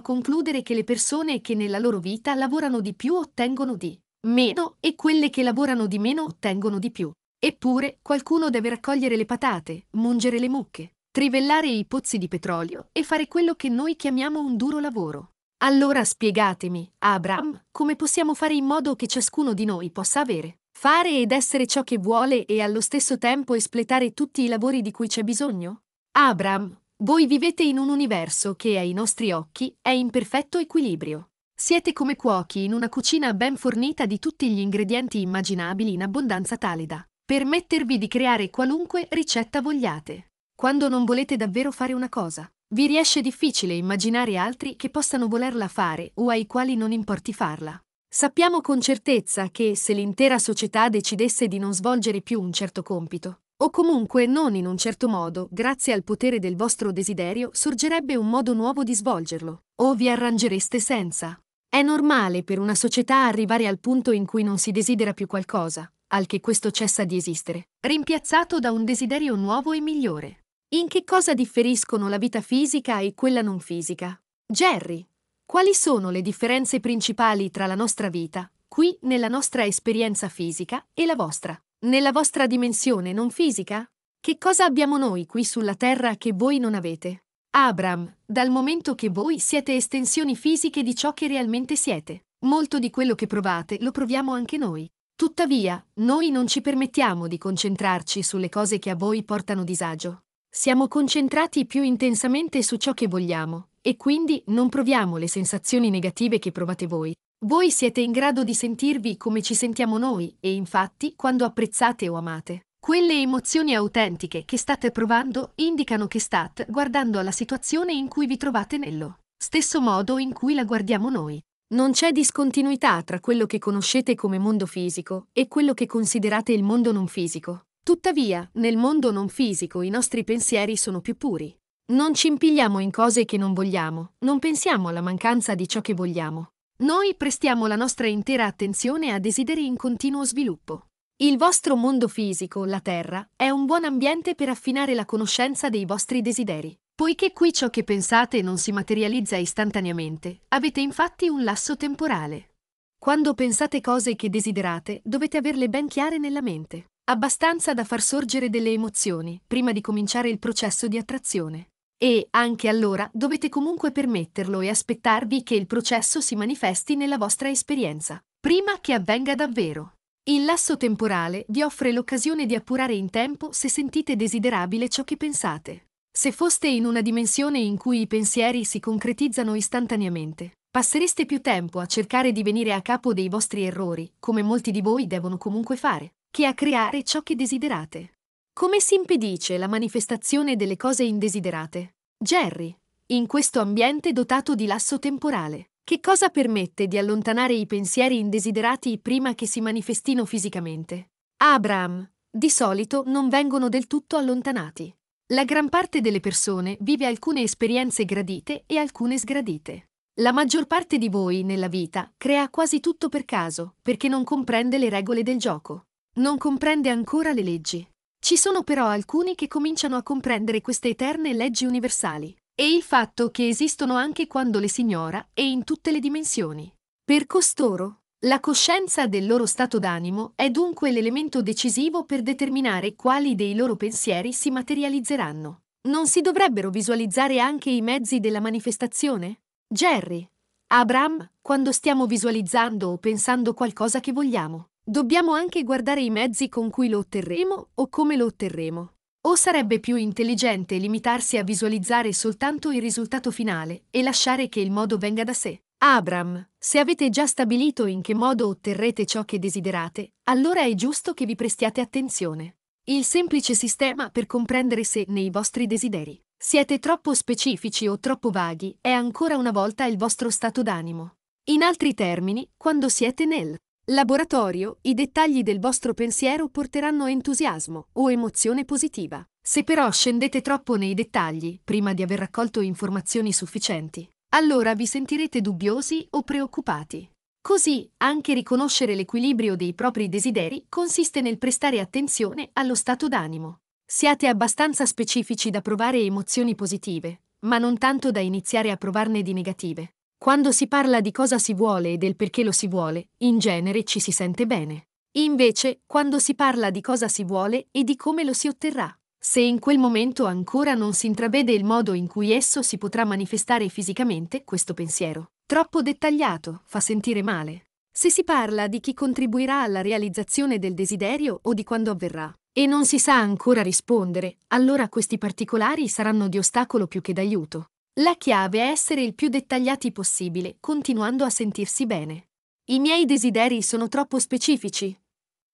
concludere che le persone che nella loro vita lavorano di più ottengono di meno e quelle che lavorano di meno ottengono di più. Eppure qualcuno deve raccogliere le patate, mungere le mucche trivellare i pozzi di petrolio e fare quello che noi chiamiamo un duro lavoro. Allora spiegatemi, Abram, come possiamo fare in modo che ciascuno di noi possa avere, fare ed essere ciò che vuole e allo stesso tempo espletare tutti i lavori di cui c'è bisogno? Abram, voi vivete in un universo che ai nostri occhi è in perfetto equilibrio. Siete come cuochi in una cucina ben fornita di tutti gli ingredienti immaginabili in abbondanza tale da permettervi di creare qualunque ricetta vogliate quando non volete davvero fare una cosa. Vi riesce difficile immaginare altri che possano volerla fare o ai quali non importi farla. Sappiamo con certezza che se l'intera società decidesse di non svolgere più un certo compito, o comunque non in un certo modo, grazie al potere del vostro desiderio sorgerebbe un modo nuovo di svolgerlo, o vi arrangereste senza. È normale per una società arrivare al punto in cui non si desidera più qualcosa, al che questo cessa di esistere, rimpiazzato da un desiderio nuovo e migliore. In che cosa differiscono la vita fisica e quella non fisica? Jerry, quali sono le differenze principali tra la nostra vita, qui nella nostra esperienza fisica, e la vostra, nella vostra dimensione non fisica? Che cosa abbiamo noi qui sulla Terra che voi non avete? Abram, dal momento che voi siete estensioni fisiche di ciò che realmente siete, molto di quello che provate lo proviamo anche noi. Tuttavia, noi non ci permettiamo di concentrarci sulle cose che a voi portano disagio. Siamo concentrati più intensamente su ciò che vogliamo, e quindi non proviamo le sensazioni negative che provate voi. Voi siete in grado di sentirvi come ci sentiamo noi e infatti quando apprezzate o amate. Quelle emozioni autentiche che state provando indicano che state guardando alla situazione in cui vi trovate nello stesso modo in cui la guardiamo noi. Non c'è discontinuità tra quello che conoscete come mondo fisico e quello che considerate il mondo non fisico. Tuttavia, nel mondo non fisico i nostri pensieri sono più puri. Non ci impigliamo in cose che non vogliamo, non pensiamo alla mancanza di ciò che vogliamo. Noi prestiamo la nostra intera attenzione a desideri in continuo sviluppo. Il vostro mondo fisico, la Terra, è un buon ambiente per affinare la conoscenza dei vostri desideri. Poiché qui ciò che pensate non si materializza istantaneamente, avete infatti un lasso temporale. Quando pensate cose che desiderate, dovete averle ben chiare nella mente abbastanza da far sorgere delle emozioni prima di cominciare il processo di attrazione. E, anche allora, dovete comunque permetterlo e aspettarvi che il processo si manifesti nella vostra esperienza, prima che avvenga davvero. Il lasso temporale vi offre l'occasione di appurare in tempo se sentite desiderabile ciò che pensate. Se foste in una dimensione in cui i pensieri si concretizzano istantaneamente, passereste più tempo a cercare di venire a capo dei vostri errori, come molti di voi devono comunque fare, che a creare ciò che desiderate. Come si impedisce la manifestazione delle cose indesiderate? Jerry, in questo ambiente dotato di lasso temporale, che cosa permette di allontanare i pensieri indesiderati prima che si manifestino fisicamente? Abraham, di solito non vengono del tutto allontanati. La gran parte delle persone vive alcune esperienze gradite e alcune sgradite. La maggior parte di voi nella vita crea quasi tutto per caso, perché non comprende le regole del gioco non comprende ancora le leggi. Ci sono però alcuni che cominciano a comprendere queste eterne leggi universali e il fatto che esistono anche quando le si ignora e in tutte le dimensioni. Per costoro, la coscienza del loro stato d'animo è dunque l'elemento decisivo per determinare quali dei loro pensieri si materializzeranno. Non si dovrebbero visualizzare anche i mezzi della manifestazione? Jerry, Abram, quando stiamo visualizzando o pensando qualcosa che vogliamo, Dobbiamo anche guardare i mezzi con cui lo otterremo o come lo otterremo. O sarebbe più intelligente limitarsi a visualizzare soltanto il risultato finale e lasciare che il modo venga da sé? Abram, se avete già stabilito in che modo otterrete ciò che desiderate, allora è giusto che vi prestiate attenzione. Il semplice sistema per comprendere se, nei vostri desideri, siete troppo specifici o troppo vaghi è ancora una volta il vostro stato d'animo. In altri termini, quando siete nel Laboratorio, i dettagli del vostro pensiero porteranno entusiasmo o emozione positiva. Se però scendete troppo nei dettagli, prima di aver raccolto informazioni sufficienti, allora vi sentirete dubbiosi o preoccupati. Così, anche riconoscere l'equilibrio dei propri desideri consiste nel prestare attenzione allo stato d'animo. Siate abbastanza specifici da provare emozioni positive, ma non tanto da iniziare a provarne di negative. Quando si parla di cosa si vuole e del perché lo si vuole, in genere ci si sente bene. Invece, quando si parla di cosa si vuole e di come lo si otterrà, se in quel momento ancora non si intravede il modo in cui esso si potrà manifestare fisicamente, questo pensiero, troppo dettagliato, fa sentire male. Se si parla di chi contribuirà alla realizzazione del desiderio o di quando avverrà, e non si sa ancora rispondere, allora questi particolari saranno di ostacolo più che d'aiuto. La chiave è essere il più dettagliati possibile, continuando a sentirsi bene. I miei desideri sono troppo specifici.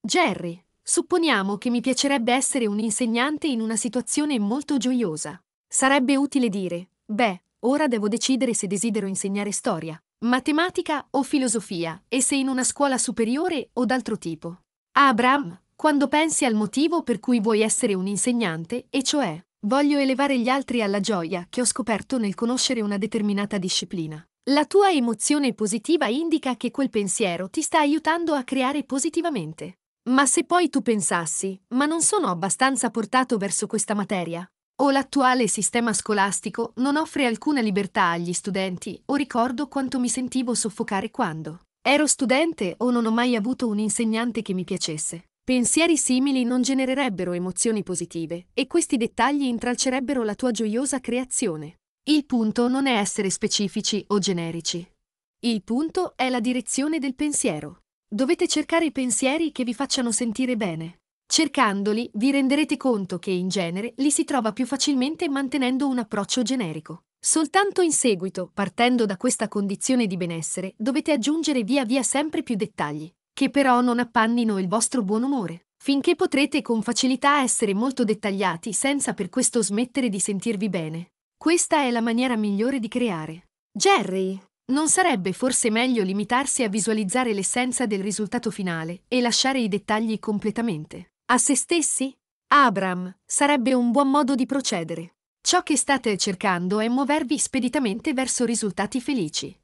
Jerry, supponiamo che mi piacerebbe essere un insegnante in una situazione molto gioiosa. Sarebbe utile dire, beh, ora devo decidere se desidero insegnare storia, matematica o filosofia e se in una scuola superiore o d'altro tipo. Abram, quando pensi al motivo per cui vuoi essere un insegnante, e cioè Voglio elevare gli altri alla gioia che ho scoperto nel conoscere una determinata disciplina. La tua emozione positiva indica che quel pensiero ti sta aiutando a creare positivamente. Ma se poi tu pensassi, ma non sono abbastanza portato verso questa materia, o l'attuale sistema scolastico non offre alcuna libertà agli studenti, o ricordo quanto mi sentivo soffocare quando ero studente o non ho mai avuto un insegnante che mi piacesse. Pensieri simili non genererebbero emozioni positive e questi dettagli intralcerebbero la tua gioiosa creazione. Il punto non è essere specifici o generici. Il punto è la direzione del pensiero. Dovete cercare pensieri che vi facciano sentire bene. Cercandoli vi renderete conto che in genere li si trova più facilmente mantenendo un approccio generico. Soltanto in seguito, partendo da questa condizione di benessere, dovete aggiungere via via sempre più dettagli che però non appannino il vostro buon umore, finché potrete con facilità essere molto dettagliati senza per questo smettere di sentirvi bene. Questa è la maniera migliore di creare. Jerry, non sarebbe forse meglio limitarsi a visualizzare l'essenza del risultato finale e lasciare i dettagli completamente a se stessi? Abram, sarebbe un buon modo di procedere. Ciò che state cercando è muovervi speditamente verso risultati felici.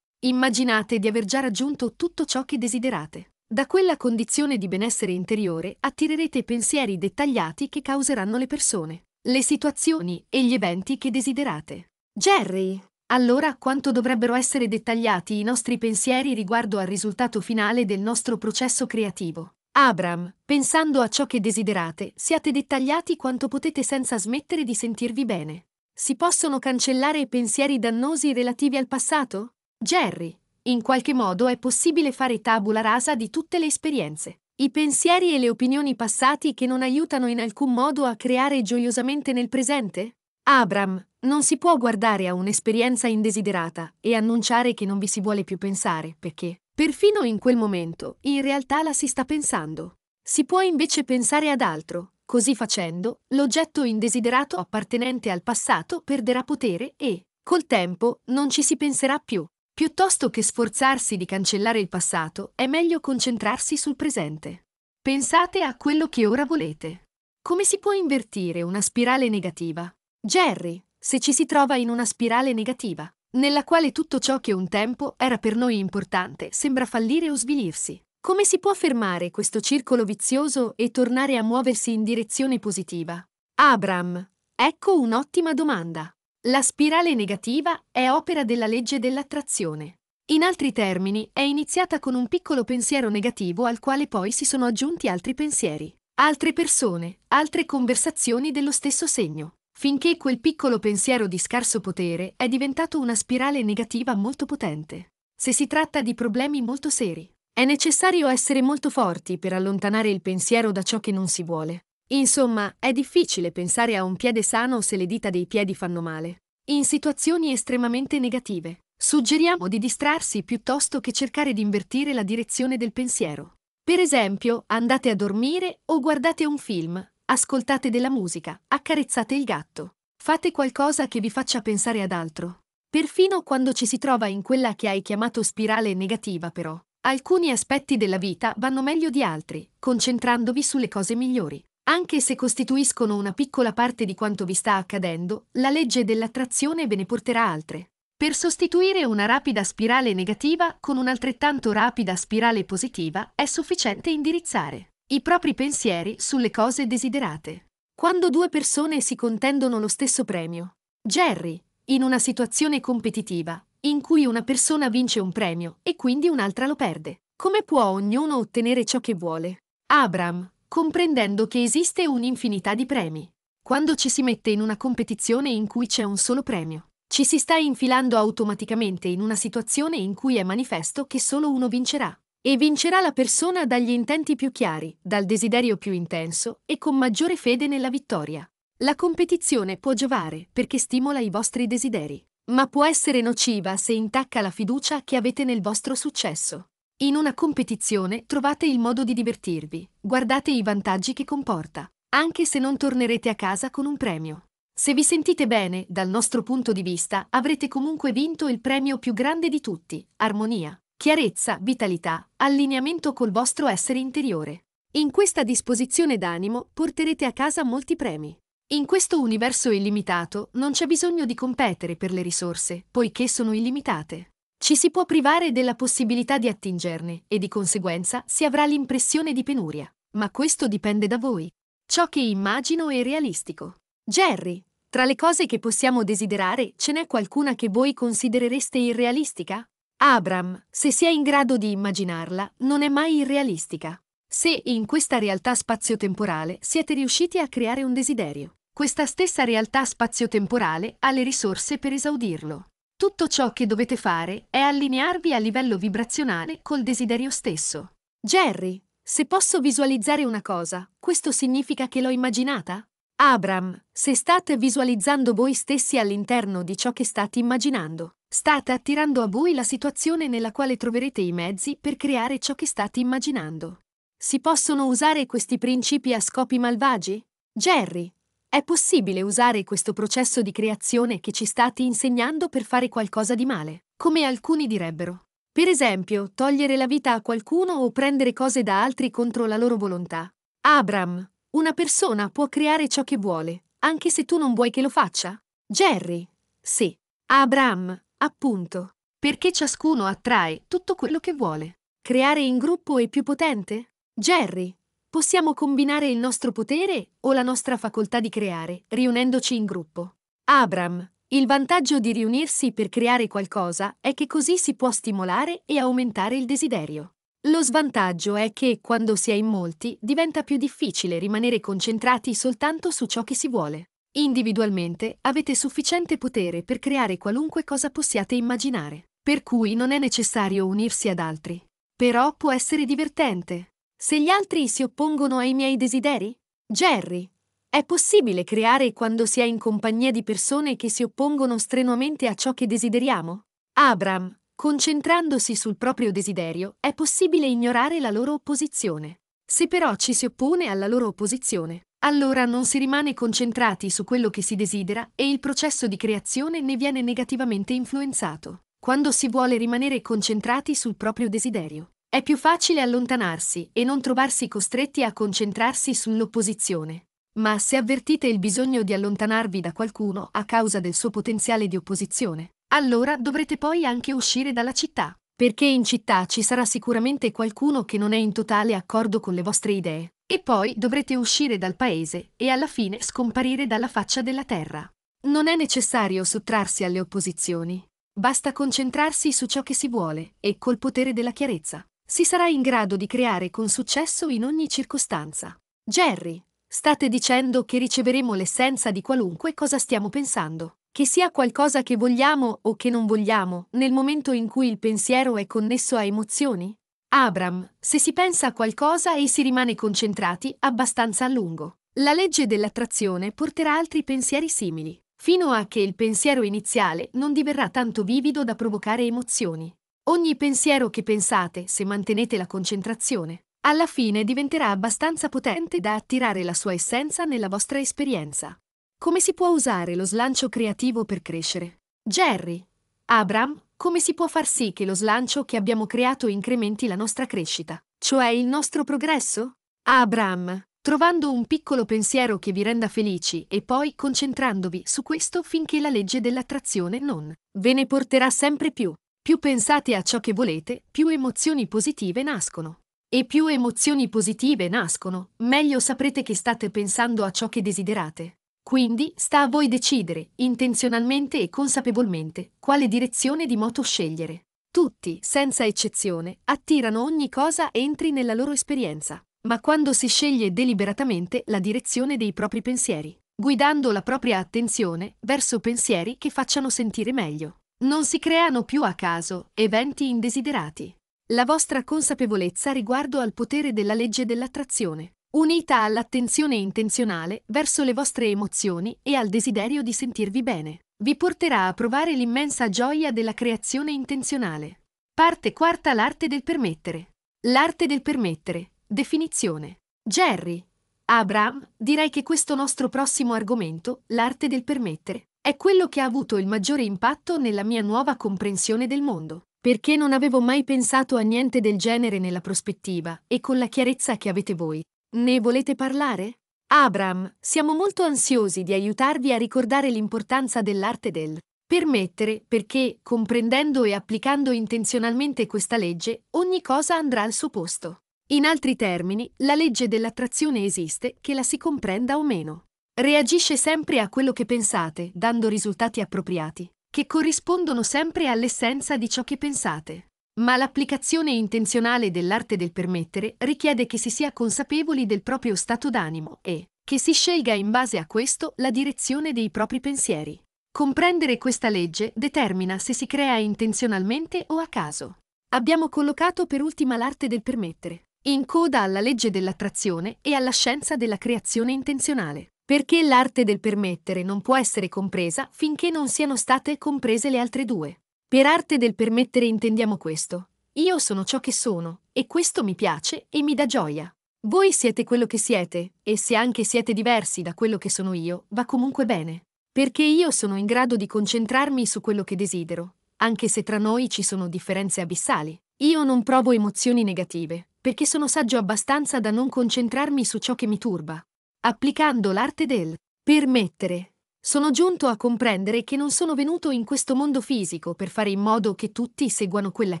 Immaginate di aver già raggiunto tutto ciò che desiderate. Da quella condizione di benessere interiore attirerete pensieri dettagliati che causeranno le persone, le situazioni e gli eventi che desiderate. Jerry, allora quanto dovrebbero essere dettagliati i nostri pensieri riguardo al risultato finale del nostro processo creativo? Abram, pensando a ciò che desiderate, siate dettagliati quanto potete senza smettere di sentirvi bene. Si possono cancellare pensieri dannosi relativi al passato? Jerry, in qualche modo è possibile fare tabula rasa di tutte le esperienze. I pensieri e le opinioni passati che non aiutano in alcun modo a creare gioiosamente nel presente? Abram, non si può guardare a un'esperienza indesiderata e annunciare che non vi si vuole più pensare, perché, perfino in quel momento, in realtà la si sta pensando. Si può invece pensare ad altro. Così facendo, l'oggetto indesiderato appartenente al passato perderà potere e, col tempo, non ci si penserà più. Piuttosto che sforzarsi di cancellare il passato, è meglio concentrarsi sul presente. Pensate a quello che ora volete. Come si può invertire una spirale negativa? Jerry, se ci si trova in una spirale negativa, nella quale tutto ciò che un tempo era per noi importante sembra fallire o svilirsi, come si può fermare questo circolo vizioso e tornare a muoversi in direzione positiva? Abram, ecco un'ottima domanda. La spirale negativa è opera della legge dell'attrazione. In altri termini, è iniziata con un piccolo pensiero negativo al quale poi si sono aggiunti altri pensieri, altre persone, altre conversazioni dello stesso segno, finché quel piccolo pensiero di scarso potere è diventato una spirale negativa molto potente. Se si tratta di problemi molto seri, è necessario essere molto forti per allontanare il pensiero da ciò che non si vuole. Insomma, è difficile pensare a un piede sano se le dita dei piedi fanno male. In situazioni estremamente negative, suggeriamo di distrarsi piuttosto che cercare di invertire la direzione del pensiero. Per esempio, andate a dormire o guardate un film, ascoltate della musica, accarezzate il gatto. Fate qualcosa che vi faccia pensare ad altro. Perfino quando ci si trova in quella che hai chiamato spirale negativa, però, alcuni aspetti della vita vanno meglio di altri, concentrandovi sulle cose migliori. Anche se costituiscono una piccola parte di quanto vi sta accadendo, la legge dell'attrazione ve ne porterà altre. Per sostituire una rapida spirale negativa con un'altrettanto rapida spirale positiva è sufficiente indirizzare i propri pensieri sulle cose desiderate. Quando due persone si contendono lo stesso premio, Jerry, in una situazione competitiva, in cui una persona vince un premio e quindi un'altra lo perde, come può ognuno ottenere ciò che vuole? Abram, comprendendo che esiste un'infinità di premi. Quando ci si mette in una competizione in cui c'è un solo premio, ci si sta infilando automaticamente in una situazione in cui è manifesto che solo uno vincerà. E vincerà la persona dagli intenti più chiari, dal desiderio più intenso e con maggiore fede nella vittoria. La competizione può giovare perché stimola i vostri desideri, ma può essere nociva se intacca la fiducia che avete nel vostro successo. In una competizione trovate il modo di divertirvi, guardate i vantaggi che comporta, anche se non tornerete a casa con un premio. Se vi sentite bene, dal nostro punto di vista, avrete comunque vinto il premio più grande di tutti, armonia, chiarezza, vitalità, allineamento col vostro essere interiore. In questa disposizione d'animo porterete a casa molti premi. In questo universo illimitato non c'è bisogno di competere per le risorse, poiché sono illimitate ci si può privare della possibilità di attingerne e di conseguenza si avrà l'impressione di penuria. Ma questo dipende da voi. Ciò che immagino è realistico. Jerry, tra le cose che possiamo desiderare, ce n'è qualcuna che voi considerereste irrealistica? Abram, se si è in grado di immaginarla, non è mai irrealistica. Se in questa realtà spazio-temporale siete riusciti a creare un desiderio, questa stessa realtà spazio-temporale ha le risorse per esaudirlo. Tutto ciò che dovete fare è allinearvi a livello vibrazionale col desiderio stesso. Jerry, se posso visualizzare una cosa, questo significa che l'ho immaginata? Abram, se state visualizzando voi stessi all'interno di ciò che state immaginando, state attirando a voi la situazione nella quale troverete i mezzi per creare ciò che state immaginando. Si possono usare questi principi a scopi malvagi? Jerry, è possibile usare questo processo di creazione che ci state insegnando per fare qualcosa di male, come alcuni direbbero. Per esempio, togliere la vita a qualcuno o prendere cose da altri contro la loro volontà. Abram, una persona può creare ciò che vuole, anche se tu non vuoi che lo faccia? Jerry, sì. Abram, appunto. Perché ciascuno attrae tutto quello che vuole. Creare in gruppo è più potente? Jerry, Possiamo combinare il nostro potere o la nostra facoltà di creare, riunendoci in gruppo. Abram, il vantaggio di riunirsi per creare qualcosa è che così si può stimolare e aumentare il desiderio. Lo svantaggio è che, quando si è in molti, diventa più difficile rimanere concentrati soltanto su ciò che si vuole. Individualmente avete sufficiente potere per creare qualunque cosa possiate immaginare, per cui non è necessario unirsi ad altri. Però può essere divertente. Se gli altri si oppongono ai miei desideri? Jerry, è possibile creare quando si è in compagnia di persone che si oppongono strenuamente a ciò che desideriamo? Abram, concentrandosi sul proprio desiderio, è possibile ignorare la loro opposizione. Se però ci si oppone alla loro opposizione, allora non si rimane concentrati su quello che si desidera e il processo di creazione ne viene negativamente influenzato, quando si vuole rimanere concentrati sul proprio desiderio. È più facile allontanarsi e non trovarsi costretti a concentrarsi sull'opposizione. Ma se avvertite il bisogno di allontanarvi da qualcuno a causa del suo potenziale di opposizione, allora dovrete poi anche uscire dalla città, perché in città ci sarà sicuramente qualcuno che non è in totale accordo con le vostre idee, e poi dovrete uscire dal paese e alla fine scomparire dalla faccia della terra. Non è necessario sottrarsi alle opposizioni, basta concentrarsi su ciò che si vuole e col potere della chiarezza si sarà in grado di creare con successo in ogni circostanza. Jerry, state dicendo che riceveremo l'essenza di qualunque cosa stiamo pensando, che sia qualcosa che vogliamo o che non vogliamo, nel momento in cui il pensiero è connesso a emozioni? Abram, se si pensa a qualcosa e si rimane concentrati abbastanza a lungo, la legge dell'attrazione porterà altri pensieri simili, fino a che il pensiero iniziale non diverrà tanto vivido da provocare emozioni. Ogni pensiero che pensate, se mantenete la concentrazione, alla fine diventerà abbastanza potente da attirare la sua essenza nella vostra esperienza. Come si può usare lo slancio creativo per crescere? Jerry, Abram, come si può far sì che lo slancio che abbiamo creato incrementi la nostra crescita, cioè il nostro progresso? Abram, trovando un piccolo pensiero che vi renda felici e poi concentrandovi su questo finché la legge dell'attrazione non ve ne porterà sempre più. Più pensate a ciò che volete, più emozioni positive nascono. E più emozioni positive nascono, meglio saprete che state pensando a ciò che desiderate. Quindi sta a voi decidere, intenzionalmente e consapevolmente, quale direzione di moto scegliere. Tutti, senza eccezione, attirano ogni cosa entri nella loro esperienza. Ma quando si sceglie deliberatamente la direzione dei propri pensieri, guidando la propria attenzione verso pensieri che facciano sentire meglio, non si creano più a caso eventi indesiderati. La vostra consapevolezza riguardo al potere della legge dell'attrazione, unita all'attenzione intenzionale verso le vostre emozioni e al desiderio di sentirvi bene, vi porterà a provare l'immensa gioia della creazione intenzionale. Parte quarta L'arte del permettere. L'arte del permettere. Definizione. Jerry. Abraham, direi che questo nostro prossimo argomento, l'arte del permettere, è quello che ha avuto il maggiore impatto nella mia nuova comprensione del mondo, perché non avevo mai pensato a niente del genere nella prospettiva e con la chiarezza che avete voi. Ne volete parlare? Abram, siamo molto ansiosi di aiutarvi a ricordare l'importanza dell'arte del permettere perché, comprendendo e applicando intenzionalmente questa legge, ogni cosa andrà al suo posto. In altri termini, la legge dell'attrazione esiste, che la si comprenda o meno. Reagisce sempre a quello che pensate, dando risultati appropriati, che corrispondono sempre all'essenza di ciò che pensate. Ma l'applicazione intenzionale dell'arte del permettere richiede che si sia consapevoli del proprio stato d'animo e che si scelga in base a questo la direzione dei propri pensieri. Comprendere questa legge determina se si crea intenzionalmente o a caso. Abbiamo collocato per ultima l'arte del permettere, in coda alla legge dell'attrazione e alla scienza della creazione intenzionale perché l'arte del permettere non può essere compresa finché non siano state comprese le altre due. Per arte del permettere intendiamo questo. Io sono ciò che sono, e questo mi piace e mi dà gioia. Voi siete quello che siete, e se anche siete diversi da quello che sono io, va comunque bene. Perché io sono in grado di concentrarmi su quello che desidero, anche se tra noi ci sono differenze abissali. Io non provo emozioni negative, perché sono saggio abbastanza da non concentrarmi su ciò che mi turba applicando l'arte del permettere. Sono giunto a comprendere che non sono venuto in questo mondo fisico per fare in modo che tutti seguano quella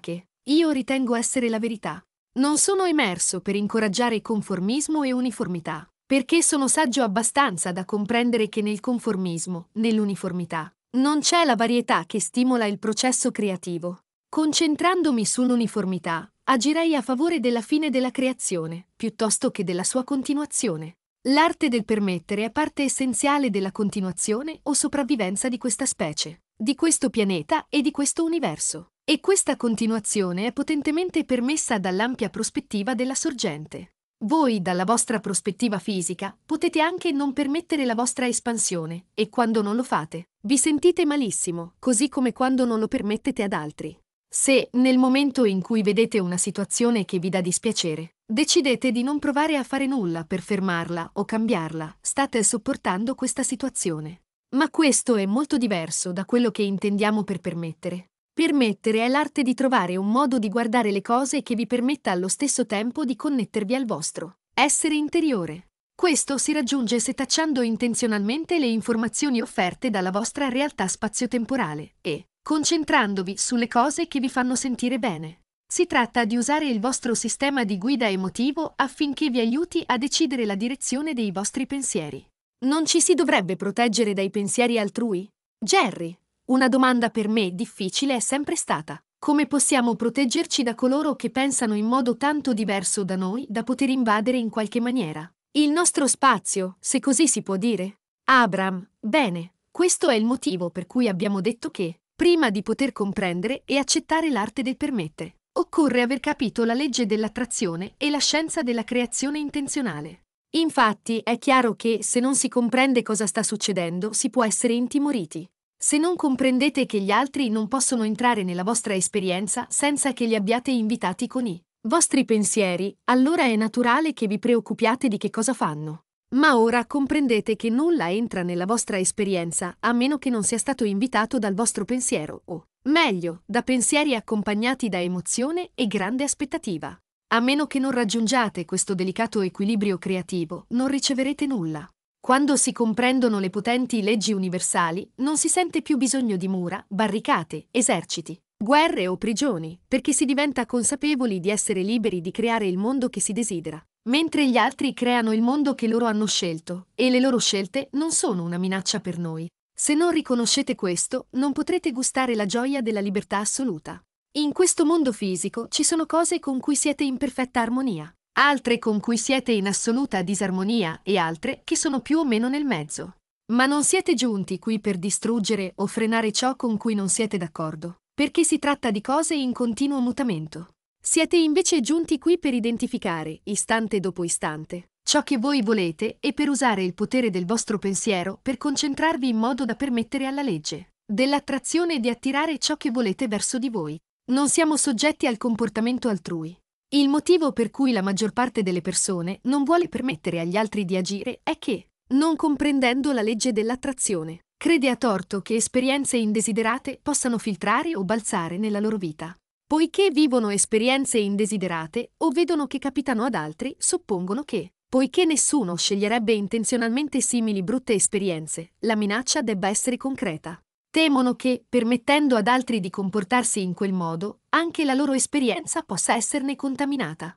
che io ritengo essere la verità. Non sono emerso per incoraggiare conformismo e uniformità, perché sono saggio abbastanza da comprendere che nel conformismo, nell'uniformità, non c'è la varietà che stimola il processo creativo. Concentrandomi sull'uniformità, agirei a favore della fine della creazione, piuttosto che della sua continuazione. L'arte del permettere è parte essenziale della continuazione o sopravvivenza di questa specie, di questo pianeta e di questo universo. E questa continuazione è potentemente permessa dall'ampia prospettiva della sorgente. Voi, dalla vostra prospettiva fisica, potete anche non permettere la vostra espansione, e quando non lo fate, vi sentite malissimo, così come quando non lo permettete ad altri. Se, nel momento in cui vedete una situazione che vi dà dispiacere, Decidete di non provare a fare nulla per fermarla o cambiarla, state sopportando questa situazione. Ma questo è molto diverso da quello che intendiamo per permettere. Permettere è l'arte di trovare un modo di guardare le cose che vi permetta allo stesso tempo di connettervi al vostro essere interiore. Questo si raggiunge se tacciando intenzionalmente le informazioni offerte dalla vostra realtà spazio-temporale e concentrandovi sulle cose che vi fanno sentire bene. Si tratta di usare il vostro sistema di guida emotivo affinché vi aiuti a decidere la direzione dei vostri pensieri. Non ci si dovrebbe proteggere dai pensieri altrui? Jerry, una domanda per me difficile è sempre stata. Come possiamo proteggerci da coloro che pensano in modo tanto diverso da noi da poter invadere in qualche maniera? Il nostro spazio, se così si può dire. Abram, bene, questo è il motivo per cui abbiamo detto che, prima di poter comprendere e accettare l'arte del permettere, occorre aver capito la legge dell'attrazione e la scienza della creazione intenzionale. Infatti, è chiaro che, se non si comprende cosa sta succedendo, si può essere intimoriti. Se non comprendete che gli altri non possono entrare nella vostra esperienza senza che li abbiate invitati con i vostri pensieri, allora è naturale che vi preoccupiate di che cosa fanno. Ma ora comprendete che nulla entra nella vostra esperienza a meno che non sia stato invitato dal vostro pensiero o, meglio, da pensieri accompagnati da emozione e grande aspettativa. A meno che non raggiungiate questo delicato equilibrio creativo, non riceverete nulla. Quando si comprendono le potenti leggi universali, non si sente più bisogno di mura, barricate, eserciti, guerre o prigioni, perché si diventa consapevoli di essere liberi di creare il mondo che si desidera mentre gli altri creano il mondo che loro hanno scelto, e le loro scelte non sono una minaccia per noi. Se non riconoscete questo, non potrete gustare la gioia della libertà assoluta. In questo mondo fisico ci sono cose con cui siete in perfetta armonia, altre con cui siete in assoluta disarmonia e altre che sono più o meno nel mezzo. Ma non siete giunti qui per distruggere o frenare ciò con cui non siete d'accordo, perché si tratta di cose in continuo mutamento. Siete invece giunti qui per identificare, istante dopo istante, ciò che voi volete e per usare il potere del vostro pensiero per concentrarvi in modo da permettere alla legge dell'attrazione di attirare ciò che volete verso di voi. Non siamo soggetti al comportamento altrui. Il motivo per cui la maggior parte delle persone non vuole permettere agli altri di agire è che, non comprendendo la legge dell'attrazione, crede a torto che esperienze indesiderate possano filtrare o balzare nella loro vita. Poiché vivono esperienze indesiderate o vedono che capitano ad altri, suppongono che, poiché nessuno sceglierebbe intenzionalmente simili brutte esperienze, la minaccia debba essere concreta. Temono che, permettendo ad altri di comportarsi in quel modo, anche la loro esperienza possa esserne contaminata.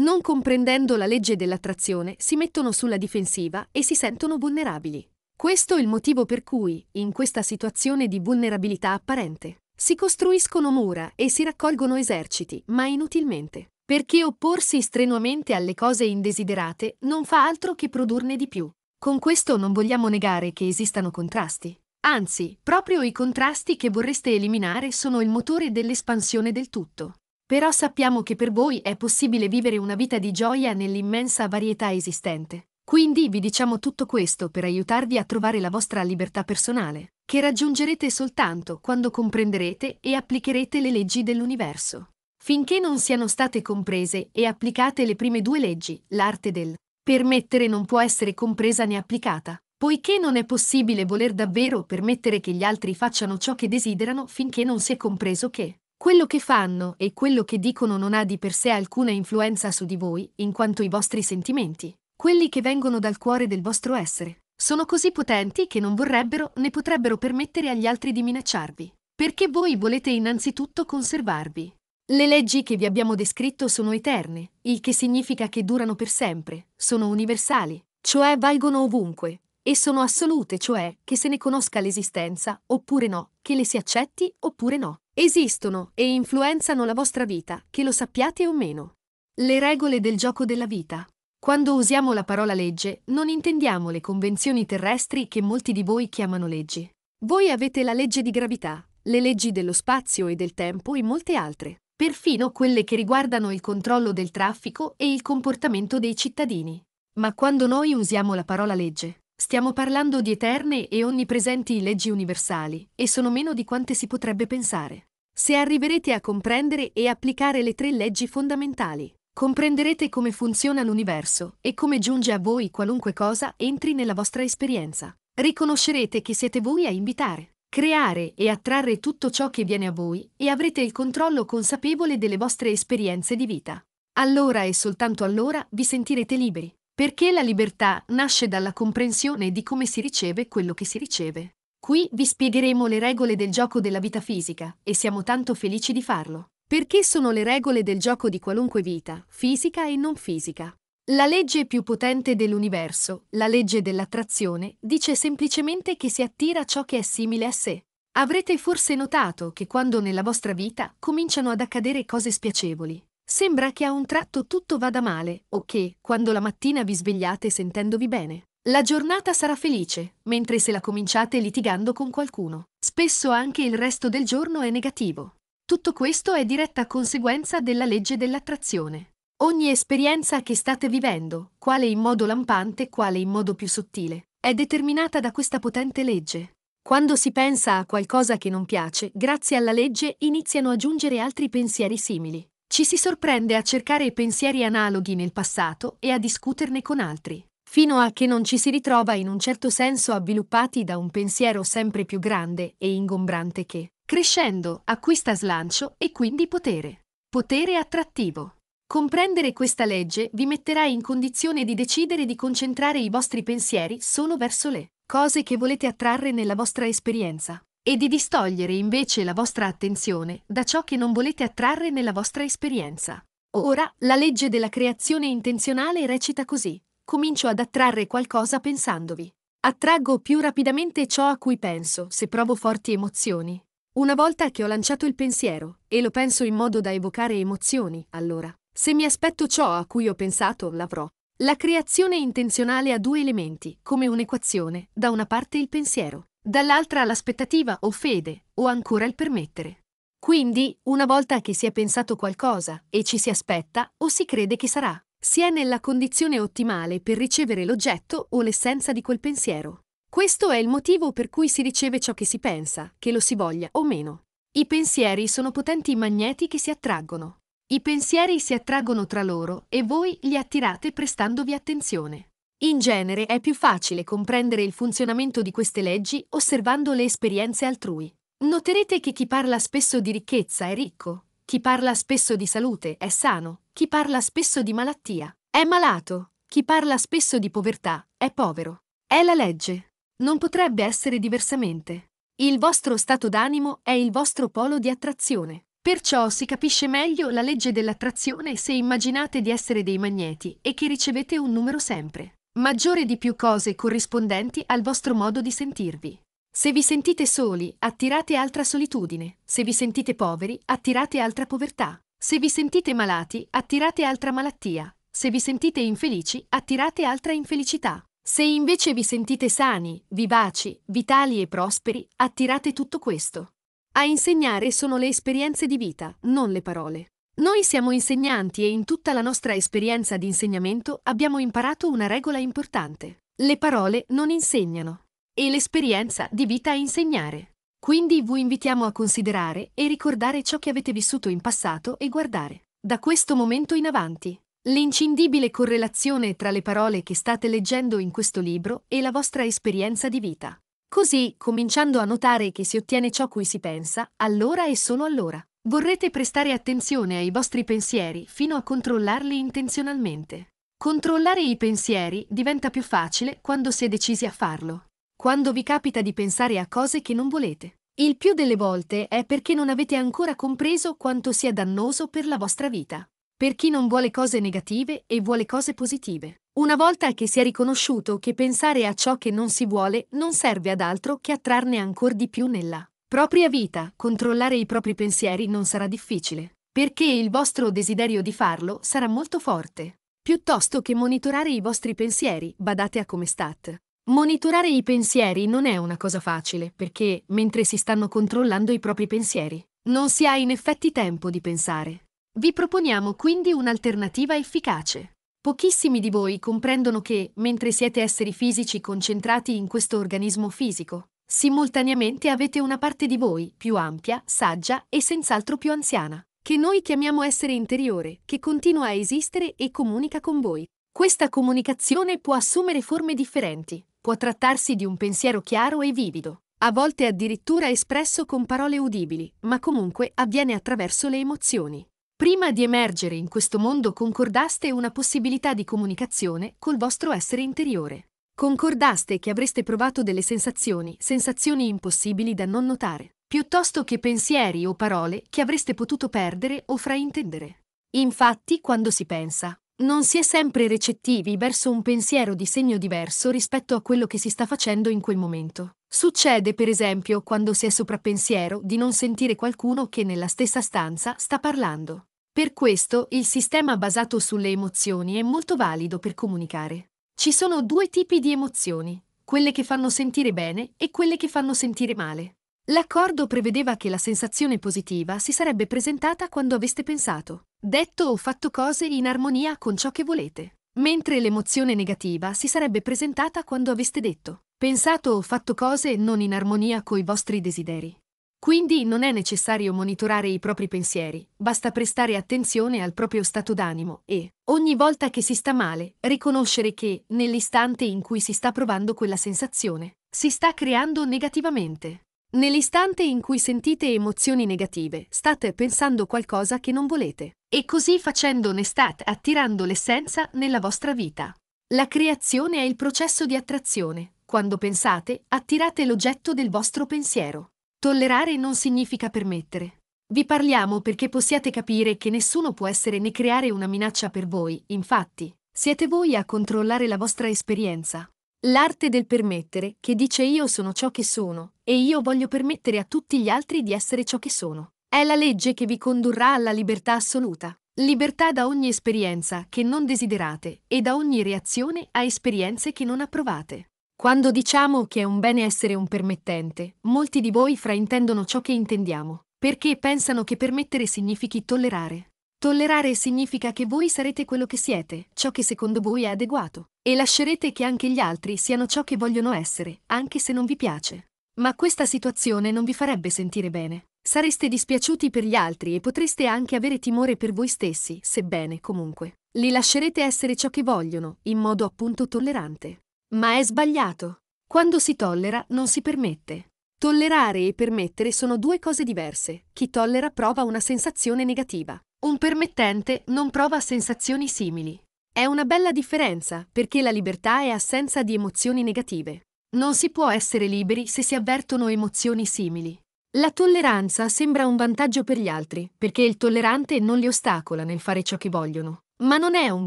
Non comprendendo la legge dell'attrazione, si mettono sulla difensiva e si sentono vulnerabili. Questo è il motivo per cui, in questa situazione di vulnerabilità apparente, si costruiscono mura e si raccolgono eserciti, ma inutilmente. Perché opporsi strenuamente alle cose indesiderate non fa altro che produrne di più. Con questo non vogliamo negare che esistano contrasti. Anzi, proprio i contrasti che vorreste eliminare sono il motore dell'espansione del tutto. Però sappiamo che per voi è possibile vivere una vita di gioia nell'immensa varietà esistente. Quindi vi diciamo tutto questo per aiutarvi a trovare la vostra libertà personale, che raggiungerete soltanto quando comprenderete e applicherete le leggi dell'universo. Finché non siano state comprese e applicate le prime due leggi, l'arte del permettere non può essere compresa né applicata, poiché non è possibile voler davvero permettere che gli altri facciano ciò che desiderano finché non si è compreso che quello che fanno e quello che dicono non ha di per sé alcuna influenza su di voi, in quanto i vostri sentimenti quelli che vengono dal cuore del vostro essere, sono così potenti che non vorrebbero né potrebbero permettere agli altri di minacciarvi, perché voi volete innanzitutto conservarvi. Le leggi che vi abbiamo descritto sono eterne, il che significa che durano per sempre, sono universali, cioè valgono ovunque, e sono assolute, cioè che se ne conosca l'esistenza oppure no, che le si accetti oppure no. Esistono e influenzano la vostra vita, che lo sappiate o meno. Le regole del gioco della vita. Quando usiamo la parola legge, non intendiamo le convenzioni terrestri che molti di voi chiamano leggi. Voi avete la legge di gravità, le leggi dello spazio e del tempo e molte altre, perfino quelle che riguardano il controllo del traffico e il comportamento dei cittadini. Ma quando noi usiamo la parola legge, stiamo parlando di eterne e onnipresenti leggi universali, e sono meno di quante si potrebbe pensare. Se arriverete a comprendere e applicare le tre leggi fondamentali, comprenderete come funziona l'universo e come giunge a voi qualunque cosa entri nella vostra esperienza. Riconoscerete che siete voi a invitare, creare e attrarre tutto ciò che viene a voi e avrete il controllo consapevole delle vostre esperienze di vita. Allora e soltanto allora vi sentirete liberi, perché la libertà nasce dalla comprensione di come si riceve quello che si riceve. Qui vi spiegheremo le regole del gioco della vita fisica e siamo tanto felici di farlo. Perché sono le regole del gioco di qualunque vita, fisica e non fisica. La legge più potente dell'universo, la legge dell'attrazione, dice semplicemente che si attira ciò che è simile a sé. Avrete forse notato che quando nella vostra vita cominciano ad accadere cose spiacevoli, sembra che a un tratto tutto vada male o che, quando la mattina vi svegliate sentendovi bene, la giornata sarà felice, mentre se la cominciate litigando con qualcuno, spesso anche il resto del giorno è negativo. Tutto questo è diretta conseguenza della legge dell'attrazione. Ogni esperienza che state vivendo, quale in modo lampante, quale in modo più sottile, è determinata da questa potente legge. Quando si pensa a qualcosa che non piace, grazie alla legge iniziano a giungere altri pensieri simili. Ci si sorprende a cercare pensieri analoghi nel passato e a discuterne con altri, fino a che non ci si ritrova in un certo senso avviluppati da un pensiero sempre più grande e ingombrante che, Crescendo acquista slancio e quindi potere. Potere attrattivo. Comprendere questa legge vi metterà in condizione di decidere di concentrare i vostri pensieri solo verso le cose che volete attrarre nella vostra esperienza e di distogliere invece la vostra attenzione da ciò che non volete attrarre nella vostra esperienza. Ora, la legge della creazione intenzionale recita così. Comincio ad attrarre qualcosa pensandovi. Attraggo più rapidamente ciò a cui penso se provo forti emozioni, una volta che ho lanciato il pensiero, e lo penso in modo da evocare emozioni, allora, se mi aspetto ciò a cui ho pensato, l'avrò. La creazione intenzionale ha due elementi, come un'equazione, da una parte il pensiero, dall'altra l'aspettativa o fede, o ancora il permettere. Quindi, una volta che si è pensato qualcosa e ci si aspetta o si crede che sarà, si è nella condizione ottimale per ricevere l'oggetto o l'essenza di quel pensiero. Questo è il motivo per cui si riceve ciò che si pensa, che lo si voglia o meno. I pensieri sono potenti magneti che si attraggono. I pensieri si attraggono tra loro e voi li attirate prestandovi attenzione. In genere è più facile comprendere il funzionamento di queste leggi osservando le esperienze altrui. Noterete che chi parla spesso di ricchezza è ricco, chi parla spesso di salute è sano, chi parla spesso di malattia è malato, chi parla spesso di povertà è povero. È la legge. Non potrebbe essere diversamente. Il vostro stato d'animo è il vostro polo di attrazione. Perciò si capisce meglio la legge dell'attrazione se immaginate di essere dei magneti e che ricevete un numero sempre maggiore di più cose corrispondenti al vostro modo di sentirvi. Se vi sentite soli, attirate altra solitudine. Se vi sentite poveri, attirate altra povertà. Se vi sentite malati, attirate altra malattia. Se vi sentite infelici, attirate altra infelicità. Se invece vi sentite sani, vivaci, vitali e prosperi, attirate tutto questo. A insegnare sono le esperienze di vita, non le parole. Noi siamo insegnanti e in tutta la nostra esperienza di insegnamento abbiamo imparato una regola importante. Le parole non insegnano. E l'esperienza di vita a insegnare. Quindi vi invitiamo a considerare e ricordare ciò che avete vissuto in passato e guardare. Da questo momento in avanti. L'incindibile correlazione tra le parole che state leggendo in questo libro e la vostra esperienza di vita. Così, cominciando a notare che si ottiene ciò cui si pensa, allora e solo allora. Vorrete prestare attenzione ai vostri pensieri fino a controllarli intenzionalmente. Controllare i pensieri diventa più facile quando si è decisi a farlo, quando vi capita di pensare a cose che non volete. Il più delle volte è perché non avete ancora compreso quanto sia dannoso per la vostra vita per chi non vuole cose negative e vuole cose positive. Una volta che si è riconosciuto che pensare a ciò che non si vuole non serve ad altro che attrarne ancora di più nella propria vita, controllare i propri pensieri non sarà difficile, perché il vostro desiderio di farlo sarà molto forte. Piuttosto che monitorare i vostri pensieri, badate a come stat. Monitorare i pensieri non è una cosa facile, perché, mentre si stanno controllando i propri pensieri, non si ha in effetti tempo di pensare. Vi proponiamo quindi un'alternativa efficace. Pochissimi di voi comprendono che, mentre siete esseri fisici concentrati in questo organismo fisico, simultaneamente avete una parte di voi più ampia, saggia e senz'altro più anziana, che noi chiamiamo essere interiore, che continua a esistere e comunica con voi. Questa comunicazione può assumere forme differenti, può trattarsi di un pensiero chiaro e vivido, a volte addirittura espresso con parole udibili, ma comunque avviene attraverso le emozioni. Prima di emergere in questo mondo concordaste una possibilità di comunicazione col vostro essere interiore. Concordaste che avreste provato delle sensazioni, sensazioni impossibili da non notare, piuttosto che pensieri o parole che avreste potuto perdere o fraintendere. Infatti, quando si pensa, non si è sempre recettivi verso un pensiero di segno diverso rispetto a quello che si sta facendo in quel momento. Succede per esempio quando si è soprappensiero di non sentire qualcuno che nella stessa stanza sta parlando. Per questo il sistema basato sulle emozioni è molto valido per comunicare. Ci sono due tipi di emozioni, quelle che fanno sentire bene e quelle che fanno sentire male. L'accordo prevedeva che la sensazione positiva si sarebbe presentata quando aveste pensato, detto o fatto cose in armonia con ciò che volete, mentre l'emozione negativa si sarebbe presentata quando aveste detto, pensato o fatto cose non in armonia coi vostri desideri. Quindi non è necessario monitorare i propri pensieri, basta prestare attenzione al proprio stato d'animo e, ogni volta che si sta male, riconoscere che, nell'istante in cui si sta provando quella sensazione, si sta creando negativamente. Nell'istante in cui sentite emozioni negative, state pensando qualcosa che non volete. E così facendo ne state attirando l'essenza nella vostra vita. La creazione è il processo di attrazione. Quando pensate, attirate l'oggetto del vostro pensiero. Tollerare non significa permettere. Vi parliamo perché possiate capire che nessuno può essere né creare una minaccia per voi, infatti, siete voi a controllare la vostra esperienza. L'arte del permettere, che dice io sono ciò che sono, e io voglio permettere a tutti gli altri di essere ciò che sono. È la legge che vi condurrà alla libertà assoluta. Libertà da ogni esperienza che non desiderate e da ogni reazione a esperienze che non approvate. Quando diciamo che è un bene essere un permettente, molti di voi fraintendono ciò che intendiamo, perché pensano che permettere significhi tollerare. Tollerare significa che voi sarete quello che siete, ciò che secondo voi è adeguato, e lascerete che anche gli altri siano ciò che vogliono essere, anche se non vi piace. Ma questa situazione non vi farebbe sentire bene. Sareste dispiaciuti per gli altri e potreste anche avere timore per voi stessi, sebbene, comunque, li lascerete essere ciò che vogliono, in modo appunto tollerante. Ma è sbagliato. Quando si tollera non si permette. Tollerare e permettere sono due cose diverse. Chi tollera prova una sensazione negativa. Un permettente non prova sensazioni simili. È una bella differenza perché la libertà è assenza di emozioni negative. Non si può essere liberi se si avvertono emozioni simili. La tolleranza sembra un vantaggio per gli altri, perché il tollerante non li ostacola nel fare ciò che vogliono. Ma non è un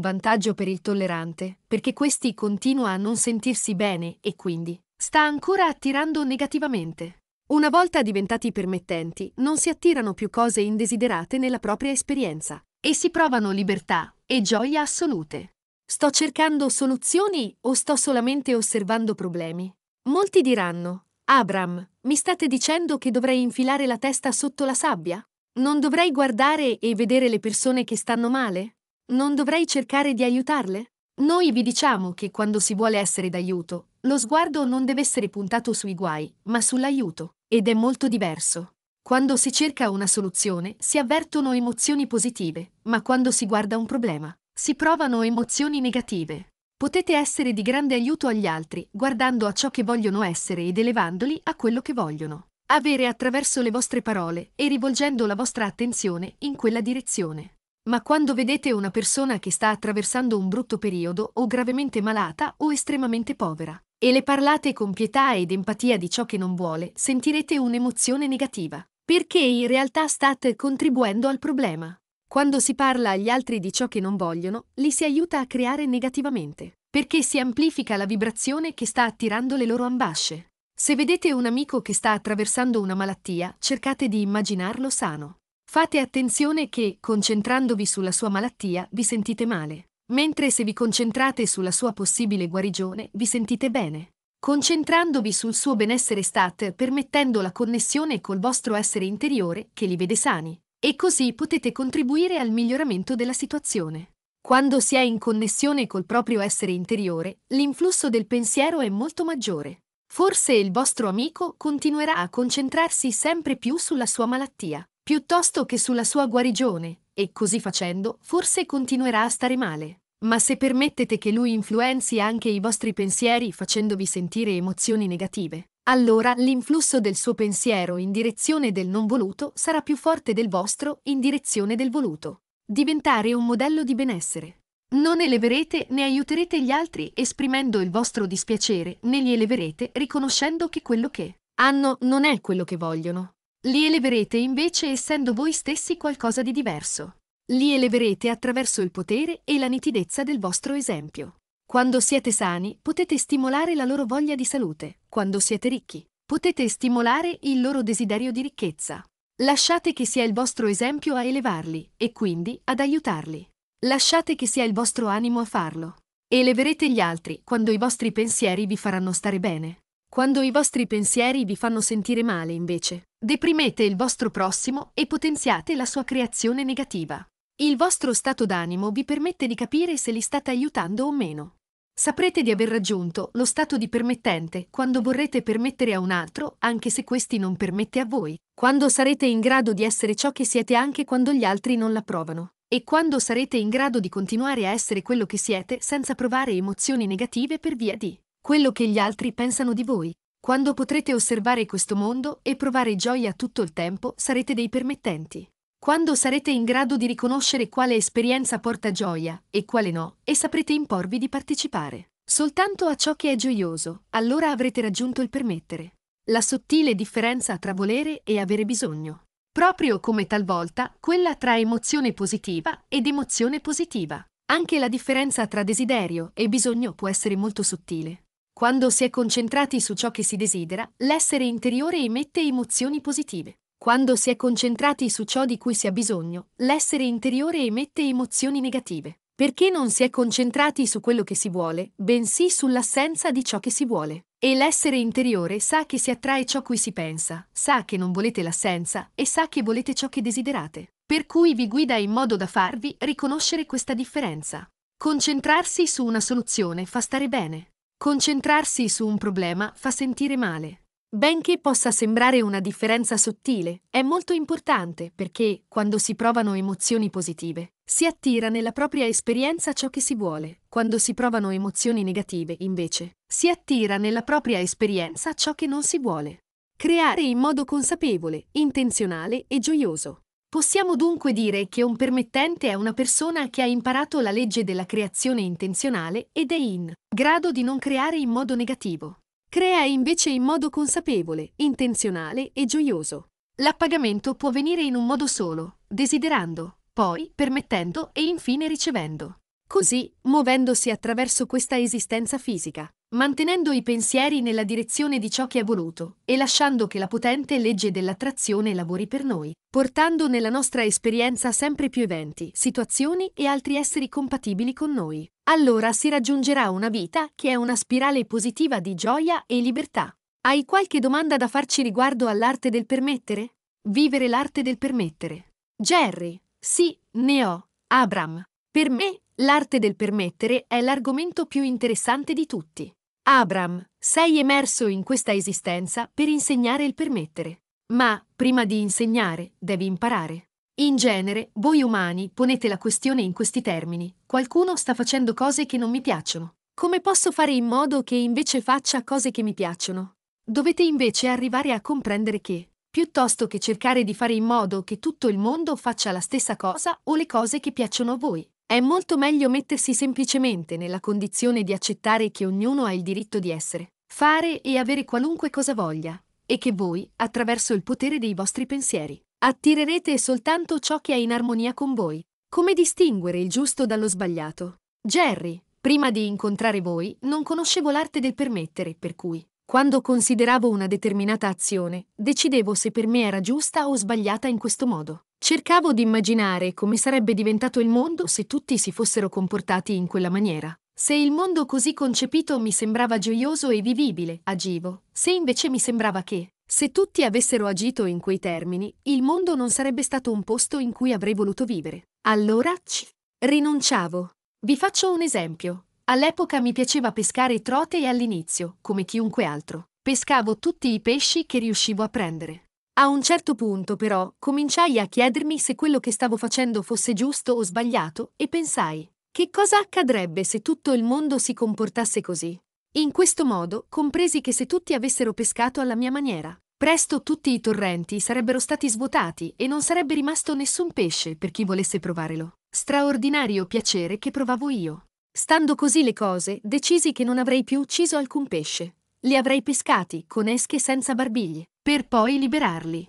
vantaggio per il tollerante, perché questi continua a non sentirsi bene e quindi sta ancora attirando negativamente. Una volta diventati permettenti, non si attirano più cose indesiderate nella propria esperienza e si provano libertà e gioia assolute. Sto cercando soluzioni o sto solamente osservando problemi? Molti diranno, Abram, mi state dicendo che dovrei infilare la testa sotto la sabbia? Non dovrei guardare e vedere le persone che stanno male? Non dovrei cercare di aiutarle? Noi vi diciamo che quando si vuole essere d'aiuto, lo sguardo non deve essere puntato sui guai, ma sull'aiuto, ed è molto diverso. Quando si cerca una soluzione si avvertono emozioni positive, ma quando si guarda un problema si provano emozioni negative. Potete essere di grande aiuto agli altri, guardando a ciò che vogliono essere ed elevandoli a quello che vogliono. Avere attraverso le vostre parole e rivolgendo la vostra attenzione in quella direzione. Ma quando vedete una persona che sta attraversando un brutto periodo o gravemente malata o estremamente povera, e le parlate con pietà ed empatia di ciò che non vuole, sentirete un'emozione negativa, perché in realtà state contribuendo al problema. Quando si parla agli altri di ciò che non vogliono, li si aiuta a creare negativamente, perché si amplifica la vibrazione che sta attirando le loro ambasce. Se vedete un amico che sta attraversando una malattia, cercate di immaginarlo sano. Fate attenzione che, concentrandovi sulla sua malattia, vi sentite male, mentre se vi concentrate sulla sua possibile guarigione, vi sentite bene. Concentrandovi sul suo benessere state permettendo la connessione col vostro essere interiore che li vede sani, e così potete contribuire al miglioramento della situazione. Quando si è in connessione col proprio essere interiore, l'influsso del pensiero è molto maggiore. Forse il vostro amico continuerà a concentrarsi sempre più sulla sua malattia, piuttosto che sulla sua guarigione, e così facendo forse continuerà a stare male. Ma se permettete che lui influenzi anche i vostri pensieri facendovi sentire emozioni negative, allora l'influsso del suo pensiero in direzione del non voluto sarà più forte del vostro in direzione del voluto. Diventare un modello di benessere. Non eleverete né aiuterete gli altri esprimendo il vostro dispiacere, né li eleverete riconoscendo che quello che hanno non è quello che vogliono. Li eleverete invece essendo voi stessi qualcosa di diverso. Li eleverete attraverso il potere e la nitidezza del vostro esempio. Quando siete sani, potete stimolare la loro voglia di salute. Quando siete ricchi, potete stimolare il loro desiderio di ricchezza. Lasciate che sia il vostro esempio a elevarli e quindi ad aiutarli. Lasciate che sia il vostro animo a farlo. Eleverete gli altri quando i vostri pensieri vi faranno stare bene. Quando i vostri pensieri vi fanno sentire male, invece, deprimete il vostro prossimo e potenziate la sua creazione negativa. Il vostro stato d'animo vi permette di capire se li state aiutando o meno. Saprete di aver raggiunto lo stato di permettente quando vorrete permettere a un altro, anche se questi non permette a voi, quando sarete in grado di essere ciò che siete anche quando gli altri non la provano, e quando sarete in grado di continuare a essere quello che siete senza provare emozioni negative per via di quello che gli altri pensano di voi. Quando potrete osservare questo mondo e provare gioia tutto il tempo, sarete dei permettenti. Quando sarete in grado di riconoscere quale esperienza porta gioia e quale no, e saprete imporvi di partecipare soltanto a ciò che è gioioso, allora avrete raggiunto il permettere. La sottile differenza tra volere e avere bisogno. Proprio come talvolta quella tra emozione positiva ed emozione positiva. Anche la differenza tra desiderio e bisogno può essere molto sottile. Quando si è concentrati su ciò che si desidera, l'essere interiore emette emozioni positive. Quando si è concentrati su ciò di cui si ha bisogno, l'essere interiore emette emozioni negative. Perché non si è concentrati su quello che si vuole, bensì sull'assenza di ciò che si vuole. E l'essere interiore sa che si attrae ciò cui si pensa, sa che non volete l'assenza e sa che volete ciò che desiderate. Per cui vi guida in modo da farvi riconoscere questa differenza. Concentrarsi su una soluzione fa stare bene, Concentrarsi su un problema fa sentire male. Benché possa sembrare una differenza sottile, è molto importante perché, quando si provano emozioni positive, si attira nella propria esperienza ciò che si vuole. Quando si provano emozioni negative, invece, si attira nella propria esperienza ciò che non si vuole. Creare in modo consapevole, intenzionale e gioioso. Possiamo dunque dire che un permettente è una persona che ha imparato la legge della creazione intenzionale ed è in grado di non creare in modo negativo. Crea invece in modo consapevole, intenzionale e gioioso. L'appagamento può avvenire in un modo solo, desiderando, poi permettendo e infine ricevendo. Così, muovendosi attraverso questa esistenza fisica, mantenendo i pensieri nella direzione di ciò che è voluto e lasciando che la potente legge dell'attrazione lavori per noi, portando nella nostra esperienza sempre più eventi, situazioni e altri esseri compatibili con noi. Allora si raggiungerà una vita che è una spirale positiva di gioia e libertà. Hai qualche domanda da farci riguardo all'arte del permettere? Vivere l'arte del permettere. Jerry, sì, ne ho. Abram, per me, l'arte del permettere è l'argomento più interessante di tutti. Abram, sei emerso in questa esistenza per insegnare il permettere. Ma, prima di insegnare, devi imparare. In genere, voi umani ponete la questione in questi termini. Qualcuno sta facendo cose che non mi piacciono. Come posso fare in modo che invece faccia cose che mi piacciono? Dovete invece arrivare a comprendere che, piuttosto che cercare di fare in modo che tutto il mondo faccia la stessa cosa o le cose che piacciono a voi, è molto meglio mettersi semplicemente nella condizione di accettare che ognuno ha il diritto di essere, fare e avere qualunque cosa voglia, e che voi, attraverso il potere dei vostri pensieri, attirerete soltanto ciò che è in armonia con voi. Come distinguere il giusto dallo sbagliato? Jerry, prima di incontrare voi, non conoscevo l'arte del permettere, per cui, quando consideravo una determinata azione, decidevo se per me era giusta o sbagliata in questo modo. Cercavo di immaginare come sarebbe diventato il mondo se tutti si fossero comportati in quella maniera. Se il mondo così concepito mi sembrava gioioso e vivibile, agivo. Se invece mi sembrava che, se tutti avessero agito in quei termini, il mondo non sarebbe stato un posto in cui avrei voluto vivere. Allora ci rinunciavo. Vi faccio un esempio. All'epoca mi piaceva pescare trote e all'inizio, come chiunque altro, pescavo tutti i pesci che riuscivo a prendere. A un certo punto però cominciai a chiedermi se quello che stavo facendo fosse giusto o sbagliato e pensai, che cosa accadrebbe se tutto il mondo si comportasse così? In questo modo compresi che se tutti avessero pescato alla mia maniera, presto tutti i torrenti sarebbero stati svuotati e non sarebbe rimasto nessun pesce per chi volesse provarlo. Straordinario piacere che provavo io. Stando così le cose, decisi che non avrei più ucciso alcun pesce. Li avrei pescati con esche senza barbigli per poi liberarli.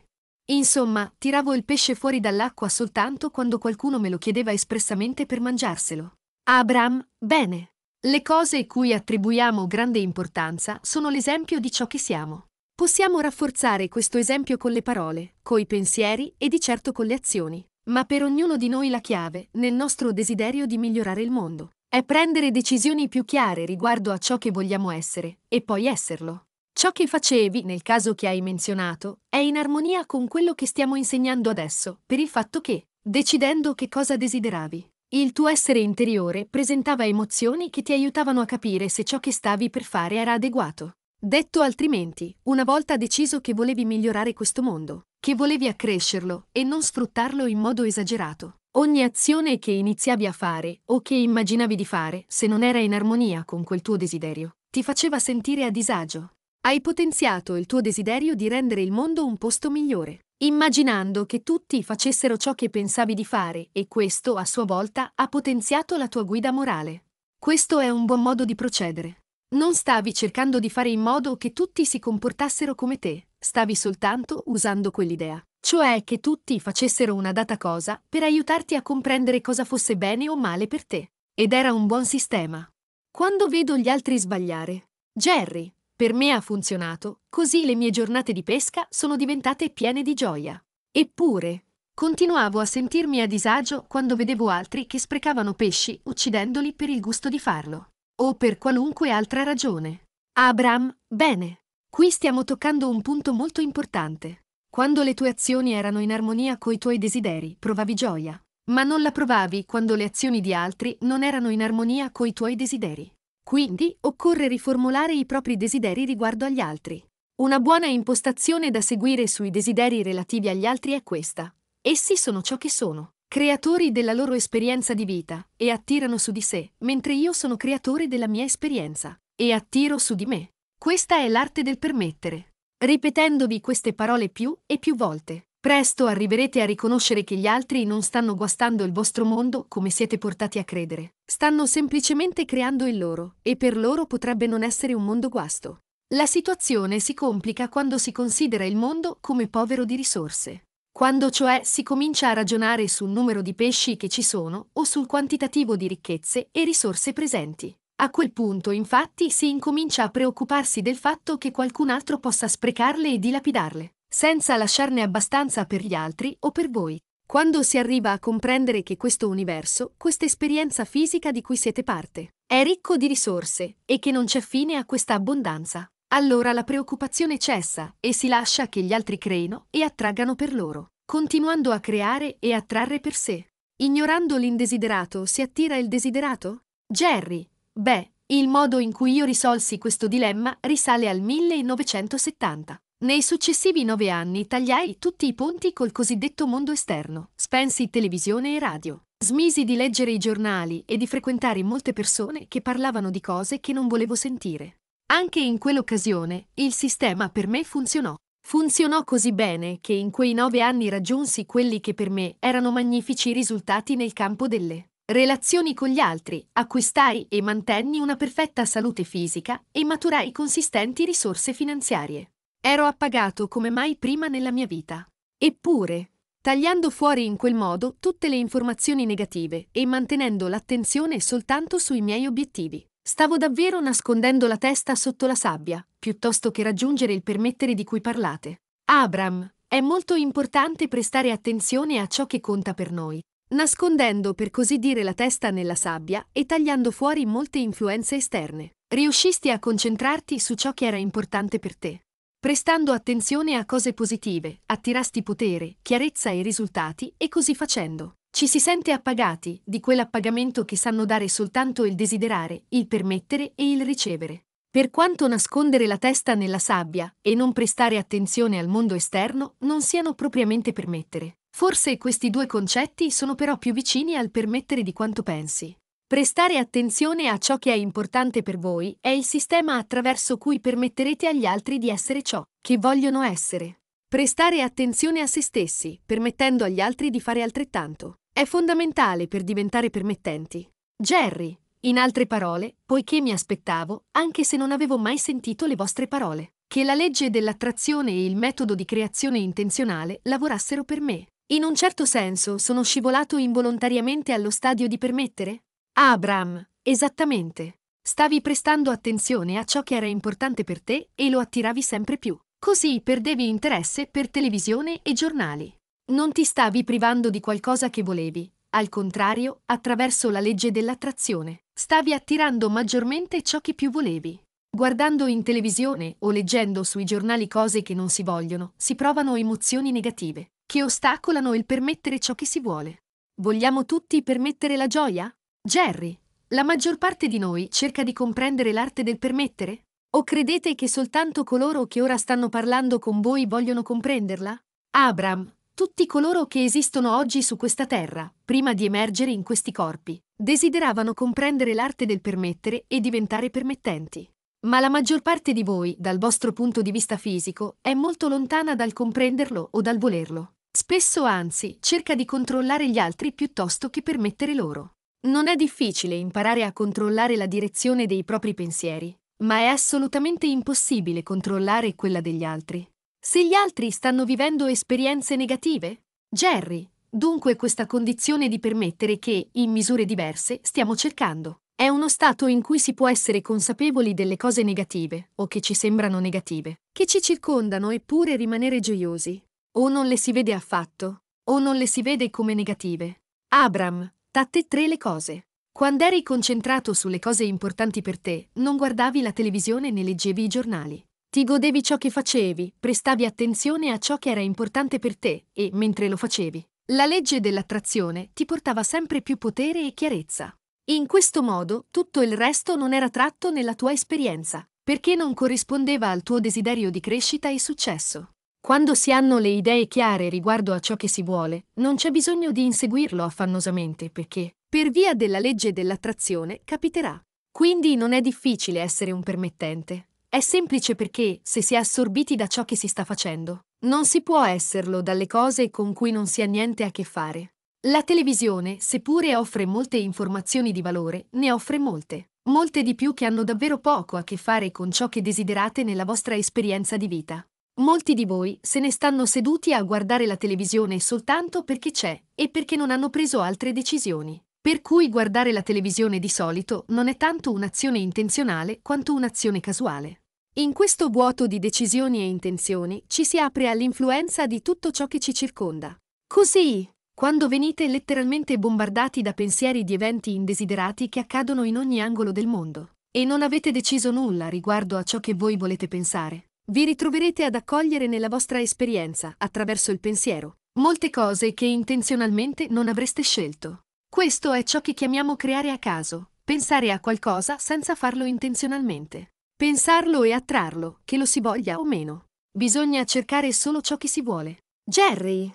Insomma, tiravo il pesce fuori dall'acqua soltanto quando qualcuno me lo chiedeva espressamente per mangiarselo. Abram, bene. Le cose cui attribuiamo grande importanza sono l'esempio di ciò che siamo. Possiamo rafforzare questo esempio con le parole, coi pensieri e di certo con le azioni. Ma per ognuno di noi la chiave, nel nostro desiderio di migliorare il mondo, è prendere decisioni più chiare riguardo a ciò che vogliamo essere, e poi esserlo. Ciò che facevi, nel caso che hai menzionato, è in armonia con quello che stiamo insegnando adesso, per il fatto che, decidendo che cosa desideravi, il tuo essere interiore presentava emozioni che ti aiutavano a capire se ciò che stavi per fare era adeguato. Detto altrimenti, una volta deciso che volevi migliorare questo mondo, che volevi accrescerlo e non sfruttarlo in modo esagerato, ogni azione che iniziavi a fare o che immaginavi di fare, se non era in armonia con quel tuo desiderio, ti faceva sentire a disagio. Hai potenziato il tuo desiderio di rendere il mondo un posto migliore, immaginando che tutti facessero ciò che pensavi di fare e questo a sua volta ha potenziato la tua guida morale. Questo è un buon modo di procedere. Non stavi cercando di fare in modo che tutti si comportassero come te, stavi soltanto usando quell'idea, cioè che tutti facessero una data cosa per aiutarti a comprendere cosa fosse bene o male per te. Ed era un buon sistema. Quando vedo gli altri sbagliare, Jerry, per me ha funzionato, così le mie giornate di pesca sono diventate piene di gioia. Eppure, continuavo a sentirmi a disagio quando vedevo altri che sprecavano pesci uccidendoli per il gusto di farlo, o per qualunque altra ragione. Abram, bene. Qui stiamo toccando un punto molto importante. Quando le tue azioni erano in armonia coi tuoi desideri, provavi gioia, ma non la provavi quando le azioni di altri non erano in armonia coi tuoi desideri. Quindi occorre riformulare i propri desideri riguardo agli altri. Una buona impostazione da seguire sui desideri relativi agli altri è questa. Essi sono ciò che sono, creatori della loro esperienza di vita, e attirano su di sé, mentre io sono creatore della mia esperienza, e attiro su di me. Questa è l'arte del permettere. Ripetendovi queste parole più e più volte, Presto arriverete a riconoscere che gli altri non stanno guastando il vostro mondo come siete portati a credere. Stanno semplicemente creando il loro, e per loro potrebbe non essere un mondo guasto. La situazione si complica quando si considera il mondo come povero di risorse. Quando cioè si comincia a ragionare sul numero di pesci che ci sono o sul quantitativo di ricchezze e risorse presenti. A quel punto infatti si incomincia a preoccuparsi del fatto che qualcun altro possa sprecarle e dilapidarle senza lasciarne abbastanza per gli altri o per voi. Quando si arriva a comprendere che questo universo, questa esperienza fisica di cui siete parte, è ricco di risorse e che non c'è fine a questa abbondanza, allora la preoccupazione cessa e si lascia che gli altri creino e attraggano per loro, continuando a creare e attrarre per sé. Ignorando l'indesiderato si attira il desiderato? Jerry, beh, il modo in cui io risolsi questo dilemma risale al 1970. Nei successivi nove anni tagliai tutti i ponti col cosiddetto mondo esterno, spensi televisione e radio. Smisi di leggere i giornali e di frequentare molte persone che parlavano di cose che non volevo sentire. Anche in quell'occasione il sistema per me funzionò. Funzionò così bene che in quei nove anni raggiunsi quelli che per me erano magnifici risultati nel campo delle relazioni con gli altri, acquistai e mantenni una perfetta salute fisica e maturai consistenti risorse finanziarie. Ero appagato come mai prima nella mia vita. Eppure, tagliando fuori in quel modo tutte le informazioni negative e mantenendo l'attenzione soltanto sui miei obiettivi. Stavo davvero nascondendo la testa sotto la sabbia, piuttosto che raggiungere il permettere di cui parlate. Abram, è molto importante prestare attenzione a ciò che conta per noi, nascondendo per così dire la testa nella sabbia e tagliando fuori molte influenze esterne. Riuscisti a concentrarti su ciò che era importante per te. Prestando attenzione a cose positive, attirasti potere, chiarezza e risultati e così facendo. Ci si sente appagati di quell'appagamento che sanno dare soltanto il desiderare, il permettere e il ricevere. Per quanto nascondere la testa nella sabbia e non prestare attenzione al mondo esterno non siano propriamente permettere. Forse questi due concetti sono però più vicini al permettere di quanto pensi. Prestare attenzione a ciò che è importante per voi è il sistema attraverso cui permetterete agli altri di essere ciò che vogliono essere. Prestare attenzione a se stessi, permettendo agli altri di fare altrettanto, è fondamentale per diventare permettenti. Jerry, in altre parole, poiché mi aspettavo, anche se non avevo mai sentito le vostre parole, che la legge dell'attrazione e il metodo di creazione intenzionale lavorassero per me. In un certo senso sono scivolato involontariamente allo stadio di permettere, Abram, esattamente. Stavi prestando attenzione a ciò che era importante per te e lo attiravi sempre più. Così perdevi interesse per televisione e giornali. Non ti stavi privando di qualcosa che volevi. Al contrario, attraverso la legge dell'attrazione, stavi attirando maggiormente ciò che più volevi. Guardando in televisione o leggendo sui giornali cose che non si vogliono, si provano emozioni negative, che ostacolano il permettere ciò che si vuole. Vogliamo tutti permettere la gioia? Jerry, la maggior parte di noi cerca di comprendere l'arte del permettere? O credete che soltanto coloro che ora stanno parlando con voi vogliono comprenderla? Abram, tutti coloro che esistono oggi su questa terra, prima di emergere in questi corpi, desideravano comprendere l'arte del permettere e diventare permettenti. Ma la maggior parte di voi, dal vostro punto di vista fisico, è molto lontana dal comprenderlo o dal volerlo. Spesso anzi cerca di controllare gli altri piuttosto che permettere loro. Non è difficile imparare a controllare la direzione dei propri pensieri, ma è assolutamente impossibile controllare quella degli altri. Se gli altri stanno vivendo esperienze negative, Jerry, dunque questa condizione di permettere che, in misure diverse, stiamo cercando. È uno stato in cui si può essere consapevoli delle cose negative, o che ci sembrano negative, che ci circondano eppure rimanere gioiosi. O non le si vede affatto, o non le si vede come negative. Abram, T'atte tre le cose. Quando eri concentrato sulle cose importanti per te, non guardavi la televisione né leggevi i giornali. Ti godevi ciò che facevi, prestavi attenzione a ciò che era importante per te e, mentre lo facevi, la legge dell'attrazione ti portava sempre più potere e chiarezza. In questo modo tutto il resto non era tratto nella tua esperienza, perché non corrispondeva al tuo desiderio di crescita e successo. Quando si hanno le idee chiare riguardo a ciò che si vuole, non c'è bisogno di inseguirlo affannosamente perché, per via della legge dell'attrazione, capiterà. Quindi non è difficile essere un permettente. È semplice perché, se si è assorbiti da ciò che si sta facendo, non si può esserlo dalle cose con cui non si ha niente a che fare. La televisione, seppure offre molte informazioni di valore, ne offre molte, molte di più che hanno davvero poco a che fare con ciò che desiderate nella vostra esperienza di vita. Molti di voi se ne stanno seduti a guardare la televisione soltanto perché c'è e perché non hanno preso altre decisioni. Per cui guardare la televisione di solito non è tanto un'azione intenzionale quanto un'azione casuale. In questo vuoto di decisioni e intenzioni ci si apre all'influenza di tutto ciò che ci circonda. Così, quando venite letteralmente bombardati da pensieri di eventi indesiderati che accadono in ogni angolo del mondo, e non avete deciso nulla riguardo a ciò che voi volete pensare, vi ritroverete ad accogliere nella vostra esperienza, attraverso il pensiero, molte cose che intenzionalmente non avreste scelto. Questo è ciò che chiamiamo creare a caso, pensare a qualcosa senza farlo intenzionalmente. Pensarlo e attrarlo, che lo si voglia o meno. Bisogna cercare solo ciò che si vuole. Jerry.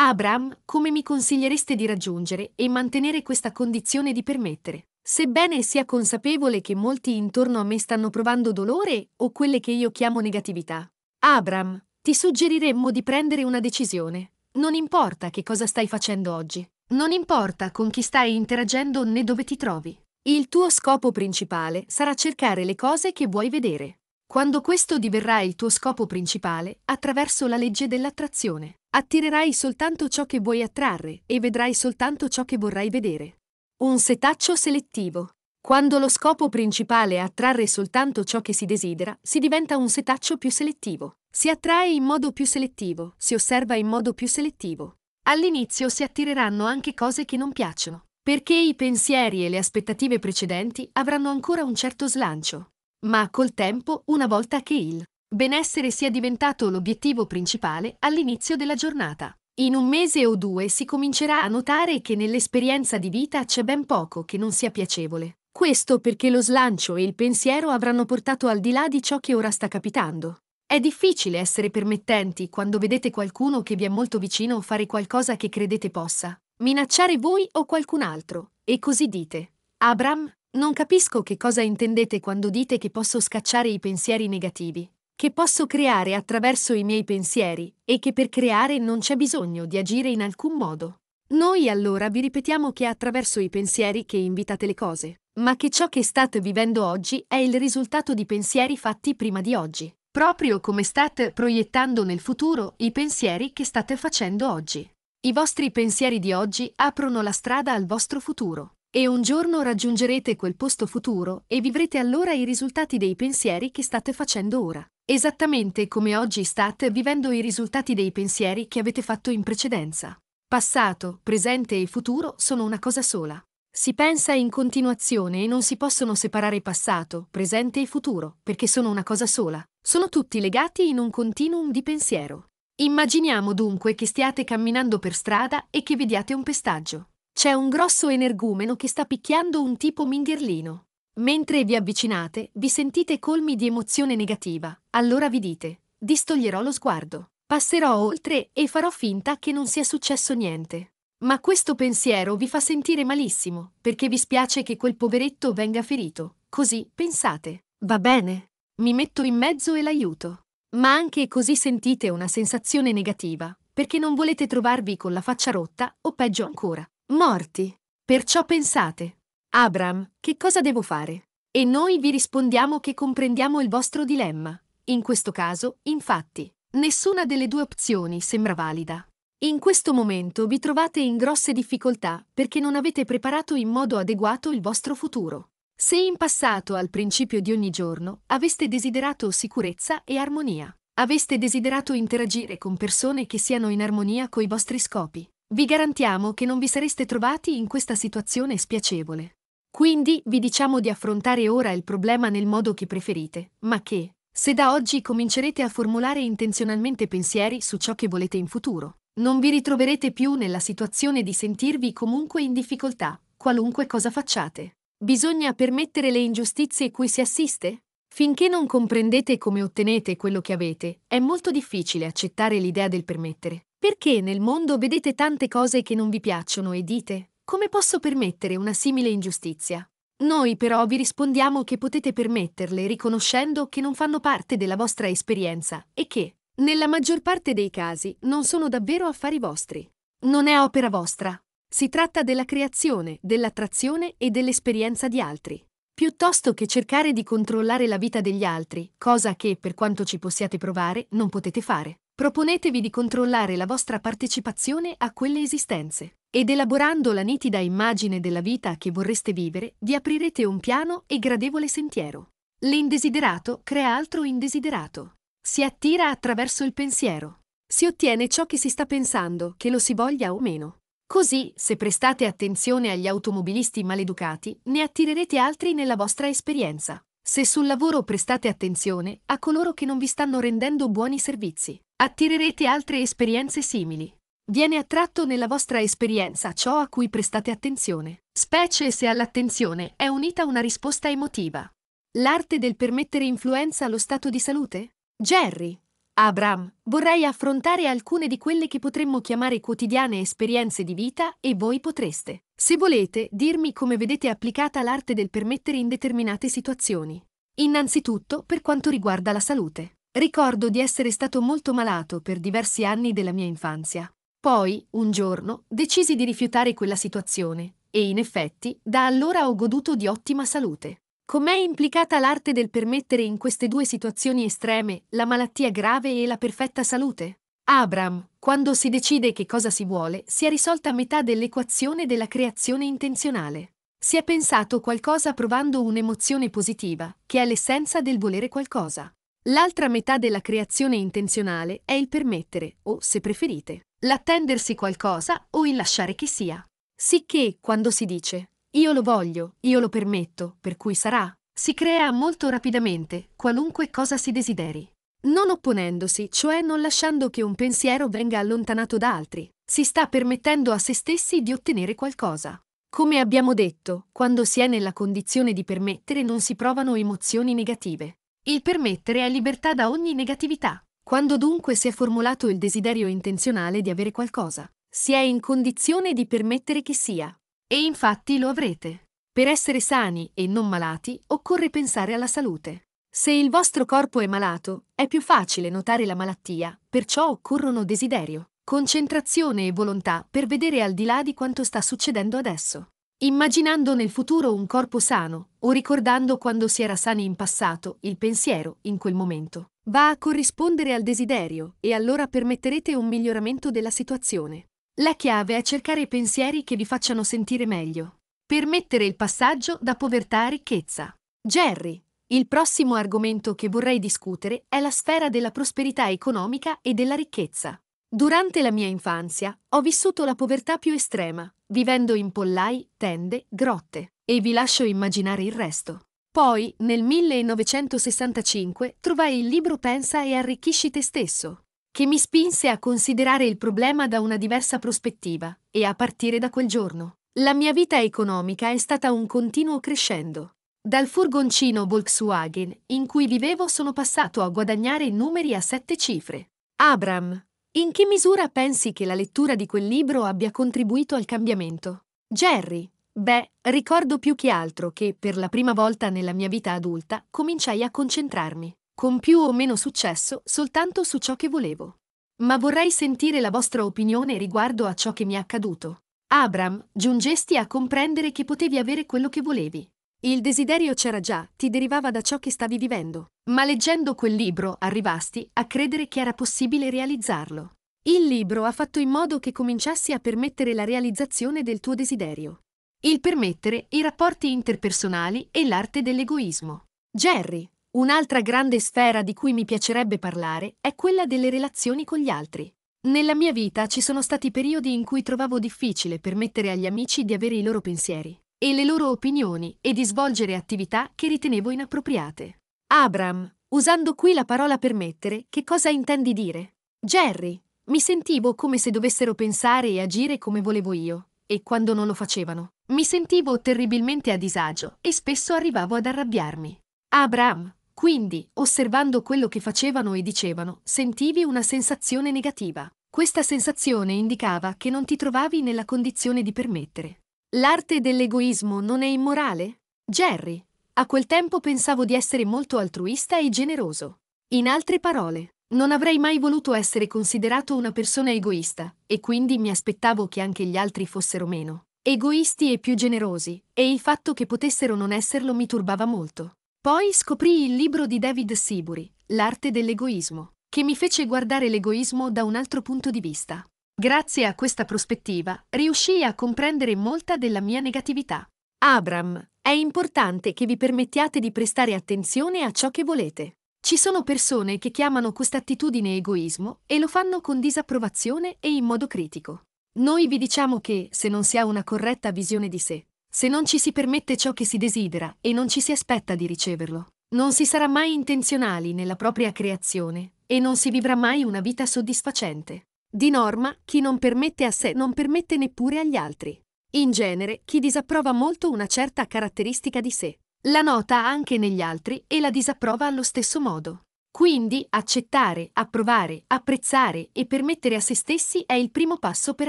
Abram, come mi consigliereste di raggiungere e mantenere questa condizione di permettere? Sebbene sia consapevole che molti intorno a me stanno provando dolore o quelle che io chiamo negatività. Abram, ti suggeriremmo di prendere una decisione. Non importa che cosa stai facendo oggi. Non importa con chi stai interagendo né dove ti trovi. Il tuo scopo principale sarà cercare le cose che vuoi vedere. Quando questo diverrà il tuo scopo principale, attraverso la legge dell'attrazione, attirerai soltanto ciò che vuoi attrarre e vedrai soltanto ciò che vorrai vedere. Un setaccio selettivo. Quando lo scopo principale è attrarre soltanto ciò che si desidera, si diventa un setaccio più selettivo. Si attrae in modo più selettivo, si osserva in modo più selettivo. All'inizio si attireranno anche cose che non piacciono, perché i pensieri e le aspettative precedenti avranno ancora un certo slancio. Ma col tempo, una volta che il benessere sia diventato l'obiettivo principale all'inizio della giornata, in un mese o due si comincerà a notare che nell'esperienza di vita c'è ben poco che non sia piacevole. Questo perché lo slancio e il pensiero avranno portato al di là di ciò che ora sta capitando. È difficile essere permettenti quando vedete qualcuno che vi è molto vicino fare qualcosa che credete possa minacciare voi o qualcun altro, e così dite: Abram, non capisco che cosa intendete quando dite che posso scacciare i pensieri negativi che posso creare attraverso i miei pensieri e che per creare non c'è bisogno di agire in alcun modo. Noi allora vi ripetiamo che è attraverso i pensieri che invitate le cose, ma che ciò che state vivendo oggi è il risultato di pensieri fatti prima di oggi, proprio come state proiettando nel futuro i pensieri che state facendo oggi. I vostri pensieri di oggi aprono la strada al vostro futuro. E un giorno raggiungerete quel posto futuro e vivrete allora i risultati dei pensieri che state facendo ora. Esattamente come oggi state vivendo i risultati dei pensieri che avete fatto in precedenza. Passato, presente e futuro sono una cosa sola. Si pensa in continuazione e non si possono separare passato, presente e futuro, perché sono una cosa sola. Sono tutti legati in un continuum di pensiero. Immaginiamo dunque che stiate camminando per strada e che vediate un pestaggio. C'è un grosso energumeno che sta picchiando un tipo mingherlino. Mentre vi avvicinate, vi sentite colmi di emozione negativa, allora vi dite, distoglierò lo sguardo, passerò oltre e farò finta che non sia successo niente. Ma questo pensiero vi fa sentire malissimo, perché vi spiace che quel poveretto venga ferito. Così pensate, va bene, mi metto in mezzo e l'aiuto. Ma anche così sentite una sensazione negativa, perché non volete trovarvi con la faccia rotta o peggio ancora, morti. Perciò pensate, Abram, che cosa devo fare? E noi vi rispondiamo che comprendiamo il vostro dilemma. In questo caso, infatti, nessuna delle due opzioni sembra valida. In questo momento vi trovate in grosse difficoltà perché non avete preparato in modo adeguato il vostro futuro. Se in passato, al principio di ogni giorno, aveste desiderato sicurezza e armonia, aveste desiderato interagire con persone che siano in armonia coi vostri scopi, vi garantiamo che non vi sareste trovati in questa situazione spiacevole. Quindi vi diciamo di affrontare ora il problema nel modo che preferite, ma che, se da oggi comincerete a formulare intenzionalmente pensieri su ciò che volete in futuro, non vi ritroverete più nella situazione di sentirvi comunque in difficoltà, qualunque cosa facciate. Bisogna permettere le ingiustizie cui si assiste? Finché non comprendete come ottenete quello che avete, è molto difficile accettare l'idea del permettere. Perché nel mondo vedete tante cose che non vi piacciono e dite, come posso permettere una simile ingiustizia? Noi però vi rispondiamo che potete permetterle riconoscendo che non fanno parte della vostra esperienza e che, nella maggior parte dei casi, non sono davvero affari vostri. Non è opera vostra. Si tratta della creazione, dell'attrazione e dell'esperienza di altri. Piuttosto che cercare di controllare la vita degli altri, cosa che, per quanto ci possiate provare, non potete fare, proponetevi di controllare la vostra partecipazione a quelle esistenze. Ed elaborando la nitida immagine della vita che vorreste vivere, vi aprirete un piano e gradevole sentiero. L'indesiderato crea altro indesiderato. Si attira attraverso il pensiero. Si ottiene ciò che si sta pensando, che lo si voglia o meno. Così, se prestate attenzione agli automobilisti maleducati, ne attirerete altri nella vostra esperienza. Se sul lavoro prestate attenzione a coloro che non vi stanno rendendo buoni servizi, attirerete altre esperienze simili. Viene attratto nella vostra esperienza ciò a cui prestate attenzione, specie se all'attenzione è unita una risposta emotiva. L'arte del permettere influenza allo stato di salute? Jerry, Abram, vorrei affrontare alcune di quelle che potremmo chiamare quotidiane esperienze di vita e voi potreste, se volete, dirmi come vedete applicata l'arte del permettere in determinate situazioni. Innanzitutto, per quanto riguarda la salute. Ricordo di essere stato molto malato per diversi anni della mia infanzia. Poi, un giorno, decisi di rifiutare quella situazione e in effetti da allora ho goduto di ottima salute. Com'è implicata l'arte del permettere in queste due situazioni estreme la malattia grave e la perfetta salute? Abram, quando si decide che cosa si vuole, si è risolta metà dell'equazione della creazione intenzionale. Si è pensato qualcosa provando un'emozione positiva, che è l'essenza del volere qualcosa. L'altra metà della creazione intenzionale è il permettere, o, se preferite, l'attendersi qualcosa o il lasciare che sia. Sicché, quando si dice io lo voglio, io lo permetto, per cui sarà, si crea molto rapidamente qualunque cosa si desideri. Non opponendosi, cioè non lasciando che un pensiero venga allontanato da altri, si sta permettendo a se stessi di ottenere qualcosa. Come abbiamo detto, quando si è nella condizione di permettere non si provano emozioni negative. Il permettere è libertà da ogni negatività. Quando dunque si è formulato il desiderio intenzionale di avere qualcosa, si è in condizione di permettere che sia. E infatti lo avrete. Per essere sani e non malati occorre pensare alla salute. Se il vostro corpo è malato, è più facile notare la malattia, perciò occorrono desiderio, concentrazione e volontà per vedere al di là di quanto sta succedendo adesso. Immaginando nel futuro un corpo sano, o ricordando quando si era sani in passato, il pensiero, in quel momento, va a corrispondere al desiderio e allora permetterete un miglioramento della situazione. La chiave è cercare pensieri che vi facciano sentire meglio. Permettere il passaggio da povertà a ricchezza. Jerry, il prossimo argomento che vorrei discutere è la sfera della prosperità economica e della ricchezza. Durante la mia infanzia ho vissuto la povertà più estrema, vivendo in pollai, tende, grotte, e vi lascio immaginare il resto. Poi, nel 1965, trovai il libro Pensa e arricchisci te stesso, che mi spinse a considerare il problema da una diversa prospettiva, e a partire da quel giorno. La mia vita economica è stata un continuo crescendo. Dal furgoncino Volkswagen in cui vivevo sono passato a guadagnare numeri a sette cifre. Abram, in che misura pensi che la lettura di quel libro abbia contribuito al cambiamento? Jerry. Beh, ricordo più che altro che per la prima volta nella mia vita adulta cominciai a concentrarmi, con più o meno successo, soltanto su ciò che volevo. Ma vorrei sentire la vostra opinione riguardo a ciò che mi è accaduto. Abram, giungesti a comprendere che potevi avere quello che volevi. Il desiderio c'era già, ti derivava da ciò che stavi vivendo, ma leggendo quel libro arrivasti a credere che era possibile realizzarlo. Il libro ha fatto in modo che cominciassi a permettere la realizzazione del tuo desiderio. Il permettere i rapporti interpersonali e l'arte dell'egoismo. Jerry, un'altra grande sfera di cui mi piacerebbe parlare è quella delle relazioni con gli altri. Nella mia vita ci sono stati periodi in cui trovavo difficile permettere agli amici di avere i loro pensieri e le loro opinioni e di svolgere attività che ritenevo inappropriate. Abram, usando qui la parola permettere, che cosa intendi dire? Jerry, mi sentivo come se dovessero pensare e agire come volevo io, e quando non lo facevano, mi sentivo terribilmente a disagio e spesso arrivavo ad arrabbiarmi. Abram, quindi, osservando quello che facevano e dicevano, sentivi una sensazione negativa. Questa sensazione indicava che non ti trovavi nella condizione di permettere. L'arte dell'egoismo non è immorale? Jerry, a quel tempo pensavo di essere molto altruista e generoso. In altre parole, non avrei mai voluto essere considerato una persona egoista, e quindi mi aspettavo che anche gli altri fossero meno egoisti e più generosi, e il fatto che potessero non esserlo mi turbava molto. Poi scoprì il libro di David Siburi, L'arte dell'egoismo, che mi fece guardare l'egoismo da un altro punto di vista. Grazie a questa prospettiva riuscii a comprendere molta della mia negatività. Abram, è importante che vi permettiate di prestare attenzione a ciò che volete. Ci sono persone che chiamano questa attitudine egoismo e lo fanno con disapprovazione e in modo critico. Noi vi diciamo che, se non si ha una corretta visione di sé, se non ci si permette ciò che si desidera e non ci si aspetta di riceverlo, non si sarà mai intenzionali nella propria creazione e non si vivrà mai una vita soddisfacente. Di norma, chi non permette a sé non permette neppure agli altri. In genere, chi disapprova molto una certa caratteristica di sé, la nota anche negli altri e la disapprova allo stesso modo. Quindi, accettare, approvare, apprezzare e permettere a se stessi è il primo passo per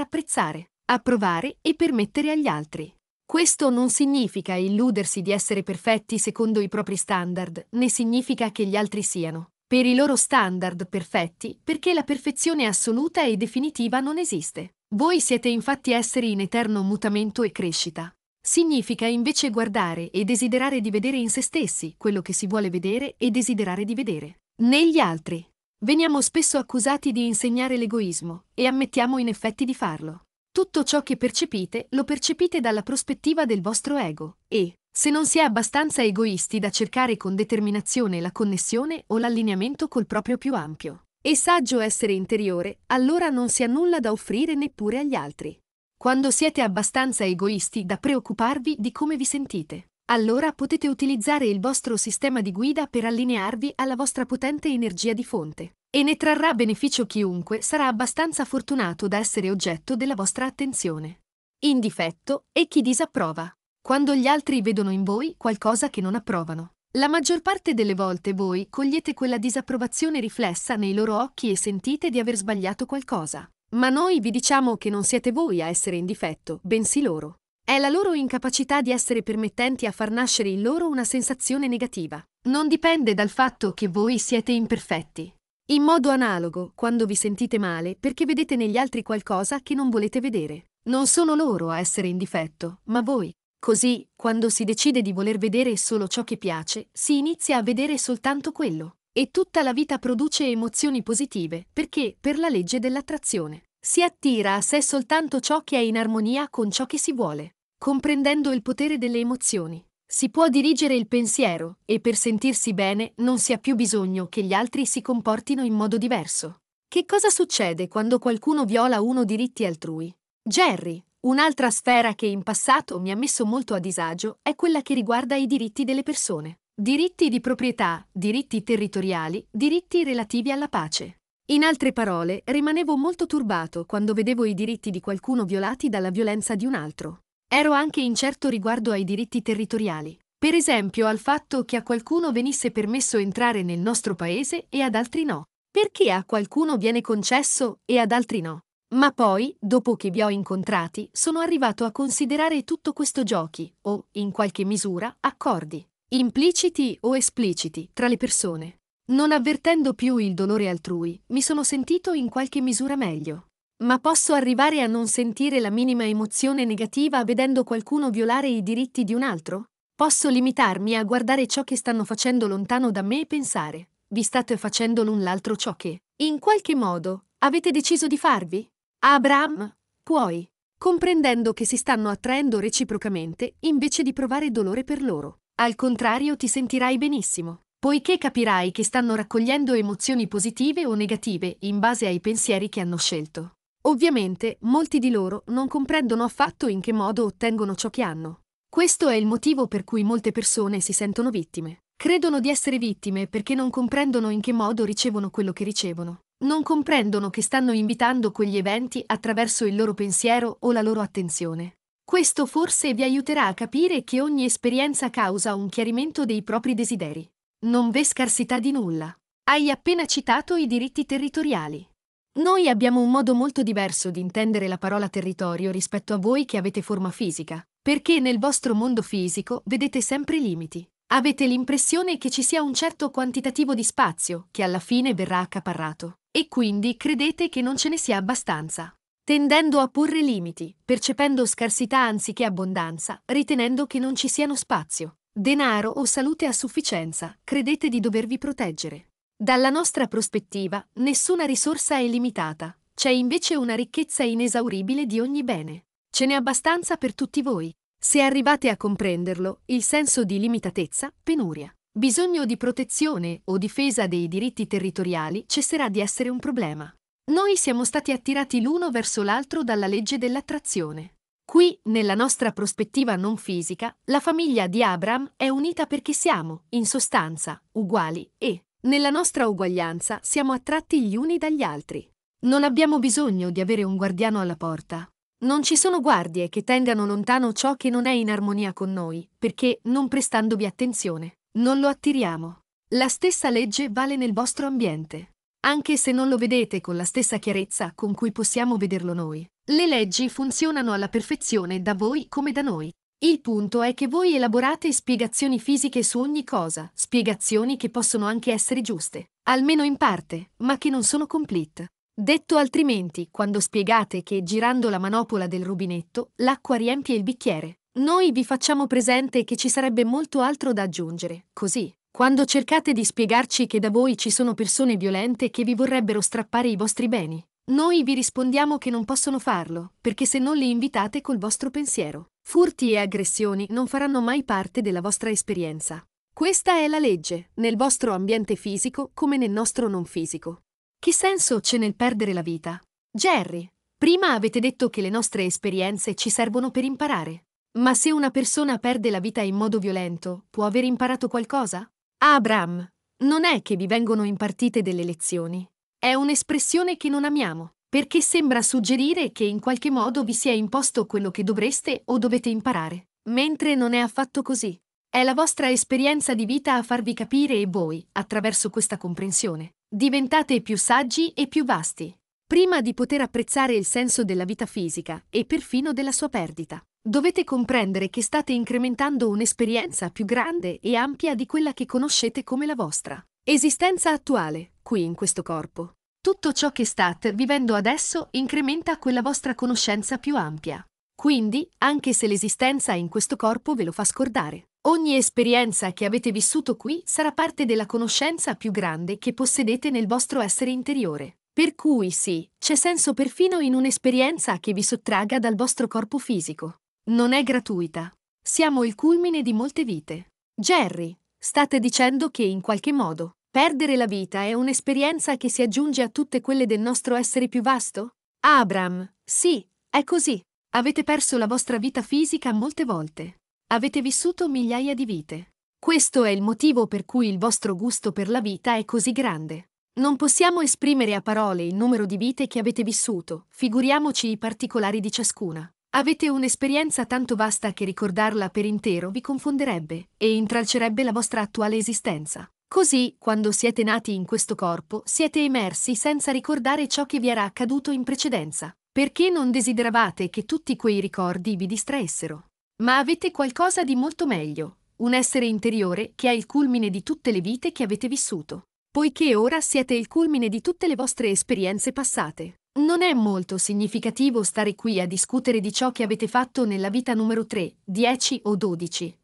apprezzare, approvare e permettere agli altri. Questo non significa illudersi di essere perfetti secondo i propri standard, né significa che gli altri siano per i loro standard perfetti, perché la perfezione assoluta e definitiva non esiste. Voi siete infatti esseri in eterno mutamento e crescita. Significa invece guardare e desiderare di vedere in se stessi quello che si vuole vedere e desiderare di vedere. Negli altri. Veniamo spesso accusati di insegnare l'egoismo e ammettiamo in effetti di farlo. Tutto ciò che percepite lo percepite dalla prospettiva del vostro ego e, se non si è abbastanza egoisti da cercare con determinazione la connessione o l'allineamento col proprio più ampio e saggio essere interiore, allora non si ha nulla da offrire neppure agli altri. Quando siete abbastanza egoisti da preoccuparvi di come vi sentite, allora potete utilizzare il vostro sistema di guida per allinearvi alla vostra potente energia di fonte. E ne trarrà beneficio chiunque sarà abbastanza fortunato da essere oggetto della vostra attenzione. In difetto e chi disapprova quando gli altri vedono in voi qualcosa che non approvano. La maggior parte delle volte voi cogliete quella disapprovazione riflessa nei loro occhi e sentite di aver sbagliato qualcosa. Ma noi vi diciamo che non siete voi a essere in difetto, bensì loro. È la loro incapacità di essere permettenti a far nascere in loro una sensazione negativa. Non dipende dal fatto che voi siete imperfetti. In modo analogo, quando vi sentite male perché vedete negli altri qualcosa che non volete vedere. Non sono loro a essere in difetto, ma voi. Così, quando si decide di voler vedere solo ciò che piace, si inizia a vedere soltanto quello. E tutta la vita produce emozioni positive, perché, per la legge dell'attrazione, si attira a sé soltanto ciò che è in armonia con ciò che si vuole. Comprendendo il potere delle emozioni, si può dirigere il pensiero, e per sentirsi bene non si ha più bisogno che gli altri si comportino in modo diverso. Che cosa succede quando qualcuno viola uno diritti altrui? Jerry, Un'altra sfera che in passato mi ha messo molto a disagio è quella che riguarda i diritti delle persone. Diritti di proprietà, diritti territoriali, diritti relativi alla pace. In altre parole, rimanevo molto turbato quando vedevo i diritti di qualcuno violati dalla violenza di un altro. Ero anche incerto riguardo ai diritti territoriali. Per esempio al fatto che a qualcuno venisse permesso entrare nel nostro paese e ad altri no. Perché a qualcuno viene concesso e ad altri no? Ma poi, dopo che vi ho incontrati, sono arrivato a considerare tutto questo giochi, o, in qualche misura, accordi, impliciti o espliciti, tra le persone. Non avvertendo più il dolore altrui, mi sono sentito in qualche misura meglio. Ma posso arrivare a non sentire la minima emozione negativa vedendo qualcuno violare i diritti di un altro? Posso limitarmi a guardare ciò che stanno facendo lontano da me e pensare, vi state facendo l'un l'altro ciò che, in qualche modo, avete deciso di farvi? Abram, puoi, comprendendo che si stanno attraendo reciprocamente invece di provare dolore per loro. Al contrario ti sentirai benissimo, poiché capirai che stanno raccogliendo emozioni positive o negative in base ai pensieri che hanno scelto. Ovviamente, molti di loro non comprendono affatto in che modo ottengono ciò che hanno. Questo è il motivo per cui molte persone si sentono vittime. Credono di essere vittime perché non comprendono in che modo ricevono quello che ricevono non comprendono che stanno invitando quegli eventi attraverso il loro pensiero o la loro attenzione. Questo forse vi aiuterà a capire che ogni esperienza causa un chiarimento dei propri desideri. Non v'è scarsità di nulla. Hai appena citato i diritti territoriali. Noi abbiamo un modo molto diverso di intendere la parola territorio rispetto a voi che avete forma fisica, perché nel vostro mondo fisico vedete sempre limiti. Avete l'impressione che ci sia un certo quantitativo di spazio che alla fine verrà accaparrato e quindi credete che non ce ne sia abbastanza, tendendo a porre limiti, percependo scarsità anziché abbondanza, ritenendo che non ci siano spazio, denaro o salute a sufficienza, credete di dovervi proteggere. Dalla nostra prospettiva, nessuna risorsa è limitata, c'è invece una ricchezza inesauribile di ogni bene. Ce n'è abbastanza per tutti voi. Se arrivate a comprenderlo, il senso di limitatezza, penuria, bisogno di protezione o difesa dei diritti territoriali cesserà di essere un problema. Noi siamo stati attirati l'uno verso l'altro dalla legge dell'attrazione. Qui, nella nostra prospettiva non fisica, la famiglia di Abram è unita perché siamo, in sostanza, uguali e, nella nostra uguaglianza, siamo attratti gli uni dagli altri. Non abbiamo bisogno di avere un guardiano alla porta. Non ci sono guardie che tengano lontano ciò che non è in armonia con noi, perché, non prestandovi attenzione, non lo attiriamo. La stessa legge vale nel vostro ambiente. Anche se non lo vedete con la stessa chiarezza con cui possiamo vederlo noi, le leggi funzionano alla perfezione da voi come da noi. Il punto è che voi elaborate spiegazioni fisiche su ogni cosa, spiegazioni che possono anche essere giuste, almeno in parte, ma che non sono complete. Detto altrimenti, quando spiegate che girando la manopola del rubinetto l'acqua riempie il bicchiere, noi vi facciamo presente che ci sarebbe molto altro da aggiungere, così, quando cercate di spiegarci che da voi ci sono persone violente che vi vorrebbero strappare i vostri beni, noi vi rispondiamo che non possono farlo, perché se non li invitate col vostro pensiero, furti e aggressioni non faranno mai parte della vostra esperienza. Questa è la legge, nel vostro ambiente fisico come nel nostro non fisico. Che senso c'è nel perdere la vita? Jerry, prima avete detto che le nostre esperienze ci servono per imparare. Ma se una persona perde la vita in modo violento, può aver imparato qualcosa? Abram, non è che vi vengono impartite delle lezioni. È un'espressione che non amiamo, perché sembra suggerire che in qualche modo vi sia imposto quello che dovreste o dovete imparare, mentre non è affatto così. È la vostra esperienza di vita a farvi capire e voi, attraverso questa comprensione, diventate più saggi e più vasti, prima di poter apprezzare il senso della vita fisica e perfino della sua perdita. Dovete comprendere che state incrementando un'esperienza più grande e ampia di quella che conoscete come la vostra esistenza attuale, qui in questo corpo. Tutto ciò che state vivendo adesso incrementa quella vostra conoscenza più ampia. Quindi, anche se l'esistenza in questo corpo ve lo fa scordare, Ogni esperienza che avete vissuto qui sarà parte della conoscenza più grande che possedete nel vostro essere interiore. Per cui sì, c'è senso perfino in un'esperienza che vi sottraga dal vostro corpo fisico. Non è gratuita. Siamo il culmine di molte vite. Jerry, state dicendo che in qualche modo perdere la vita è un'esperienza che si aggiunge a tutte quelle del nostro essere più vasto? Abram, sì, è così. Avete perso la vostra vita fisica molte volte. Avete vissuto migliaia di vite. Questo è il motivo per cui il vostro gusto per la vita è così grande. Non possiamo esprimere a parole il numero di vite che avete vissuto, figuriamoci i particolari di ciascuna. Avete un'esperienza tanto vasta che ricordarla per intero vi confonderebbe e intralcerebbe la vostra attuale esistenza. Così, quando siete nati in questo corpo, siete emersi senza ricordare ciò che vi era accaduto in precedenza, perché non desideravate che tutti quei ricordi vi distraessero. Ma avete qualcosa di molto meglio, un essere interiore che è il culmine di tutte le vite che avete vissuto. Poiché ora siete il culmine di tutte le vostre esperienze passate. Non è molto significativo stare qui a discutere di ciò che avete fatto nella vita numero 3, 10 o 12.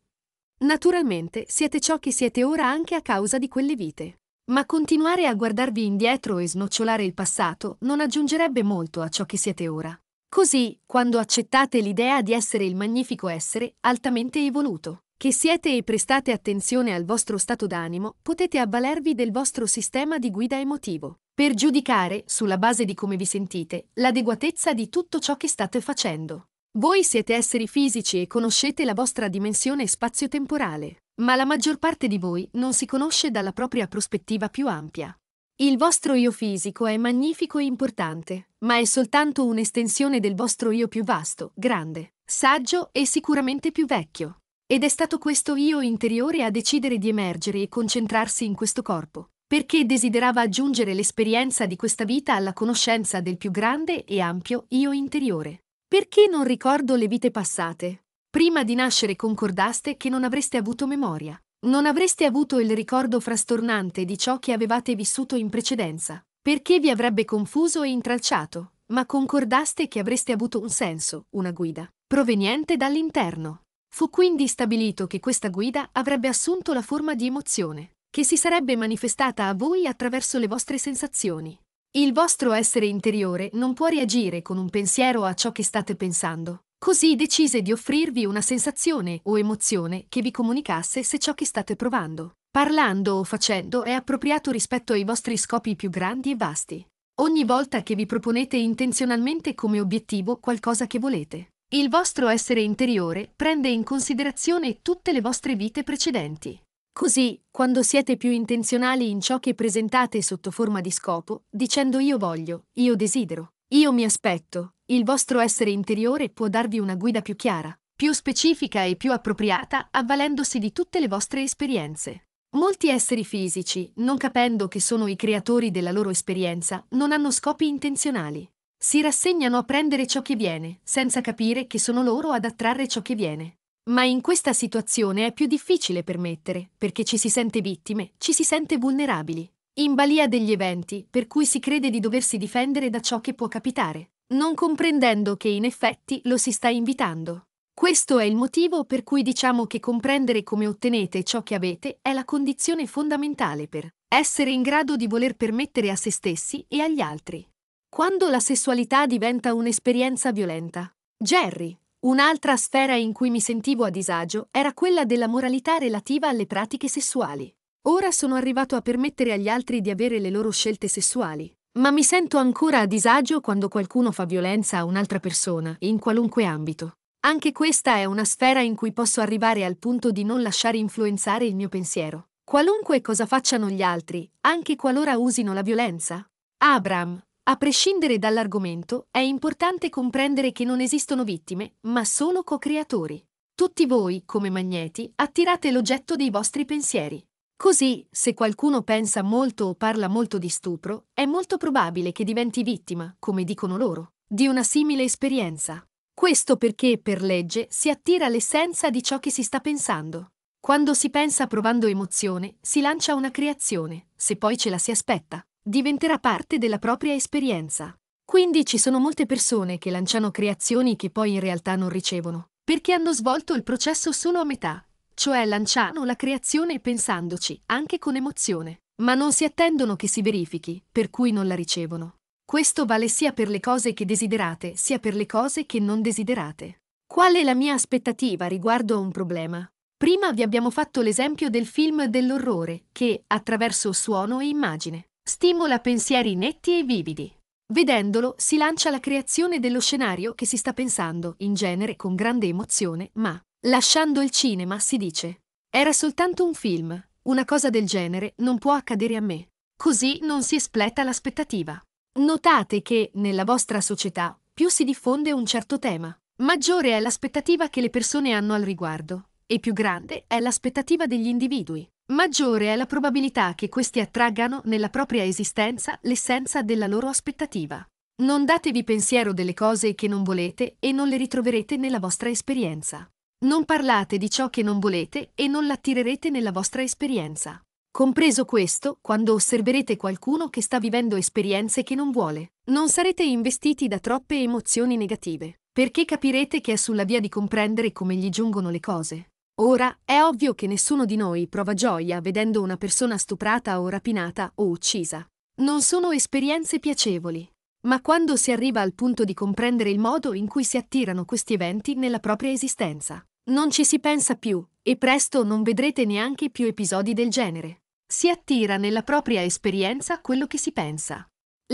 Naturalmente siete ciò che siete ora anche a causa di quelle vite. Ma continuare a guardarvi indietro e snocciolare il passato non aggiungerebbe molto a ciò che siete ora. Così, quando accettate l'idea di essere il magnifico essere altamente evoluto, che siete e prestate attenzione al vostro stato d'animo, potete avvalervi del vostro sistema di guida emotivo per giudicare, sulla base di come vi sentite, l'adeguatezza di tutto ciò che state facendo. Voi siete esseri fisici e conoscete la vostra dimensione spazio-temporale, ma la maggior parte di voi non si conosce dalla propria prospettiva più ampia. Il vostro io fisico è magnifico e importante, ma è soltanto un'estensione del vostro io più vasto, grande, saggio e sicuramente più vecchio. Ed è stato questo io interiore a decidere di emergere e concentrarsi in questo corpo, perché desiderava aggiungere l'esperienza di questa vita alla conoscenza del più grande e ampio io interiore. Perché non ricordo le vite passate? Prima di nascere concordaste che non avreste avuto memoria. Non avreste avuto il ricordo frastornante di ciò che avevate vissuto in precedenza, perché vi avrebbe confuso e intralciato, ma concordaste che avreste avuto un senso, una guida, proveniente dall'interno. Fu quindi stabilito che questa guida avrebbe assunto la forma di emozione, che si sarebbe manifestata a voi attraverso le vostre sensazioni. Il vostro essere interiore non può reagire con un pensiero a ciò che state pensando, Così decise di offrirvi una sensazione o emozione che vi comunicasse se ciò che state provando, parlando o facendo è appropriato rispetto ai vostri scopi più grandi e vasti. Ogni volta che vi proponete intenzionalmente come obiettivo qualcosa che volete, il vostro essere interiore prende in considerazione tutte le vostre vite precedenti. Così, quando siete più intenzionali in ciò che presentate sotto forma di scopo, dicendo io voglio, io desidero, io mi aspetto, il vostro essere interiore può darvi una guida più chiara, più specifica e più appropriata, avvalendosi di tutte le vostre esperienze. Molti esseri fisici, non capendo che sono i creatori della loro esperienza, non hanno scopi intenzionali. Si rassegnano a prendere ciò che viene, senza capire che sono loro ad attrarre ciò che viene. Ma in questa situazione è più difficile permettere, perché ci si sente vittime, ci si sente vulnerabili, in balia degli eventi, per cui si crede di doversi difendere da ciò che può capitare non comprendendo che in effetti lo si sta invitando. Questo è il motivo per cui diciamo che comprendere come ottenete ciò che avete è la condizione fondamentale per essere in grado di voler permettere a se stessi e agli altri. Quando la sessualità diventa un'esperienza violenta. Jerry, un'altra sfera in cui mi sentivo a disagio era quella della moralità relativa alle pratiche sessuali. Ora sono arrivato a permettere agli altri di avere le loro scelte sessuali, ma mi sento ancora a disagio quando qualcuno fa violenza a un'altra persona, in qualunque ambito. Anche questa è una sfera in cui posso arrivare al punto di non lasciare influenzare il mio pensiero. Qualunque cosa facciano gli altri, anche qualora usino la violenza. Abram, a prescindere dall'argomento, è importante comprendere che non esistono vittime, ma solo co-creatori. Tutti voi, come magneti, attirate l'oggetto dei vostri pensieri. Così, se qualcuno pensa molto o parla molto di stupro, è molto probabile che diventi vittima, come dicono loro, di una simile esperienza. Questo perché, per legge, si attira l'essenza di ciò che si sta pensando. Quando si pensa provando emozione, si lancia una creazione, se poi ce la si aspetta, diventerà parte della propria esperienza. Quindi ci sono molte persone che lanciano creazioni che poi in realtà non ricevono, perché hanno svolto il processo solo a metà cioè lanciano la creazione pensandoci, anche con emozione, ma non si attendono che si verifichi, per cui non la ricevono. Questo vale sia per le cose che desiderate, sia per le cose che non desiderate. Qual è la mia aspettativa riguardo a un problema? Prima vi abbiamo fatto l'esempio del film dell'orrore, che, attraverso suono e immagine, stimola pensieri netti e vividi. Vedendolo si lancia la creazione dello scenario che si sta pensando, in genere con grande emozione, ma Lasciando il cinema, si dice. Era soltanto un film. Una cosa del genere non può accadere a me. Così non si espleta l'aspettativa. Notate che, nella vostra società, più si diffonde un certo tema, maggiore è l'aspettativa che le persone hanno al riguardo, e più grande è l'aspettativa degli individui. Maggiore è la probabilità che questi attraggano nella propria esistenza l'essenza della loro aspettativa. Non datevi pensiero delle cose che non volete e non le ritroverete nella vostra esperienza. Non parlate di ciò che non volete e non l'attirerete nella vostra esperienza. Compreso questo, quando osserverete qualcuno che sta vivendo esperienze che non vuole, non sarete investiti da troppe emozioni negative, perché capirete che è sulla via di comprendere come gli giungono le cose. Ora, è ovvio che nessuno di noi prova gioia vedendo una persona stuprata o rapinata o uccisa. Non sono esperienze piacevoli, ma quando si arriva al punto di comprendere il modo in cui si attirano questi eventi nella propria esistenza, non ci si pensa più, e presto non vedrete neanche più episodi del genere. Si attira nella propria esperienza quello che si pensa.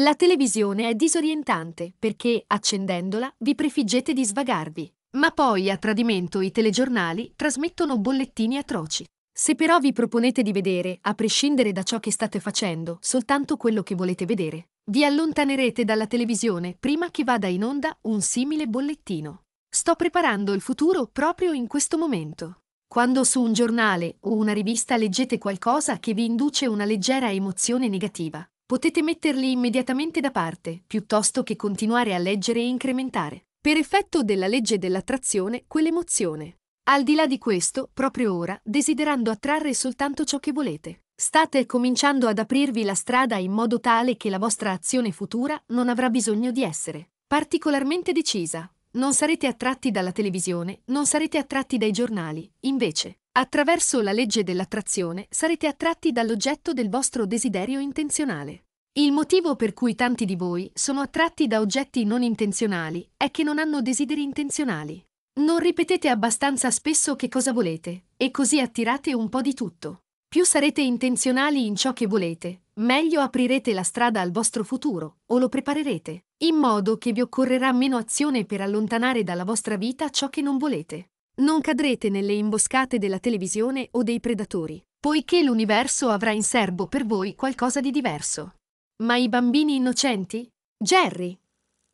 La televisione è disorientante perché, accendendola, vi prefiggete di svagarvi. Ma poi, a tradimento, i telegiornali trasmettono bollettini atroci. Se però vi proponete di vedere, a prescindere da ciò che state facendo, soltanto quello che volete vedere, vi allontanerete dalla televisione prima che vada in onda un simile bollettino. Sto preparando il futuro proprio in questo momento. Quando su un giornale o una rivista leggete qualcosa che vi induce una leggera emozione negativa, potete metterli immediatamente da parte, piuttosto che continuare a leggere e incrementare, per effetto della legge dell'attrazione, quell'emozione. Al di là di questo, proprio ora, desiderando attrarre soltanto ciò che volete, State cominciando ad aprirvi la strada in modo tale che la vostra azione futura non avrà bisogno di essere particolarmente decisa. Non sarete attratti dalla televisione, non sarete attratti dai giornali, invece, attraverso la legge dell'attrazione sarete attratti dall'oggetto del vostro desiderio intenzionale. Il motivo per cui tanti di voi sono attratti da oggetti non intenzionali è che non hanno desideri intenzionali. Non ripetete abbastanza spesso che cosa volete, e così attirate un po' di tutto. Più sarete intenzionali in ciò che volete, meglio aprirete la strada al vostro futuro, o lo preparerete, in modo che vi occorrerà meno azione per allontanare dalla vostra vita ciò che non volete. Non cadrete nelle imboscate della televisione o dei predatori, poiché l'universo avrà in serbo per voi qualcosa di diverso. Ma i bambini innocenti? Jerry.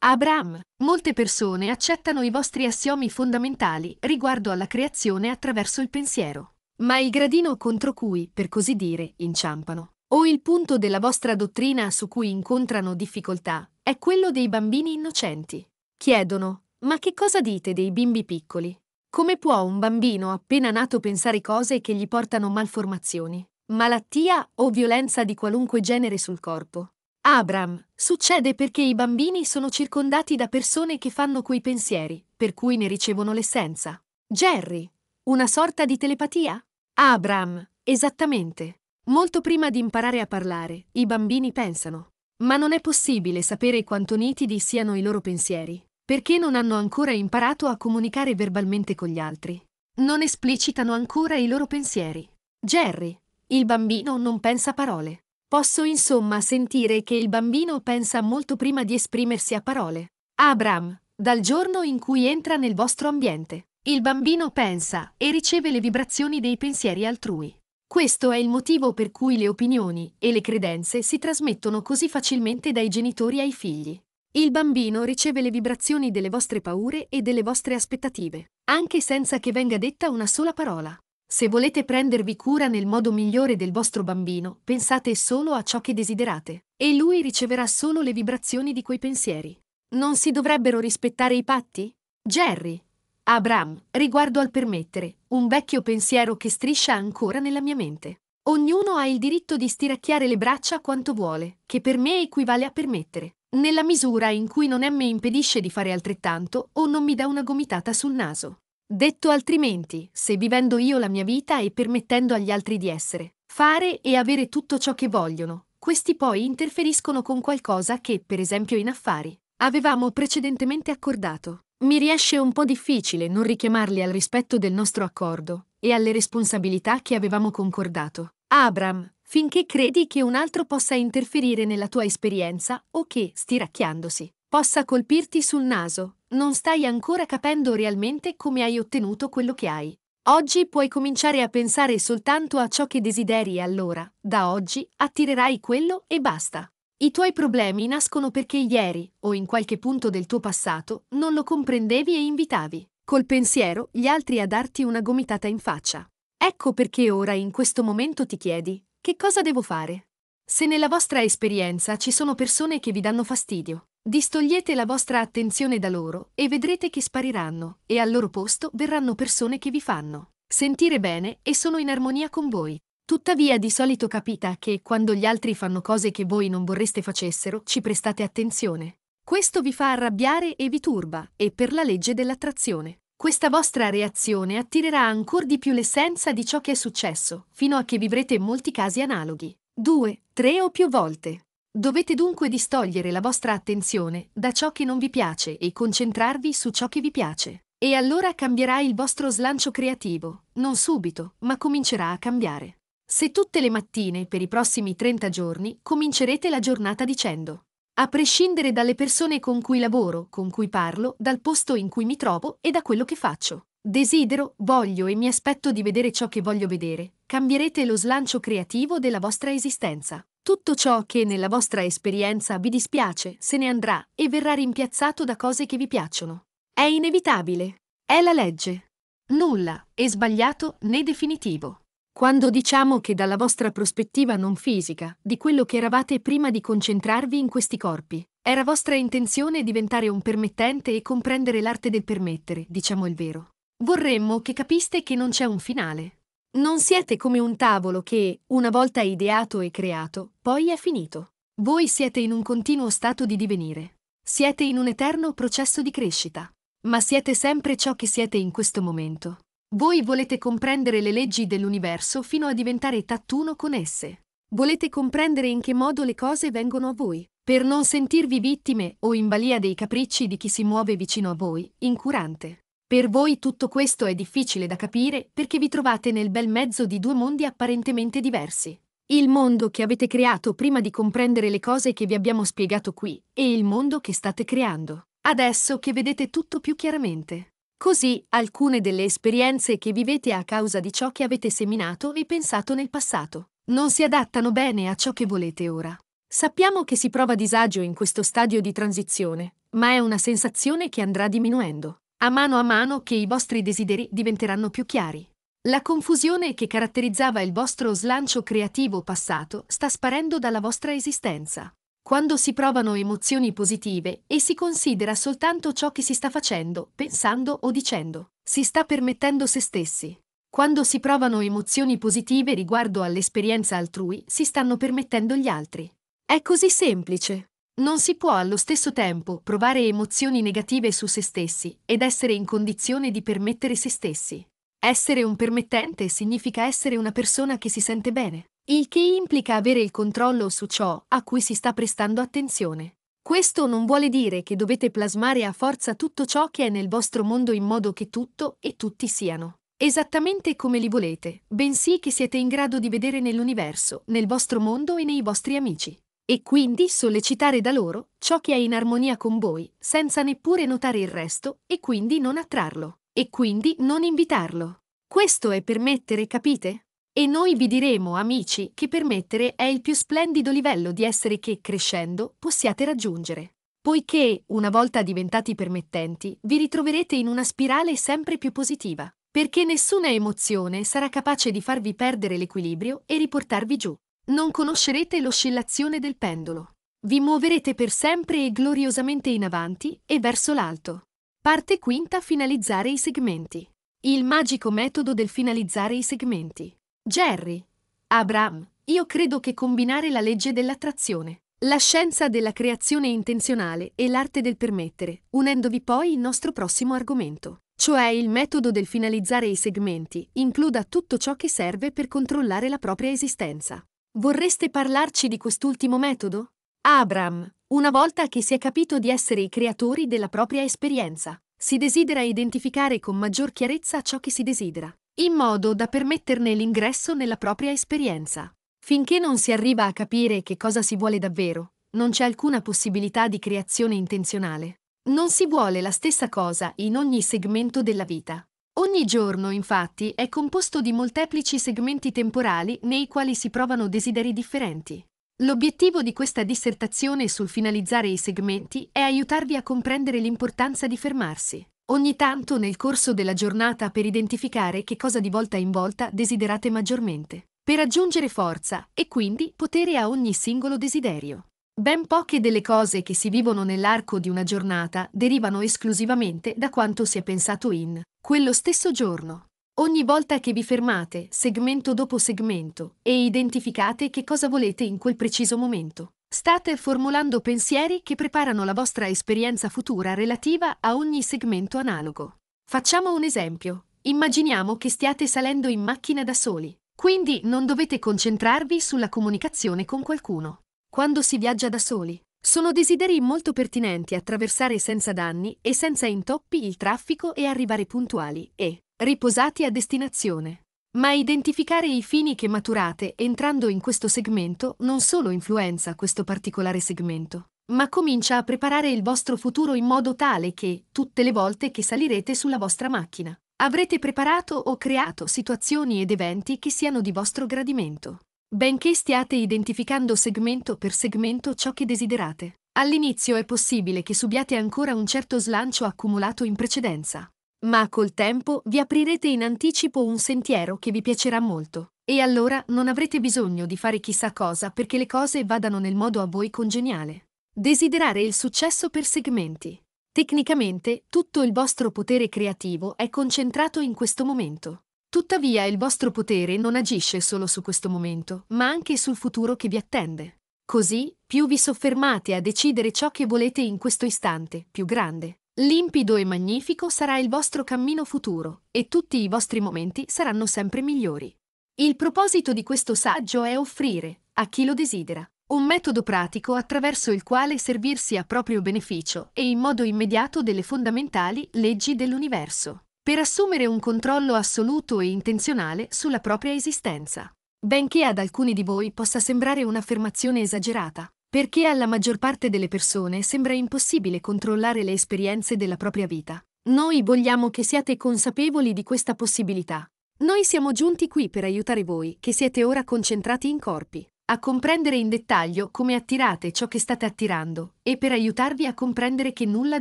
Abraham, molte persone accettano i vostri assiomi fondamentali riguardo alla creazione attraverso il pensiero ma il gradino contro cui, per così dire, inciampano, o il punto della vostra dottrina su cui incontrano difficoltà, è quello dei bambini innocenti. Chiedono, ma che cosa dite dei bimbi piccoli? Come può un bambino appena nato pensare cose che gli portano malformazioni, malattia o violenza di qualunque genere sul corpo? Abram, succede perché i bambini sono circondati da persone che fanno quei pensieri, per cui ne ricevono l'essenza. Jerry, una sorta di telepatia? Abram, esattamente. Molto prima di imparare a parlare, i bambini pensano. Ma non è possibile sapere quanto nitidi siano i loro pensieri, perché non hanno ancora imparato a comunicare verbalmente con gli altri. Non esplicitano ancora i loro pensieri. Jerry, il bambino non pensa parole. Posso insomma sentire che il bambino pensa molto prima di esprimersi a parole. Abram, dal giorno in cui entra nel vostro ambiente. Il bambino pensa e riceve le vibrazioni dei pensieri altrui. Questo è il motivo per cui le opinioni e le credenze si trasmettono così facilmente dai genitori ai figli. Il bambino riceve le vibrazioni delle vostre paure e delle vostre aspettative, anche senza che venga detta una sola parola. Se volete prendervi cura nel modo migliore del vostro bambino, pensate solo a ciò che desiderate, e lui riceverà solo le vibrazioni di quei pensieri. Non si dovrebbero rispettare i patti? Jerry, Abram, riguardo al permettere, un vecchio pensiero che striscia ancora nella mia mente. Ognuno ha il diritto di stiracchiare le braccia quanto vuole, che per me equivale a permettere, nella misura in cui non è mi impedisce di fare altrettanto o non mi dà una gomitata sul naso. Detto altrimenti, se vivendo io la mia vita e permettendo agli altri di essere, fare e avere tutto ciò che vogliono, questi poi interferiscono con qualcosa che, per esempio in affari, avevamo precedentemente accordato. Mi riesce un po' difficile non richiamarli al rispetto del nostro accordo e alle responsabilità che avevamo concordato. Abram, finché credi che un altro possa interferire nella tua esperienza o che, stiracchiandosi, possa colpirti sul naso, non stai ancora capendo realmente come hai ottenuto quello che hai. Oggi puoi cominciare a pensare soltanto a ciò che desideri e allora, da oggi, attirerai quello e basta. I tuoi problemi nascono perché ieri, o in qualche punto del tuo passato, non lo comprendevi e invitavi, col pensiero, gli altri a darti una gomitata in faccia. Ecco perché ora in questo momento ti chiedi, che cosa devo fare? Se nella vostra esperienza ci sono persone che vi danno fastidio, distogliete la vostra attenzione da loro e vedrete che spariranno, e al loro posto verranno persone che vi fanno sentire bene e sono in armonia con voi. Tuttavia di solito capita che, quando gli altri fanno cose che voi non vorreste facessero, ci prestate attenzione. Questo vi fa arrabbiare e vi turba, e per la legge dell'attrazione. Questa vostra reazione attirerà ancora di più l'essenza di ciò che è successo, fino a che vivrete molti casi analoghi. Due, tre o più volte. Dovete dunque distogliere la vostra attenzione da ciò che non vi piace e concentrarvi su ciò che vi piace. E allora cambierà il vostro slancio creativo, non subito, ma comincerà a cambiare se tutte le mattine per i prossimi 30 giorni comincerete la giornata dicendo a prescindere dalle persone con cui lavoro, con cui parlo, dal posto in cui mi trovo e da quello che faccio. Desidero, voglio e mi aspetto di vedere ciò che voglio vedere. Cambierete lo slancio creativo della vostra esistenza. Tutto ciò che nella vostra esperienza vi dispiace se ne andrà e verrà rimpiazzato da cose che vi piacciono. È inevitabile. È la legge. Nulla è sbagliato né definitivo. Quando diciamo che dalla vostra prospettiva non fisica, di quello che eravate prima di concentrarvi in questi corpi, era vostra intenzione diventare un permettente e comprendere l'arte del permettere, diciamo il vero. Vorremmo che capiste che non c'è un finale. Non siete come un tavolo che, una volta ideato e creato, poi è finito. Voi siete in un continuo stato di divenire. Siete in un eterno processo di crescita. Ma siete sempre ciò che siete in questo momento. Voi volete comprendere le leggi dell'universo fino a diventare tattuno con esse. Volete comprendere in che modo le cose vengono a voi, per non sentirvi vittime o in balia dei capricci di chi si muove vicino a voi, incurante. Per voi tutto questo è difficile da capire perché vi trovate nel bel mezzo di due mondi apparentemente diversi. Il mondo che avete creato prima di comprendere le cose che vi abbiamo spiegato qui e il mondo che state creando, adesso che vedete tutto più chiaramente. Così alcune delle esperienze che vivete a causa di ciò che avete seminato e pensato nel passato non si adattano bene a ciò che volete ora. Sappiamo che si prova disagio in questo stadio di transizione, ma è una sensazione che andrà diminuendo, a mano a mano che i vostri desideri diventeranno più chiari. La confusione che caratterizzava il vostro slancio creativo passato sta sparendo dalla vostra esistenza quando si provano emozioni positive e si considera soltanto ciò che si sta facendo, pensando o dicendo. Si sta permettendo se stessi. Quando si provano emozioni positive riguardo all'esperienza altrui, si stanno permettendo gli altri. È così semplice. Non si può allo stesso tempo provare emozioni negative su se stessi ed essere in condizione di permettere se stessi. Essere un permettente significa essere una persona che si sente bene il che implica avere il controllo su ciò a cui si sta prestando attenzione. Questo non vuole dire che dovete plasmare a forza tutto ciò che è nel vostro mondo in modo che tutto e tutti siano esattamente come li volete, bensì che siete in grado di vedere nell'universo, nel vostro mondo e nei vostri amici. E quindi sollecitare da loro ciò che è in armonia con voi, senza neppure notare il resto, e quindi non attrarlo, e quindi non invitarlo. Questo è permettere, capite? E noi vi diremo, amici, che permettere è il più splendido livello di essere che, crescendo, possiate raggiungere. Poiché, una volta diventati permettenti, vi ritroverete in una spirale sempre più positiva, perché nessuna emozione sarà capace di farvi perdere l'equilibrio e riportarvi giù. Non conoscerete l'oscillazione del pendolo. Vi muoverete per sempre e gloriosamente in avanti e verso l'alto. Parte quinta finalizzare i segmenti. Il magico metodo del finalizzare i segmenti. Jerry. Abraham, io credo che combinare la legge dell'attrazione, la scienza della creazione intenzionale e l'arte del permettere, unendovi poi il nostro prossimo argomento, cioè il metodo del finalizzare i segmenti, includa tutto ciò che serve per controllare la propria esistenza. Vorreste parlarci di quest'ultimo metodo? Abram, una volta che si è capito di essere i creatori della propria esperienza, si desidera identificare con maggior chiarezza ciò che si desidera, in modo da permetterne l'ingresso nella propria esperienza. Finché non si arriva a capire che cosa si vuole davvero, non c'è alcuna possibilità di creazione intenzionale. Non si vuole la stessa cosa in ogni segmento della vita. Ogni giorno, infatti, è composto di molteplici segmenti temporali nei quali si provano desideri differenti. L'obiettivo di questa dissertazione sul finalizzare i segmenti è aiutarvi a comprendere l'importanza di fermarsi ogni tanto nel corso della giornata per identificare che cosa di volta in volta desiderate maggiormente, per aggiungere forza e quindi potere a ogni singolo desiderio. Ben poche delle cose che si vivono nell'arco di una giornata derivano esclusivamente da quanto si è pensato in quello stesso giorno. Ogni volta che vi fermate, segmento dopo segmento, e identificate che cosa volete in quel preciso momento, State formulando pensieri che preparano la vostra esperienza futura relativa a ogni segmento analogo. Facciamo un esempio. Immaginiamo che stiate salendo in macchina da soli, quindi non dovete concentrarvi sulla comunicazione con qualcuno. Quando si viaggia da soli, sono desideri molto pertinenti attraversare senza danni e senza intoppi il traffico e arrivare puntuali e riposati a destinazione. Ma identificare i fini che maturate entrando in questo segmento non solo influenza questo particolare segmento, ma comincia a preparare il vostro futuro in modo tale che, tutte le volte che salirete sulla vostra macchina, avrete preparato o creato situazioni ed eventi che siano di vostro gradimento. Benché stiate identificando segmento per segmento ciò che desiderate, all'inizio è possibile che subiate ancora un certo slancio accumulato in precedenza. Ma col tempo vi aprirete in anticipo un sentiero che vi piacerà molto. E allora non avrete bisogno di fare chissà cosa perché le cose vadano nel modo a voi congeniale. Desiderare il successo per segmenti. Tecnicamente, tutto il vostro potere creativo è concentrato in questo momento. Tuttavia, il vostro potere non agisce solo su questo momento, ma anche sul futuro che vi attende. Così, più vi soffermate a decidere ciò che volete in questo istante, più grande Limpido e magnifico sarà il vostro cammino futuro e tutti i vostri momenti saranno sempre migliori. Il proposito di questo saggio è offrire, a chi lo desidera, un metodo pratico attraverso il quale servirsi a proprio beneficio e in modo immediato delle fondamentali leggi dell'universo, per assumere un controllo assoluto e intenzionale sulla propria esistenza. Benché ad alcuni di voi possa sembrare un'affermazione esagerata, perché alla maggior parte delle persone sembra impossibile controllare le esperienze della propria vita. Noi vogliamo che siate consapevoli di questa possibilità. Noi siamo giunti qui per aiutare voi, che siete ora concentrati in corpi, a comprendere in dettaglio come attirate ciò che state attirando e per aiutarvi a comprendere che nulla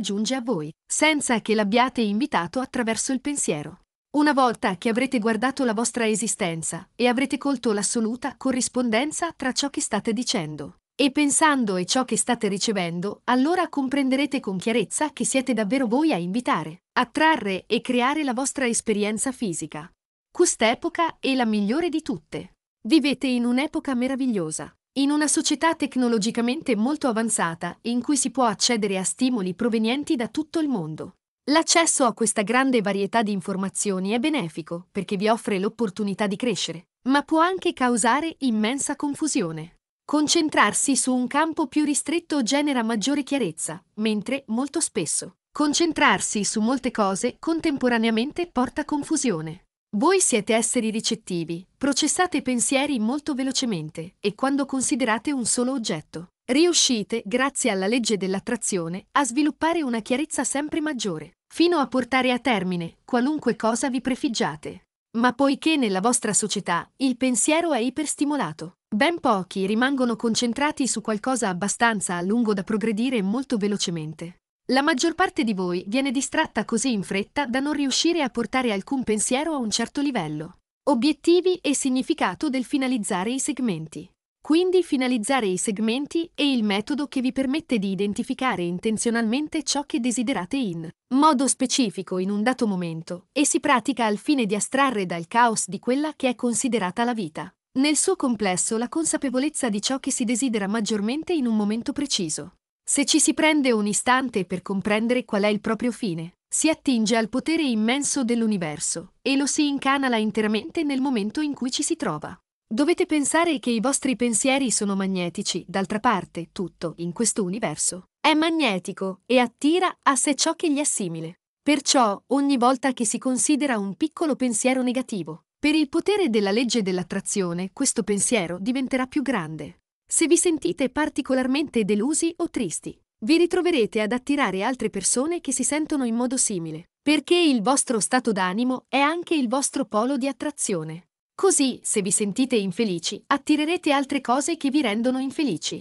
giunge a voi, senza che l'abbiate invitato attraverso il pensiero. Una volta che avrete guardato la vostra esistenza e avrete colto l'assoluta corrispondenza tra ciò che state dicendo e pensando a ciò che state ricevendo, allora comprenderete con chiarezza che siete davvero voi a invitare, attrarre e creare la vostra esperienza fisica. Quest'epoca è la migliore di tutte. Vivete in un'epoca meravigliosa, in una società tecnologicamente molto avanzata in cui si può accedere a stimoli provenienti da tutto il mondo. L'accesso a questa grande varietà di informazioni è benefico perché vi offre l'opportunità di crescere, ma può anche causare immensa confusione. Concentrarsi su un campo più ristretto genera maggiore chiarezza, mentre, molto spesso, concentrarsi su molte cose contemporaneamente porta confusione. Voi siete esseri ricettivi, processate pensieri molto velocemente e quando considerate un solo oggetto, riuscite, grazie alla legge dell'attrazione, a sviluppare una chiarezza sempre maggiore, fino a portare a termine qualunque cosa vi prefiggiate. Ma poiché nella vostra società il pensiero è iperstimolato, ben pochi rimangono concentrati su qualcosa abbastanza a lungo da progredire molto velocemente. La maggior parte di voi viene distratta così in fretta da non riuscire a portare alcun pensiero a un certo livello. Obiettivi e significato del finalizzare i segmenti. Quindi finalizzare i segmenti e il metodo che vi permette di identificare intenzionalmente ciò che desiderate in modo specifico in un dato momento e si pratica al fine di astrarre dal caos di quella che è considerata la vita. Nel suo complesso la consapevolezza di ciò che si desidera maggiormente in un momento preciso. Se ci si prende un istante per comprendere qual è il proprio fine, si attinge al potere immenso dell'universo e lo si incanala interamente nel momento in cui ci si trova. Dovete pensare che i vostri pensieri sono magnetici, d'altra parte tutto, in questo universo, è magnetico e attira a sé ciò che gli è simile. Perciò, ogni volta che si considera un piccolo pensiero negativo, per il potere della legge dell'attrazione, questo pensiero diventerà più grande. Se vi sentite particolarmente delusi o tristi, vi ritroverete ad attirare altre persone che si sentono in modo simile, perché il vostro stato d'animo è anche il vostro polo di attrazione. Così, se vi sentite infelici, attirerete altre cose che vi rendono infelici.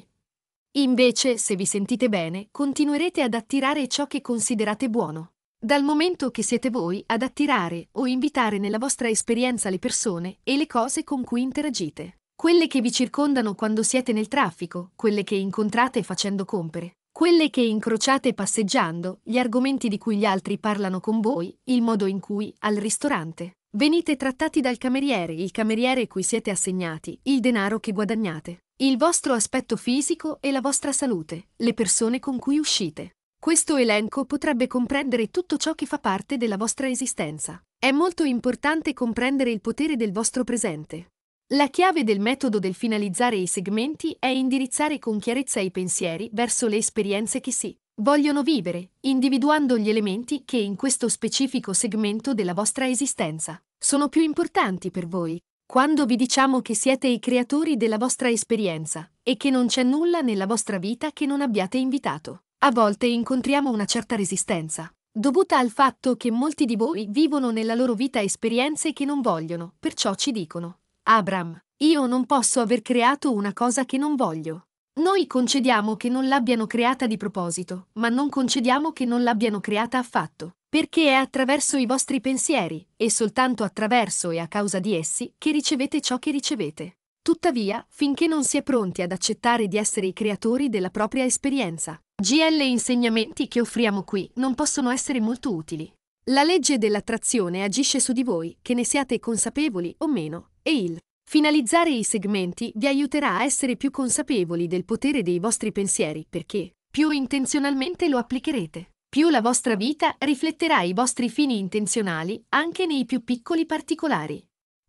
Invece, se vi sentite bene, continuerete ad attirare ciò che considerate buono. Dal momento che siete voi ad attirare o invitare nella vostra esperienza le persone e le cose con cui interagite, quelle che vi circondano quando siete nel traffico, quelle che incontrate facendo compere, quelle che incrociate passeggiando, gli argomenti di cui gli altri parlano con voi, il modo in cui, al ristorante, Venite trattati dal cameriere, il cameriere cui siete assegnati, il denaro che guadagnate, il vostro aspetto fisico e la vostra salute, le persone con cui uscite. Questo elenco potrebbe comprendere tutto ciò che fa parte della vostra esistenza. È molto importante comprendere il potere del vostro presente. La chiave del metodo del finalizzare i segmenti è indirizzare con chiarezza i pensieri verso le esperienze che si Vogliono vivere, individuando gli elementi che in questo specifico segmento della vostra esistenza sono più importanti per voi. Quando vi diciamo che siete i creatori della vostra esperienza e che non c'è nulla nella vostra vita che non abbiate invitato, a volte incontriamo una certa resistenza, dovuta al fatto che molti di voi vivono nella loro vita esperienze che non vogliono, perciò ci dicono, Abram, io non posso aver creato una cosa che non voglio. Noi concediamo che non l'abbiano creata di proposito, ma non concediamo che non l'abbiano creata affatto, perché è attraverso i vostri pensieri, e soltanto attraverso e a causa di essi, che ricevete ciò che ricevete. Tuttavia, finché non si è pronti ad accettare di essere i creatori della propria esperienza, GL insegnamenti che offriamo qui non possono essere molto utili. La legge dell'attrazione agisce su di voi, che ne siate consapevoli o meno, e il Finalizzare i segmenti vi aiuterà a essere più consapevoli del potere dei vostri pensieri perché più intenzionalmente lo applicherete, più la vostra vita rifletterà i vostri fini intenzionali anche nei più piccoli particolari.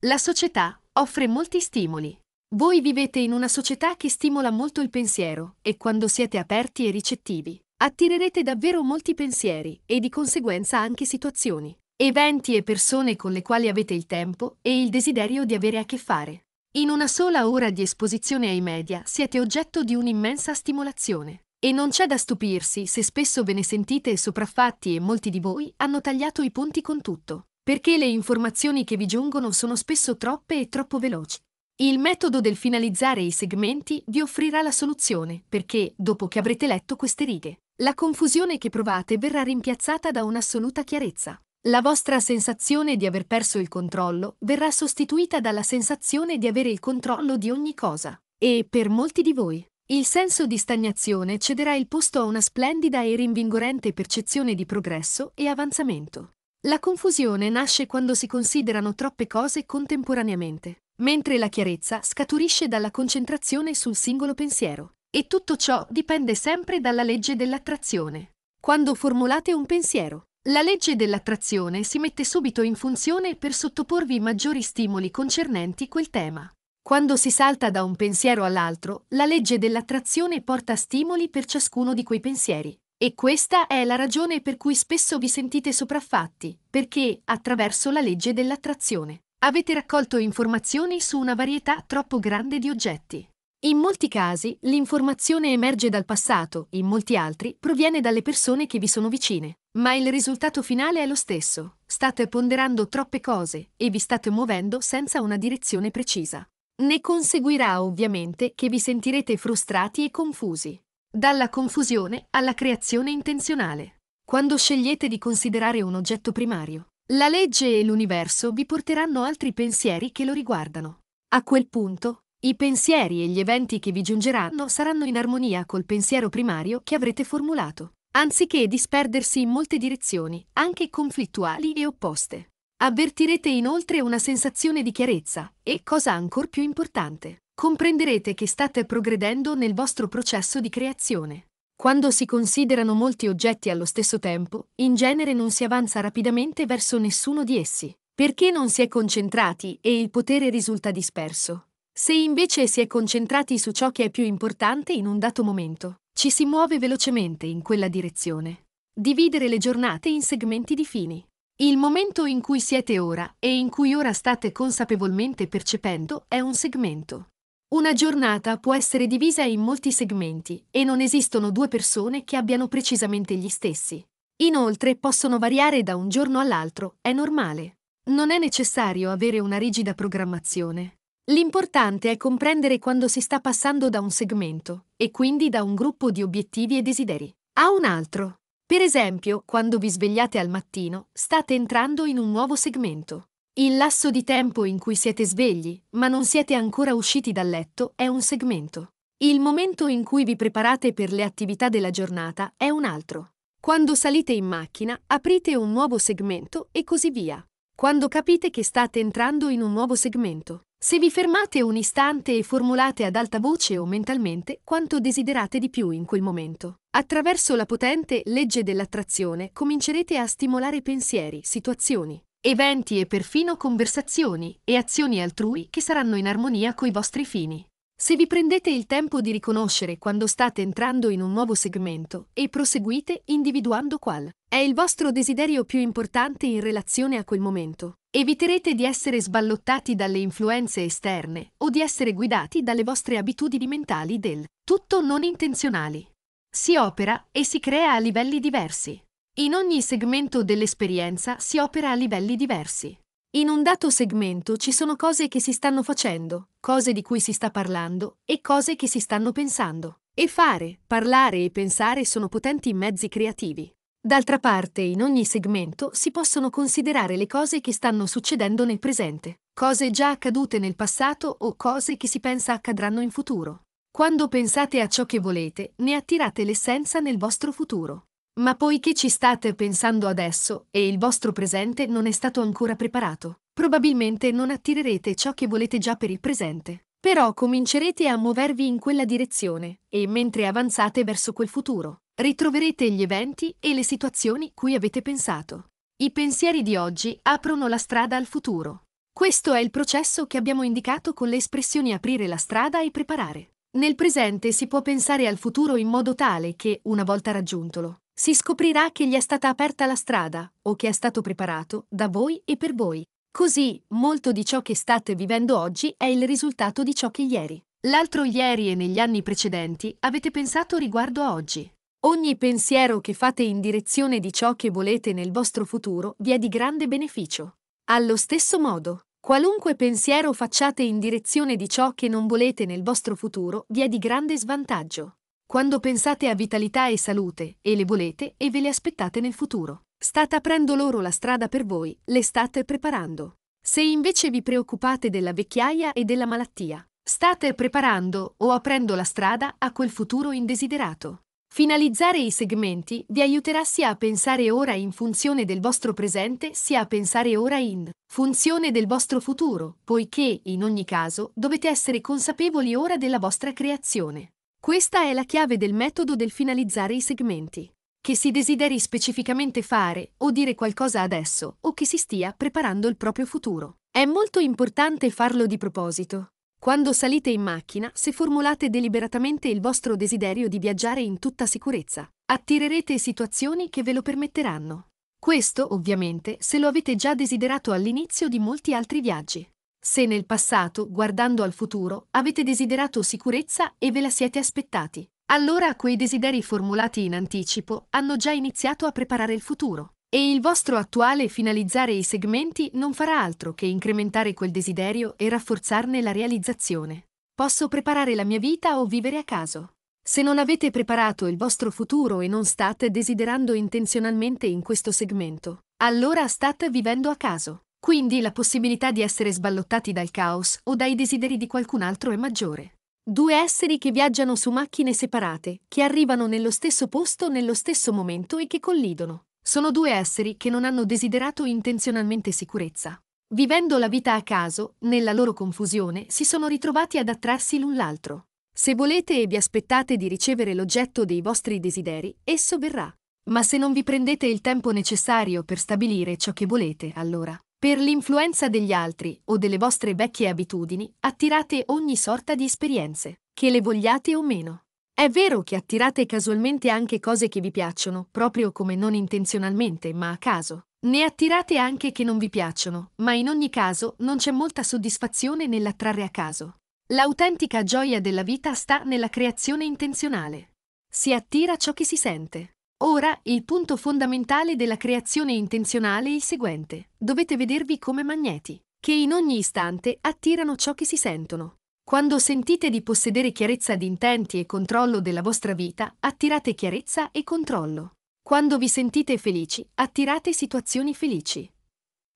La società offre molti stimoli. Voi vivete in una società che stimola molto il pensiero e quando siete aperti e ricettivi, attirerete davvero molti pensieri e di conseguenza anche situazioni eventi e persone con le quali avete il tempo e il desiderio di avere a che fare. In una sola ora di esposizione ai media siete oggetto di un'immensa stimolazione. E non c'è da stupirsi se spesso ve ne sentite sopraffatti e molti di voi hanno tagliato i ponti con tutto, perché le informazioni che vi giungono sono spesso troppe e troppo veloci. Il metodo del finalizzare i segmenti vi offrirà la soluzione, perché, dopo che avrete letto queste righe, la confusione che provate verrà rimpiazzata da un'assoluta chiarezza. La vostra sensazione di aver perso il controllo verrà sostituita dalla sensazione di avere il controllo di ogni cosa. E, per molti di voi, il senso di stagnazione cederà il posto a una splendida e rinvigorente percezione di progresso e avanzamento. La confusione nasce quando si considerano troppe cose contemporaneamente, mentre la chiarezza scaturisce dalla concentrazione sul singolo pensiero. E tutto ciò dipende sempre dalla legge dell'attrazione. Quando formulate un pensiero, la legge dell'attrazione si mette subito in funzione per sottoporvi maggiori stimoli concernenti quel tema. Quando si salta da un pensiero all'altro, la legge dell'attrazione porta stimoli per ciascuno di quei pensieri. E questa è la ragione per cui spesso vi sentite sopraffatti, perché, attraverso la legge dell'attrazione, avete raccolto informazioni su una varietà troppo grande di oggetti. In molti casi l'informazione emerge dal passato, in molti altri proviene dalle persone che vi sono vicine. Ma il risultato finale è lo stesso. State ponderando troppe cose e vi state muovendo senza una direzione precisa. Ne conseguirà ovviamente che vi sentirete frustrati e confusi. Dalla confusione alla creazione intenzionale. Quando scegliete di considerare un oggetto primario, la legge e l'universo vi porteranno altri pensieri che lo riguardano. A quel punto, i pensieri e gli eventi che vi giungeranno saranno in armonia col pensiero primario che avrete formulato, anziché disperdersi in molte direzioni, anche conflittuali e opposte. Avvertirete inoltre una sensazione di chiarezza e, cosa ancor più importante, comprenderete che state progredendo nel vostro processo di creazione. Quando si considerano molti oggetti allo stesso tempo, in genere non si avanza rapidamente verso nessuno di essi, perché non si è concentrati e il potere risulta disperso. Se invece si è concentrati su ciò che è più importante in un dato momento, ci si muove velocemente in quella direzione. Dividere le giornate in segmenti di fini. Il momento in cui siete ora e in cui ora state consapevolmente percependo è un segmento. Una giornata può essere divisa in molti segmenti e non esistono due persone che abbiano precisamente gli stessi. Inoltre possono variare da un giorno all'altro, è normale. Non è necessario avere una rigida programmazione. L'importante è comprendere quando si sta passando da un segmento, e quindi da un gruppo di obiettivi e desideri, a un altro. Per esempio, quando vi svegliate al mattino, state entrando in un nuovo segmento. Il lasso di tempo in cui siete svegli, ma non siete ancora usciti dal letto, è un segmento. Il momento in cui vi preparate per le attività della giornata è un altro. Quando salite in macchina, aprite un nuovo segmento e così via. Quando capite che state entrando in un nuovo segmento. Se vi fermate un istante e formulate ad alta voce o mentalmente quanto desiderate di più in quel momento, attraverso la potente legge dell'attrazione comincerete a stimolare pensieri, situazioni, eventi e perfino conversazioni e azioni altrui che saranno in armonia coi vostri fini. Se vi prendete il tempo di riconoscere quando state entrando in un nuovo segmento e proseguite individuando qual è il vostro desiderio più importante in relazione a quel momento, eviterete di essere sballottati dalle influenze esterne o di essere guidati dalle vostre abitudini mentali del tutto non intenzionali. Si opera e si crea a livelli diversi. In ogni segmento dell'esperienza si opera a livelli diversi. In un dato segmento ci sono cose che si stanno facendo, cose di cui si sta parlando e cose che si stanno pensando. E fare, parlare e pensare sono potenti mezzi creativi. D'altra parte, in ogni segmento si possono considerare le cose che stanno succedendo nel presente, cose già accadute nel passato o cose che si pensa accadranno in futuro. Quando pensate a ciò che volete, ne attirate l'essenza nel vostro futuro. Ma poiché ci state pensando adesso e il vostro presente non è stato ancora preparato, probabilmente non attirerete ciò che volete già per il presente. Però comincerete a muovervi in quella direzione e mentre avanzate verso quel futuro, ritroverete gli eventi e le situazioni cui avete pensato. I pensieri di oggi aprono la strada al futuro. Questo è il processo che abbiamo indicato con le espressioni aprire la strada e preparare. Nel presente si può pensare al futuro in modo tale che, una volta raggiuntolo, si scoprirà che gli è stata aperta la strada o che è stato preparato da voi e per voi. Così, molto di ciò che state vivendo oggi è il risultato di ciò che ieri, l'altro ieri e negli anni precedenti avete pensato riguardo a oggi. Ogni pensiero che fate in direzione di ciò che volete nel vostro futuro vi è di grande beneficio. Allo stesso modo, qualunque pensiero facciate in direzione di ciò che non volete nel vostro futuro vi è di grande svantaggio. Quando pensate a vitalità e salute, e le volete e ve le aspettate nel futuro, state aprendo loro la strada per voi, le state preparando. Se invece vi preoccupate della vecchiaia e della malattia, state preparando o aprendo la strada a quel futuro indesiderato. Finalizzare i segmenti vi aiuterà sia a pensare ora in funzione del vostro presente sia a pensare ora in funzione del vostro futuro, poiché, in ogni caso, dovete essere consapevoli ora della vostra creazione. Questa è la chiave del metodo del finalizzare i segmenti. Che si desideri specificamente fare o dire qualcosa adesso o che si stia preparando il proprio futuro. È molto importante farlo di proposito. Quando salite in macchina, se formulate deliberatamente il vostro desiderio di viaggiare in tutta sicurezza, attirerete situazioni che ve lo permetteranno. Questo, ovviamente, se lo avete già desiderato all'inizio di molti altri viaggi. Se nel passato, guardando al futuro, avete desiderato sicurezza e ve la siete aspettati, allora quei desideri formulati in anticipo hanno già iniziato a preparare il futuro. E il vostro attuale finalizzare i segmenti non farà altro che incrementare quel desiderio e rafforzarne la realizzazione. Posso preparare la mia vita o vivere a caso. Se non avete preparato il vostro futuro e non state desiderando intenzionalmente in questo segmento, allora state vivendo a caso. Quindi la possibilità di essere sballottati dal caos o dai desideri di qualcun altro è maggiore. Due esseri che viaggiano su macchine separate, che arrivano nello stesso posto nello stesso momento e che collidono. Sono due esseri che non hanno desiderato intenzionalmente sicurezza. Vivendo la vita a caso, nella loro confusione, si sono ritrovati ad attrarsi l'un l'altro. Se volete e vi aspettate di ricevere l'oggetto dei vostri desideri, esso verrà. Ma se non vi prendete il tempo necessario per stabilire ciò che volete, allora per l'influenza degli altri o delle vostre vecchie abitudini attirate ogni sorta di esperienze, che le vogliate o meno. È vero che attirate casualmente anche cose che vi piacciono, proprio come non intenzionalmente, ma a caso. Ne attirate anche che non vi piacciono, ma in ogni caso non c'è molta soddisfazione nell'attrarre a caso. L'autentica gioia della vita sta nella creazione intenzionale. Si attira ciò che si sente. Ora il punto fondamentale della creazione intenzionale è il seguente. Dovete vedervi come magneti, che in ogni istante attirano ciò che si sentono. Quando sentite di possedere chiarezza di intenti e controllo della vostra vita, attirate chiarezza e controllo. Quando vi sentite felici, attirate situazioni felici.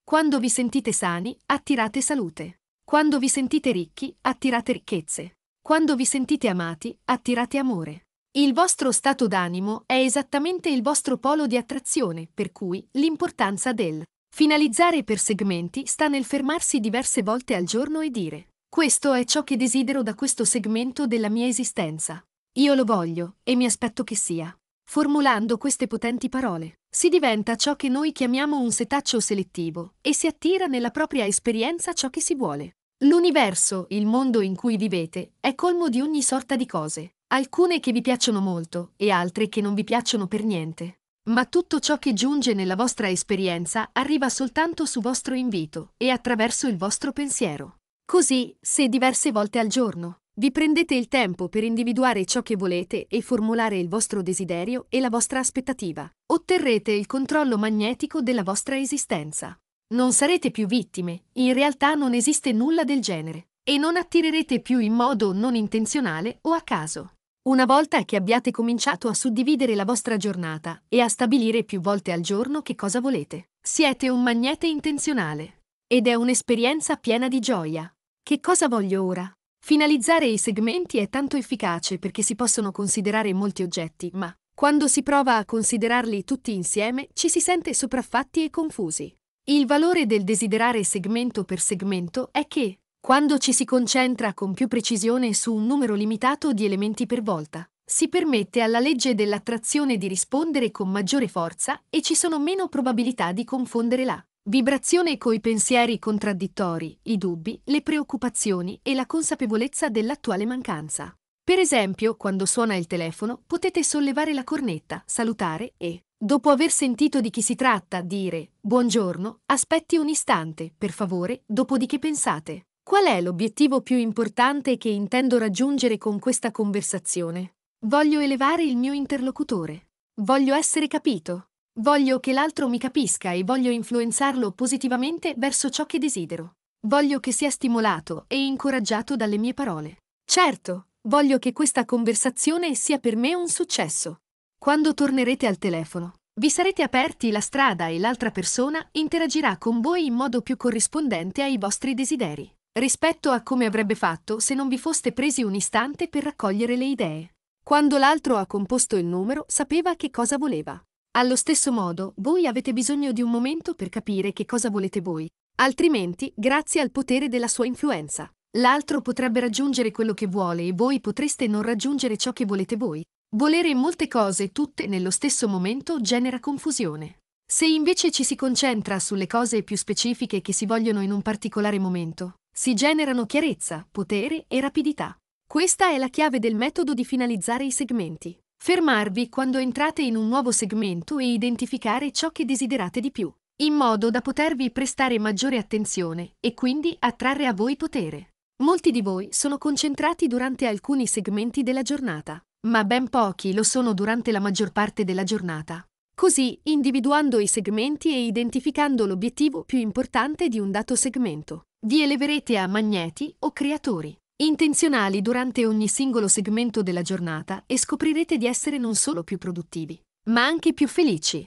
Quando vi sentite sani, attirate salute. Quando vi sentite ricchi, attirate ricchezze. Quando vi sentite amati, attirate amore. Il vostro stato d'animo è esattamente il vostro polo di attrazione, per cui l'importanza del finalizzare per segmenti sta nel fermarsi diverse volte al giorno e dire questo è ciò che desidero da questo segmento della mia esistenza. Io lo voglio e mi aspetto che sia. Formulando queste potenti parole, si diventa ciò che noi chiamiamo un setaccio selettivo e si attira nella propria esperienza ciò che si vuole. L'universo, il mondo in cui vivete, è colmo di ogni sorta di cose, alcune che vi piacciono molto e altre che non vi piacciono per niente. Ma tutto ciò che giunge nella vostra esperienza arriva soltanto su vostro invito e attraverso il vostro pensiero. Così, se diverse volte al giorno vi prendete il tempo per individuare ciò che volete e formulare il vostro desiderio e la vostra aspettativa. Otterrete il controllo magnetico della vostra esistenza. Non sarete più vittime, in realtà non esiste nulla del genere, e non attirerete più in modo non intenzionale o a caso. Una volta che abbiate cominciato a suddividere la vostra giornata e a stabilire più volte al giorno che cosa volete, siete un magnete intenzionale. Ed è un'esperienza piena di gioia. Che cosa voglio ora? Finalizzare i segmenti è tanto efficace perché si possono considerare molti oggetti, ma quando si prova a considerarli tutti insieme ci si sente sopraffatti e confusi. Il valore del desiderare segmento per segmento è che, quando ci si concentra con più precisione su un numero limitato di elementi per volta, si permette alla legge dell'attrazione di rispondere con maggiore forza e ci sono meno probabilità di confondere la vibrazione coi pensieri contraddittori, i dubbi, le preoccupazioni e la consapevolezza dell'attuale mancanza. Per esempio, quando suona il telefono, potete sollevare la cornetta, salutare e, dopo aver sentito di chi si tratta, dire Buongiorno, aspetti un istante, per favore, dopodiché pensate. Qual è l'obiettivo più importante che intendo raggiungere con questa conversazione? Voglio elevare il mio interlocutore. Voglio essere capito. Voglio che l'altro mi capisca e voglio influenzarlo positivamente verso ciò che desidero. Voglio che sia stimolato e incoraggiato dalle mie parole. Certo, voglio che questa conversazione sia per me un successo. Quando tornerete al telefono, vi sarete aperti la strada e l'altra persona interagirà con voi in modo più corrispondente ai vostri desideri rispetto a come avrebbe fatto se non vi foste presi un istante per raccogliere le idee. Quando l'altro ha composto il numero sapeva che cosa voleva. Allo stesso modo, voi avete bisogno di un momento per capire che cosa volete voi, altrimenti, grazie al potere della sua influenza, l'altro potrebbe raggiungere quello che vuole e voi potreste non raggiungere ciò che volete voi. Volere molte cose tutte nello stesso momento genera confusione. Se invece ci si concentra sulle cose più specifiche che si vogliono in un particolare momento, si generano chiarezza, potere e rapidità. Questa è la chiave del metodo di finalizzare i segmenti. Fermarvi quando entrate in un nuovo segmento e identificare ciò che desiderate di più, in modo da potervi prestare maggiore attenzione e quindi attrarre a voi potere. Molti di voi sono concentrati durante alcuni segmenti della giornata, ma ben pochi lo sono durante la maggior parte della giornata. Così, individuando i segmenti e identificando l'obiettivo più importante di un dato segmento, vi eleverete a magneti o creatori, intenzionali durante ogni singolo segmento della giornata e scoprirete di essere non solo più produttivi, ma anche più felici.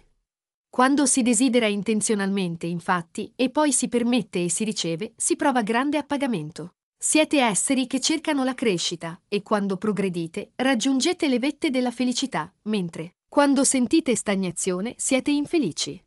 Quando si desidera intenzionalmente, infatti, e poi si permette e si riceve, si prova grande appagamento. Siete esseri che cercano la crescita e quando progredite raggiungete le vette della felicità, mentre quando sentite stagnazione siete infelici.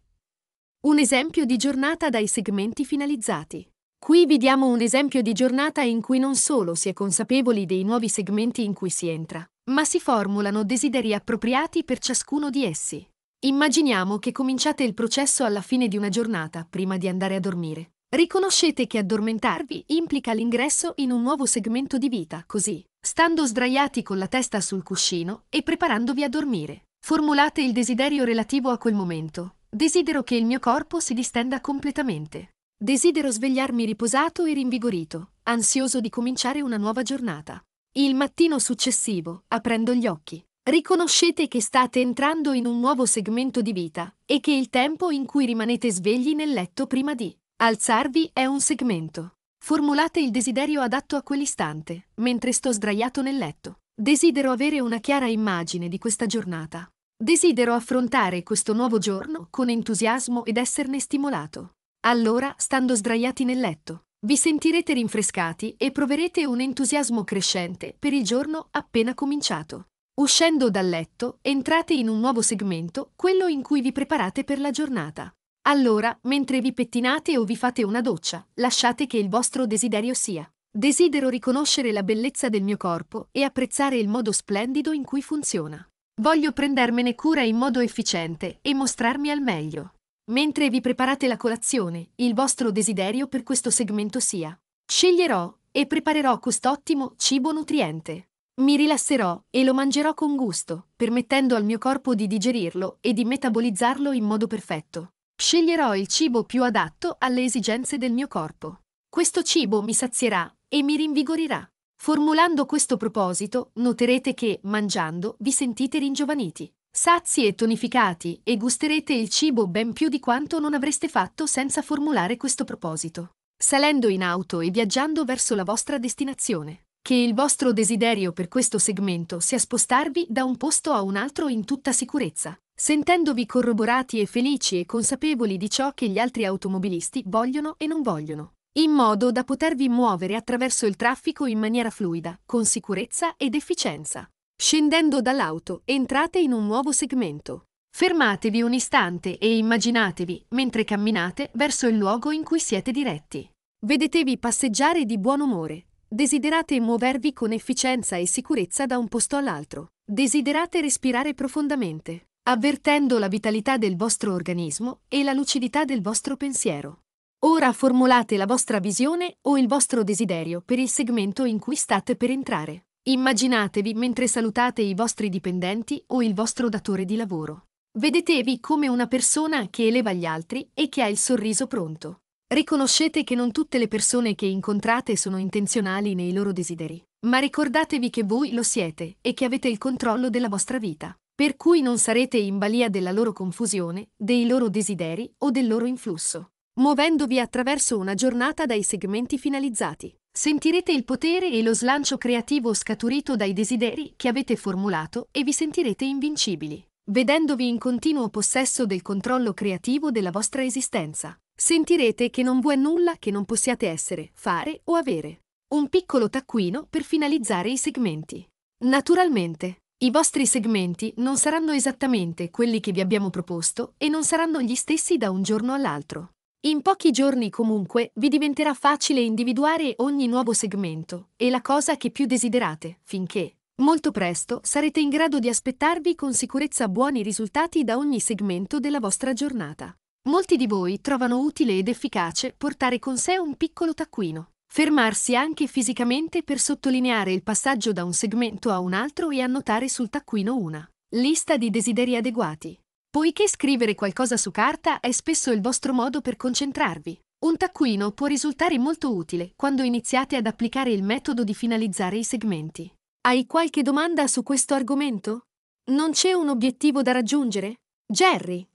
Un esempio di giornata dai segmenti finalizzati. Qui vediamo un esempio di giornata in cui non solo si è consapevoli dei nuovi segmenti in cui si entra, ma si formulano desideri appropriati per ciascuno di essi. Immaginiamo che cominciate il processo alla fine di una giornata, prima di andare a dormire. Riconoscete che addormentarvi implica l'ingresso in un nuovo segmento di vita, così, stando sdraiati con la testa sul cuscino e preparandovi a dormire. Formulate il desiderio relativo a quel momento. Desidero che il mio corpo si distenda completamente. Desidero svegliarmi riposato e rinvigorito, ansioso di cominciare una nuova giornata. Il mattino successivo, aprendo gli occhi, riconoscete che state entrando in un nuovo segmento di vita e che il tempo in cui rimanete svegli nel letto prima di alzarvi è un segmento. Formulate il desiderio adatto a quell'istante, mentre sto sdraiato nel letto. Desidero avere una chiara immagine di questa giornata. Desidero affrontare questo nuovo giorno con entusiasmo ed esserne stimolato. Allora, stando sdraiati nel letto, vi sentirete rinfrescati e proverete un entusiasmo crescente per il giorno appena cominciato. Uscendo dal letto, entrate in un nuovo segmento, quello in cui vi preparate per la giornata. Allora, mentre vi pettinate o vi fate una doccia, lasciate che il vostro desiderio sia. Desidero riconoscere la bellezza del mio corpo e apprezzare il modo splendido in cui funziona. Voglio prendermene cura in modo efficiente e mostrarmi al meglio. Mentre vi preparate la colazione, il vostro desiderio per questo segmento sia sceglierò e preparerò quest'ottimo cibo nutriente. Mi rilasserò e lo mangerò con gusto, permettendo al mio corpo di digerirlo e di metabolizzarlo in modo perfetto. Sceglierò il cibo più adatto alle esigenze del mio corpo. Questo cibo mi sazierà e mi rinvigorirà. Formulando questo proposito, noterete che, mangiando, vi sentite ringiovaniti sazi e tonificati, e gusterete il cibo ben più di quanto non avreste fatto senza formulare questo proposito. Salendo in auto e viaggiando verso la vostra destinazione. Che il vostro desiderio per questo segmento sia spostarvi da un posto a un altro in tutta sicurezza, sentendovi corroborati e felici e consapevoli di ciò che gli altri automobilisti vogliono e non vogliono, in modo da potervi muovere attraverso il traffico in maniera fluida, con sicurezza ed efficienza. Scendendo dall'auto, entrate in un nuovo segmento. Fermatevi un istante e immaginatevi, mentre camminate, verso il luogo in cui siete diretti. Vedetevi passeggiare di buon umore. Desiderate muovervi con efficienza e sicurezza da un posto all'altro. Desiderate respirare profondamente, avvertendo la vitalità del vostro organismo e la lucidità del vostro pensiero. Ora formulate la vostra visione o il vostro desiderio per il segmento in cui state per entrare. Immaginatevi mentre salutate i vostri dipendenti o il vostro datore di lavoro. Vedetevi come una persona che eleva gli altri e che ha il sorriso pronto. Riconoscete che non tutte le persone che incontrate sono intenzionali nei loro desideri, ma ricordatevi che voi lo siete e che avete il controllo della vostra vita, per cui non sarete in balia della loro confusione, dei loro desideri o del loro influsso, muovendovi attraverso una giornata dai segmenti finalizzati. Sentirete il potere e lo slancio creativo scaturito dai desideri che avete formulato e vi sentirete invincibili, vedendovi in continuo possesso del controllo creativo della vostra esistenza. Sentirete che non vuoi nulla che non possiate essere, fare o avere. Un piccolo taccuino per finalizzare i segmenti. Naturalmente, i vostri segmenti non saranno esattamente quelli che vi abbiamo proposto e non saranno gli stessi da un giorno all'altro. In pochi giorni comunque vi diventerà facile individuare ogni nuovo segmento e la cosa che più desiderate, finché, molto presto, sarete in grado di aspettarvi con sicurezza buoni risultati da ogni segmento della vostra giornata. Molti di voi trovano utile ed efficace portare con sé un piccolo taccuino. Fermarsi anche fisicamente per sottolineare il passaggio da un segmento a un altro e annotare sul taccuino una lista di desideri adeguati. Poiché scrivere qualcosa su carta è spesso il vostro modo per concentrarvi, un taccuino può risultare molto utile quando iniziate ad applicare il metodo di finalizzare i segmenti. Hai qualche domanda su questo argomento? Non c'è un obiettivo da raggiungere? Jerry.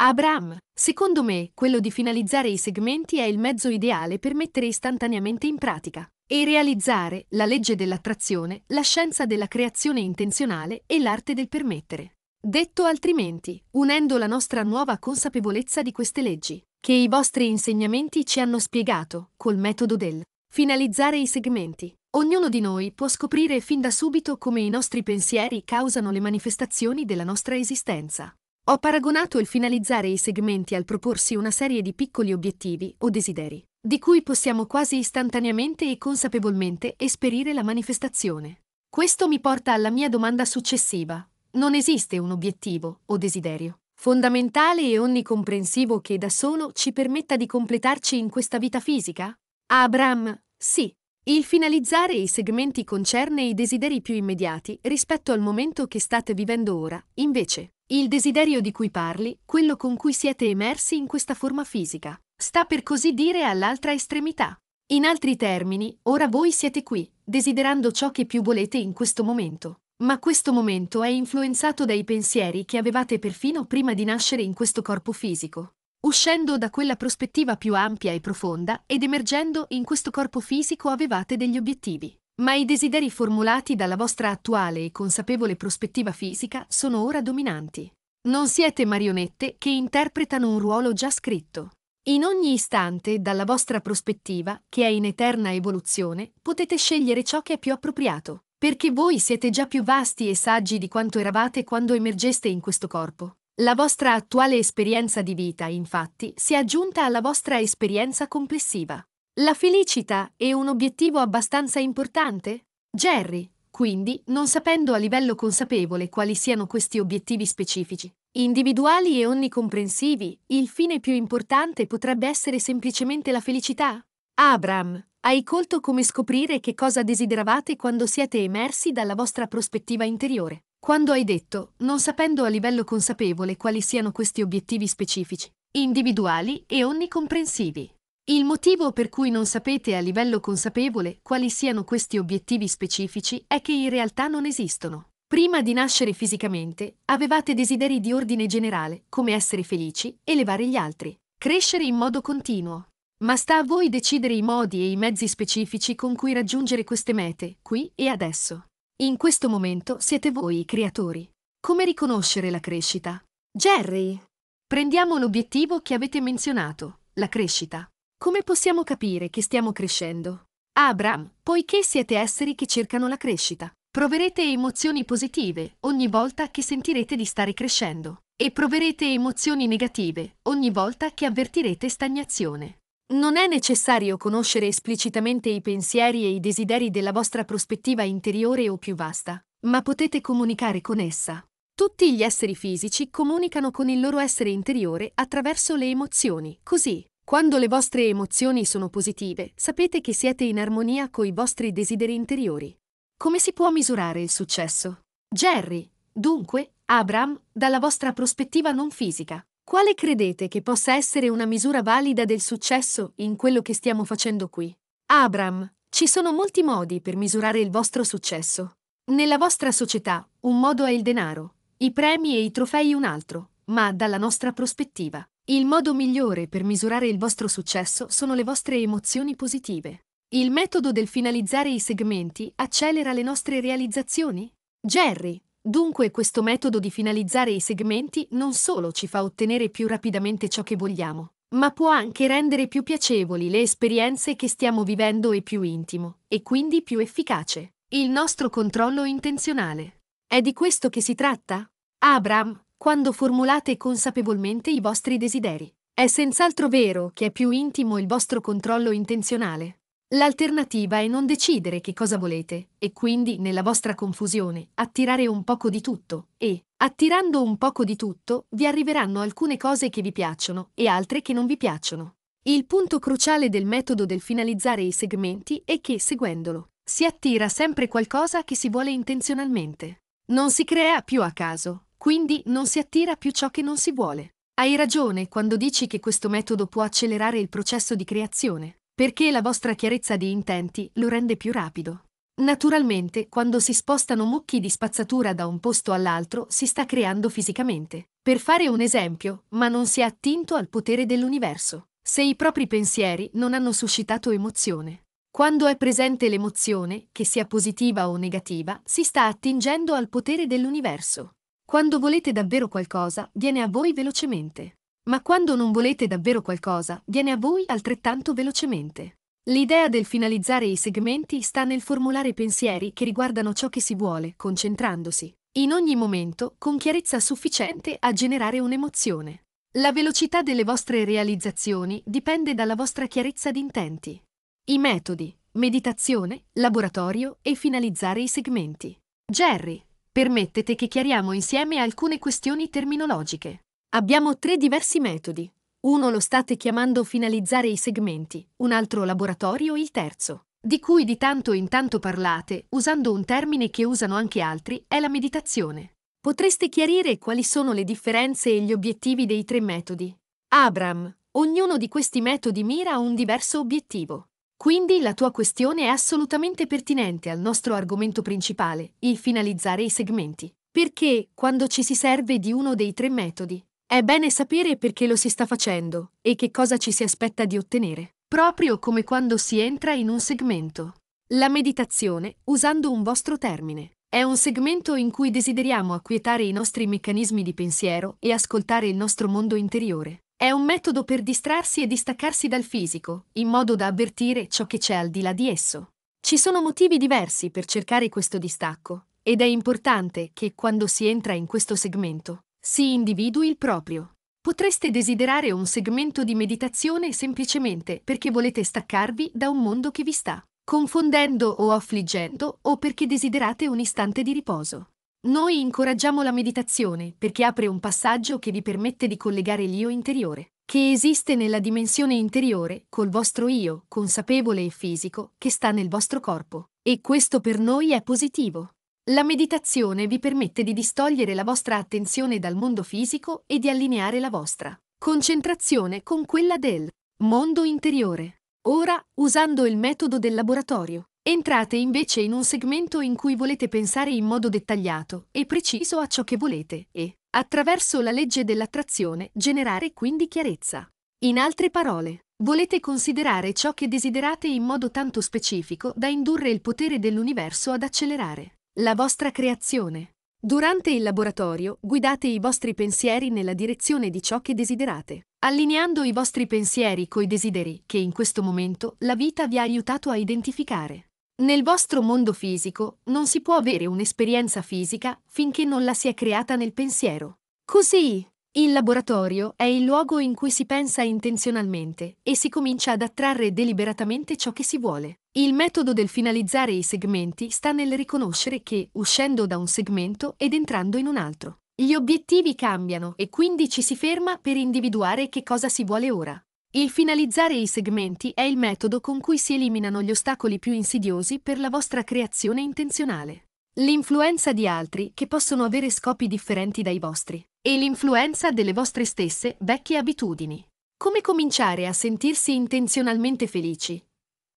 Abram, secondo me, quello di finalizzare i segmenti è il mezzo ideale per mettere istantaneamente in pratica e realizzare la legge dell'attrazione, la scienza della creazione intenzionale e l'arte del permettere. Detto altrimenti, unendo la nostra nuova consapevolezza di queste leggi, che i vostri insegnamenti ci hanno spiegato, col metodo del finalizzare i segmenti, ognuno di noi può scoprire fin da subito come i nostri pensieri causano le manifestazioni della nostra esistenza. Ho paragonato il finalizzare i segmenti al proporsi una serie di piccoli obiettivi o desideri, di cui possiamo quasi istantaneamente e consapevolmente esperire la manifestazione. Questo mi porta alla mia domanda successiva, non esiste un obiettivo o desiderio fondamentale e onnicomprensivo che da solo ci permetta di completarci in questa vita fisica? Abram, sì. Il finalizzare i segmenti concerne i desideri più immediati rispetto al momento che state vivendo ora, invece, il desiderio di cui parli, quello con cui siete emersi in questa forma fisica, sta per così dire all'altra estremità. In altri termini, ora voi siete qui, desiderando ciò che più volete in questo momento. Ma questo momento è influenzato dai pensieri che avevate perfino prima di nascere in questo corpo fisico. Uscendo da quella prospettiva più ampia e profonda ed emergendo in questo corpo fisico avevate degli obiettivi. Ma i desideri formulati dalla vostra attuale e consapevole prospettiva fisica sono ora dominanti. Non siete marionette che interpretano un ruolo già scritto. In ogni istante, dalla vostra prospettiva, che è in eterna evoluzione, potete scegliere ciò che è più appropriato. Perché voi siete già più vasti e saggi di quanto eravate quando emergeste in questo corpo. La vostra attuale esperienza di vita, infatti, si è aggiunta alla vostra esperienza complessiva. La felicità è un obiettivo abbastanza importante? Jerry, quindi, non sapendo a livello consapevole quali siano questi obiettivi specifici, individuali e onnicomprensivi, il fine più importante potrebbe essere semplicemente la felicità? Abram, hai colto come scoprire che cosa desideravate quando siete emersi dalla vostra prospettiva interiore. Quando hai detto, non sapendo a livello consapevole quali siano questi obiettivi specifici, individuali e onnicomprensivi. Il motivo per cui non sapete a livello consapevole quali siano questi obiettivi specifici è che in realtà non esistono. Prima di nascere fisicamente, avevate desideri di ordine generale, come essere felici, elevare gli altri, crescere in modo continuo, ma sta a voi decidere i modi e i mezzi specifici con cui raggiungere queste mete, qui e adesso. In questo momento siete voi i creatori. Come riconoscere la crescita? Jerry! Prendiamo l'obiettivo che avete menzionato, la crescita. Come possiamo capire che stiamo crescendo? Abram, poiché siete esseri che cercano la crescita, proverete emozioni positive ogni volta che sentirete di stare crescendo e proverete emozioni negative ogni volta che avvertirete stagnazione. Non è necessario conoscere esplicitamente i pensieri e i desideri della vostra prospettiva interiore o più vasta, ma potete comunicare con essa. Tutti gli esseri fisici comunicano con il loro essere interiore attraverso le emozioni, così, quando le vostre emozioni sono positive, sapete che siete in armonia con i vostri desideri interiori. Come si può misurare il successo? Jerry, dunque, Abram, dalla vostra prospettiva non fisica. Quale credete che possa essere una misura valida del successo in quello che stiamo facendo qui? Abram, ci sono molti modi per misurare il vostro successo. Nella vostra società, un modo è il denaro, i premi e i trofei un altro, ma dalla nostra prospettiva, il modo migliore per misurare il vostro successo sono le vostre emozioni positive. Il metodo del finalizzare i segmenti accelera le nostre realizzazioni? Jerry, Dunque questo metodo di finalizzare i segmenti non solo ci fa ottenere più rapidamente ciò che vogliamo, ma può anche rendere più piacevoli le esperienze che stiamo vivendo e più intimo, e quindi più efficace, il nostro controllo intenzionale. È di questo che si tratta? Abram, quando formulate consapevolmente i vostri desideri. È senz'altro vero che è più intimo il vostro controllo intenzionale, L'alternativa è non decidere che cosa volete e quindi, nella vostra confusione, attirare un poco di tutto e, attirando un poco di tutto, vi arriveranno alcune cose che vi piacciono e altre che non vi piacciono. Il punto cruciale del metodo del finalizzare i segmenti è che, seguendolo, si attira sempre qualcosa che si vuole intenzionalmente. Non si crea più a caso, quindi non si attira più ciò che non si vuole. Hai ragione quando dici che questo metodo può accelerare il processo di creazione perché la vostra chiarezza di intenti lo rende più rapido. Naturalmente, quando si spostano mucchi di spazzatura da un posto all'altro, si sta creando fisicamente. Per fare un esempio, ma non si è attinto al potere dell'universo, se i propri pensieri non hanno suscitato emozione. Quando è presente l'emozione, che sia positiva o negativa, si sta attingendo al potere dell'universo. Quando volete davvero qualcosa, viene a voi velocemente. Ma quando non volete davvero qualcosa, viene a voi altrettanto velocemente. L'idea del finalizzare i segmenti sta nel formulare pensieri che riguardano ciò che si vuole, concentrandosi, in ogni momento, con chiarezza sufficiente a generare un'emozione. La velocità delle vostre realizzazioni dipende dalla vostra chiarezza di intenti. I metodi, meditazione, laboratorio e finalizzare i segmenti. Jerry, permettete che chiariamo insieme alcune questioni terminologiche. Abbiamo tre diversi metodi. Uno lo state chiamando finalizzare i segmenti, un altro laboratorio il terzo, di cui di tanto in tanto parlate, usando un termine che usano anche altri, è la meditazione. Potreste chiarire quali sono le differenze e gli obiettivi dei tre metodi? Abram, ognuno di questi metodi mira a un diverso obiettivo. Quindi la tua questione è assolutamente pertinente al nostro argomento principale, il finalizzare i segmenti. Perché, quando ci si serve di uno dei tre metodi, è bene sapere perché lo si sta facendo e che cosa ci si aspetta di ottenere, proprio come quando si entra in un segmento. La meditazione, usando un vostro termine, è un segmento in cui desideriamo acquietare i nostri meccanismi di pensiero e ascoltare il nostro mondo interiore. È un metodo per distrarsi e distaccarsi dal fisico, in modo da avvertire ciò che c'è al di là di esso. Ci sono motivi diversi per cercare questo distacco, ed è importante che quando si entra in questo segmento si individui il proprio. Potreste desiderare un segmento di meditazione semplicemente perché volete staccarvi da un mondo che vi sta confondendo o affliggendo o perché desiderate un istante di riposo. Noi incoraggiamo la meditazione perché apre un passaggio che vi permette di collegare l'io interiore, che esiste nella dimensione interiore, col vostro io, consapevole e fisico, che sta nel vostro corpo. E questo per noi è positivo. La meditazione vi permette di distogliere la vostra attenzione dal mondo fisico e di allineare la vostra concentrazione con quella del mondo interiore. Ora, usando il metodo del laboratorio, entrate invece in un segmento in cui volete pensare in modo dettagliato e preciso a ciò che volete e, attraverso la legge dell'attrazione, generare quindi chiarezza. In altre parole, volete considerare ciò che desiderate in modo tanto specifico da indurre il potere dell'universo ad accelerare la vostra creazione. Durante il laboratorio guidate i vostri pensieri nella direzione di ciò che desiderate, allineando i vostri pensieri coi desideri che in questo momento la vita vi ha aiutato a identificare. Nel vostro mondo fisico non si può avere un'esperienza fisica finché non la si è creata nel pensiero. Così, il laboratorio è il luogo in cui si pensa intenzionalmente e si comincia ad attrarre deliberatamente ciò che si vuole. Il metodo del finalizzare i segmenti sta nel riconoscere che, uscendo da un segmento ed entrando in un altro, gli obiettivi cambiano e quindi ci si ferma per individuare che cosa si vuole ora. Il finalizzare i segmenti è il metodo con cui si eliminano gli ostacoli più insidiosi per la vostra creazione intenzionale. L'influenza di altri che possono avere scopi differenti dai vostri e l'influenza delle vostre stesse vecchie abitudini. Come cominciare a sentirsi intenzionalmente felici?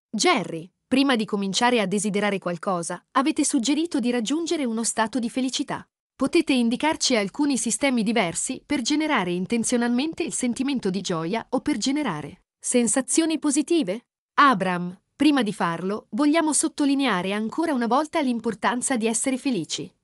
Jerry, prima di cominciare a desiderare qualcosa, avete suggerito di raggiungere uno stato di felicità. Potete indicarci alcuni sistemi diversi per generare intenzionalmente il sentimento di gioia o per generare sensazioni positive? Abram, prima di farlo, vogliamo sottolineare ancora una volta l'importanza di essere felici.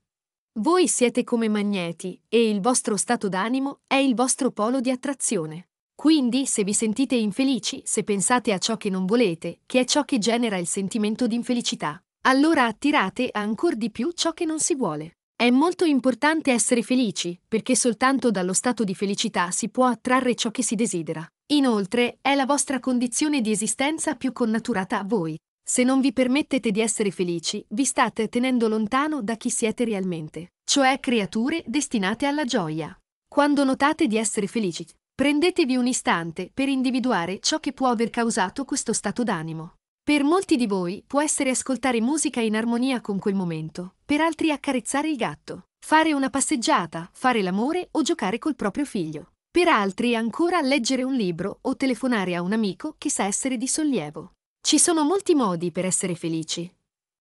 Voi siete come magneti e il vostro stato d'animo è il vostro polo di attrazione. Quindi, se vi sentite infelici, se pensate a ciò che non volete, che è ciò che genera il sentimento di infelicità, allora attirate ancora di più ciò che non si vuole. È molto importante essere felici, perché soltanto dallo stato di felicità si può attrarre ciò che si desidera. Inoltre, è la vostra condizione di esistenza più connaturata a voi. Se non vi permettete di essere felici, vi state tenendo lontano da chi siete realmente, cioè creature destinate alla gioia. Quando notate di essere felici, prendetevi un istante per individuare ciò che può aver causato questo stato d'animo. Per molti di voi può essere ascoltare musica in armonia con quel momento, per altri accarezzare il gatto, fare una passeggiata, fare l'amore o giocare col proprio figlio. Per altri ancora leggere un libro o telefonare a un amico che sa essere di sollievo. Ci sono molti modi per essere felici.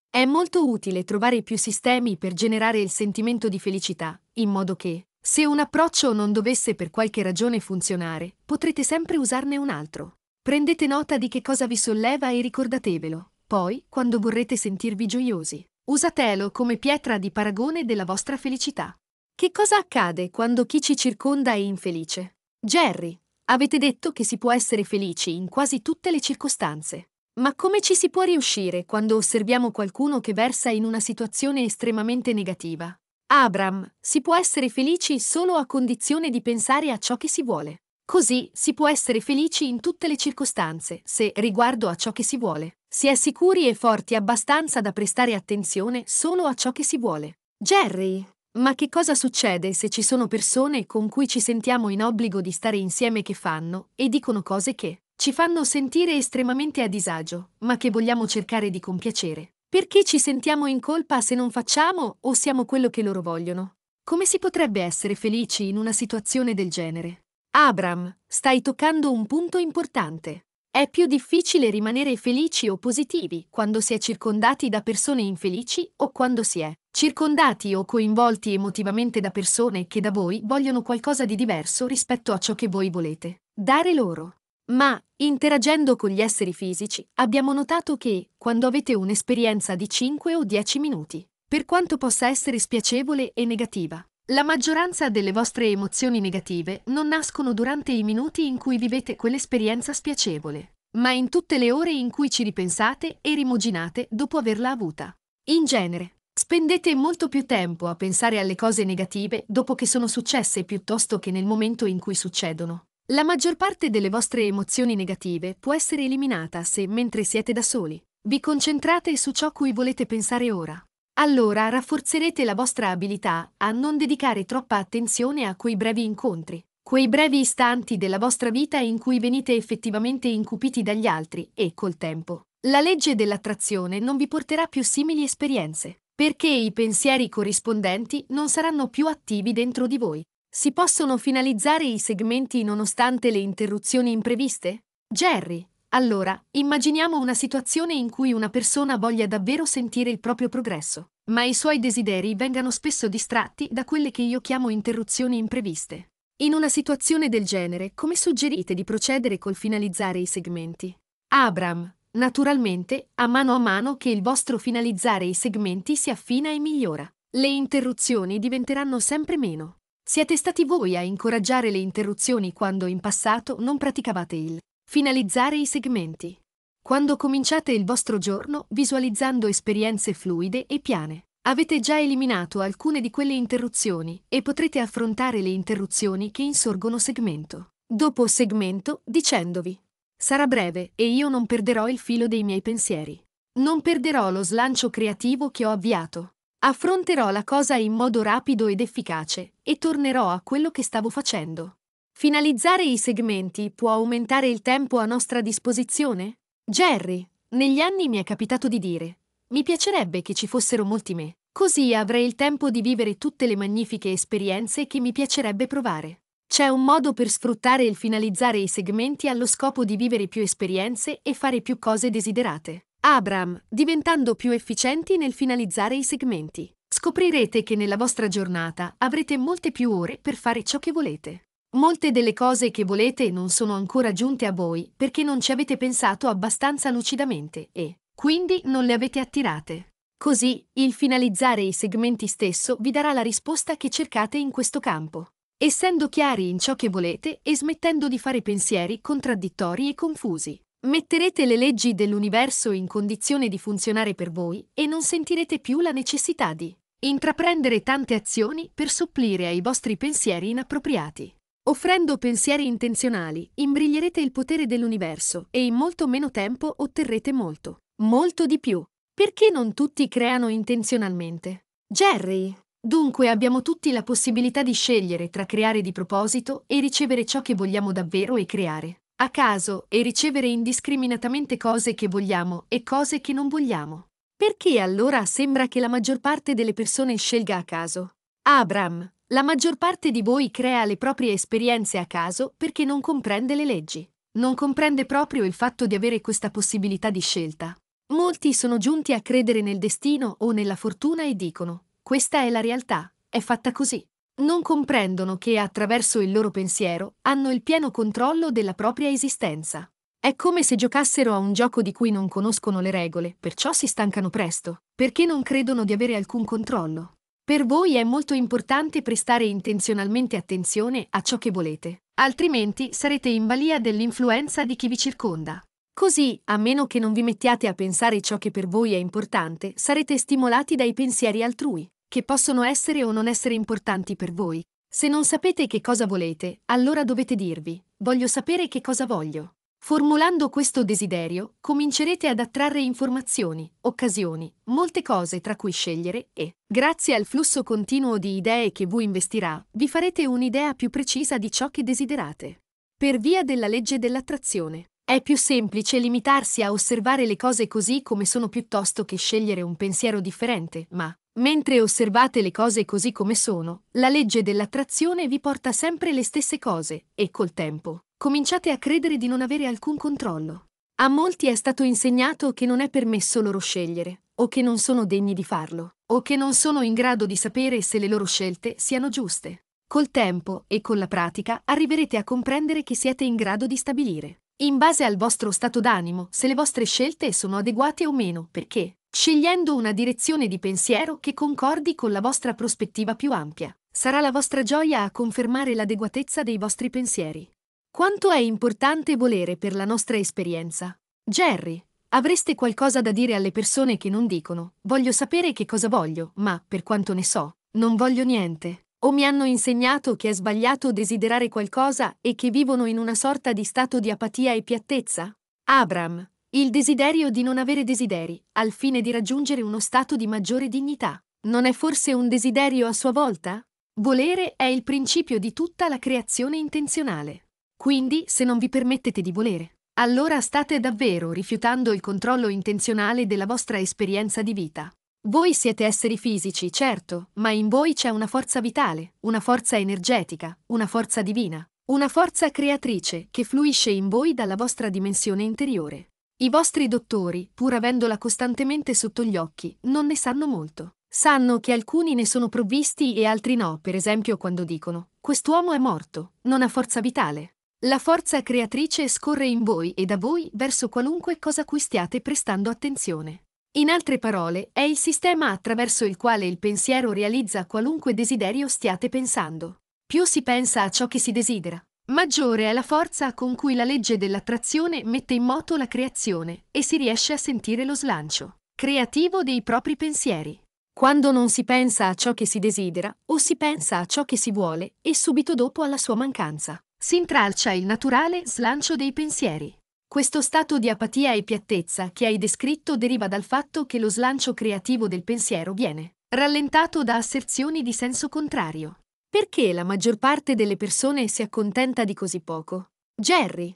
È molto utile trovare più sistemi per generare il sentimento di felicità, in modo che, se un approccio non dovesse per qualche ragione funzionare, potrete sempre usarne un altro. Prendete nota di che cosa vi solleva e ricordatevelo. Poi, quando vorrete sentirvi gioiosi, usatelo come pietra di paragone della vostra felicità. Che cosa accade quando chi ci circonda è infelice? Jerry, avete detto che si può essere felici in quasi tutte le circostanze. Ma come ci si può riuscire quando osserviamo qualcuno che versa in una situazione estremamente negativa? Abram, si può essere felici solo a condizione di pensare a ciò che si vuole. Così si può essere felici in tutte le circostanze, se, riguardo a ciò che si vuole, si è sicuri e forti abbastanza da prestare attenzione solo a ciò che si vuole. Jerry, ma che cosa succede se ci sono persone con cui ci sentiamo in obbligo di stare insieme che fanno e dicono cose che ci fanno sentire estremamente a disagio, ma che vogliamo cercare di compiacere. Perché ci sentiamo in colpa se non facciamo o siamo quello che loro vogliono? Come si potrebbe essere felici in una situazione del genere? Abram, stai toccando un punto importante. È più difficile rimanere felici o positivi quando si è circondati da persone infelici o quando si è circondati o coinvolti emotivamente da persone che da voi vogliono qualcosa di diverso rispetto a ciò che voi volete dare loro. Ma, interagendo con gli esseri fisici, abbiamo notato che, quando avete un'esperienza di 5 o 10 minuti, per quanto possa essere spiacevole e negativa, la maggioranza delle vostre emozioni negative non nascono durante i minuti in cui vivete quell'esperienza spiacevole, ma in tutte le ore in cui ci ripensate e rimuginate dopo averla avuta. In genere, spendete molto più tempo a pensare alle cose negative dopo che sono successe piuttosto che nel momento in cui succedono. La maggior parte delle vostre emozioni negative può essere eliminata se, mentre siete da soli, vi concentrate su ciò cui volete pensare ora. Allora rafforzerete la vostra abilità a non dedicare troppa attenzione a quei brevi incontri, quei brevi istanti della vostra vita in cui venite effettivamente incupiti dagli altri e, col tempo, la legge dell'attrazione non vi porterà più simili esperienze, perché i pensieri corrispondenti non saranno più attivi dentro di voi si possono finalizzare i segmenti nonostante le interruzioni impreviste? Jerry, allora, immaginiamo una situazione in cui una persona voglia davvero sentire il proprio progresso, ma i suoi desideri vengano spesso distratti da quelle che io chiamo interruzioni impreviste. In una situazione del genere, come suggerite di procedere col finalizzare i segmenti? Abram, naturalmente, a mano a mano che il vostro finalizzare i segmenti si affina e migliora, le interruzioni diventeranno sempre meno. Siete stati voi a incoraggiare le interruzioni quando in passato non praticavate il finalizzare i segmenti. Quando cominciate il vostro giorno visualizzando esperienze fluide e piane, avete già eliminato alcune di quelle interruzioni e potrete affrontare le interruzioni che insorgono segmento. Dopo segmento dicendovi Sarà breve e io non perderò il filo dei miei pensieri. Non perderò lo slancio creativo che ho avviato. Affronterò la cosa in modo rapido ed efficace e tornerò a quello che stavo facendo. Finalizzare i segmenti può aumentare il tempo a nostra disposizione? Jerry, negli anni mi è capitato di dire, mi piacerebbe che ci fossero molti me, così avrei il tempo di vivere tutte le magnifiche esperienze che mi piacerebbe provare. C'è un modo per sfruttare il finalizzare i segmenti allo scopo di vivere più esperienze e fare più cose desiderate. Abram, diventando più efficienti nel finalizzare i segmenti. Scoprirete che nella vostra giornata avrete molte più ore per fare ciò che volete. Molte delle cose che volete non sono ancora giunte a voi perché non ci avete pensato abbastanza lucidamente e, quindi, non le avete attirate. Così, il finalizzare i segmenti stesso vi darà la risposta che cercate in questo campo. Essendo chiari in ciò che volete e smettendo di fare pensieri contraddittori e confusi. Metterete le leggi dell'universo in condizione di funzionare per voi e non sentirete più la necessità di intraprendere tante azioni per supplire ai vostri pensieri inappropriati. Offrendo pensieri intenzionali, imbriglierete il potere dell'universo e in molto meno tempo otterrete molto, molto di più. Perché non tutti creano intenzionalmente? Jerry, Dunque abbiamo tutti la possibilità di scegliere tra creare di proposito e ricevere ciò che vogliamo davvero e creare a caso e ricevere indiscriminatamente cose che vogliamo e cose che non vogliamo. Perché allora sembra che la maggior parte delle persone scelga a caso? Abram, la maggior parte di voi crea le proprie esperienze a caso perché non comprende le leggi. Non comprende proprio il fatto di avere questa possibilità di scelta. Molti sono giunti a credere nel destino o nella fortuna e dicono, questa è la realtà, è fatta così non comprendono che attraverso il loro pensiero hanno il pieno controllo della propria esistenza. È come se giocassero a un gioco di cui non conoscono le regole, perciò si stancano presto, perché non credono di avere alcun controllo. Per voi è molto importante prestare intenzionalmente attenzione a ciò che volete, altrimenti sarete in balia dell'influenza di chi vi circonda. Così, a meno che non vi mettiate a pensare ciò che per voi è importante, sarete stimolati dai pensieri altrui che possono essere o non essere importanti per voi. Se non sapete che cosa volete, allora dovete dirvi, voglio sapere che cosa voglio. Formulando questo desiderio, comincerete ad attrarre informazioni, occasioni, molte cose tra cui scegliere e, grazie al flusso continuo di idee che voi investirà, vi farete un'idea più precisa di ciò che desiderate. Per via della legge dell'attrazione, è più semplice limitarsi a osservare le cose così come sono piuttosto che scegliere un pensiero differente, ma, Mentre osservate le cose così come sono, la legge dell'attrazione vi porta sempre le stesse cose e col tempo cominciate a credere di non avere alcun controllo. A molti è stato insegnato che non è permesso loro scegliere, o che non sono degni di farlo, o che non sono in grado di sapere se le loro scelte siano giuste. Col tempo e con la pratica arriverete a comprendere che siete in grado di stabilire, in base al vostro stato d'animo, se le vostre scelte sono adeguate o meno, perché scegliendo una direzione di pensiero che concordi con la vostra prospettiva più ampia. Sarà la vostra gioia a confermare l'adeguatezza dei vostri pensieri. Quanto è importante volere per la nostra esperienza? Jerry, avreste qualcosa da dire alle persone che non dicono, voglio sapere che cosa voglio, ma, per quanto ne so, non voglio niente. O mi hanno insegnato che è sbagliato desiderare qualcosa e che vivono in una sorta di stato di apatia e piattezza? Abram, il desiderio di non avere desideri, al fine di raggiungere uno stato di maggiore dignità, non è forse un desiderio a sua volta? Volere è il principio di tutta la creazione intenzionale. Quindi, se non vi permettete di volere, allora state davvero rifiutando il controllo intenzionale della vostra esperienza di vita. Voi siete esseri fisici, certo, ma in voi c'è una forza vitale, una forza energetica, una forza divina, una forza creatrice che fluisce in voi dalla vostra dimensione interiore. I vostri dottori, pur avendola costantemente sotto gli occhi, non ne sanno molto. Sanno che alcuni ne sono provvisti e altri no, per esempio quando dicono quest'uomo è morto, non ha forza vitale. La forza creatrice scorre in voi e da voi verso qualunque cosa cui stiate prestando attenzione. In altre parole, è il sistema attraverso il quale il pensiero realizza qualunque desiderio stiate pensando. Più si pensa a ciò che si desidera, maggiore è la forza con cui la legge dell'attrazione mette in moto la creazione e si riesce a sentire lo slancio creativo dei propri pensieri. Quando non si pensa a ciò che si desidera o si pensa a ciò che si vuole e subito dopo alla sua mancanza, si intralcia il naturale slancio dei pensieri. Questo stato di apatia e piattezza che hai descritto deriva dal fatto che lo slancio creativo del pensiero viene rallentato da asserzioni di senso contrario perché la maggior parte delle persone si accontenta di così poco? Jerry.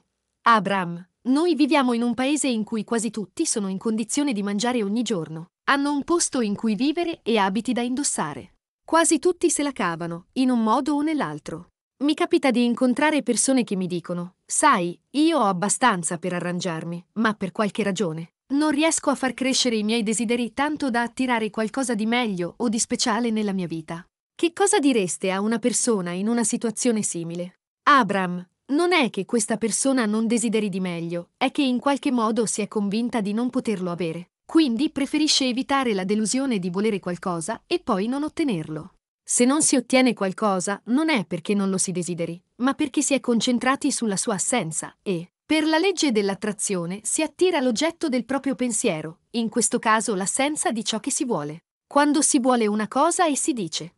Abram. Noi viviamo in un paese in cui quasi tutti sono in condizione di mangiare ogni giorno. Hanno un posto in cui vivere e abiti da indossare. Quasi tutti se la cavano, in un modo o nell'altro. Mi capita di incontrare persone che mi dicono, sai, io ho abbastanza per arrangiarmi, ma per qualche ragione. Non riesco a far crescere i miei desideri tanto da attirare qualcosa di meglio o di speciale nella mia vita. Che cosa direste a una persona in una situazione simile? Abram, non è che questa persona non desideri di meglio, è che in qualche modo si è convinta di non poterlo avere. Quindi preferisce evitare la delusione di volere qualcosa e poi non ottenerlo. Se non si ottiene qualcosa, non è perché non lo si desideri, ma perché si è concentrati sulla sua assenza e, per la legge dell'attrazione, si attira l'oggetto del proprio pensiero, in questo caso l'assenza di ciò che si vuole. Quando si vuole una cosa e si dice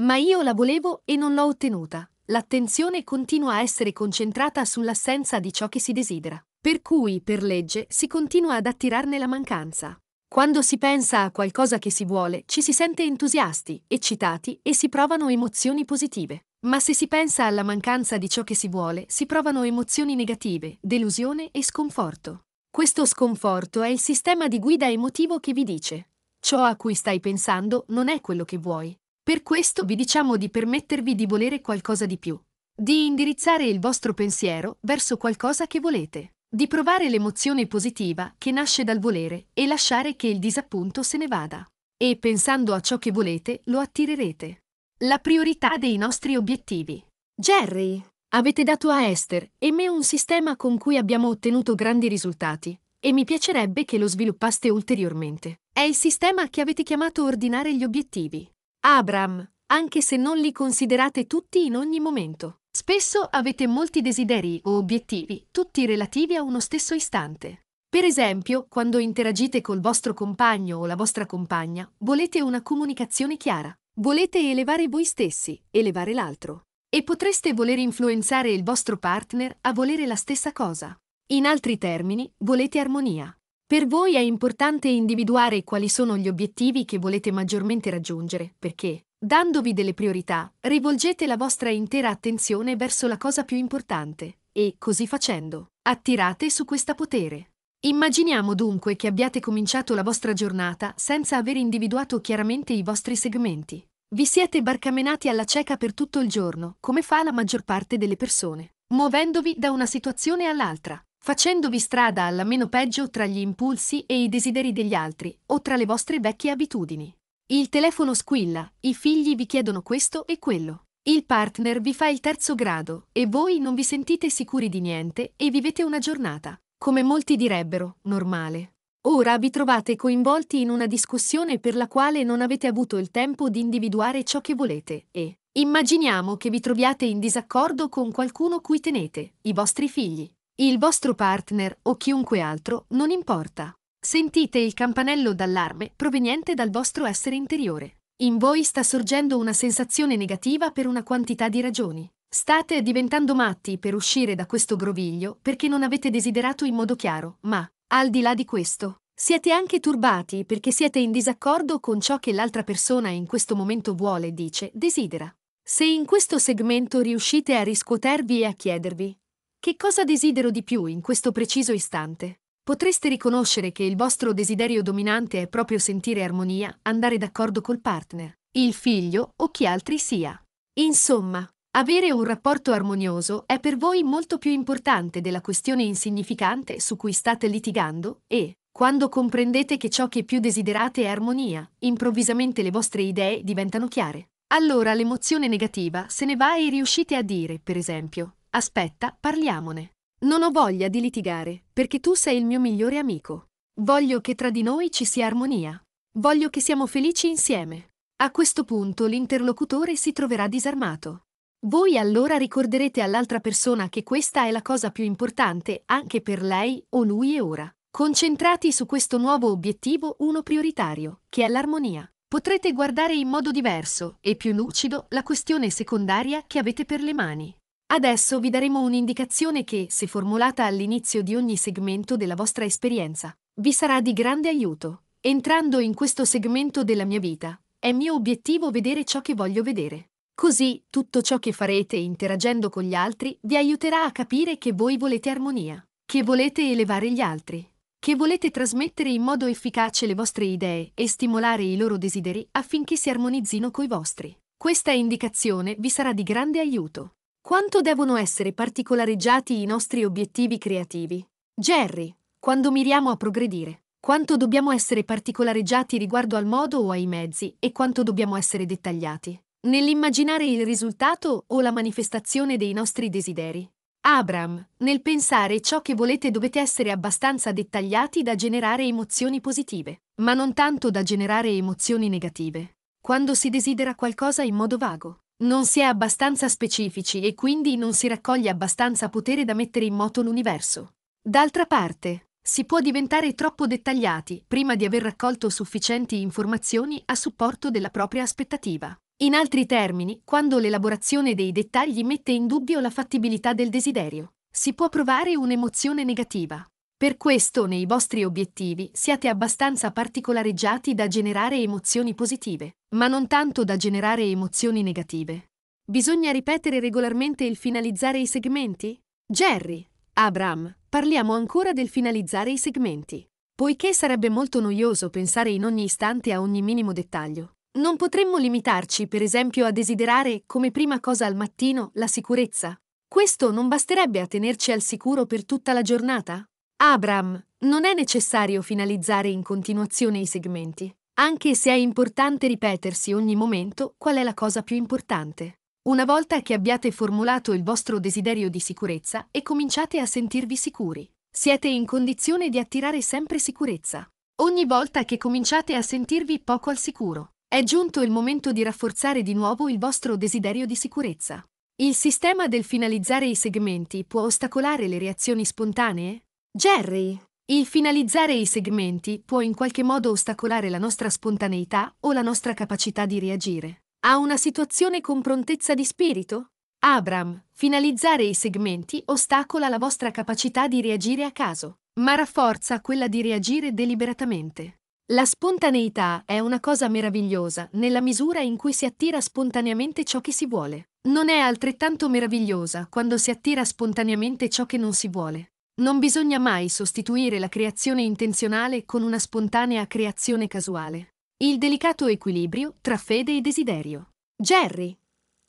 ma io la volevo e non l'ho ottenuta. L'attenzione continua a essere concentrata sull'assenza di ciò che si desidera, per cui, per legge, si continua ad attirarne la mancanza. Quando si pensa a qualcosa che si vuole, ci si sente entusiasti, eccitati e si provano emozioni positive. Ma se si pensa alla mancanza di ciò che si vuole, si provano emozioni negative, delusione e sconforto. Questo sconforto è il sistema di guida emotivo che vi dice ciò a cui stai pensando non è quello che vuoi. Per questo vi diciamo di permettervi di volere qualcosa di più, di indirizzare il vostro pensiero verso qualcosa che volete, di provare l'emozione positiva che nasce dal volere e lasciare che il disappunto se ne vada. E pensando a ciò che volete, lo attirerete. La priorità dei nostri obiettivi. Jerry, avete dato a Esther e me un sistema con cui abbiamo ottenuto grandi risultati e mi piacerebbe che lo sviluppaste ulteriormente. È il sistema che avete chiamato ordinare gli obiettivi. Abram, anche se non li considerate tutti in ogni momento. Spesso avete molti desideri o obiettivi, tutti relativi a uno stesso istante. Per esempio, quando interagite col vostro compagno o la vostra compagna, volete una comunicazione chiara. Volete elevare voi stessi, elevare l'altro. E potreste voler influenzare il vostro partner a volere la stessa cosa. In altri termini, volete armonia. Per voi è importante individuare quali sono gli obiettivi che volete maggiormente raggiungere, perché, dandovi delle priorità, rivolgete la vostra intera attenzione verso la cosa più importante e, così facendo, attirate su questa potere. Immaginiamo dunque che abbiate cominciato la vostra giornata senza aver individuato chiaramente i vostri segmenti. Vi siete barcamenati alla cieca per tutto il giorno, come fa la maggior parte delle persone, muovendovi da una situazione all'altra, facendovi strada alla meno peggio tra gli impulsi e i desideri degli altri o tra le vostre vecchie abitudini. Il telefono squilla, i figli vi chiedono questo e quello. Il partner vi fa il terzo grado e voi non vi sentite sicuri di niente e vivete una giornata, come molti direbbero, normale. Ora vi trovate coinvolti in una discussione per la quale non avete avuto il tempo di individuare ciò che volete e immaginiamo che vi troviate in disaccordo con qualcuno cui tenete, i vostri figli. Il vostro partner o chiunque altro non importa. Sentite il campanello d'allarme proveniente dal vostro essere interiore. In voi sta sorgendo una sensazione negativa per una quantità di ragioni. State diventando matti per uscire da questo groviglio perché non avete desiderato in modo chiaro, ma, al di là di questo, siete anche turbati perché siete in disaccordo con ciò che l'altra persona in questo momento vuole, dice, desidera. Se in questo segmento riuscite a riscuotervi e a chiedervi, che cosa desidero di più in questo preciso istante? Potreste riconoscere che il vostro desiderio dominante è proprio sentire armonia, andare d'accordo col partner, il figlio o chi altri sia. Insomma, avere un rapporto armonioso è per voi molto più importante della questione insignificante su cui state litigando e, quando comprendete che ciò che più desiderate è armonia, improvvisamente le vostre idee diventano chiare. Allora l'emozione negativa se ne va e riuscite a dire, per esempio, Aspetta, parliamone. Non ho voglia di litigare, perché tu sei il mio migliore amico. Voglio che tra di noi ci sia armonia. Voglio che siamo felici insieme. A questo punto l'interlocutore si troverà disarmato. Voi allora ricorderete all'altra persona che questa è la cosa più importante anche per lei o lui e ora. Concentrati su questo nuovo obiettivo uno prioritario, che è l'armonia, potrete guardare in modo diverso e più lucido la questione secondaria che avete per le mani. Adesso vi daremo un'indicazione che, se formulata all'inizio di ogni segmento della vostra esperienza, vi sarà di grande aiuto. Entrando in questo segmento della mia vita, è mio obiettivo vedere ciò che voglio vedere. Così, tutto ciò che farete interagendo con gli altri vi aiuterà a capire che voi volete armonia, che volete elevare gli altri, che volete trasmettere in modo efficace le vostre idee e stimolare i loro desideri affinché si armonizzino coi vostri. Questa indicazione vi sarà di grande aiuto. Quanto devono essere particolareggiati i nostri obiettivi creativi? Jerry, quando miriamo a progredire, quanto dobbiamo essere particolareggiati riguardo al modo o ai mezzi e quanto dobbiamo essere dettagliati? Nell'immaginare il risultato o la manifestazione dei nostri desideri. Abram, nel pensare ciò che volete dovete essere abbastanza dettagliati da generare emozioni positive, ma non tanto da generare emozioni negative. Quando si desidera qualcosa in modo vago, non si è abbastanza specifici e quindi non si raccoglie abbastanza potere da mettere in moto l'universo. D'altra parte, si può diventare troppo dettagliati prima di aver raccolto sufficienti informazioni a supporto della propria aspettativa. In altri termini, quando l'elaborazione dei dettagli mette in dubbio la fattibilità del desiderio, si può provare un'emozione negativa, per questo nei vostri obiettivi siate abbastanza particolareggiati da generare emozioni positive, ma non tanto da generare emozioni negative. Bisogna ripetere regolarmente il finalizzare i segmenti? Jerry, Abram, parliamo ancora del finalizzare i segmenti. Poiché sarebbe molto noioso pensare in ogni istante a ogni minimo dettaglio, non potremmo limitarci per esempio a desiderare come prima cosa al mattino la sicurezza. Questo non basterebbe a tenerci al sicuro per tutta la giornata? Abram, non è necessario finalizzare in continuazione i segmenti, anche se è importante ripetersi ogni momento qual è la cosa più importante. Una volta che abbiate formulato il vostro desiderio di sicurezza e cominciate a sentirvi sicuri, siete in condizione di attirare sempre sicurezza. Ogni volta che cominciate a sentirvi poco al sicuro, è giunto il momento di rafforzare di nuovo il vostro desiderio di sicurezza. Il sistema del finalizzare i segmenti può ostacolare le reazioni spontanee, Jerry, il finalizzare i segmenti può in qualche modo ostacolare la nostra spontaneità o la nostra capacità di reagire. A una situazione con prontezza di spirito? Abram, finalizzare i segmenti ostacola la vostra capacità di reagire a caso, ma rafforza quella di reagire deliberatamente. La spontaneità è una cosa meravigliosa nella misura in cui si attira spontaneamente ciò che si vuole. Non è altrettanto meravigliosa quando si attira spontaneamente ciò che non si vuole. Non bisogna mai sostituire la creazione intenzionale con una spontanea creazione casuale. Il delicato equilibrio tra fede e desiderio. Jerry.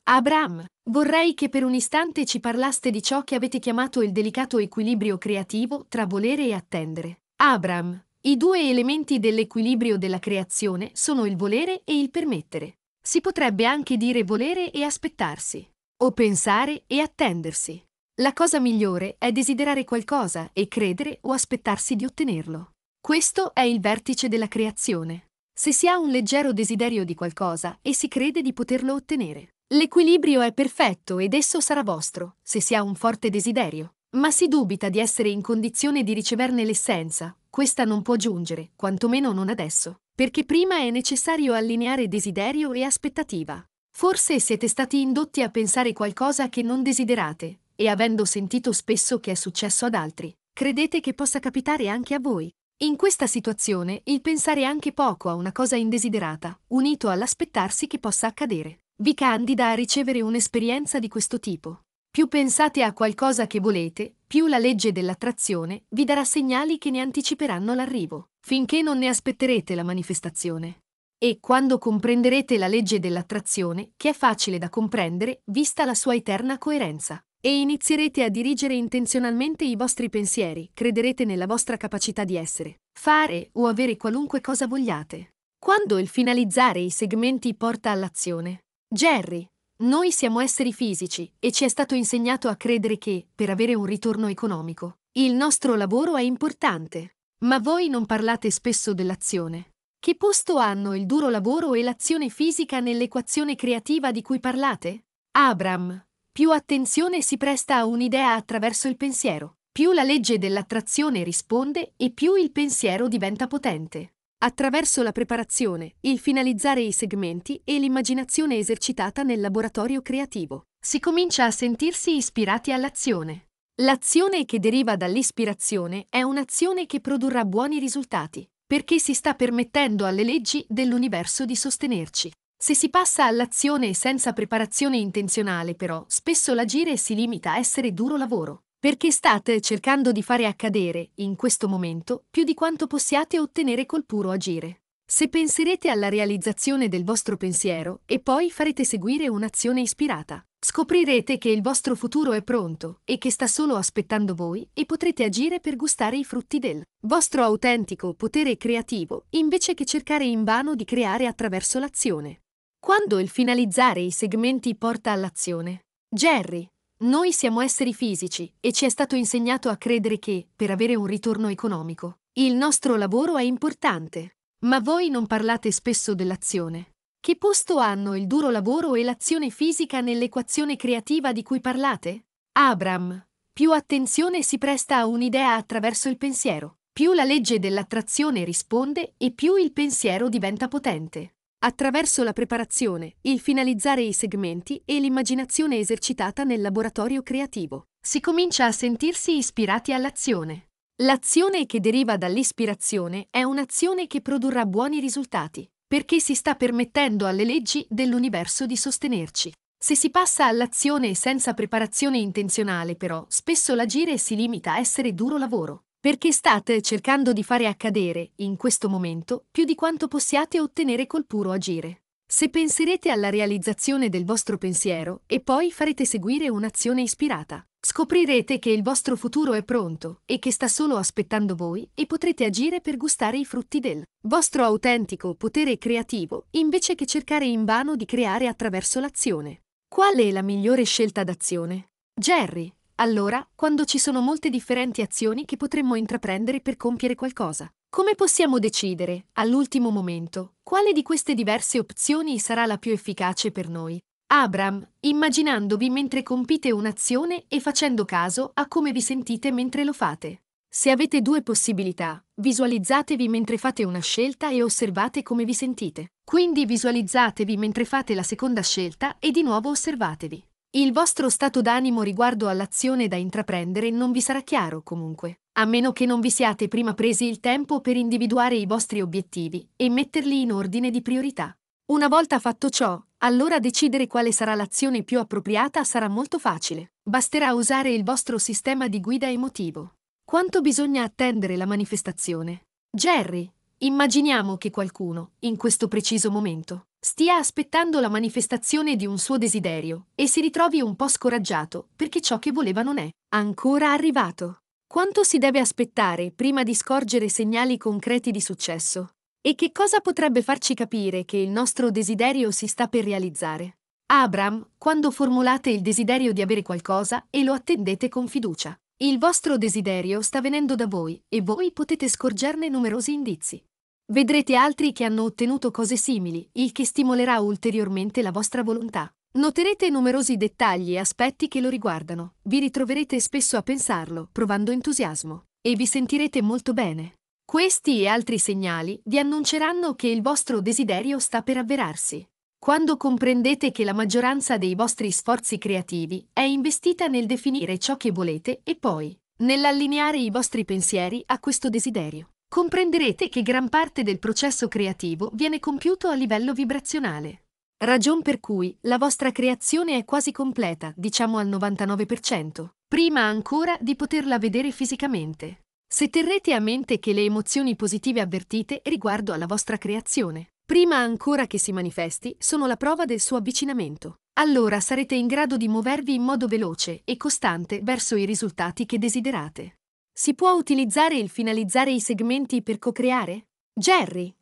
Abram, vorrei che per un istante ci parlaste di ciò che avete chiamato il delicato equilibrio creativo tra volere e attendere. Abram, i due elementi dell'equilibrio della creazione sono il volere e il permettere. Si potrebbe anche dire volere e aspettarsi, o pensare e attendersi. La cosa migliore è desiderare qualcosa e credere o aspettarsi di ottenerlo. Questo è il vertice della creazione. Se si ha un leggero desiderio di qualcosa e si crede di poterlo ottenere, l'equilibrio è perfetto ed esso sarà vostro, se si ha un forte desiderio. Ma si dubita di essere in condizione di riceverne l'essenza, questa non può giungere, quantomeno non adesso, perché prima è necessario allineare desiderio e aspettativa. Forse siete stati indotti a pensare qualcosa che non desiderate, e avendo sentito spesso che è successo ad altri, credete che possa capitare anche a voi. In questa situazione, il pensare anche poco a una cosa indesiderata, unito all'aspettarsi che possa accadere, vi candida a ricevere un'esperienza di questo tipo. Più pensate a qualcosa che volete, più la legge dell'attrazione vi darà segnali che ne anticiperanno l'arrivo, finché non ne aspetterete la manifestazione. E quando comprenderete la legge dell'attrazione, che è facile da comprendere, vista la sua eterna coerenza, e inizierete a dirigere intenzionalmente i vostri pensieri, crederete nella vostra capacità di essere, fare o avere qualunque cosa vogliate. Quando il finalizzare i segmenti porta all'azione. Jerry, noi siamo esseri fisici e ci è stato insegnato a credere che, per avere un ritorno economico, il nostro lavoro è importante. Ma voi non parlate spesso dell'azione. Che posto hanno il duro lavoro e l'azione fisica nell'equazione creativa di cui parlate? Abram, più attenzione si presta a un'idea attraverso il pensiero, più la legge dell'attrazione risponde e più il pensiero diventa potente. Attraverso la preparazione, il finalizzare i segmenti e l'immaginazione esercitata nel laboratorio creativo, si comincia a sentirsi ispirati all'azione. L'azione che deriva dall'ispirazione è un'azione che produrrà buoni risultati, perché si sta permettendo alle leggi dell'universo di sostenerci. Se si passa all'azione senza preparazione intenzionale, però, spesso l'agire si limita a essere duro lavoro, perché state cercando di fare accadere, in questo momento, più di quanto possiate ottenere col puro agire. Se penserete alla realizzazione del vostro pensiero e poi farete seguire un'azione ispirata, scoprirete che il vostro futuro è pronto e che sta solo aspettando voi e potrete agire per gustare i frutti del vostro autentico potere creativo, invece che cercare invano di creare attraverso l'azione. Quando il finalizzare i segmenti porta all'azione. Jerry, noi siamo esseri fisici e ci è stato insegnato a credere che, per avere un ritorno economico, il nostro lavoro è importante. Ma voi non parlate spesso dell'azione. Che posto hanno il duro lavoro e l'azione fisica nell'equazione creativa di cui parlate? Abram, più attenzione si presta a un'idea attraverso il pensiero. Più la legge dell'attrazione risponde e più il pensiero diventa potente attraverso la preparazione, il finalizzare i segmenti e l'immaginazione esercitata nel laboratorio creativo. Si comincia a sentirsi ispirati all'azione. L'azione che deriva dall'ispirazione è un'azione che produrrà buoni risultati, perché si sta permettendo alle leggi dell'universo di sostenerci. Se si passa all'azione senza preparazione intenzionale, però, spesso l'agire si limita a essere duro lavoro perché state cercando di fare accadere, in questo momento, più di quanto possiate ottenere col puro agire. Se penserete alla realizzazione del vostro pensiero e poi farete seguire un'azione ispirata, scoprirete che il vostro futuro è pronto e che sta solo aspettando voi e potrete agire per gustare i frutti del vostro autentico potere creativo, invece che cercare invano di creare attraverso l'azione. Qual è la migliore scelta d'azione? Jerry, allora, quando ci sono molte differenti azioni che potremmo intraprendere per compiere qualcosa, come possiamo decidere, all'ultimo momento, quale di queste diverse opzioni sarà la più efficace per noi? Abram, immaginandovi mentre compite un'azione e facendo caso a come vi sentite mentre lo fate. Se avete due possibilità, visualizzatevi mentre fate una scelta e osservate come vi sentite. Quindi visualizzatevi mentre fate la seconda scelta e di nuovo osservatevi. Il vostro stato d'animo riguardo all'azione da intraprendere non vi sarà chiaro comunque, a meno che non vi siate prima presi il tempo per individuare i vostri obiettivi e metterli in ordine di priorità. Una volta fatto ciò, allora decidere quale sarà l'azione più appropriata sarà molto facile. Basterà usare il vostro sistema di guida emotivo. Quanto bisogna attendere la manifestazione? Jerry, immaginiamo che qualcuno, in questo preciso momento, stia aspettando la manifestazione di un suo desiderio e si ritrovi un po' scoraggiato perché ciò che voleva non è ancora arrivato. Quanto si deve aspettare prima di scorgere segnali concreti di successo? E che cosa potrebbe farci capire che il nostro desiderio si sta per realizzare? Abram, quando formulate il desiderio di avere qualcosa e lo attendete con fiducia, il vostro desiderio sta venendo da voi e voi potete scorgerne numerosi indizi. Vedrete altri che hanno ottenuto cose simili, il che stimolerà ulteriormente la vostra volontà. Noterete numerosi dettagli e aspetti che lo riguardano, vi ritroverete spesso a pensarlo, provando entusiasmo, e vi sentirete molto bene. Questi e altri segnali vi annunceranno che il vostro desiderio sta per avverarsi. Quando comprendete che la maggioranza dei vostri sforzi creativi è investita nel definire ciò che volete e poi nell'allineare i vostri pensieri a questo desiderio comprenderete che gran parte del processo creativo viene compiuto a livello vibrazionale. Ragion per cui la vostra creazione è quasi completa, diciamo al 99%, prima ancora di poterla vedere fisicamente. Se terrete a mente che le emozioni positive avvertite riguardo alla vostra creazione, prima ancora che si manifesti, sono la prova del suo avvicinamento, allora sarete in grado di muovervi in modo veloce e costante verso i risultati che desiderate. Si può utilizzare il finalizzare i segmenti per co-creare? Jerry.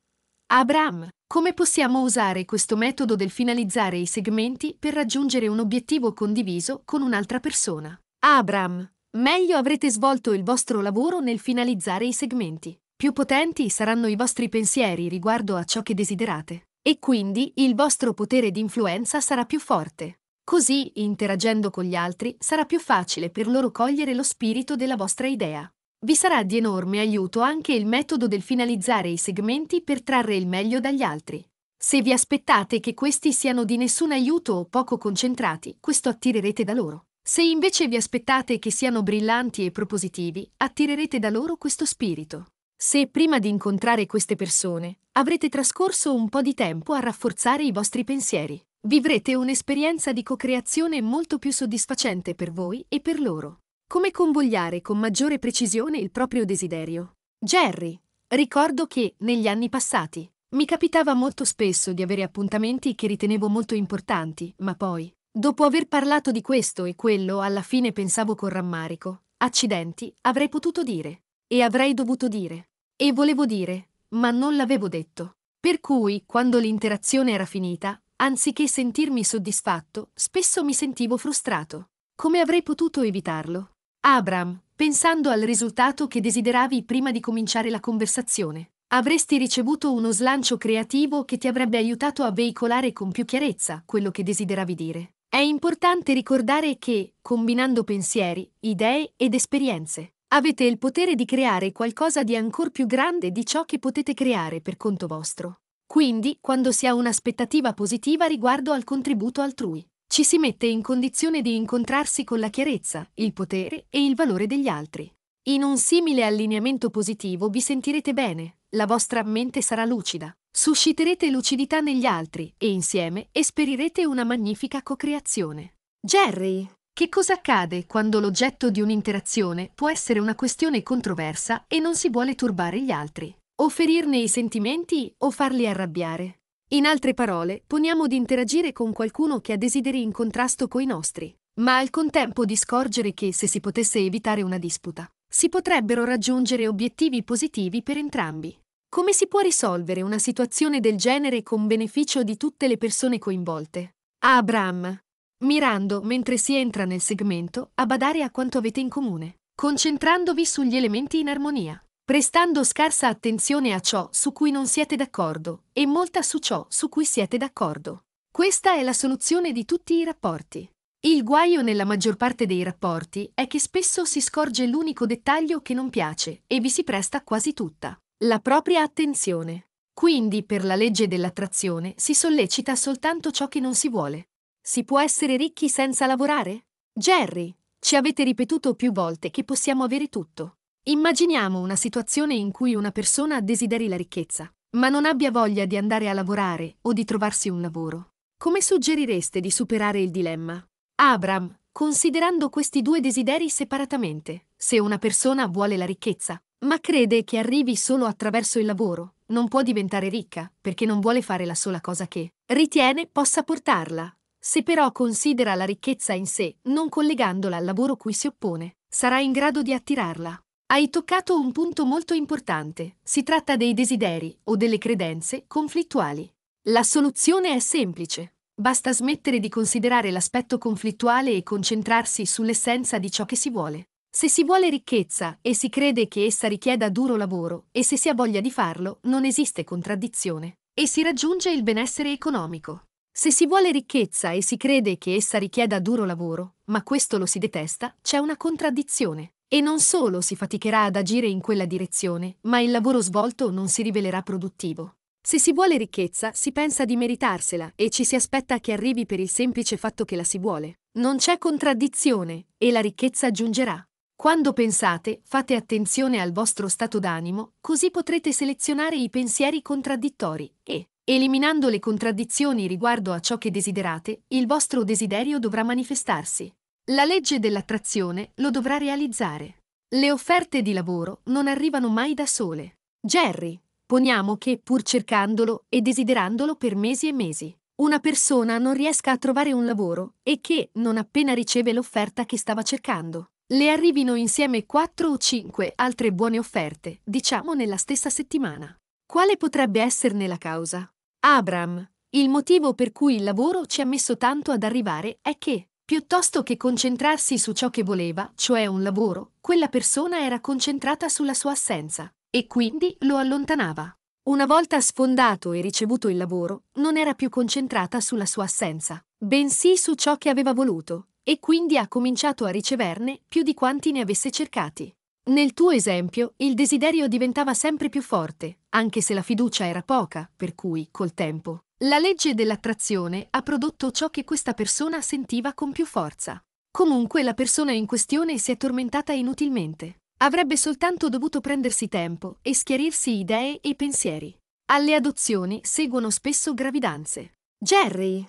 Abram, come possiamo usare questo metodo del finalizzare i segmenti per raggiungere un obiettivo condiviso con un'altra persona? Abram, meglio avrete svolto il vostro lavoro nel finalizzare i segmenti. Più potenti saranno i vostri pensieri riguardo a ciò che desiderate. E quindi il vostro potere di influenza sarà più forte. Così, interagendo con gli altri, sarà più facile per loro cogliere lo spirito della vostra idea. Vi sarà di enorme aiuto anche il metodo del finalizzare i segmenti per trarre il meglio dagli altri. Se vi aspettate che questi siano di nessun aiuto o poco concentrati, questo attirerete da loro. Se invece vi aspettate che siano brillanti e propositivi, attirerete da loro questo spirito. Se prima di incontrare queste persone avrete trascorso un po' di tempo a rafforzare i vostri pensieri, Vivrete un'esperienza di co-creazione molto più soddisfacente per voi e per loro. Come convogliare con maggiore precisione il proprio desiderio? Jerry, ricordo che, negli anni passati, mi capitava molto spesso di avere appuntamenti che ritenevo molto importanti, ma poi, dopo aver parlato di questo e quello, alla fine pensavo con rammarico, accidenti, avrei potuto dire, e avrei dovuto dire, e volevo dire, ma non l'avevo detto. Per cui, quando l'interazione era finita, Anziché sentirmi soddisfatto, spesso mi sentivo frustrato. Come avrei potuto evitarlo? Abram, pensando al risultato che desideravi prima di cominciare la conversazione, avresti ricevuto uno slancio creativo che ti avrebbe aiutato a veicolare con più chiarezza quello che desideravi dire. È importante ricordare che, combinando pensieri, idee ed esperienze, avete il potere di creare qualcosa di ancor più grande di ciò che potete creare per conto vostro. Quindi, quando si ha un'aspettativa positiva riguardo al contributo altrui, ci si mette in condizione di incontrarsi con la chiarezza, il potere e il valore degli altri. In un simile allineamento positivo vi sentirete bene, la vostra mente sarà lucida, susciterete lucidità negli altri e insieme esperirete una magnifica co-creazione. Jerry, che cosa accade quando l'oggetto di un'interazione può essere una questione controversa e non si vuole turbare gli altri? offerirne i sentimenti o farli arrabbiare. In altre parole, poniamo di interagire con qualcuno che ha desideri in contrasto coi nostri, ma al contempo di scorgere che se si potesse evitare una disputa, si potrebbero raggiungere obiettivi positivi per entrambi. Come si può risolvere una situazione del genere con beneficio di tutte le persone coinvolte? Abram. Mirando, mentre si entra nel segmento, a badare a quanto avete in comune, concentrandovi sugli elementi in armonia prestando scarsa attenzione a ciò su cui non siete d'accordo e molta su ciò su cui siete d'accordo. Questa è la soluzione di tutti i rapporti. Il guaio nella maggior parte dei rapporti è che spesso si scorge l'unico dettaglio che non piace e vi si presta quasi tutta la propria attenzione. Quindi per la legge dell'attrazione si sollecita soltanto ciò che non si vuole. Si può essere ricchi senza lavorare? Jerry, ci avete ripetuto più volte che possiamo avere tutto. Immaginiamo una situazione in cui una persona desideri la ricchezza, ma non abbia voglia di andare a lavorare o di trovarsi un lavoro. Come suggerireste di superare il dilemma? Abram, considerando questi due desideri separatamente, se una persona vuole la ricchezza, ma crede che arrivi solo attraverso il lavoro, non può diventare ricca perché non vuole fare la sola cosa che ritiene possa portarla. Se però considera la ricchezza in sé, non collegandola al lavoro cui si oppone, sarà in grado di attirarla. Hai toccato un punto molto importante. Si tratta dei desideri o delle credenze conflittuali. La soluzione è semplice. Basta smettere di considerare l'aspetto conflittuale e concentrarsi sull'essenza di ciò che si vuole. Se si vuole ricchezza e si crede che essa richieda duro lavoro e se si ha voglia di farlo, non esiste contraddizione e si raggiunge il benessere economico. Se si vuole ricchezza e si crede che essa richieda duro lavoro, ma questo lo si detesta, c'è una contraddizione. E non solo si faticherà ad agire in quella direzione, ma il lavoro svolto non si rivelerà produttivo. Se si vuole ricchezza, si pensa di meritarsela e ci si aspetta che arrivi per il semplice fatto che la si vuole. Non c'è contraddizione e la ricchezza giungerà. Quando pensate, fate attenzione al vostro stato d'animo, così potrete selezionare i pensieri contraddittori e, eliminando le contraddizioni riguardo a ciò che desiderate, il vostro desiderio dovrà manifestarsi. La legge dell'attrazione lo dovrà realizzare. Le offerte di lavoro non arrivano mai da sole. Jerry, poniamo che, pur cercandolo e desiderandolo per mesi e mesi, una persona non riesca a trovare un lavoro e che, non appena riceve l'offerta che stava cercando, le arrivino insieme 4 o 5 altre buone offerte, diciamo nella stessa settimana. Quale potrebbe esserne la causa? Abram, il motivo per cui il lavoro ci ha messo tanto ad arrivare è che, Piuttosto che concentrarsi su ciò che voleva, cioè un lavoro, quella persona era concentrata sulla sua assenza e quindi lo allontanava. Una volta sfondato e ricevuto il lavoro, non era più concentrata sulla sua assenza, bensì su ciò che aveva voluto, e quindi ha cominciato a riceverne più di quanti ne avesse cercati. Nel tuo esempio, il desiderio diventava sempre più forte, anche se la fiducia era poca, per cui, col tempo, la legge dell'attrazione ha prodotto ciò che questa persona sentiva con più forza. Comunque la persona in questione si è tormentata inutilmente. Avrebbe soltanto dovuto prendersi tempo e schiarirsi idee e pensieri. Alle adozioni seguono spesso gravidanze. Jerry!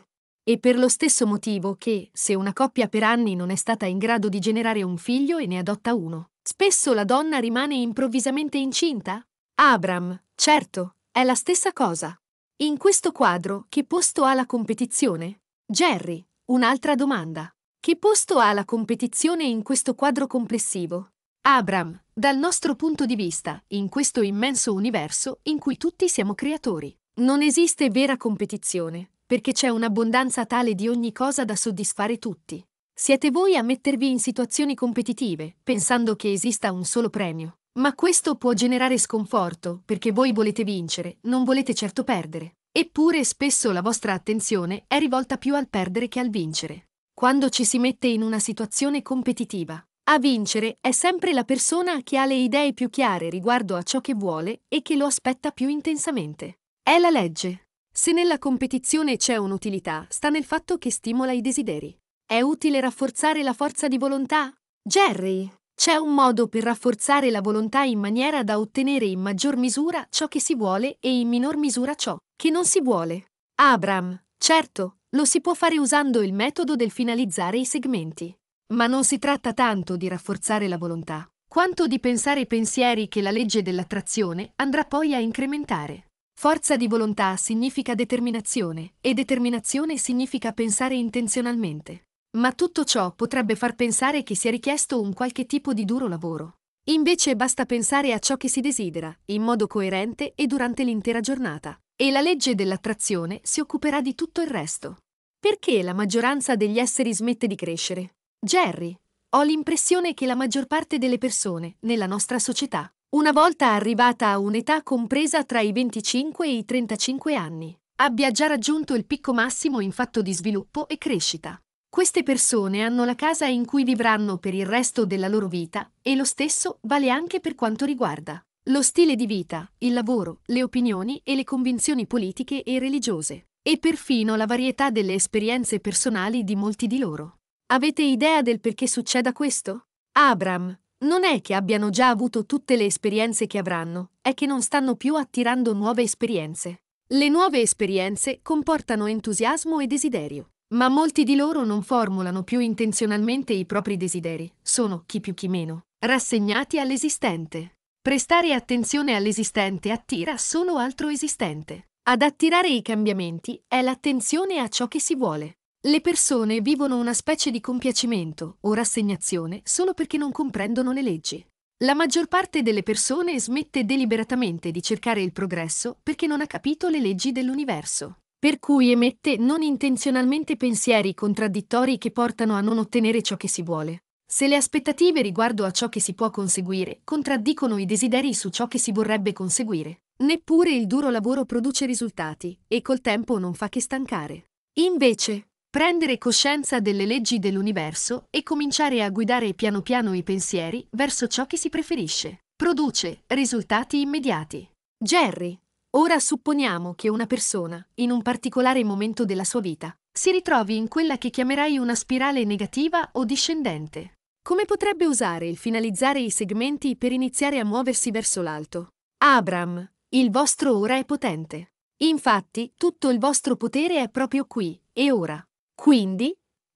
E per lo stesso motivo che, se una coppia per anni non è stata in grado di generare un figlio e ne adotta uno, spesso la donna rimane improvvisamente incinta? Abram, certo, è la stessa cosa. In questo quadro, che posto ha la competizione? Jerry, un'altra domanda. Che posto ha la competizione in questo quadro complessivo? Abram, dal nostro punto di vista, in questo immenso universo in cui tutti siamo creatori, non esiste vera competizione, perché c'è un'abbondanza tale di ogni cosa da soddisfare tutti. Siete voi a mettervi in situazioni competitive, pensando che esista un solo premio. Ma questo può generare sconforto, perché voi volete vincere, non volete certo perdere. Eppure spesso la vostra attenzione è rivolta più al perdere che al vincere. Quando ci si mette in una situazione competitiva, a vincere è sempre la persona che ha le idee più chiare riguardo a ciò che vuole e che lo aspetta più intensamente. È la legge. Se nella competizione c'è un'utilità, sta nel fatto che stimola i desideri. È utile rafforzare la forza di volontà? Jerry, c'è un modo per rafforzare la volontà in maniera da ottenere in maggior misura ciò che si vuole e in minor misura ciò che non si vuole. Abram, certo, lo si può fare usando il metodo del finalizzare i segmenti. Ma non si tratta tanto di rafforzare la volontà, quanto di pensare pensieri che la legge dell'attrazione andrà poi a incrementare. Forza di volontà significa determinazione e determinazione significa pensare intenzionalmente. Ma tutto ciò potrebbe far pensare che sia richiesto un qualche tipo di duro lavoro. Invece basta pensare a ciò che si desidera, in modo coerente e durante l'intera giornata. E la legge dell'attrazione si occuperà di tutto il resto. Perché la maggioranza degli esseri smette di crescere? Jerry, ho l'impressione che la maggior parte delle persone, nella nostra società, una volta arrivata a un'età compresa tra i 25 e i 35 anni, abbia già raggiunto il picco massimo in fatto di sviluppo e crescita. Queste persone hanno la casa in cui vivranno per il resto della loro vita e lo stesso vale anche per quanto riguarda lo stile di vita, il lavoro, le opinioni e le convinzioni politiche e religiose, e perfino la varietà delle esperienze personali di molti di loro. Avete idea del perché succeda questo? Abram, non è che abbiano già avuto tutte le esperienze che avranno, è che non stanno più attirando nuove esperienze. Le nuove esperienze comportano entusiasmo e desiderio. Ma molti di loro non formulano più intenzionalmente i propri desideri, sono, chi più chi meno, rassegnati all'esistente. Prestare attenzione all'esistente attira solo altro esistente. Ad attirare i cambiamenti è l'attenzione a ciò che si vuole. Le persone vivono una specie di compiacimento o rassegnazione solo perché non comprendono le leggi. La maggior parte delle persone smette deliberatamente di cercare il progresso perché non ha capito le leggi dell'universo per cui emette non intenzionalmente pensieri contraddittori che portano a non ottenere ciò che si vuole. Se le aspettative riguardo a ciò che si può conseguire contraddicono i desideri su ciò che si vorrebbe conseguire, neppure il duro lavoro produce risultati e col tempo non fa che stancare. Invece, prendere coscienza delle leggi dell'universo e cominciare a guidare piano piano i pensieri verso ciò che si preferisce, produce risultati immediati. Jerry Ora supponiamo che una persona, in un particolare momento della sua vita, si ritrovi in quella che chiamerai una spirale negativa o discendente. Come potrebbe usare il finalizzare i segmenti per iniziare a muoversi verso l'alto? Abram, il vostro ora è potente. Infatti, tutto il vostro potere è proprio qui e ora. Quindi,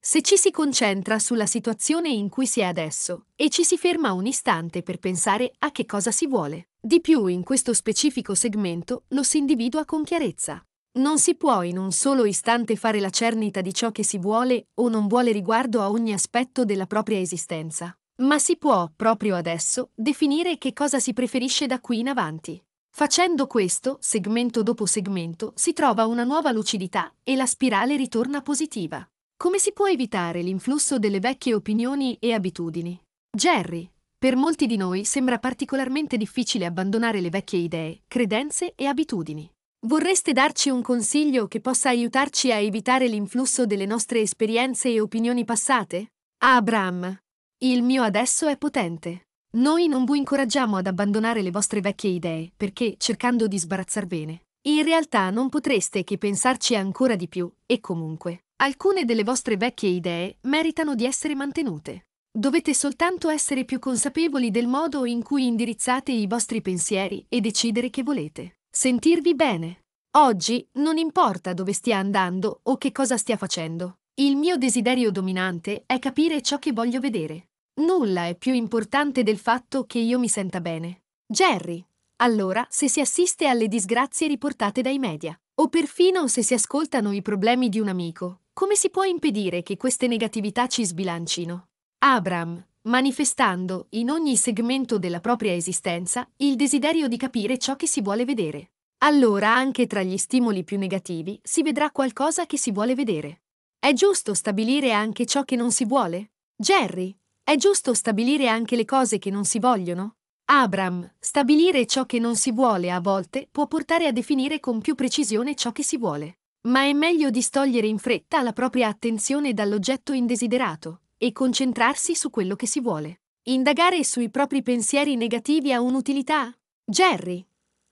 se ci si concentra sulla situazione in cui si è adesso e ci si ferma un istante per pensare a che cosa si vuole, di più in questo specifico segmento lo si individua con chiarezza. Non si può in un solo istante fare la cernita di ciò che si vuole o non vuole riguardo a ogni aspetto della propria esistenza, ma si può, proprio adesso, definire che cosa si preferisce da qui in avanti. Facendo questo, segmento dopo segmento, si trova una nuova lucidità e la spirale ritorna positiva. Come si può evitare l'influsso delle vecchie opinioni e abitudini? Jerry, per molti di noi sembra particolarmente difficile abbandonare le vecchie idee, credenze e abitudini. Vorreste darci un consiglio che possa aiutarci a evitare l'influsso delle nostre esperienze e opinioni passate? Abraham, il mio adesso è potente. Noi non vi incoraggiamo ad abbandonare le vostre vecchie idee perché, cercando di sbarazzarvene, in realtà non potreste che pensarci ancora di più e comunque Alcune delle vostre vecchie idee meritano di essere mantenute. Dovete soltanto essere più consapevoli del modo in cui indirizzate i vostri pensieri e decidere che volete. Sentirvi bene. Oggi non importa dove stia andando o che cosa stia facendo. Il mio desiderio dominante è capire ciò che voglio vedere. Nulla è più importante del fatto che io mi senta bene. Jerry, allora se si assiste alle disgrazie riportate dai media, o perfino se si ascoltano i problemi di un amico, come si può impedire che queste negatività ci sbilancino? Abram, manifestando in ogni segmento della propria esistenza il desiderio di capire ciò che si vuole vedere. Allora anche tra gli stimoli più negativi si vedrà qualcosa che si vuole vedere. È giusto stabilire anche ciò che non si vuole? Jerry, è giusto stabilire anche le cose che non si vogliono? Abram, stabilire ciò che non si vuole a volte può portare a definire con più precisione ciò che si vuole. Ma è meglio distogliere in fretta la propria attenzione dall'oggetto indesiderato e concentrarsi su quello che si vuole. Indagare sui propri pensieri negativi ha un'utilità? Jerry.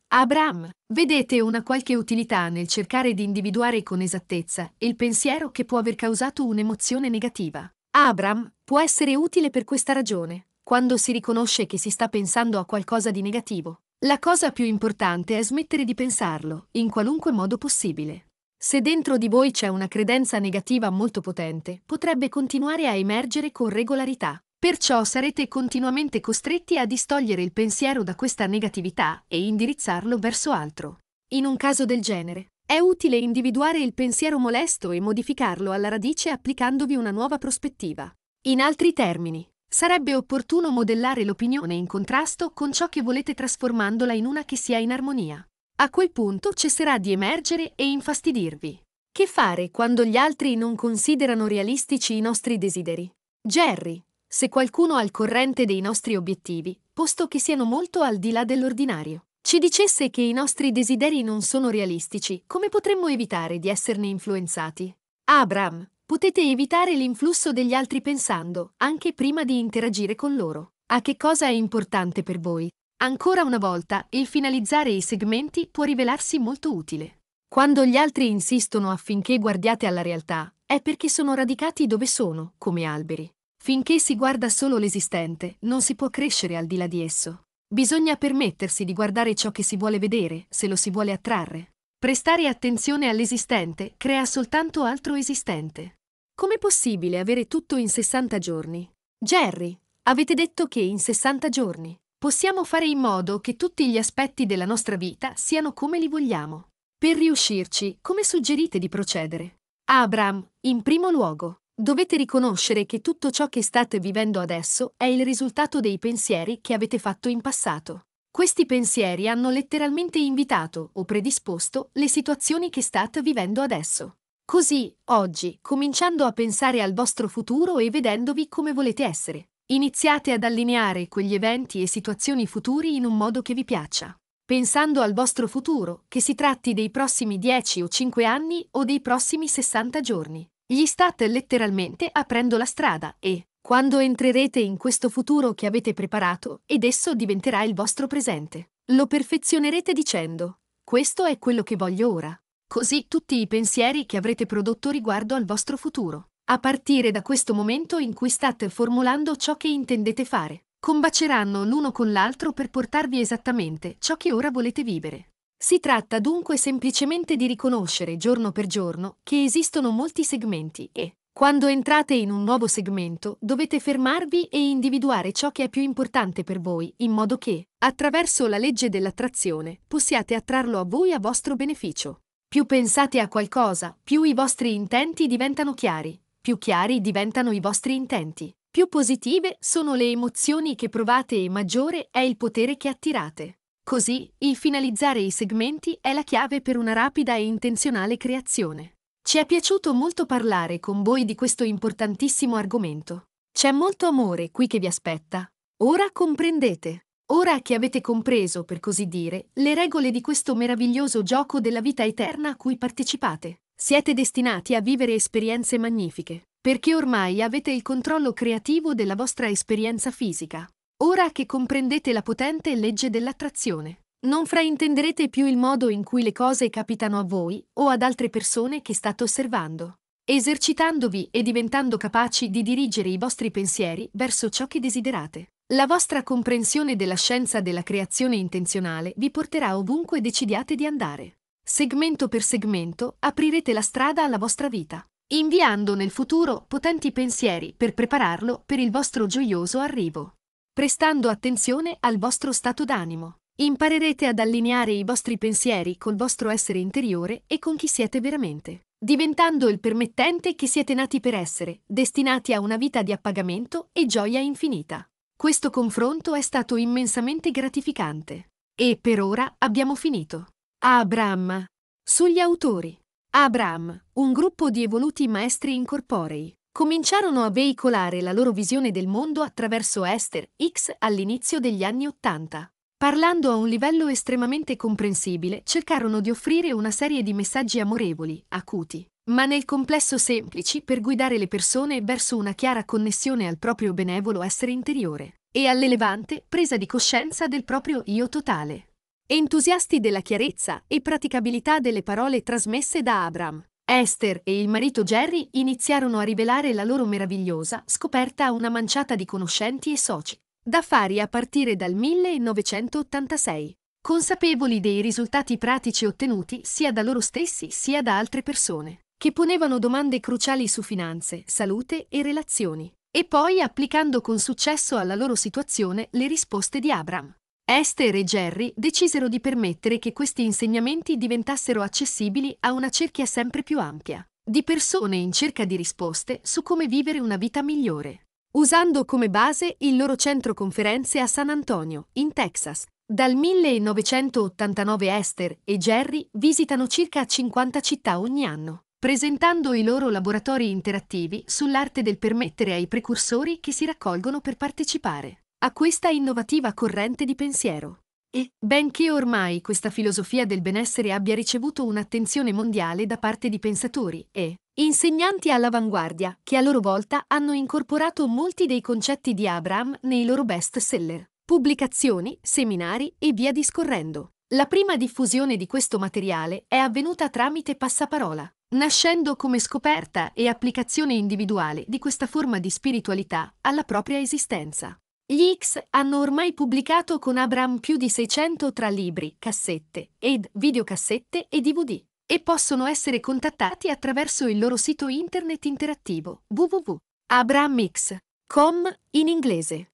Abraham, vedete una qualche utilità nel cercare di individuare con esattezza il pensiero che può aver causato un'emozione negativa. Abraham può essere utile per questa ragione, quando si riconosce che si sta pensando a qualcosa di negativo. La cosa più importante è smettere di pensarlo, in qualunque modo possibile. Se dentro di voi c'è una credenza negativa molto potente, potrebbe continuare a emergere con regolarità. Perciò sarete continuamente costretti a distogliere il pensiero da questa negatività e indirizzarlo verso altro. In un caso del genere, è utile individuare il pensiero molesto e modificarlo alla radice applicandovi una nuova prospettiva. In altri termini, sarebbe opportuno modellare l'opinione in contrasto con ciò che volete trasformandola in una che sia in armonia. A quel punto cesserà di emergere e infastidirvi. Che fare quando gli altri non considerano realistici i nostri desideri? Jerry, se qualcuno al corrente dei nostri obiettivi, posto che siano molto al di là dell'ordinario, ci dicesse che i nostri desideri non sono realistici, come potremmo evitare di esserne influenzati? Abram, potete evitare l'influsso degli altri pensando, anche prima di interagire con loro, a che cosa è importante per voi Ancora una volta, il finalizzare i segmenti può rivelarsi molto utile. Quando gli altri insistono affinché guardiate alla realtà, è perché sono radicati dove sono, come alberi. Finché si guarda solo l'esistente, non si può crescere al di là di esso. Bisogna permettersi di guardare ciò che si vuole vedere, se lo si vuole attrarre. Prestare attenzione all'esistente crea soltanto altro esistente. Com'è possibile avere tutto in 60 giorni? Jerry, avete detto che in 60 giorni. Possiamo fare in modo che tutti gli aspetti della nostra vita siano come li vogliamo. Per riuscirci, come suggerite di procedere? Abram, in primo luogo, dovete riconoscere che tutto ciò che state vivendo adesso è il risultato dei pensieri che avete fatto in passato. Questi pensieri hanno letteralmente invitato o predisposto le situazioni che state vivendo adesso. Così, oggi, cominciando a pensare al vostro futuro e vedendovi come volete essere. Iniziate ad allineare quegli eventi e situazioni futuri in un modo che vi piaccia, pensando al vostro futuro, che si tratti dei prossimi 10 o 5 anni o dei prossimi 60 giorni. Gli state letteralmente aprendo la strada e, quando entrerete in questo futuro che avete preparato ed esso diventerà il vostro presente, lo perfezionerete dicendo, questo è quello che voglio ora. Così tutti i pensieri che avrete prodotto riguardo al vostro futuro a partire da questo momento in cui state formulando ciò che intendete fare. Combaceranno l'uno con l'altro per portarvi esattamente ciò che ora volete vivere. Si tratta dunque semplicemente di riconoscere giorno per giorno che esistono molti segmenti e, quando entrate in un nuovo segmento, dovete fermarvi e individuare ciò che è più importante per voi, in modo che, attraverso la legge dell'attrazione, possiate attrarlo a voi a vostro beneficio. Più pensate a qualcosa, più i vostri intenti diventano chiari più chiari diventano i vostri intenti, più positive sono le emozioni che provate e maggiore è il potere che attirate. Così, il finalizzare i segmenti è la chiave per una rapida e intenzionale creazione. Ci è piaciuto molto parlare con voi di questo importantissimo argomento. C'è molto amore qui che vi aspetta. Ora comprendete. Ora che avete compreso, per così dire, le regole di questo meraviglioso gioco della vita eterna a cui partecipate. Siete destinati a vivere esperienze magnifiche, perché ormai avete il controllo creativo della vostra esperienza fisica. Ora che comprendete la potente legge dell'attrazione, non fraintenderete più il modo in cui le cose capitano a voi o ad altre persone che state osservando. Esercitandovi e diventando capaci di dirigere i vostri pensieri verso ciò che desiderate, la vostra comprensione della scienza della creazione intenzionale vi porterà ovunque decidiate di andare. Segmento per segmento aprirete la strada alla vostra vita, inviando nel futuro potenti pensieri per prepararlo per il vostro gioioso arrivo. Prestando attenzione al vostro stato d'animo, imparerete ad allineare i vostri pensieri col vostro essere interiore e con chi siete veramente diventando il permettente che siete nati per essere, destinati a una vita di appagamento e gioia infinita. Questo confronto è stato immensamente gratificante. E per ora abbiamo finito. Abram. Sugli autori. Abram, un gruppo di evoluti maestri incorporei, cominciarono a veicolare la loro visione del mondo attraverso Esther X all'inizio degli anni Ottanta. Parlando a un livello estremamente comprensibile, cercarono di offrire una serie di messaggi amorevoli, acuti, ma nel complesso semplici per guidare le persone verso una chiara connessione al proprio benevolo essere interiore e all'elevante presa di coscienza del proprio io totale entusiasti della chiarezza e praticabilità delle parole trasmesse da Abram. Esther e il marito Jerry iniziarono a rivelare la loro meravigliosa scoperta a una manciata di conoscenti e soci, D'affari a partire dal 1986, consapevoli dei risultati pratici ottenuti sia da loro stessi sia da altre persone, che ponevano domande cruciali su finanze, salute e relazioni, e poi applicando con successo alla loro situazione le risposte di Abram. Esther e Jerry decisero di permettere che questi insegnamenti diventassero accessibili a una cerchia sempre più ampia, di persone in cerca di risposte su come vivere una vita migliore, usando come base il loro centro conferenze a San Antonio, in Texas. Dal 1989 Esther e Jerry visitano circa 50 città ogni anno, presentando i loro laboratori interattivi sull'arte del permettere ai precursori che si raccolgono per partecipare a questa innovativa corrente di pensiero. E, benché ormai questa filosofia del benessere abbia ricevuto un'attenzione mondiale da parte di pensatori e insegnanti all'avanguardia, che a loro volta hanno incorporato molti dei concetti di Abraham nei loro best seller, pubblicazioni, seminari e via discorrendo. La prima diffusione di questo materiale è avvenuta tramite passaparola, nascendo come scoperta e applicazione individuale di questa forma di spiritualità alla propria esistenza. Gli X hanno ormai pubblicato con Abram più di 600 tra libri, cassette, ed videocassette e DVD e possono essere contattati attraverso il loro sito internet interattivo www.abramx.com in inglese.